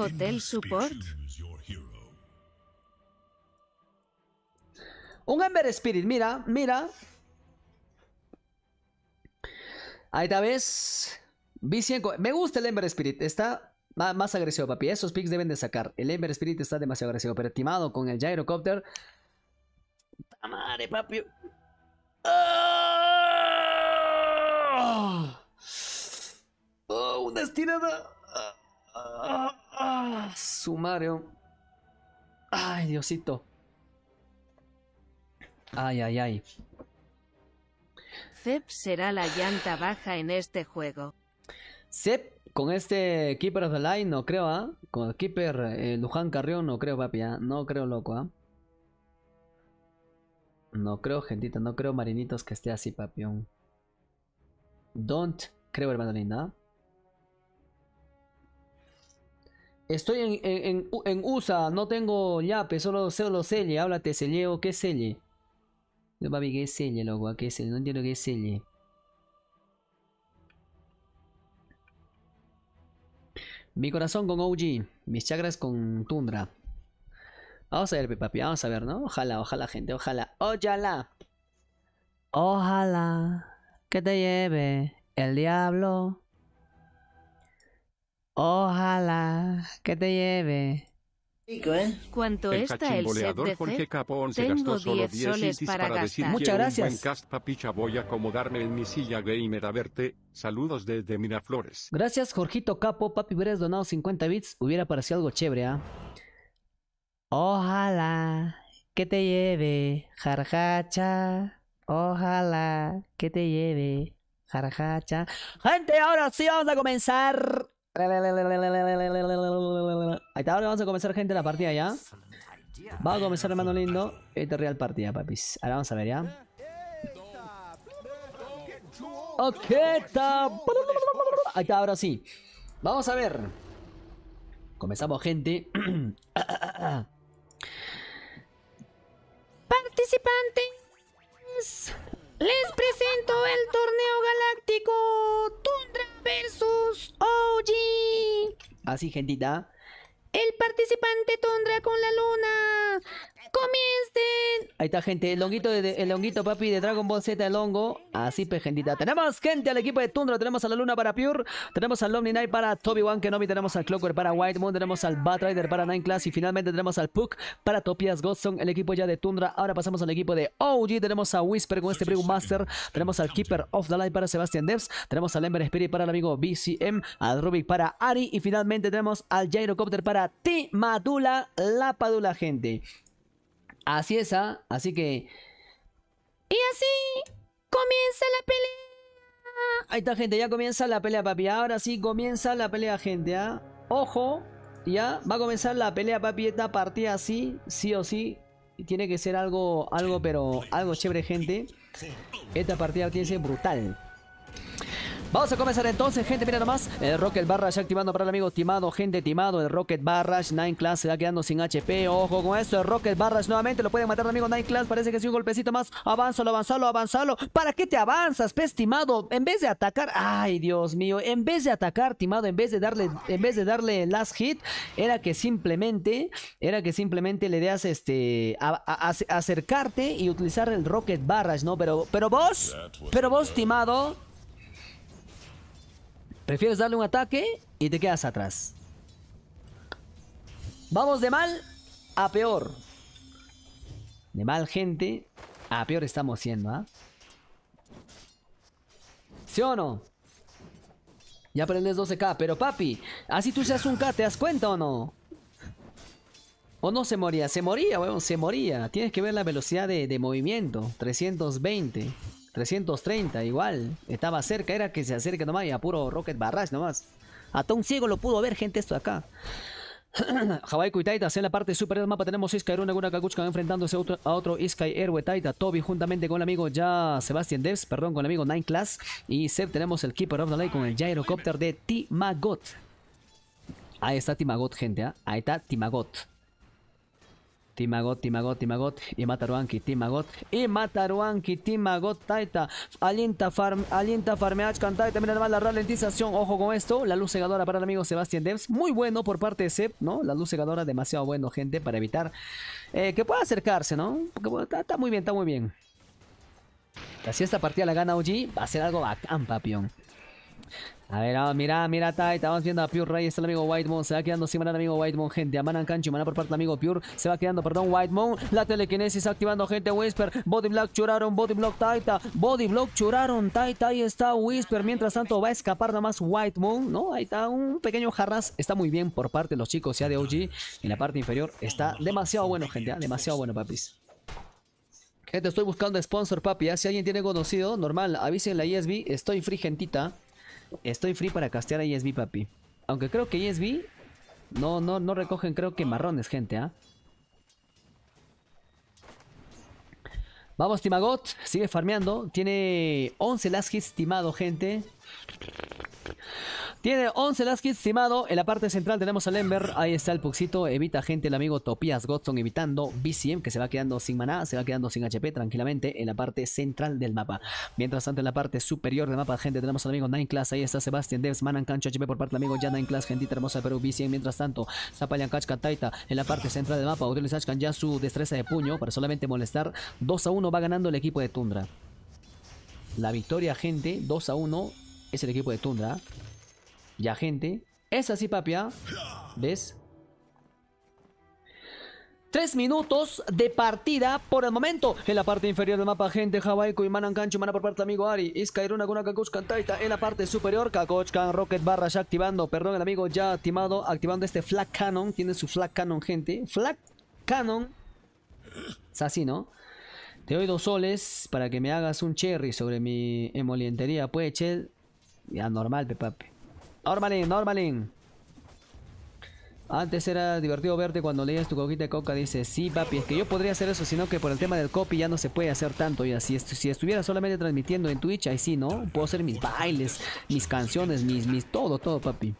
[SPEAKER 1] Hotel Support. Un Ember Spirit, mira, mira. Ahí está, vez Me gusta el Ember Spirit. Está más agresivo, papi. Esos picks deben de sacar. El Ember Spirit está demasiado agresivo. Pero timado con el Gyrocopter. papi! ¡Ah! ¡Oh! ¡Una ¡Ah! Sumario oh. Ay, Diosito. Ay, ay, ay.
[SPEAKER 3] Zep será la llanta baja en este juego.
[SPEAKER 1] Zep, con este Keeper of the Line, no creo, ¿ah? Con el Keeper eh, Luján Carrión, no creo, papi, ¿ah? No creo, loco, ¿ah? No creo, gentita, no creo, marinitos, que esté así, papión. Don't creo, hermano linda. ¿ah? Estoy en, en, en, USA, no tengo yape, solo, solo selle, háblate o ¿qué selle? No papi, ¿qué es selle, loco? ¿Qué es No entiendo qué es Mi corazón con OG, mis chakras con Tundra. Vamos a ver, papi, vamos a ver, ¿no? Ojalá, ojalá, gente, ojalá. Ojalá. Ojalá que te lleve el diablo Ojalá que te lleve.
[SPEAKER 3] ¿eh? Cuánto el está el set de Jorge Capón se gastó solo 10 soles para, gastar. Muchas gracias. Un
[SPEAKER 5] cast papicha voy a acomodarme en mi silla gamer a verte. Saludos desde Miraflores.
[SPEAKER 1] Gracias Jorgito Capo, papi hubieras donado 50 bits, hubiera parecido algo chévere, ¿eh? Ojalá que te lleve jarjacha. Ojalá que te lleve jarjacha. Gente, ahora sí vamos a comenzar Ahí está, ahora vamos a comenzar, gente, la partida ya. Vamos a comenzar hermano lindo. Este real partida, papis. Ahora vamos a ver ya. Ok, está. Ahí está, ahora sí. Vamos a ver. Comenzamos, gente. Participantes. Les presento el torneo galáctico Tundra versus OG. Así, gentita. El participante Tundra con la luna
[SPEAKER 3] ¡Comiencen!
[SPEAKER 1] Ahí está, gente. El honguito, de, el papi, de Dragon Ball Z, el hongo. Así, pejendita, Tenemos, gente, al equipo de Tundra. Tenemos a la Luna para Pure. Tenemos al Omni Knight para Toby One Kenobi. Tenemos al Clockwork para White Moon. Tenemos al Batrider para Nine Class. Y finalmente tenemos al Puck para Topias Godson. El equipo ya de Tundra. Ahora pasamos al equipo de OG. Tenemos a Whisper con este Brew Master. Tenemos al Keeper of the Light para Sebastian Debs. Tenemos al Ember Spirit para el amigo BCM. Al Rubik para Ari. Y finalmente tenemos al Gyrocopter para Timadula, la padula gente. Así es, ¿ah? Así que... Y así comienza la
[SPEAKER 2] pelea.
[SPEAKER 1] Ahí está, gente, ya comienza la pelea, papi. Ahora sí comienza la pelea, gente, ¿ah? Ojo, ya va a comenzar la pelea, papi. Esta partida sí, sí o sí. Tiene que ser algo, algo, pero algo chévere, gente. Esta partida tiene que ser brutal. Vamos a comenzar entonces, gente, mira nomás. El Rocket Barrage activando para el amigo timado, gente timado. El Rocket Barrage, Nine Class se va quedando sin HP. Ojo con esto, el Rocket Barrage nuevamente lo pueden matar el amigo Nine Class. Parece que sí, un golpecito más. Avánzalo, avanzalo, avanzalo. ¿Para qué te avanzas, pez timado? En vez de atacar, ay Dios mío, en vez de atacar, timado, en vez de darle, en vez de darle last hit, era que simplemente, era que simplemente le das este, acercarte y utilizar el Rocket Barrage, ¿no? Pero, pero vos, pero vos, timado. Prefieres darle un ataque y te quedas atrás. Vamos de mal a peor. De mal, gente, a peor estamos siendo, ¿ah? ¿Sí o no? Ya aprendes 12k, pero papi, así tú seas un k, ¿te das cuenta o no? O no se moría, se moría, weón, se moría. Tienes que ver la velocidad de, de movimiento, 320. 330 igual. Estaba cerca, era que se acerque nomás y a puro Rocket Barrage nomás. Hasta un ciego lo pudo ver, gente, esto de acá. Hawaii y en la parte superior del mapa tenemos Iskai Runa Guna Kakuchka enfrentándose a otro Iskai Taita Toby juntamente con el amigo ya Sebastián Devs, perdón, con el amigo Nine Class y Seb tenemos el Keeper of the Light con el Gyrocopter de Timagot. Ahí está Timagot, gente, ¿ah? ahí está Timagot. Timagot, Timagot, Timagot, y Mataruanki, Timagot, y Mataruanki, Timagot, Taita, alienta, farm, alienta, farmeach, cantaita, mira más la ralentización, ojo con esto, la luz cegadora para el amigo Sebastián Debs, muy bueno por parte de Zeb, ¿no? La luz cegadora demasiado bueno, gente, para evitar eh, que pueda acercarse, ¿no? Porque está, muy bien, está muy bien. Así esta partida la gana OG, va a ser algo bacán, papión. A ver, ah, mira, mira, Taita, vamos viendo a Pure Rey, está el amigo White Moon, se va quedando sin maná el amigo White Moon, gente, a Manan Cancho, maná por parte del amigo Pure, se va quedando, perdón, White Moon, la telequinesis activando, gente, Whisper, Body Block churaron, Body Block Taita, Body Block churaron, Taita, ahí está Whisper, mientras tanto va a escapar nada más White Moon, ¿no? Ahí está un pequeño jarras, está muy bien por parte de los chicos ya de OG, en la parte inferior, está demasiado bueno, gente, ah, demasiado bueno, papis. Gente, estoy buscando sponsor, papi. Ah, si alguien tiene conocido, normal, avisen la ESB. Estoy frigentita. gentita. Estoy free para castear a ESB, papi. Aunque creo que ESB... No, no, no recogen, creo que marrones, gente, ¿ah? Vamos, Timagot. Sigue farmeando. Tiene 11 las hits, estimado, gente. Tiene 11 las kits estimado. En la parte central tenemos al Ember. Ahí está el Puxito. Evita gente el amigo Topías Godson evitando BCM que se va quedando sin maná. Se va quedando sin HP tranquilamente en la parte central del mapa. Mientras tanto en la parte superior del mapa gente tenemos al amigo Nine Class Ahí está Sebastian Devs. Manan Cancho HP por parte del amigo ya Nineclass. Gentita hermosa de Perú BCM. Mientras tanto Zapalian Kachka Taita en la parte central del mapa. utilizan ya su destreza de puño para solamente molestar. 2 a 1 va ganando el equipo de Tundra. La victoria gente 2 a 1 es el equipo de Tundra. Ya, gente. Es así, papia. ¿ah? ¿Ves? Tres minutos de partida por el momento. En la parte inferior del mapa, gente, Hawaiico y Manan Cancho, Mana por parte amigo Ari. Iskairuna con Kakushkan Taita. En la parte superior, Kakochkan Rocket Barra ya activando. Perdón, el amigo ya activado, activando este Flak Cannon. Tiene su Flak Cannon, gente. Flak Cannon. Es así, ¿no? Te doy dos soles para que me hagas un cherry sobre mi emolientería, pues, ya normal, papi. Normalin, normalin. Antes era divertido verte cuando leías tu coquita de coca. Dice, sí, papi, es que yo podría hacer eso, sino que por el tema del copy ya no se puede hacer tanto. y así si estuviera solamente transmitiendo en Twitch, ahí sí, ¿no? Puedo hacer mis bailes, mis canciones, mis, mis, todo, todo, papi.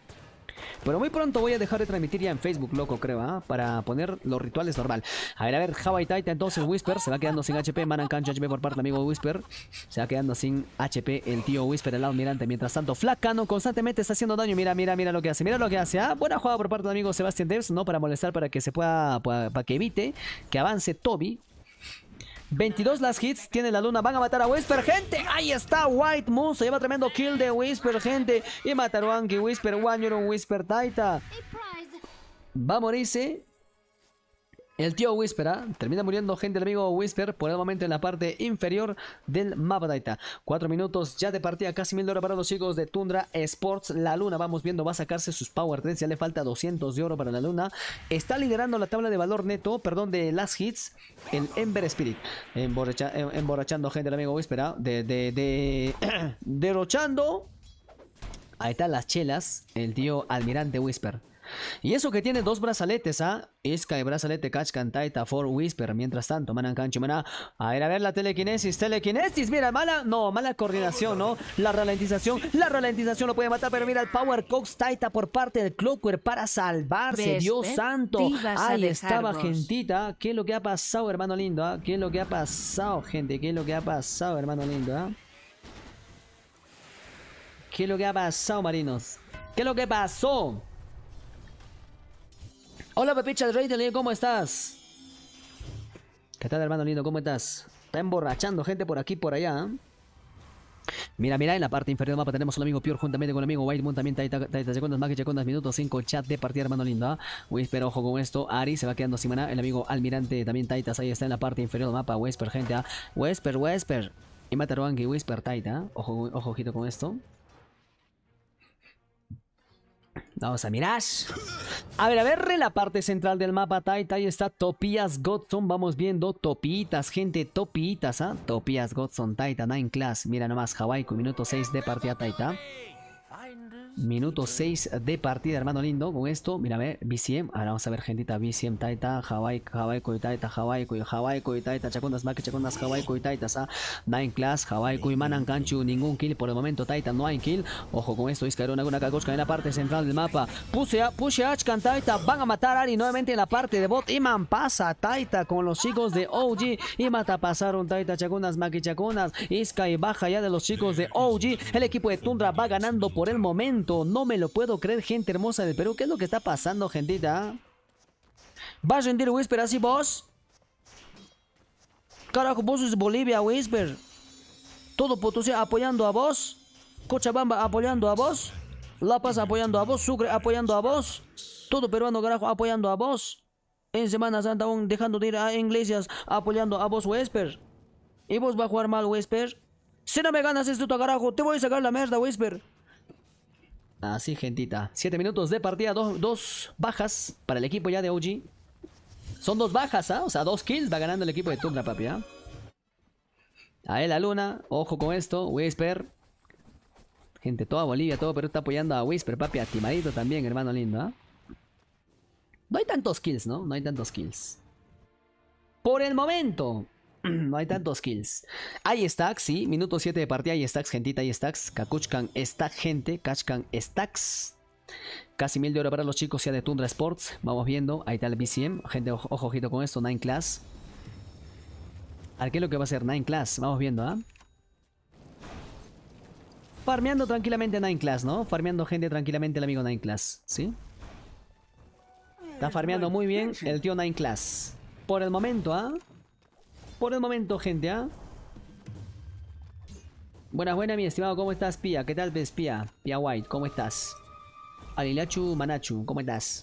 [SPEAKER 1] Pero muy pronto voy a dejar de transmitir ya en Facebook, loco, creo, ¿ah? Para poner los rituales normal. A ver, a ver, Hawaii Titan, entonces Whisper se va quedando sin HP. Manan Cancho HP por parte del amigo Whisper. Se va quedando sin HP el tío Whisper, el mirante. Mientras tanto, Flacano constantemente está haciendo daño. Mira, mira, mira lo que hace. Mira lo que hace. ¿ah? Buena jugada por parte del amigo Sebastian Debs, ¿no? Para molestar, para que se pueda, para que evite que avance Toby 22 las hits tiene la luna. Van a matar a Whisper, gente. Ahí está White Moon. Se lleva tremendo kill de Whisper, gente. Y mataron a Whisper, Wanyuron, Whisper Taita. Va a morirse. El tío Whispera ¿ah? termina muriendo, gente, el amigo Whisper, por el momento en la parte inferior del mapa Cuatro minutos ya de partida, casi mil de oro para los chicos de Tundra Sports. La Luna, vamos viendo, va a sacarse sus Power 3, ya le falta 200 de oro para la Luna. Está liderando la tabla de valor neto, perdón, de las hits, el Ember Spirit. Eh, emborrachando, gente, el amigo Whispera, ¿ah? de, de derrochando. Ahí están las chelas, el tío Almirante Whisper. Y eso que tiene dos brazaletes, ¿ah? y brazalete, Kachkan, Taita, For Whisper. Mientras tanto, Manan cancho, Maná. A ver, a ver, la telequinesis, telequinesis. Mira, mala, no, mala coordinación, ¿no? La ralentización, la ralentización lo puede matar, pero mira el Power Cox Taita por parte del Clockwork para salvarse. Dios santo. Ahí estaba gentita. ¿Qué es lo que ha pasado, hermano lindo? Ah? ¿Qué es lo que ha pasado, gente? ¿Qué es lo que ha pasado, hermano lindo? Ah? ¿Qué es lo que ha pasado, marinos? ¿Qué es lo que pasó? Hola, Pepicha de ¿cómo estás? ¿Qué tal, hermano lindo? ¿Cómo estás? Está emborrachando gente por aquí por allá. ¿eh? Mira, mira, en la parte inferior del mapa tenemos un amigo Pure juntamente con el amigo White Moon también Taitas, segundos, más que segundos, minutos 5 chat de partida, hermano lindo. ¿ah? Whisper, ojo con esto, Ari se va quedando sin maná, el amigo Almirante también Taitas, ahí está en la parte inferior del mapa, Whisper, gente, ¿ah? Whisper, Whisper. Y mata Whisper, Taita, ¿ah? ojo, ojo, ojito con esto. Vamos a mirar. A ver, a ver, la parte central del mapa, Taita Ahí está Topías Godson. Vamos viendo topitas, gente, topitas, ¿ah? ¿eh? Topías Godson, Taita, Nine Class. Mira nomás, Hawaii con minuto 6 de partida, Taita. Minuto 6 de partida, hermano lindo. Con esto, mírame, BCM. Ahora vamos a ver, gentita. BCM, Taita, Hawaii, Hawaii, Taita, Hawaii, Coy, Hawaii, Taita Chacondas, Maki, Chacondas, Hawaii, y Sa, Nine Class, Hawaii, Manan, Kanchu, ningún kill por el momento. Taita, no hay kill. Ojo con esto, Iscaron, alguna Kakoshka en la parte central del mapa. Puse a, puse a Taita. Van a matar a Ari nuevamente en la parte de bot. Iman pasa Taita con los chicos de OG. Y mata pasaron Taita, Chacondas, Maki, Chacondas. Iska y baja ya de los chicos de OG. El equipo de Tundra va ganando por el momento. No me lo puedo creer, gente hermosa de Perú. ¿Qué es lo que está pasando, gentita? ¿Vas a rendir, Whisper así vos? Carajo, vos es Bolivia, Whisper. Todo Potosí apoyando a vos. Cochabamba apoyando a vos. La Paz apoyando a vos. Sucre apoyando a vos. Todo peruano, carajo, apoyando a vos. En Semana Santa aún dejando de ir a iglesias apoyando a vos, Whisper. ¿Y vos va a jugar mal, Whisper? Si no me ganas esto, carajo, te voy a sacar la mierda, Whisper. Así, gentita. Siete minutos de partida, dos, bajas para el equipo ya de OG. Son dos bajas, ¿ah? O sea, dos kills va ganando el equipo de Tundra, papi, ¿ah? Ahí la luna, ojo con esto, Whisper. Gente, toda Bolivia, todo Perú está apoyando a Whisper, papi, a también, hermano lindo, ¿ah? No hay tantos kills, ¿no? No hay tantos kills. Por el momento, no hay tantos kills. Hay stacks, sí. Minuto 7 de partida. Hay stacks, gentita. Hay stacks. Kakuchkan está gente. Kachkan stacks. Casi mil de oro para los chicos ya de Tundra Sports. Vamos viendo. Ahí está el BCM. Gente, ojo, ojito con esto. Nine Class. ¿A qué es lo que va a ser Nine Class? Vamos viendo, ¿ah? Farmeando tranquilamente Nine Class, ¿no? Farmeando gente tranquilamente el amigo Nine Class, ¿sí? Está farmeando muy bien el tío Nine Class. Por el momento, ¿ah? por el momento, gente, ¿ah? Buenas, buenas, mi estimado, ¿cómo estás, Pia? ¿Qué tal, ves, Pia? Pia White, ¿cómo estás? Alilachu Manachu, ¿cómo estás?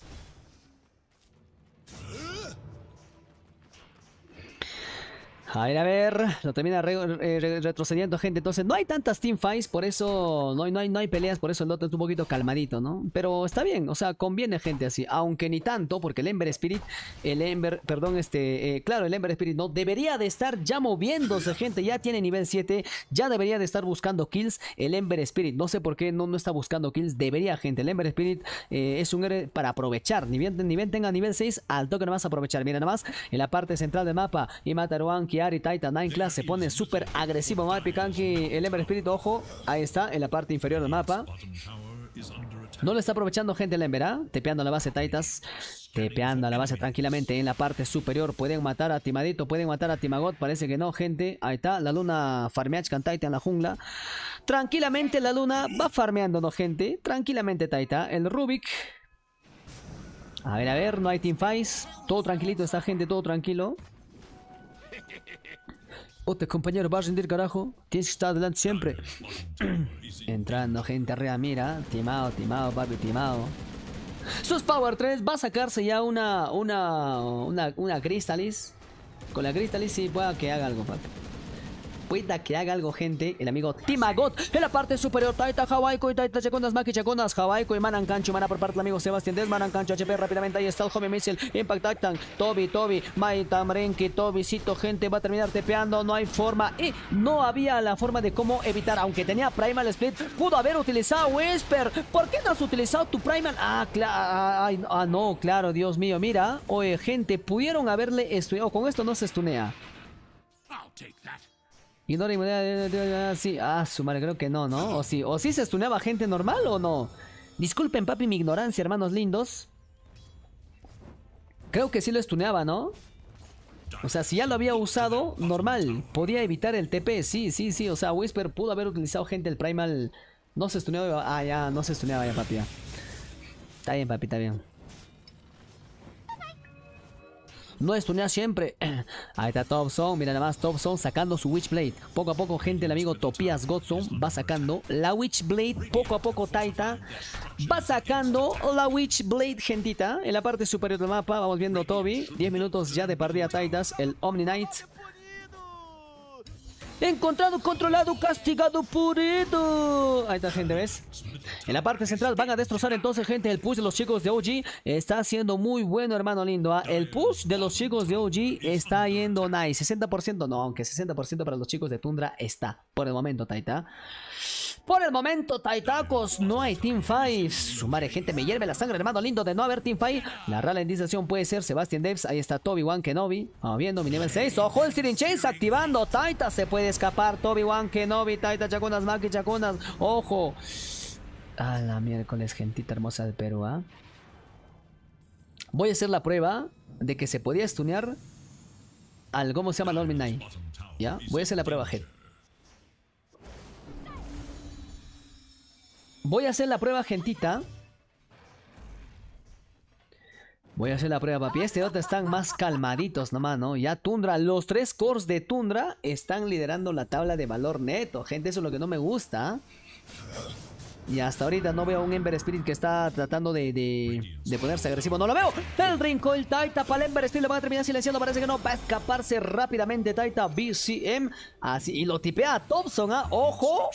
[SPEAKER 1] A ver, a ver, lo termina eh, retrocediendo gente, entonces no hay tantas teamfights, por eso no hay, no, hay, no hay peleas, por eso el Dota es un poquito calmadito, ¿no? Pero está bien, o sea, conviene gente así, aunque ni tanto, porque el Ember Spirit, el Ember, perdón, este, eh, claro, el Ember Spirit no, debería de estar ya moviéndose gente, ya tiene nivel 7, ya debería de estar buscando kills, el Ember Spirit, no sé por qué no, no está buscando kills, debería gente, el Ember Spirit eh, es un héroe para aprovechar, ni bien, tenga nivel 6, al toque a aprovechar, mira nomás, en la parte central del mapa, y Mataruan, que y Titan Nine Class se pone súper agresivo. el Ember Espíritu, ojo. Ahí está, en la parte inferior del mapa. No le está aprovechando gente el Ember, ¿ah? Tepeando la base Taitas. Tepeando a la base tranquilamente en la parte superior. Pueden matar a Timadito, pueden matar a Timagot. Parece que no, gente. Ahí está, la luna farmeachkan con Taita en la jungla. Tranquilamente la luna va farmeando, gente? Tranquilamente Taita. El Rubik a ver, a ver, no hay team teamfights. Todo tranquilito, esta gente, todo tranquilo. Ote, compañero, vas a rendir carajo. Tienes que estar adelante siempre. Entrando gente arriba, mira. Timado, timado, papi, timado. Sus Power 3 va a sacarse ya una, una, una, una Crystalis. Con la Crystalis sí pueda que haga algo, papi pueda que haga algo, gente, el amigo Timagot en la parte superior. Taita Hawaii, y Taita Checondas, Maki Checondas, Hawaico y Manan Cancho. Mana por parte del amigo Sebastián Des, Manan Cancho HP rápidamente. Ahí está el joven Missile, Impact Actan, Toby, Toby, Maita Renki, Tobicito, gente, va a terminar tepeando. No hay forma y no había la forma de cómo evitar, aunque tenía Primal Split, pudo haber utilizado Whisper. ¿Por qué no has utilizado tu Primal? Ah, claro, ah, ah, no, claro, Dios mío, mira, oye, gente, pudieron haberle estudiado. Con esto no se estunea. Ignora inmunidad. Sí, ah, su madre, creo que no, ¿no? O sí, o sí se estuneaba gente normal o no. Disculpen, papi, mi ignorancia, hermanos lindos. Creo que sí lo estuneaba, ¿no? O sea, si ya lo había usado, normal. Podía evitar el TP, sí, sí, sí. O sea, Whisper pudo haber utilizado gente del Primal. No se estuneaba... Ah, ya, no se estuneaba ya, papi. Está bien, papi, está bien. No estunea siempre. Ahí está Top Zone. Mira nada más Top Zone sacando su Witchblade. Poco a poco, gente, el amigo Topias Godson va sacando la Witchblade. Poco a poco, Taita va sacando la Witchblade, gentita. En la parte superior del mapa vamos viendo Toby. 10 minutos ya de partida Taitas. El Omni Knight Encontrado, controlado, castigado, purito Ahí está, gente, ¿ves? En la parte central van a destrozar entonces, gente, el push de los chicos de OG. Está siendo muy bueno, hermano lindo. ¿ah? El push de los chicos de OG está yendo nice. 60% no, aunque 60% para los chicos de Tundra está. Por el momento, Taita. Por el momento, Taitacos, no hay Team Five. Sumare gente, me hierve la sangre, hermano lindo, de no haber Team Five. La ralentización puede ser Sebastian Debs. Ahí está Toby Wan Kenobi. Vamos ah, viendo, mi nivel 6. Ojo, el Siren Chase activando. Taita se puede escapar. Toby Wan Kenobi, Taita Chacunas, Maki Chacunas. Ojo. A la miércoles, gentita hermosa de Perú, ¿ah? Voy a hacer la prueba de que se podía stunear al... ¿Cómo se llama? Lord Midnight. ¿Ya? Voy a hacer la prueba, gente. Voy a hacer la prueba, gentita. Voy a hacer la prueba, papi. Este otro están más calmaditos nomás, ¿no? Ya Tundra, los tres cores de Tundra están liderando la tabla de valor neto. Gente, eso es lo que no me gusta. Y hasta ahorita no veo a un Ember Spirit que está tratando de, de, ponerse agresivo. ¡No lo veo! El Rincón, Taita para el Ember Spirit. Lo va a terminar silenciando. Parece que no. Va a escaparse rápidamente Taita BCM. Así. Y lo tipea a Thompson, ¿ah? ¡Ojo!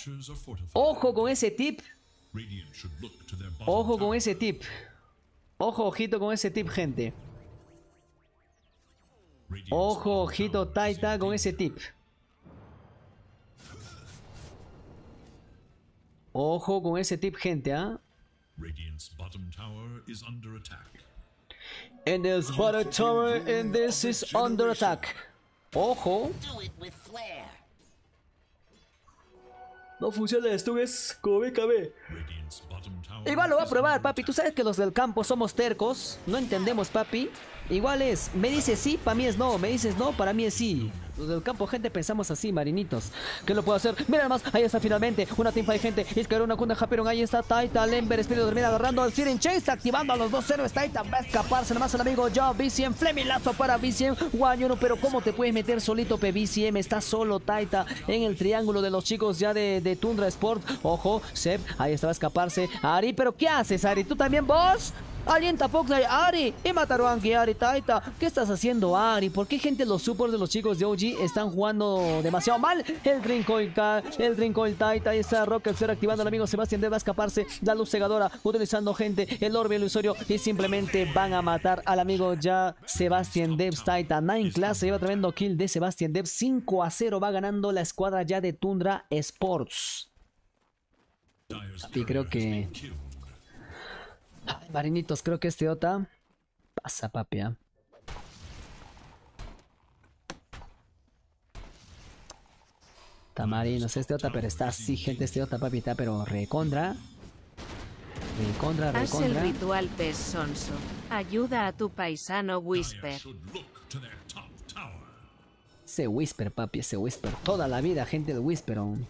[SPEAKER 1] ¡Ojo con ese tip! Ojo con ese tip. Ojo, ojito con ese tip, gente. Ojo, ojito, Taita ah, con ese tip. Ojo con ese tip, gente, ¿ah? ¿eh? And there's bottom tower and this is under attack. Ojo. No funciona esto es como BKB. Igual lo va a probar, papi. Tú sabes que los del campo somos tercos. No entendemos, papi. Igual es, me dices sí, para mí es no, me dices no, para mí es sí. Los del campo, gente, pensamos así, marinitos. ¿Qué lo puedo hacer? Mira más, ahí está finalmente. Una de gente. es que una cunda Japeron, ahí está Taita, Lember, Espíritu Dormida agarrando al Siren Chase, activando a los dos héroes. Taita va a escaparse, más el amigo Joe, BCM, Lazo para BCM, Guayuno. Pero ¿cómo te puedes meter solito, PBCM? Está solo Taita en el triángulo de los chicos ya de, Tundra Sport. Ojo, Seb, ahí va a escaparse. Ari, ¿pero qué haces, Ari? ¿Tú también vos? Alienta Fox Ari y mataron a Ari Taita. ¿Qué estás haciendo, Ari? ¿Por qué gente los supports de los chicos de OG están jugando demasiado mal? El Drinkoil el Drinkoil Taita y esa Rocket Fair activando al amigo Sebastián debe escaparse. La luz cegadora utilizando gente, el orbe ilusorio y simplemente van a matar al amigo ya Sebastian Dev, Taita. Nine Class se lleva tremendo kill de Sebastian Dev 5 a 0 va ganando la escuadra ya de Tundra Sports. Y creo que marinitos, creo que este OTA pasa, papi. ¿eh? ¿ah? Tamarinos, este OTA, pero está así, gente, este OTA, papi, está, pero recondra. Recontra, recontra. Haz el
[SPEAKER 3] ritual pez Ayuda a tu paisano Whisper.
[SPEAKER 1] Se Whisper, papi, ese Whisper. Toda la vida, gente de Whisperon.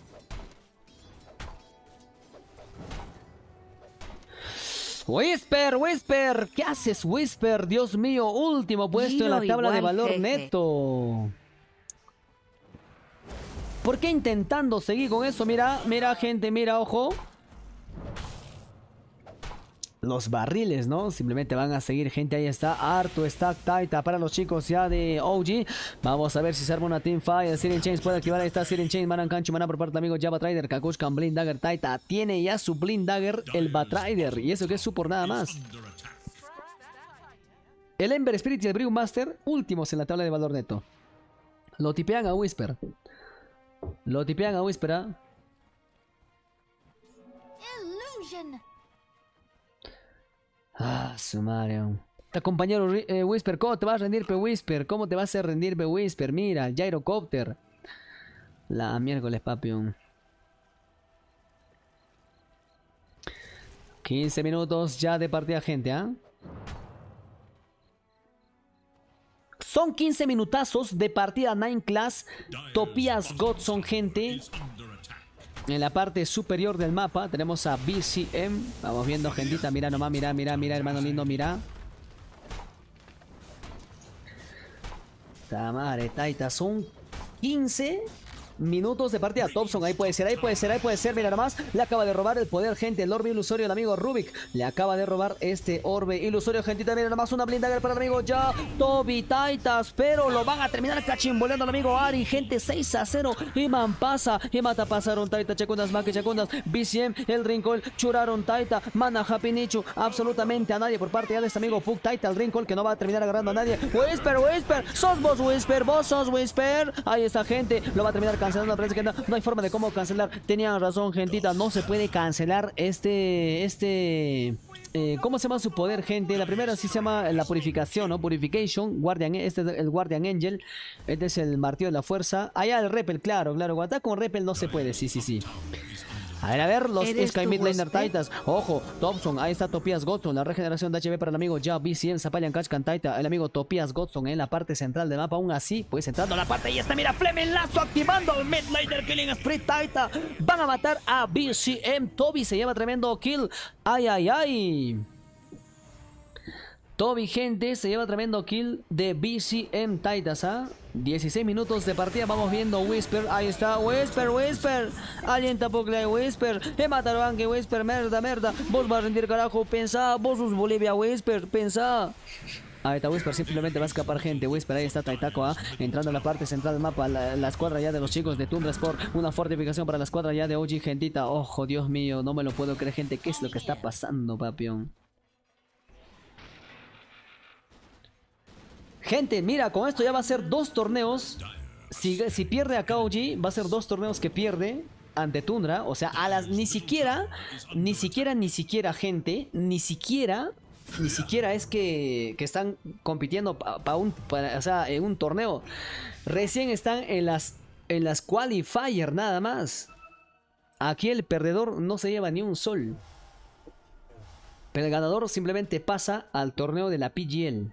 [SPEAKER 1] Whisper, Whisper, ¿qué haces, Whisper? Dios mío, último puesto en la tabla de valor neto. ¿Por qué intentando seguir con eso? Mira, mira, gente, mira, ojo los barriles, ¿no? Simplemente van a seguir, gente. Ahí está. Harto stack taita para los chicos ya de OG. Vamos a ver si se arma una team fight. Siren Chains puede activar. Ahí está Siren Chains. Manan por parte de amigo Java Trader, Kakushkan, Blind Dagger, Taita. Tiene ya su Blind Dagger, el Batrider. Y eso que es su por nada más. El Ember Spirit y el Brewmaster, últimos en la tabla de valor neto. Lo tipean a Whisper. Lo tipean a Whisper. ¿ah? Ah, su mario Compañero eh, Whisper, ¿cómo te vas a rendir, pe Whisper? ¿Cómo te vas a rendir, pe Whisper? Mira, gyrocopter. La miércoles, papión. 15 minutos ya de partida, gente, ¿ah? Son 15 minutazos de partida Nine Class. Topías Godson, gente. En la parte superior del mapa tenemos a BCM. Vamos viendo gentita, mira nomás, mira, mira, mira, hermano lindo, mira. Tamare, Taita, son 15 minutos de partida. Thompson, ahí puede ser, ahí puede ser, ahí puede ser. Mira más le acaba de robar el poder, gente. El orbe ilusorio, el amigo Rubik. Le acaba de robar este orbe ilusorio, gente. También nomás una blindager para el amigo ya Toby Taitas. Pero lo van a terminar cachimboleando el amigo Ari, gente. 6 a 0. Iman pasa, Iman pasaron Taita, Chacundas, Maki, Chacundas, BCM, el Rincón, Churaron Taita, Mana, Happy Nichu. Absolutamente a nadie por parte ya de este amigo Fug, Taita, el Rincón que no va a terminar agarrando a nadie. Whisper, Whisper, sos vos Whisper, vos sos Whisper. Ahí está, gente. Lo va a terminar cansando no, hay forma de cómo cancelar. Tenían razón, gentita, no se puede cancelar este... este... Eh, ¿Cómo se llama su poder, gente? La primera sí se llama la purificación, ¿no? Purification, Guardian, este es el Guardian Angel, este es el martillo de la fuerza. Allá el Repel, claro, claro, guata con Repel no se puede, sí, sí, sí. A ver, a ver, los Sky Midlaner Titans. Ojo, Thompson, ahí está Topias Godson. La regeneración de HB para el amigo ya BCM Zapalian Kachkan Taita. El amigo Topias Godson en la parte central del mapa. Aún así, pues entrando a la parte y está, mira, Flemen Lazo activando el Midlaner Killing Sprint, Taita. Van a matar a BCM. Toby se lleva tremendo kill. Ay, ay, ay. Toby, gente, se lleva tremendo kill de BCM Titans, ¿ah? 16 minutos de partida, vamos viendo Whisper, ahí está, Whisper, Whisper alienta tampoco le hay Whisper matado a que Whisper, merda, merda Vos vas a rendir carajo, pensá, vos sos Bolivia Whisper, pensá Ahí está Whisper, simplemente va a escapar gente. Whisper, ahí está Taitaco, ¿ah? entrando a la parte central del mapa. La, escuadra ya de los chicos de Tundra Sport. Una fortificación para la escuadra ya de OG Gentita. Ojo, Dios mío, no me lo puedo creer, gente. ¿Qué es lo que está pasando, papión? Gente, mira, con esto ya va a ser dos torneos. Si, pierde a Kaoji, va a ser dos torneos que pierde ante Tundra. O sea, a las ni siquiera, ni siquiera, ni siquiera, gente, ni siquiera, ni siquiera es que, están compitiendo para un, en un torneo. Recién están en las, en las qualifier nada más. Aquí el perdedor no se lleva ni un sol. Pero el ganador simplemente pasa al torneo de la PGL.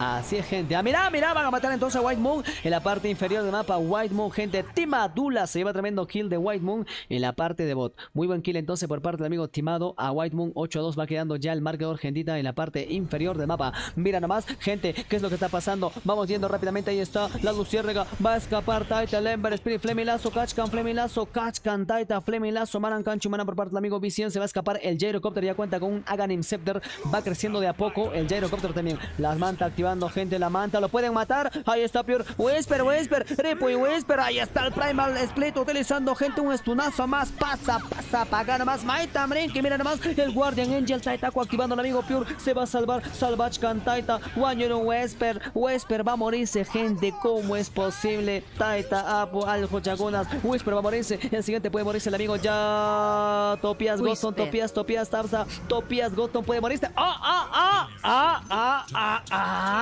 [SPEAKER 1] Así es, gente. Ah, mirá, mirá, van a matar entonces a White Moon en la parte inferior del mapa. White Moon, gente. Timadula se lleva tremendo kill de White Moon en la parte de bot. Muy buen kill entonces por parte del amigo Timado. A White Moon 8-2 va quedando ya el marcador, gentita, en la parte inferior del mapa. Mira nomás, gente, qué es lo que está pasando. Vamos yendo rápidamente. Ahí está la Luciérrega. Va a escapar Taita, Lember, Spirit, Flemilazo, Kachkan, Flemilazo, Kachkan, Taita, Flemilazo, Manan, Canchuman. por parte del amigo Vicien. Se va a escapar el Gyrocopter. Ya cuenta con un Aganim Scepter. Va creciendo de a poco el Gyrocopter también. Las manta activadas gente la manta. Lo pueden matar. Ahí está Pure, Whisper, Whisper. repo y Whisper. Ahí está el Primal Split utilizando gente. Un estunazo más. Pasa, pasa. Pagar más. Maita que Mira nomás. El Guardian Angel Taitaku activando al amigo Pure, Se va a salvar. Salvage Cantaita. Wanyeron Whisper. Whisper va a morirse, gente. ¿Cómo es posible? Taita Apo Aljo Chagunas. Whisper va a morirse. El siguiente puede morirse el amigo ya. Topias Goton, Topias, Topias Tapsa. Topias Goton puede morirse. ¡Ah, ah, ah! ¡Ah, ah, ah! ah.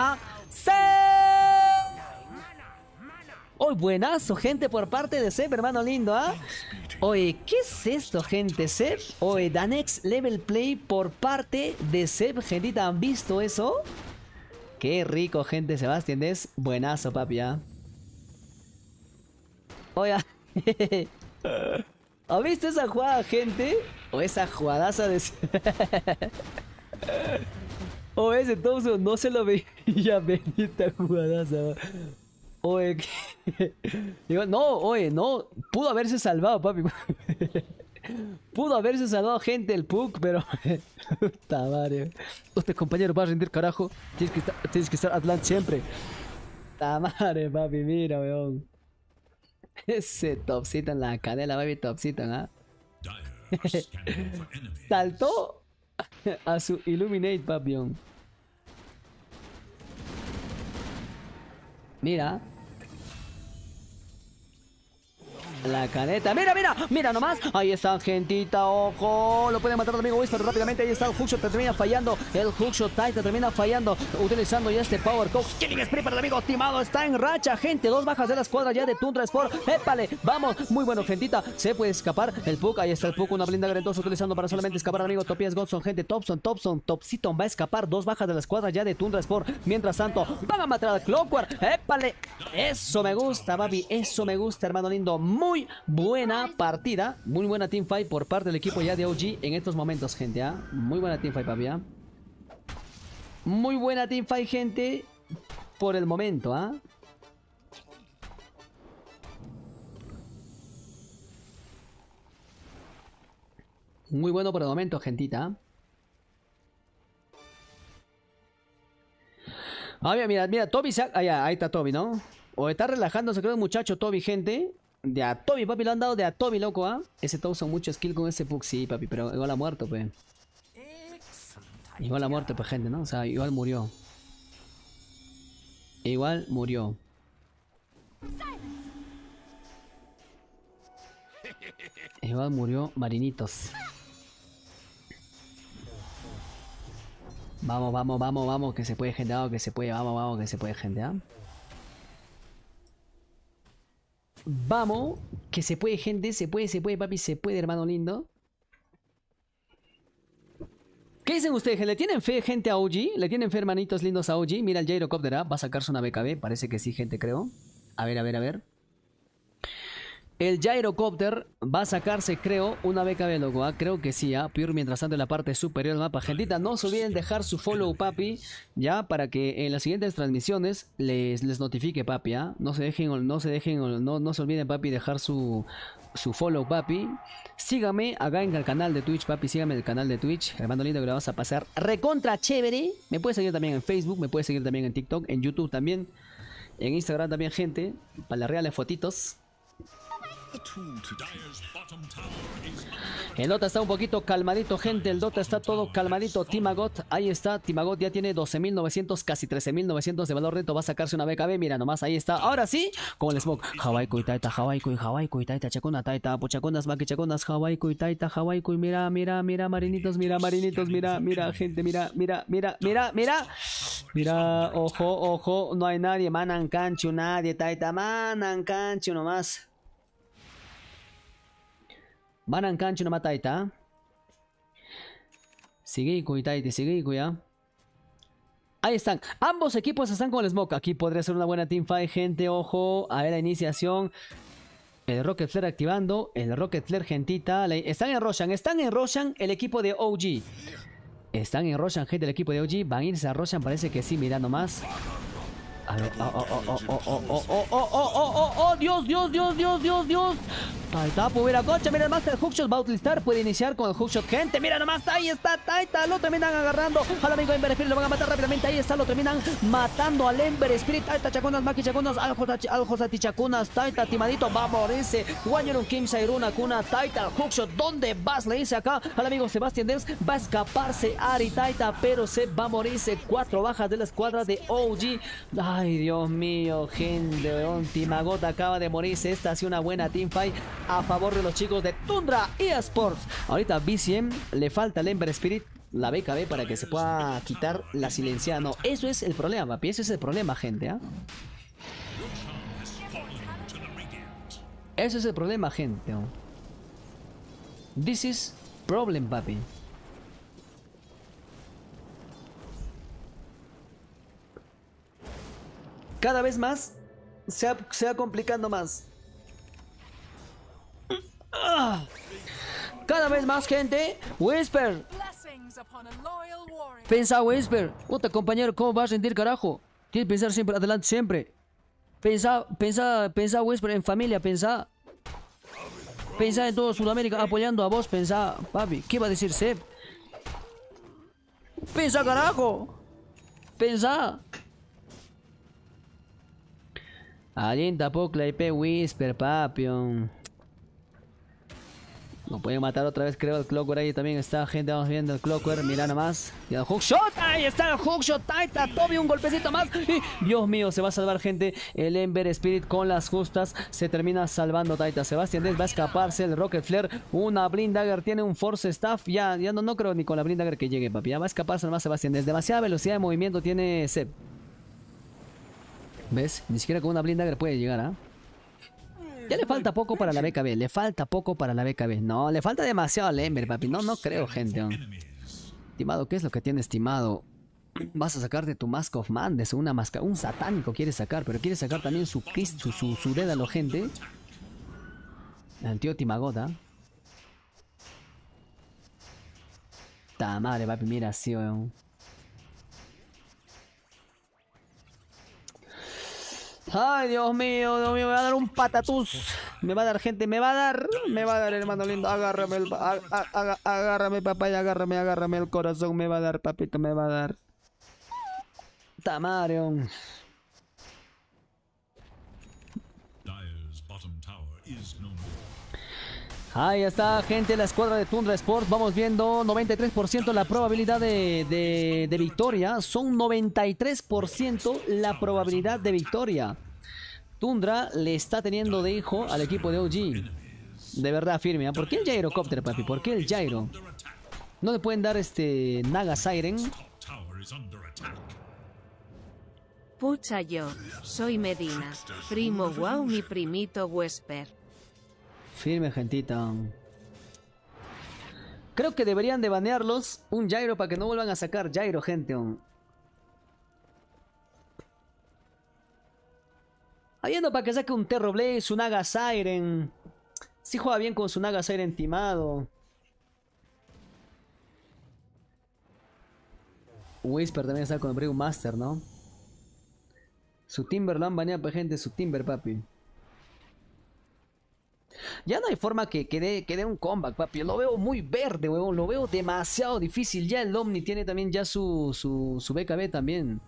[SPEAKER 1] Hoy buenazo, gente, por parte de Seb, hermano lindo, ¿ah? Oye, ¿qué es esto, gente? Seb. Oye, Danex Level Play por parte de Seb, gentita, ¿han visto eso? Qué rico, gente, Sebastián, es buenazo, papi, ¿ah? Oye, ¿ha visto esa jugada, gente? O esa jugadaza de... O ese Thompson no se lo veía venir jugada, jugadaza. Oye, Digo, no, oye, no. Pudo haberse salvado, papi. Pudo haberse salvado gente el Puck, pero. Puta madre. Usted, compañero, va a rendir carajo. Tienes que estar, tienes que estar Atlant siempre. Tamare, papi, mira, weón. Ese topsito en la canela, baby, topsito, ¿ah? Saltó a su Illuminate, papi. Weón. Mira, la caneta, mira, mira, mira nomás Ahí está gentita, ojo Lo puede matar amigo Whisper rápidamente Ahí está el hookshot, te termina fallando El hookshot tight termina fallando Utilizando ya este Power Cox Killing Spree para el amigo timado Está en racha, gente Dos bajas de la escuadra ya de Tundra Sport Épale, vamos Muy bueno, gentita Se puede escapar el Puck Ahí está el Puck, una blinda grandosa Utilizando para solamente escapar al amigo Topias Godson Gente, ¡Topson! ¡Topson! Topsiton Va a escapar Dos bajas de la escuadra ya de Tundra Sport Mientras tanto, van a matar a Clockwork Épale, eso me gusta, Babi. Eso me gusta, hermano lindo muy buena partida. Muy buena teamfight por parte del equipo ya de OG en estos momentos, gente. ¿ah? Muy buena teamfight, papi. ¿ah? Muy buena teamfight, gente. Por el momento, ¿ah? Muy bueno por el momento, gentita. Ah, mira, mira, mira, Toby se ahí está Toby, ¿no? O está relajándose, creo, el muchacho Toby, gente. De a papi, lo han dado de a loco, ¿ah? Ese todo son mucho skill con ese Puxi, papi, pero igual ha muerto, pues. Igual ha muerto, pues, gente, ¿no? O sea, igual murió. Igual murió. Igual murió Marinitos. Vamos, vamos, vamos, vamos, que se puede, gente, que se puede, vamos, vamos, que se puede, gente, ¿ah? Vamos, que se puede, gente. Se puede, se puede, papi, se puede, hermano lindo. ¿Qué dicen ustedes? ¿Le tienen fe, gente, a OG? ¿Le tienen fe, hermanitos lindos, a OG? Mira el Jairo Va a sacarse una BKB. Parece que sí, gente, creo. A ver, a ver, a ver. El gyrocopter va a sacarse, creo, una BKB, loco. ¿ah? Creo que sí, ¿ah? Pure, mientras tanto, en la parte superior del mapa. Gentita, no se olviden dejar su follow, papi, ya, para que en las siguientes transmisiones les, les notifique, papi, ¿ah? No se dejen, no se dejen, no, no se olviden, papi, dejar su, su follow, papi. Sígame acá en el canal de Twitch, papi, sígame en el canal de Twitch. Hermano lindo que lo vas a pasar recontra chévere. Me puedes seguir también en Facebook, me puedes seguir también en TikTok, en YouTube también. En Instagram también, gente, para las reales fotitos. El Dota está un poquito calmadito, gente. El Dota está todo calmadito. Timagot, ahí está. Timagot ya tiene 12.900, casi 13.900 de valor neto. Va a sacarse una BKB. Mira nomás, ahí está. Ahora sí, con el smoke. Hawaii y taita, Hawaiku y Hawaiku y taita, chacuna, taita, puchacunas, pues maquichacunas, Hawaiku y taita, Hawaii Y mira, mira, mira, marinitos, mira, marinitos, mira, mira, gente, mira, mira, mira, mira, mira. Mira, ojo, ojo, no hay nadie. Manan cancho, nadie, taita, manan cancho nomás mataita. Sigue y Kuitaiti, sigue ya. Ahí están. Ambos equipos están con el smoke. Aquí podría ser una buena teamfight, gente. Ojo. A ver la iniciación. El Rocket Flare activando. El Rocket Flare, gentita. Están en Roshan. Están en Roshan el equipo de OG. Están en Roshan, gente, el equipo de OG. Van a irse a Roshan. Parece que sí, mirando más oh, oh, oh, oh, oh, oh, oh, oh, oh, oh, oh, oh, Dios, Dios, Dios, Dios, Dios, Dios. Ahí está, pues mira, coche, mira nomás el hookshot va a utilizar, puede iniciar con el hookshot, gente, mira nomás, ahí está, Taita. lo terminan agarrando al amigo Ember Spirit, lo van a matar rápidamente, ahí está, lo terminan matando al Ember Spirit, Taita, chacunas, maki, chacunas, Aljosati, Chacunas, taita, timadito, va a morirse, Wanyurun Kim, Sairuna, Kuna, taita, hookshot, ¿dónde vas? Le dice acá al amigo Sebastián Dens, va a escaparse Ari Taita, pero se va a morirse, cuatro bajas de la escuadra de OG, ah, Ay, Dios mío, gente, última gota acaba de morirse. Esta ha sido una buena teamfight a favor de los chicos de Tundra sports Ahorita BCM le falta el Ember Spirit, la BKB para que se pueda quitar la silenciada. No, eso es el problema, papi. ese es el problema, gente. ¿ah? ese es el problema, gente. This is problem, papi. Cada vez más se va, complicando más. Ah. Cada vez más gente. Whisper. Pensa Whisper. Puta compañero, ¿cómo vas a sentir carajo? Tienes que pensar siempre, adelante siempre. Pensa, Whisper en familia, pensa. Pensa en todo Sudamérica apoyando a vos, Pensá, papi. ¿Qué va a decir Seb? Pensa carajo. Pensa. Alguien tapó Claype Whisper, Papion. No puede matar otra vez, creo, el Clockwork. Ahí también está, gente. Vamos viendo el Clockwork. Mira más. Y el Hookshot. Ahí está el Hookshot. Taita, Toby. Un golpecito más. Y, Dios mío, se va a salvar, gente. El Ember Spirit con las justas. Se termina salvando Taita. Sebastián Dez va a escaparse. El Rocket Flare. Una Blind Dagger. Tiene un Force Staff. Ya, ya no, creo ni con la Blind Dagger que llegue, papi. Ya va a escaparse nomás Sebastián Dez. Demasiada velocidad de movimiento tiene Seb. ¿Ves? Ni siquiera con una blindagre puede llegar, ¿ah? Ya le falta poco para la BKB, le falta poco para la BKB. No, le falta demasiado al Ember, papi. No, no creo, gente. Estimado, ¿qué es lo que tiene estimado? Vas a sacarte tu Mask of su una masca, un satánico quiere sacar, pero quiere sacar también su Cristo, su, su dédalo, gente. El tío Ta madre, papi, mira, sí, weón. Ay, Dios mío, Dios mío, me va a dar un patatús. Me va a dar, gente, me va a dar, me va a dar, hermano lindo. Agárrame, el, agárrame, papá, y agárrame, agárrame el corazón. Me va a dar, papito, me va a dar. Tamarion. Ahí está, gente, la escuadra de Tundra Sports. Vamos viendo 93% la probabilidad de, victoria. Son 93% la probabilidad de victoria. Tundra le está teniendo de hijo al equipo de OG. De verdad, firme. ¿ah? ¿Por qué el gyrocóptero, papi? ¿Por qué el gyro?
[SPEAKER 3] No le pueden dar este Naga Siren. Pucha yo, soy Medina, primo wow mi primito Wesper.
[SPEAKER 1] Firme, gentita. Creo que deberían de banearlos un Jairo para que no vuelvan a sacar Jairo gente. uno para que saque un Terrorblade, su Naga Siren. Si juega bien con su Naga Siren timado. Whisper también está con el Brew Master, ¿no? Su Timber lo han baneado, gente, su Timber, papi. Ya no hay forma que dé un comeback, papi. lo veo muy verde, huevón. Lo veo demasiado difícil. Ya el Omni tiene también ya su, su, su BKB también.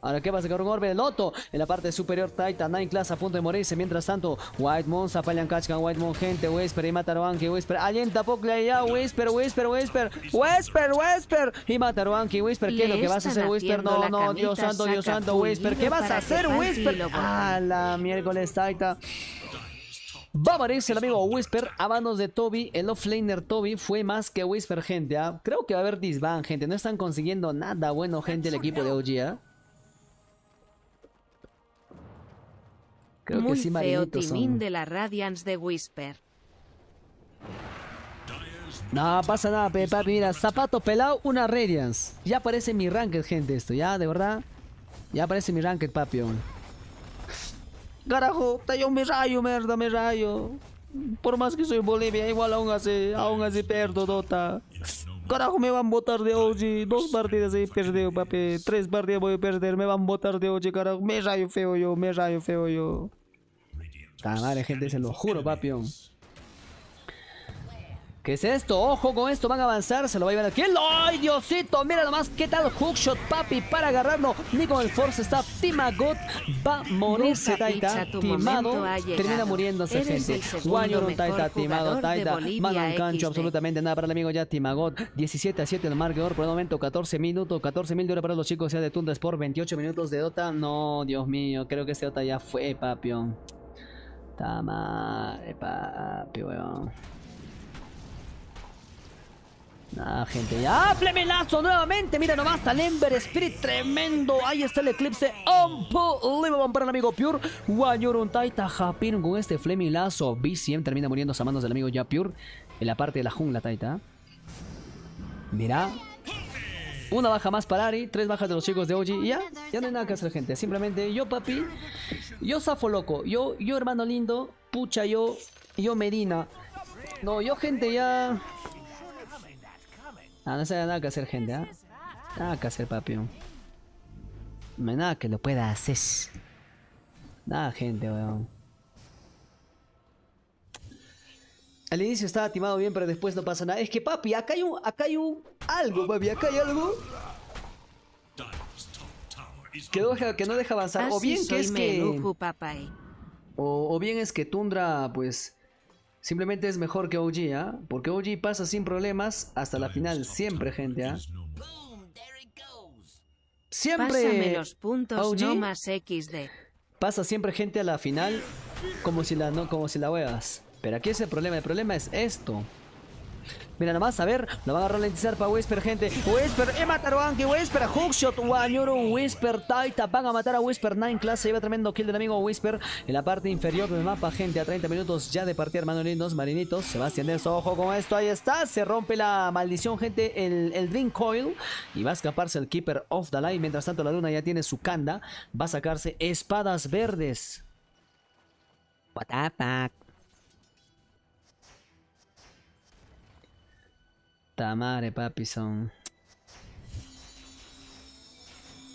[SPEAKER 1] Ahora ¿qué va a sacar un orbe de Loto. En la parte superior, Titan Nine Class a punto de morirse. Mientras tanto, White Moon, Zapalian Kachkan, White Moon, gente, Whisper y Mataruanki, Whisper. Alienta Pocle ya, Whisper, Whisper, Whisper, Whisper, Whisper. Y Mataruanki, Whisper. ¿Qué es lo que vas a hacer, Whisper? No, no, Dios santo, Dios santo, Whisper. ¿Qué vas a hacer, Whisper? A la miércoles, Titan. Va a aparecer el amigo Whisper, a manos de Toby, el offlaner Toby fue más que Whisper, gente. ¿ah? Creo que va a haber disban, gente. No están consiguiendo nada bueno, gente, el equipo de OG. ¿ah? Creo que sí, feo de
[SPEAKER 3] la de Whisper.
[SPEAKER 1] No, pasa nada, papi. Mira, zapato pelado, una Radiance. Ya aparece mi ranked, gente, esto. Ya, de verdad. Ya aparece mi ranked, papi. Carajo, me rayo, merda, me rayo. Por más que soy Bolivia, igual aún así, aún así perdo, Dota. Carajo, me van a botar de hoy. Dos partidas he perdido, papi. Tres partidas voy a perder. Me van a botar de hoy, carajo. Me rayo feo yo, me rayo feo yo. Está gente, se lo juro, papión. ¿Qué es esto? Ojo con esto, van a avanzar, se lo va a llevar aquí. ¡Ay, Diosito! Mira nomás qué tal hookshot, papi, para agarrarlo. Ni con el force está Timagot, va a morirse Taita. timado, termina muriéndose, gente. Taita, Timado, Taita. Mano un cancho, absolutamente nada para el amigo ya, Timagot. 17 a 7 el marcador, por el momento 14 minutos, 14 mil de hora para los chicos sea de Tundra por 28 minutos de Dota. No, Dios mío, creo que este Dota ya fue, papión. Está papi, weón. Ah, gente, ya. ¡Ah, Lazo nuevamente! Mira nomás, está Ember Spirit tremendo. Ahí está el Eclipse Unbelievable para el amigo Pure. Taita! Japin con este Lazo BCM termina muriendo a manos del amigo ya Pure en la parte de la jungla, Taita. Mira. Una baja más para Ari, tres bajas de los chicos de Oji ya, ya no hay nada que hacer, gente. Simplemente yo, papi, yo zafo loco, yo, yo hermano lindo, pucha, yo, yo Medina. No, yo, gente, ya Ah, no se nada que hacer, gente, ¿ah? Nada que hacer, papi. No nada que lo pueda hacer. Nada, gente, weón. Al inicio estaba timado bien, pero después no pasa nada. Es que, papi, acá hay un... Acá hay un... Algo, papi. Acá hay algo. Que no deja, que no deja avanzar. O bien que es que... o bien es que Tundra, pues... Simplemente es mejor que OG, ¿ah? Porque OG pasa sin problemas hasta la final, siempre, gente, ¿ah?
[SPEAKER 2] Siempre.
[SPEAKER 3] puntos OG
[SPEAKER 1] Pasa siempre, gente, a la final como si la, no, como si la huevas. Pero aquí es el problema, el problema es esto. Mira, nomás, a ver, lo van a ralentizar para Whisper, gente. Whisper, matado a Anki, Whisper, Hookshot, Wanyuru, Whisper, Taita. Van a matar a Whisper class. clase. Lleva tremendo kill del amigo Whisper en la parte inferior del mapa, gente. A 30 minutos ya de partida, hermanos lindos, marinitos. Sebastián su ojo con esto, ahí está. Se rompe la maldición, gente, el, el Dream Coil. Y va a escaparse el Keeper of the Light. Mientras tanto, la luna ya tiene su Kanda. Va a sacarse espadas verdes. What the fuck? Tamare, madre, papi, son.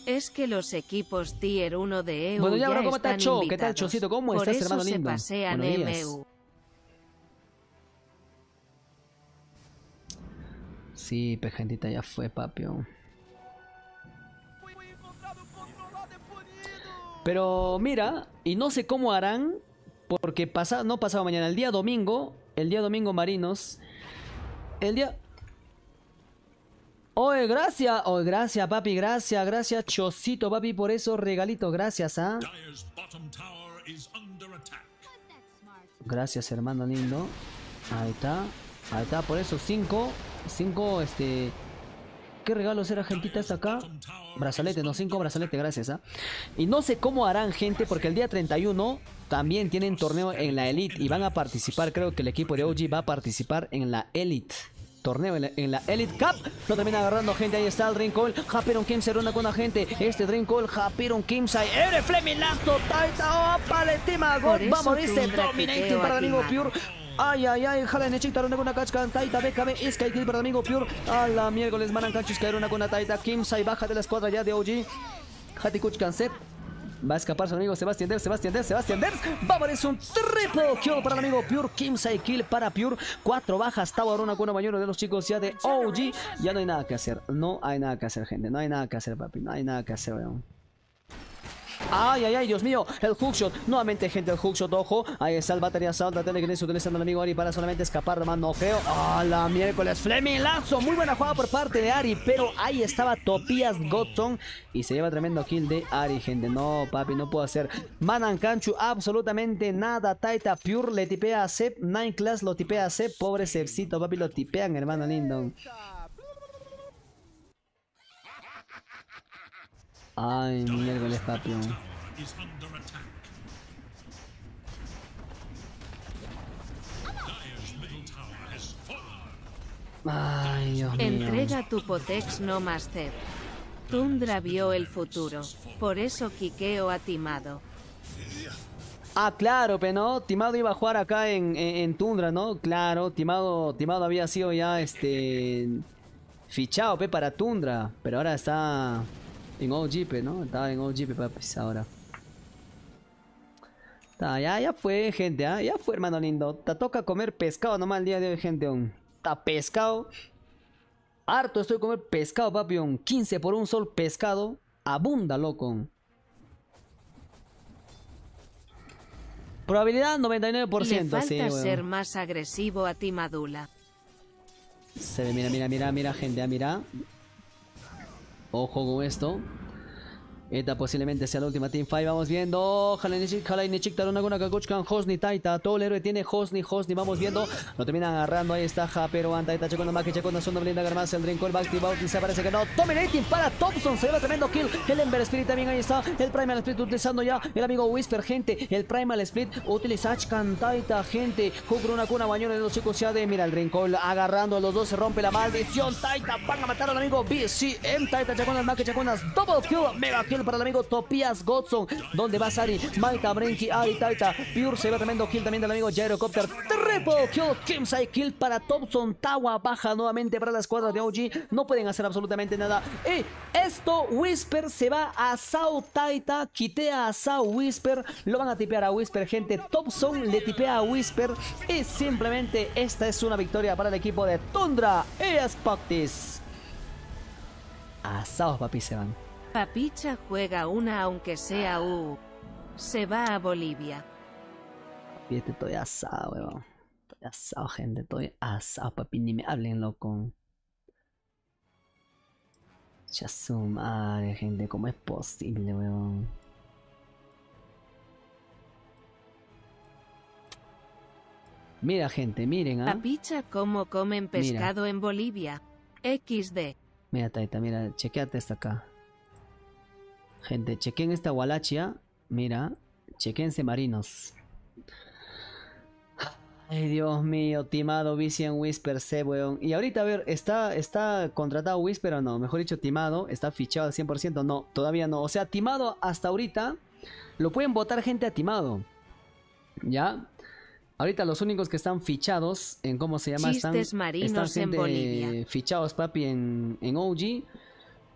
[SPEAKER 3] Es que los equipos Tier 1 de EU. Bueno, ya, bro, ¿cómo estás, Cho? ¿Qué tal, Chocito? ¿Cómo Por estás, eso hermano se lindo? Pasean e
[SPEAKER 1] Sí, pejantita ya fue, papi. Oh. Pero mira, y no sé cómo harán, porque pasa, no pasaba mañana, el día domingo, el día domingo Marinos, el día gracias, gracias, papi, gracias, gracias, Chocito, papi, por eso, regalito, gracias, ¿ah? Gracias, hermano lindo. Ahí está, ahí está, por eso, cinco, cinco, este... ¿Qué regalos era, hasta acá? Brazalete, no, cinco brazalete, gracias, ¿ah? Y no sé cómo harán, gente, porque el día 31 también tienen torneo en la Elite y van a participar, creo que el equipo de OG va a participar en la Elite torneo en la, Elite Cup. Lo termina agarrando gente. Ahí está el Dream Call. Haperon Kim se ronda con la gente. Este Dream Call, Haperon Kim Sai. Ere Fleming last. Taita oh, Opa le tima. Gol. Vamos, a morirse. Dominating para amigo Pure. Ay, ay, ay, jala en echita, una con cachca, taita, BKB, es para el amigo Pure. A la les manan cachis, una con taita, Kim Sai, baja de la escuadra ya de OG. Hatikuch set. Va a escapar su amigo Sebastián Ders, Sebastián Ders, Sebastián Ders. Es un triple kill para el amigo Pure. Kim kill para Pure. Cuatro bajas. Tabor, una cuna mayor de los chicos ya de OG. Ya no hay nada que hacer. No hay nada que hacer, gente. No hay nada que hacer, papi. No hay nada que hacer, weón. ¡Ay, ay, ay! ¡Dios mío! El hookshot. Nuevamente, gente, el hookshot. Ojo. Ahí está el batería sound. tiene que se utilizando el amigo Ari para solamente escapar. mano nojeo. ¡Ah, la miércoles! Fleming Lazo. Muy buena jugada por parte de Ari. Pero ahí estaba Topias gotson Y se lleva tremendo kill de Ari, gente. No, papi, no puedo hacer. Manan Kanchu, absolutamente nada. Taita Pure le tipea a Sep. Nine Class lo tipea a Sep. Pobre Sepcito, papi, lo tipean, hermano Lindon. Ay, el papi.
[SPEAKER 3] Ay, Dios mío. Entrega tu Potex no más Master. Tundra vio el futuro. Por eso Kikeo ha timado. Ah, claro, pero no, Timado
[SPEAKER 1] iba a jugar acá en, Tundra, ¿no? Claro, Timado, Timado había sido ya este fichado pe, para Tundra, pero ahora está en OGP, ¿no? Estaba en OGP, Papis, ahora. ya, ya fue, gente, ¿ah? ya fue, hermano lindo. Te toca comer pescado nomás el día de hoy, gente. Está pescado. Harto estoy de comer pescado, papi. Un 15 por un sol pescado. Abunda, loco. Probabilidad 99%. Le falta sí, ser
[SPEAKER 3] más agresivo a ti,
[SPEAKER 1] Se ve, mira, mira, mira, mira, gente, ah, mira. Ojo con esto. Esta posiblemente sea la última Team Fight. Vamos viendo. Halenechik, Halenechik, Tarunaguna, Kakuchkan, Hosni, Taita. Todo el héroe tiene Hosni, Hosni. Vamos viendo. Lo terminan agarrando. Ahí está Japeruan, Taita, Chacona, Maki, Chacona, Sonda, Blinda, Garmaz, el va activado y Se parece que no. Dominating para Thompson. Se lleva tremendo kill. El Ember Spirit también ahí está. El Primal Split utilizando ya el amigo Whisper, gente. El Primal Split utiliza Achkan, Taita, gente. una una Bañón, los chicos ya de. Mira el drinkol agarrando a los dos. Se rompe la maldición. Taita, van a matar al amigo BCM. Taita, Chacona, Maki, Chacona, Double Kill, Mega Kill para el amigo Topias Godson. Donde va Sari, Maita, Brinky, Ari, Taita. Pure se va tremendo kill también del amigo Gyrocopter. Triple kill, Sai kill para Thompson. Tawa baja nuevamente para la escuadra de OG. No pueden hacer absolutamente nada. Y esto, Whisper se va a Sao Taita. Quitea a Sao Whisper. Lo van a tipear a Whisper, gente. Thompson le tipea a Whisper. Y simplemente esta es una victoria para el equipo de Tundra. Y A Sao papi, se van.
[SPEAKER 3] Papicha juega una aunque sea U. Se va a Bolivia.
[SPEAKER 1] Papi, este estoy asado, weón. Estoy asado, gente. Estoy asado, papi. Ni me hablen, loco. Ya gente. ¿Cómo es posible, weón? Mira, gente, miren, ¿ah?
[SPEAKER 3] Papicha, cómo comen pescado en Bolivia. XD.
[SPEAKER 1] Mira, Taita, mira, chequeate esta acá. Gente, chequen esta walachia. Mira, chequense marinos. Ay, Dios mío, timado, Vision Whisper, C, weón. Y ahorita, a ver, ¿está, ¿está contratado Whisper o no? Mejor dicho, timado, ¿está fichado al 100%? No, todavía no. O sea, timado hasta ahorita lo pueden votar gente a timado. ¿Ya? Ahorita los únicos que están fichados en cómo se llama están, fichados, papi, en, en OG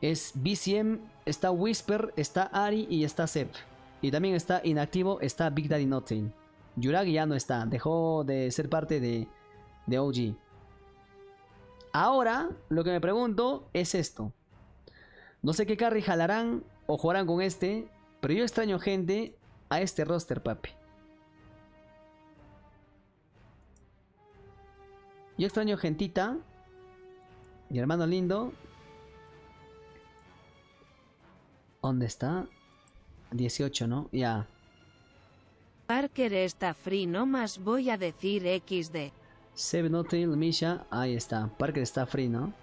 [SPEAKER 1] es BCM está Whisper, está Ari y está Zep. Y también está inactivo, está Big Daddy Nothing. Yuragi ya no está, dejó de ser parte de, de OG. Ahora, lo que me pregunto es esto. No sé qué carry jalarán o jugarán con este, pero yo extraño gente a este roster, papi. Yo extraño gentita. Mi hermano lindo. ¿Dónde está? 18, ¿no? Ya.
[SPEAKER 3] Parker está free, no más voy a decir XD.
[SPEAKER 1] Save Nothing, Misha. Ahí está. Parker está free, ¿no?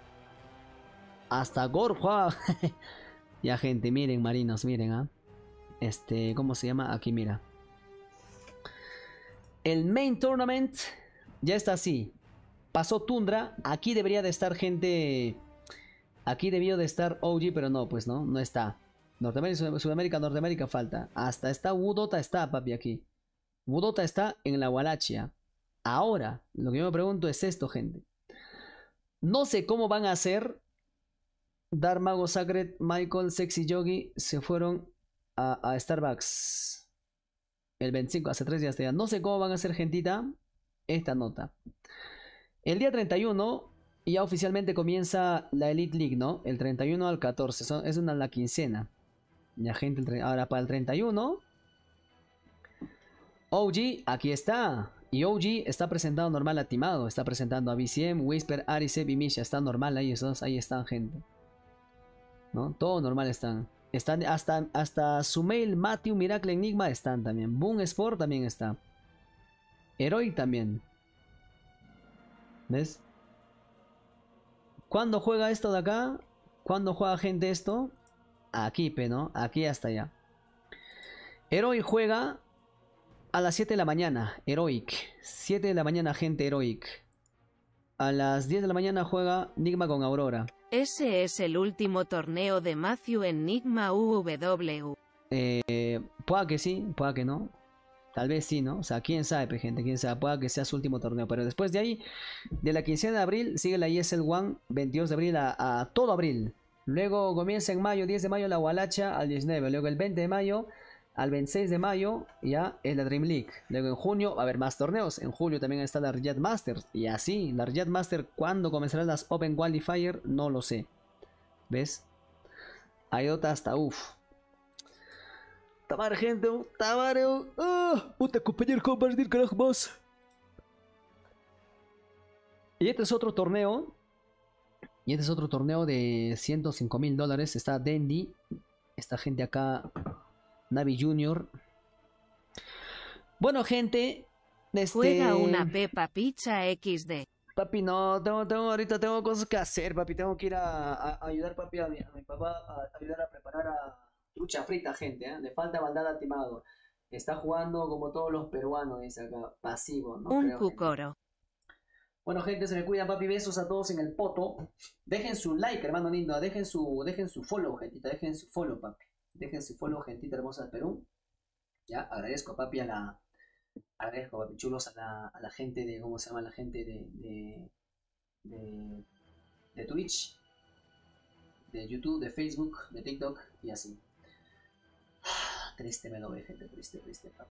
[SPEAKER 1] Hasta Gorja. ya, gente, miren, marinos, miren, ¿ah? Este, ¿cómo se llama? Aquí, mira. El main tournament ya está así. Pasó Tundra. Aquí debería de estar gente. Aquí debió de estar OG, pero no, pues no, no está. Norteamérica, Sudamérica, Norteamérica falta. Hasta está Wudota, está, papi, aquí. Woodota está en la Walachia. Ahora, lo que yo me pregunto es esto, gente. No sé cómo van a hacer. Dar Mago Sacred, Michael, Sexy Yogi se fueron a, Starbucks el 25, hace tres días No sé cómo van a hacer, gentita, esta nota. El día 31 ya oficialmente comienza la Elite League, ¿no? El 31 al 14, es una la quincena. Ya gente, ahora para el 31. OG, aquí está. Y OG está presentado normal a Timado. Está presentando a BCM, Whisper, Arisev y Está normal ahí esos. Ahí están, gente. ¿No? Todo normal están. Están hasta, hasta Sumail, Matthew, Miracle, Enigma están también. Boon Sport también está. Heroic también. ¿Ves? ¿Cuándo juega esto de acá? ¿Cuándo juega gente esto? aquí, pero ¿no? Aquí hasta allá. Heroic juega a las 7 de la mañana. Heroic. 7 de la mañana, gente, Heroic. A las 10 de la mañana juega Nigma con Aurora.
[SPEAKER 3] Ese es el último torneo de Matthew en Nigma UW.
[SPEAKER 1] Eh, pueda que sí, pueda que no. Tal vez sí, ¿no? O sea, quién sabe, gente, quién sabe. Pueda que sea su último torneo. Pero después de ahí, de la 15 de abril, sigue la ESL One, 22 de abril a todo abril. Luego comienza en mayo, 10 de mayo la Gualacha al 19. Luego el 20 de mayo al 26 de mayo ya es la Dream League. Luego en junio va a haber más torneos. En julio también está la Riyadh Masters. Y así, la Riyadh Master ¿cuándo comenzarán las Open Qualifier? No lo sé. ¿Ves? otra hasta uff. Tamar, gente, ¡Tamar! ¡Ah! Puta, compañero, compartir, carajo, Y este es otro torneo y este es otro torneo de 105 mil dólares. Está Dendy. Esta gente acá. Navi Junior. Bueno, gente. Este... Juega una pepa Pizza XD. Papi, no, tengo, ahorita tengo cosas que hacer, papi. Tengo que ir a, ayudar, papi, a mi, papá a, ayudar a preparar a trucha frita, gente. ¿eh? Le falta bandada timado. Está jugando como todos los peruanos, dice acá, pasivo. ¿no? Un cucoro. Bueno, gente, se me cuida, papi. Besos a todos en el poto. Dejen su like, hermano lindo. Dejen su, dejen su follow, gentita. Dejen su follow, papi. Dejen su follow, gentita hermosa del Perú. Ya, agradezco, papi, a la. Agradezco, papi chulos, a la, a la gente de. ¿Cómo se llama? La gente de. de, de, de Twitch, de YouTube, de Facebook, de TikTok y así. Triste me lo ve, gente. Triste, triste, papi.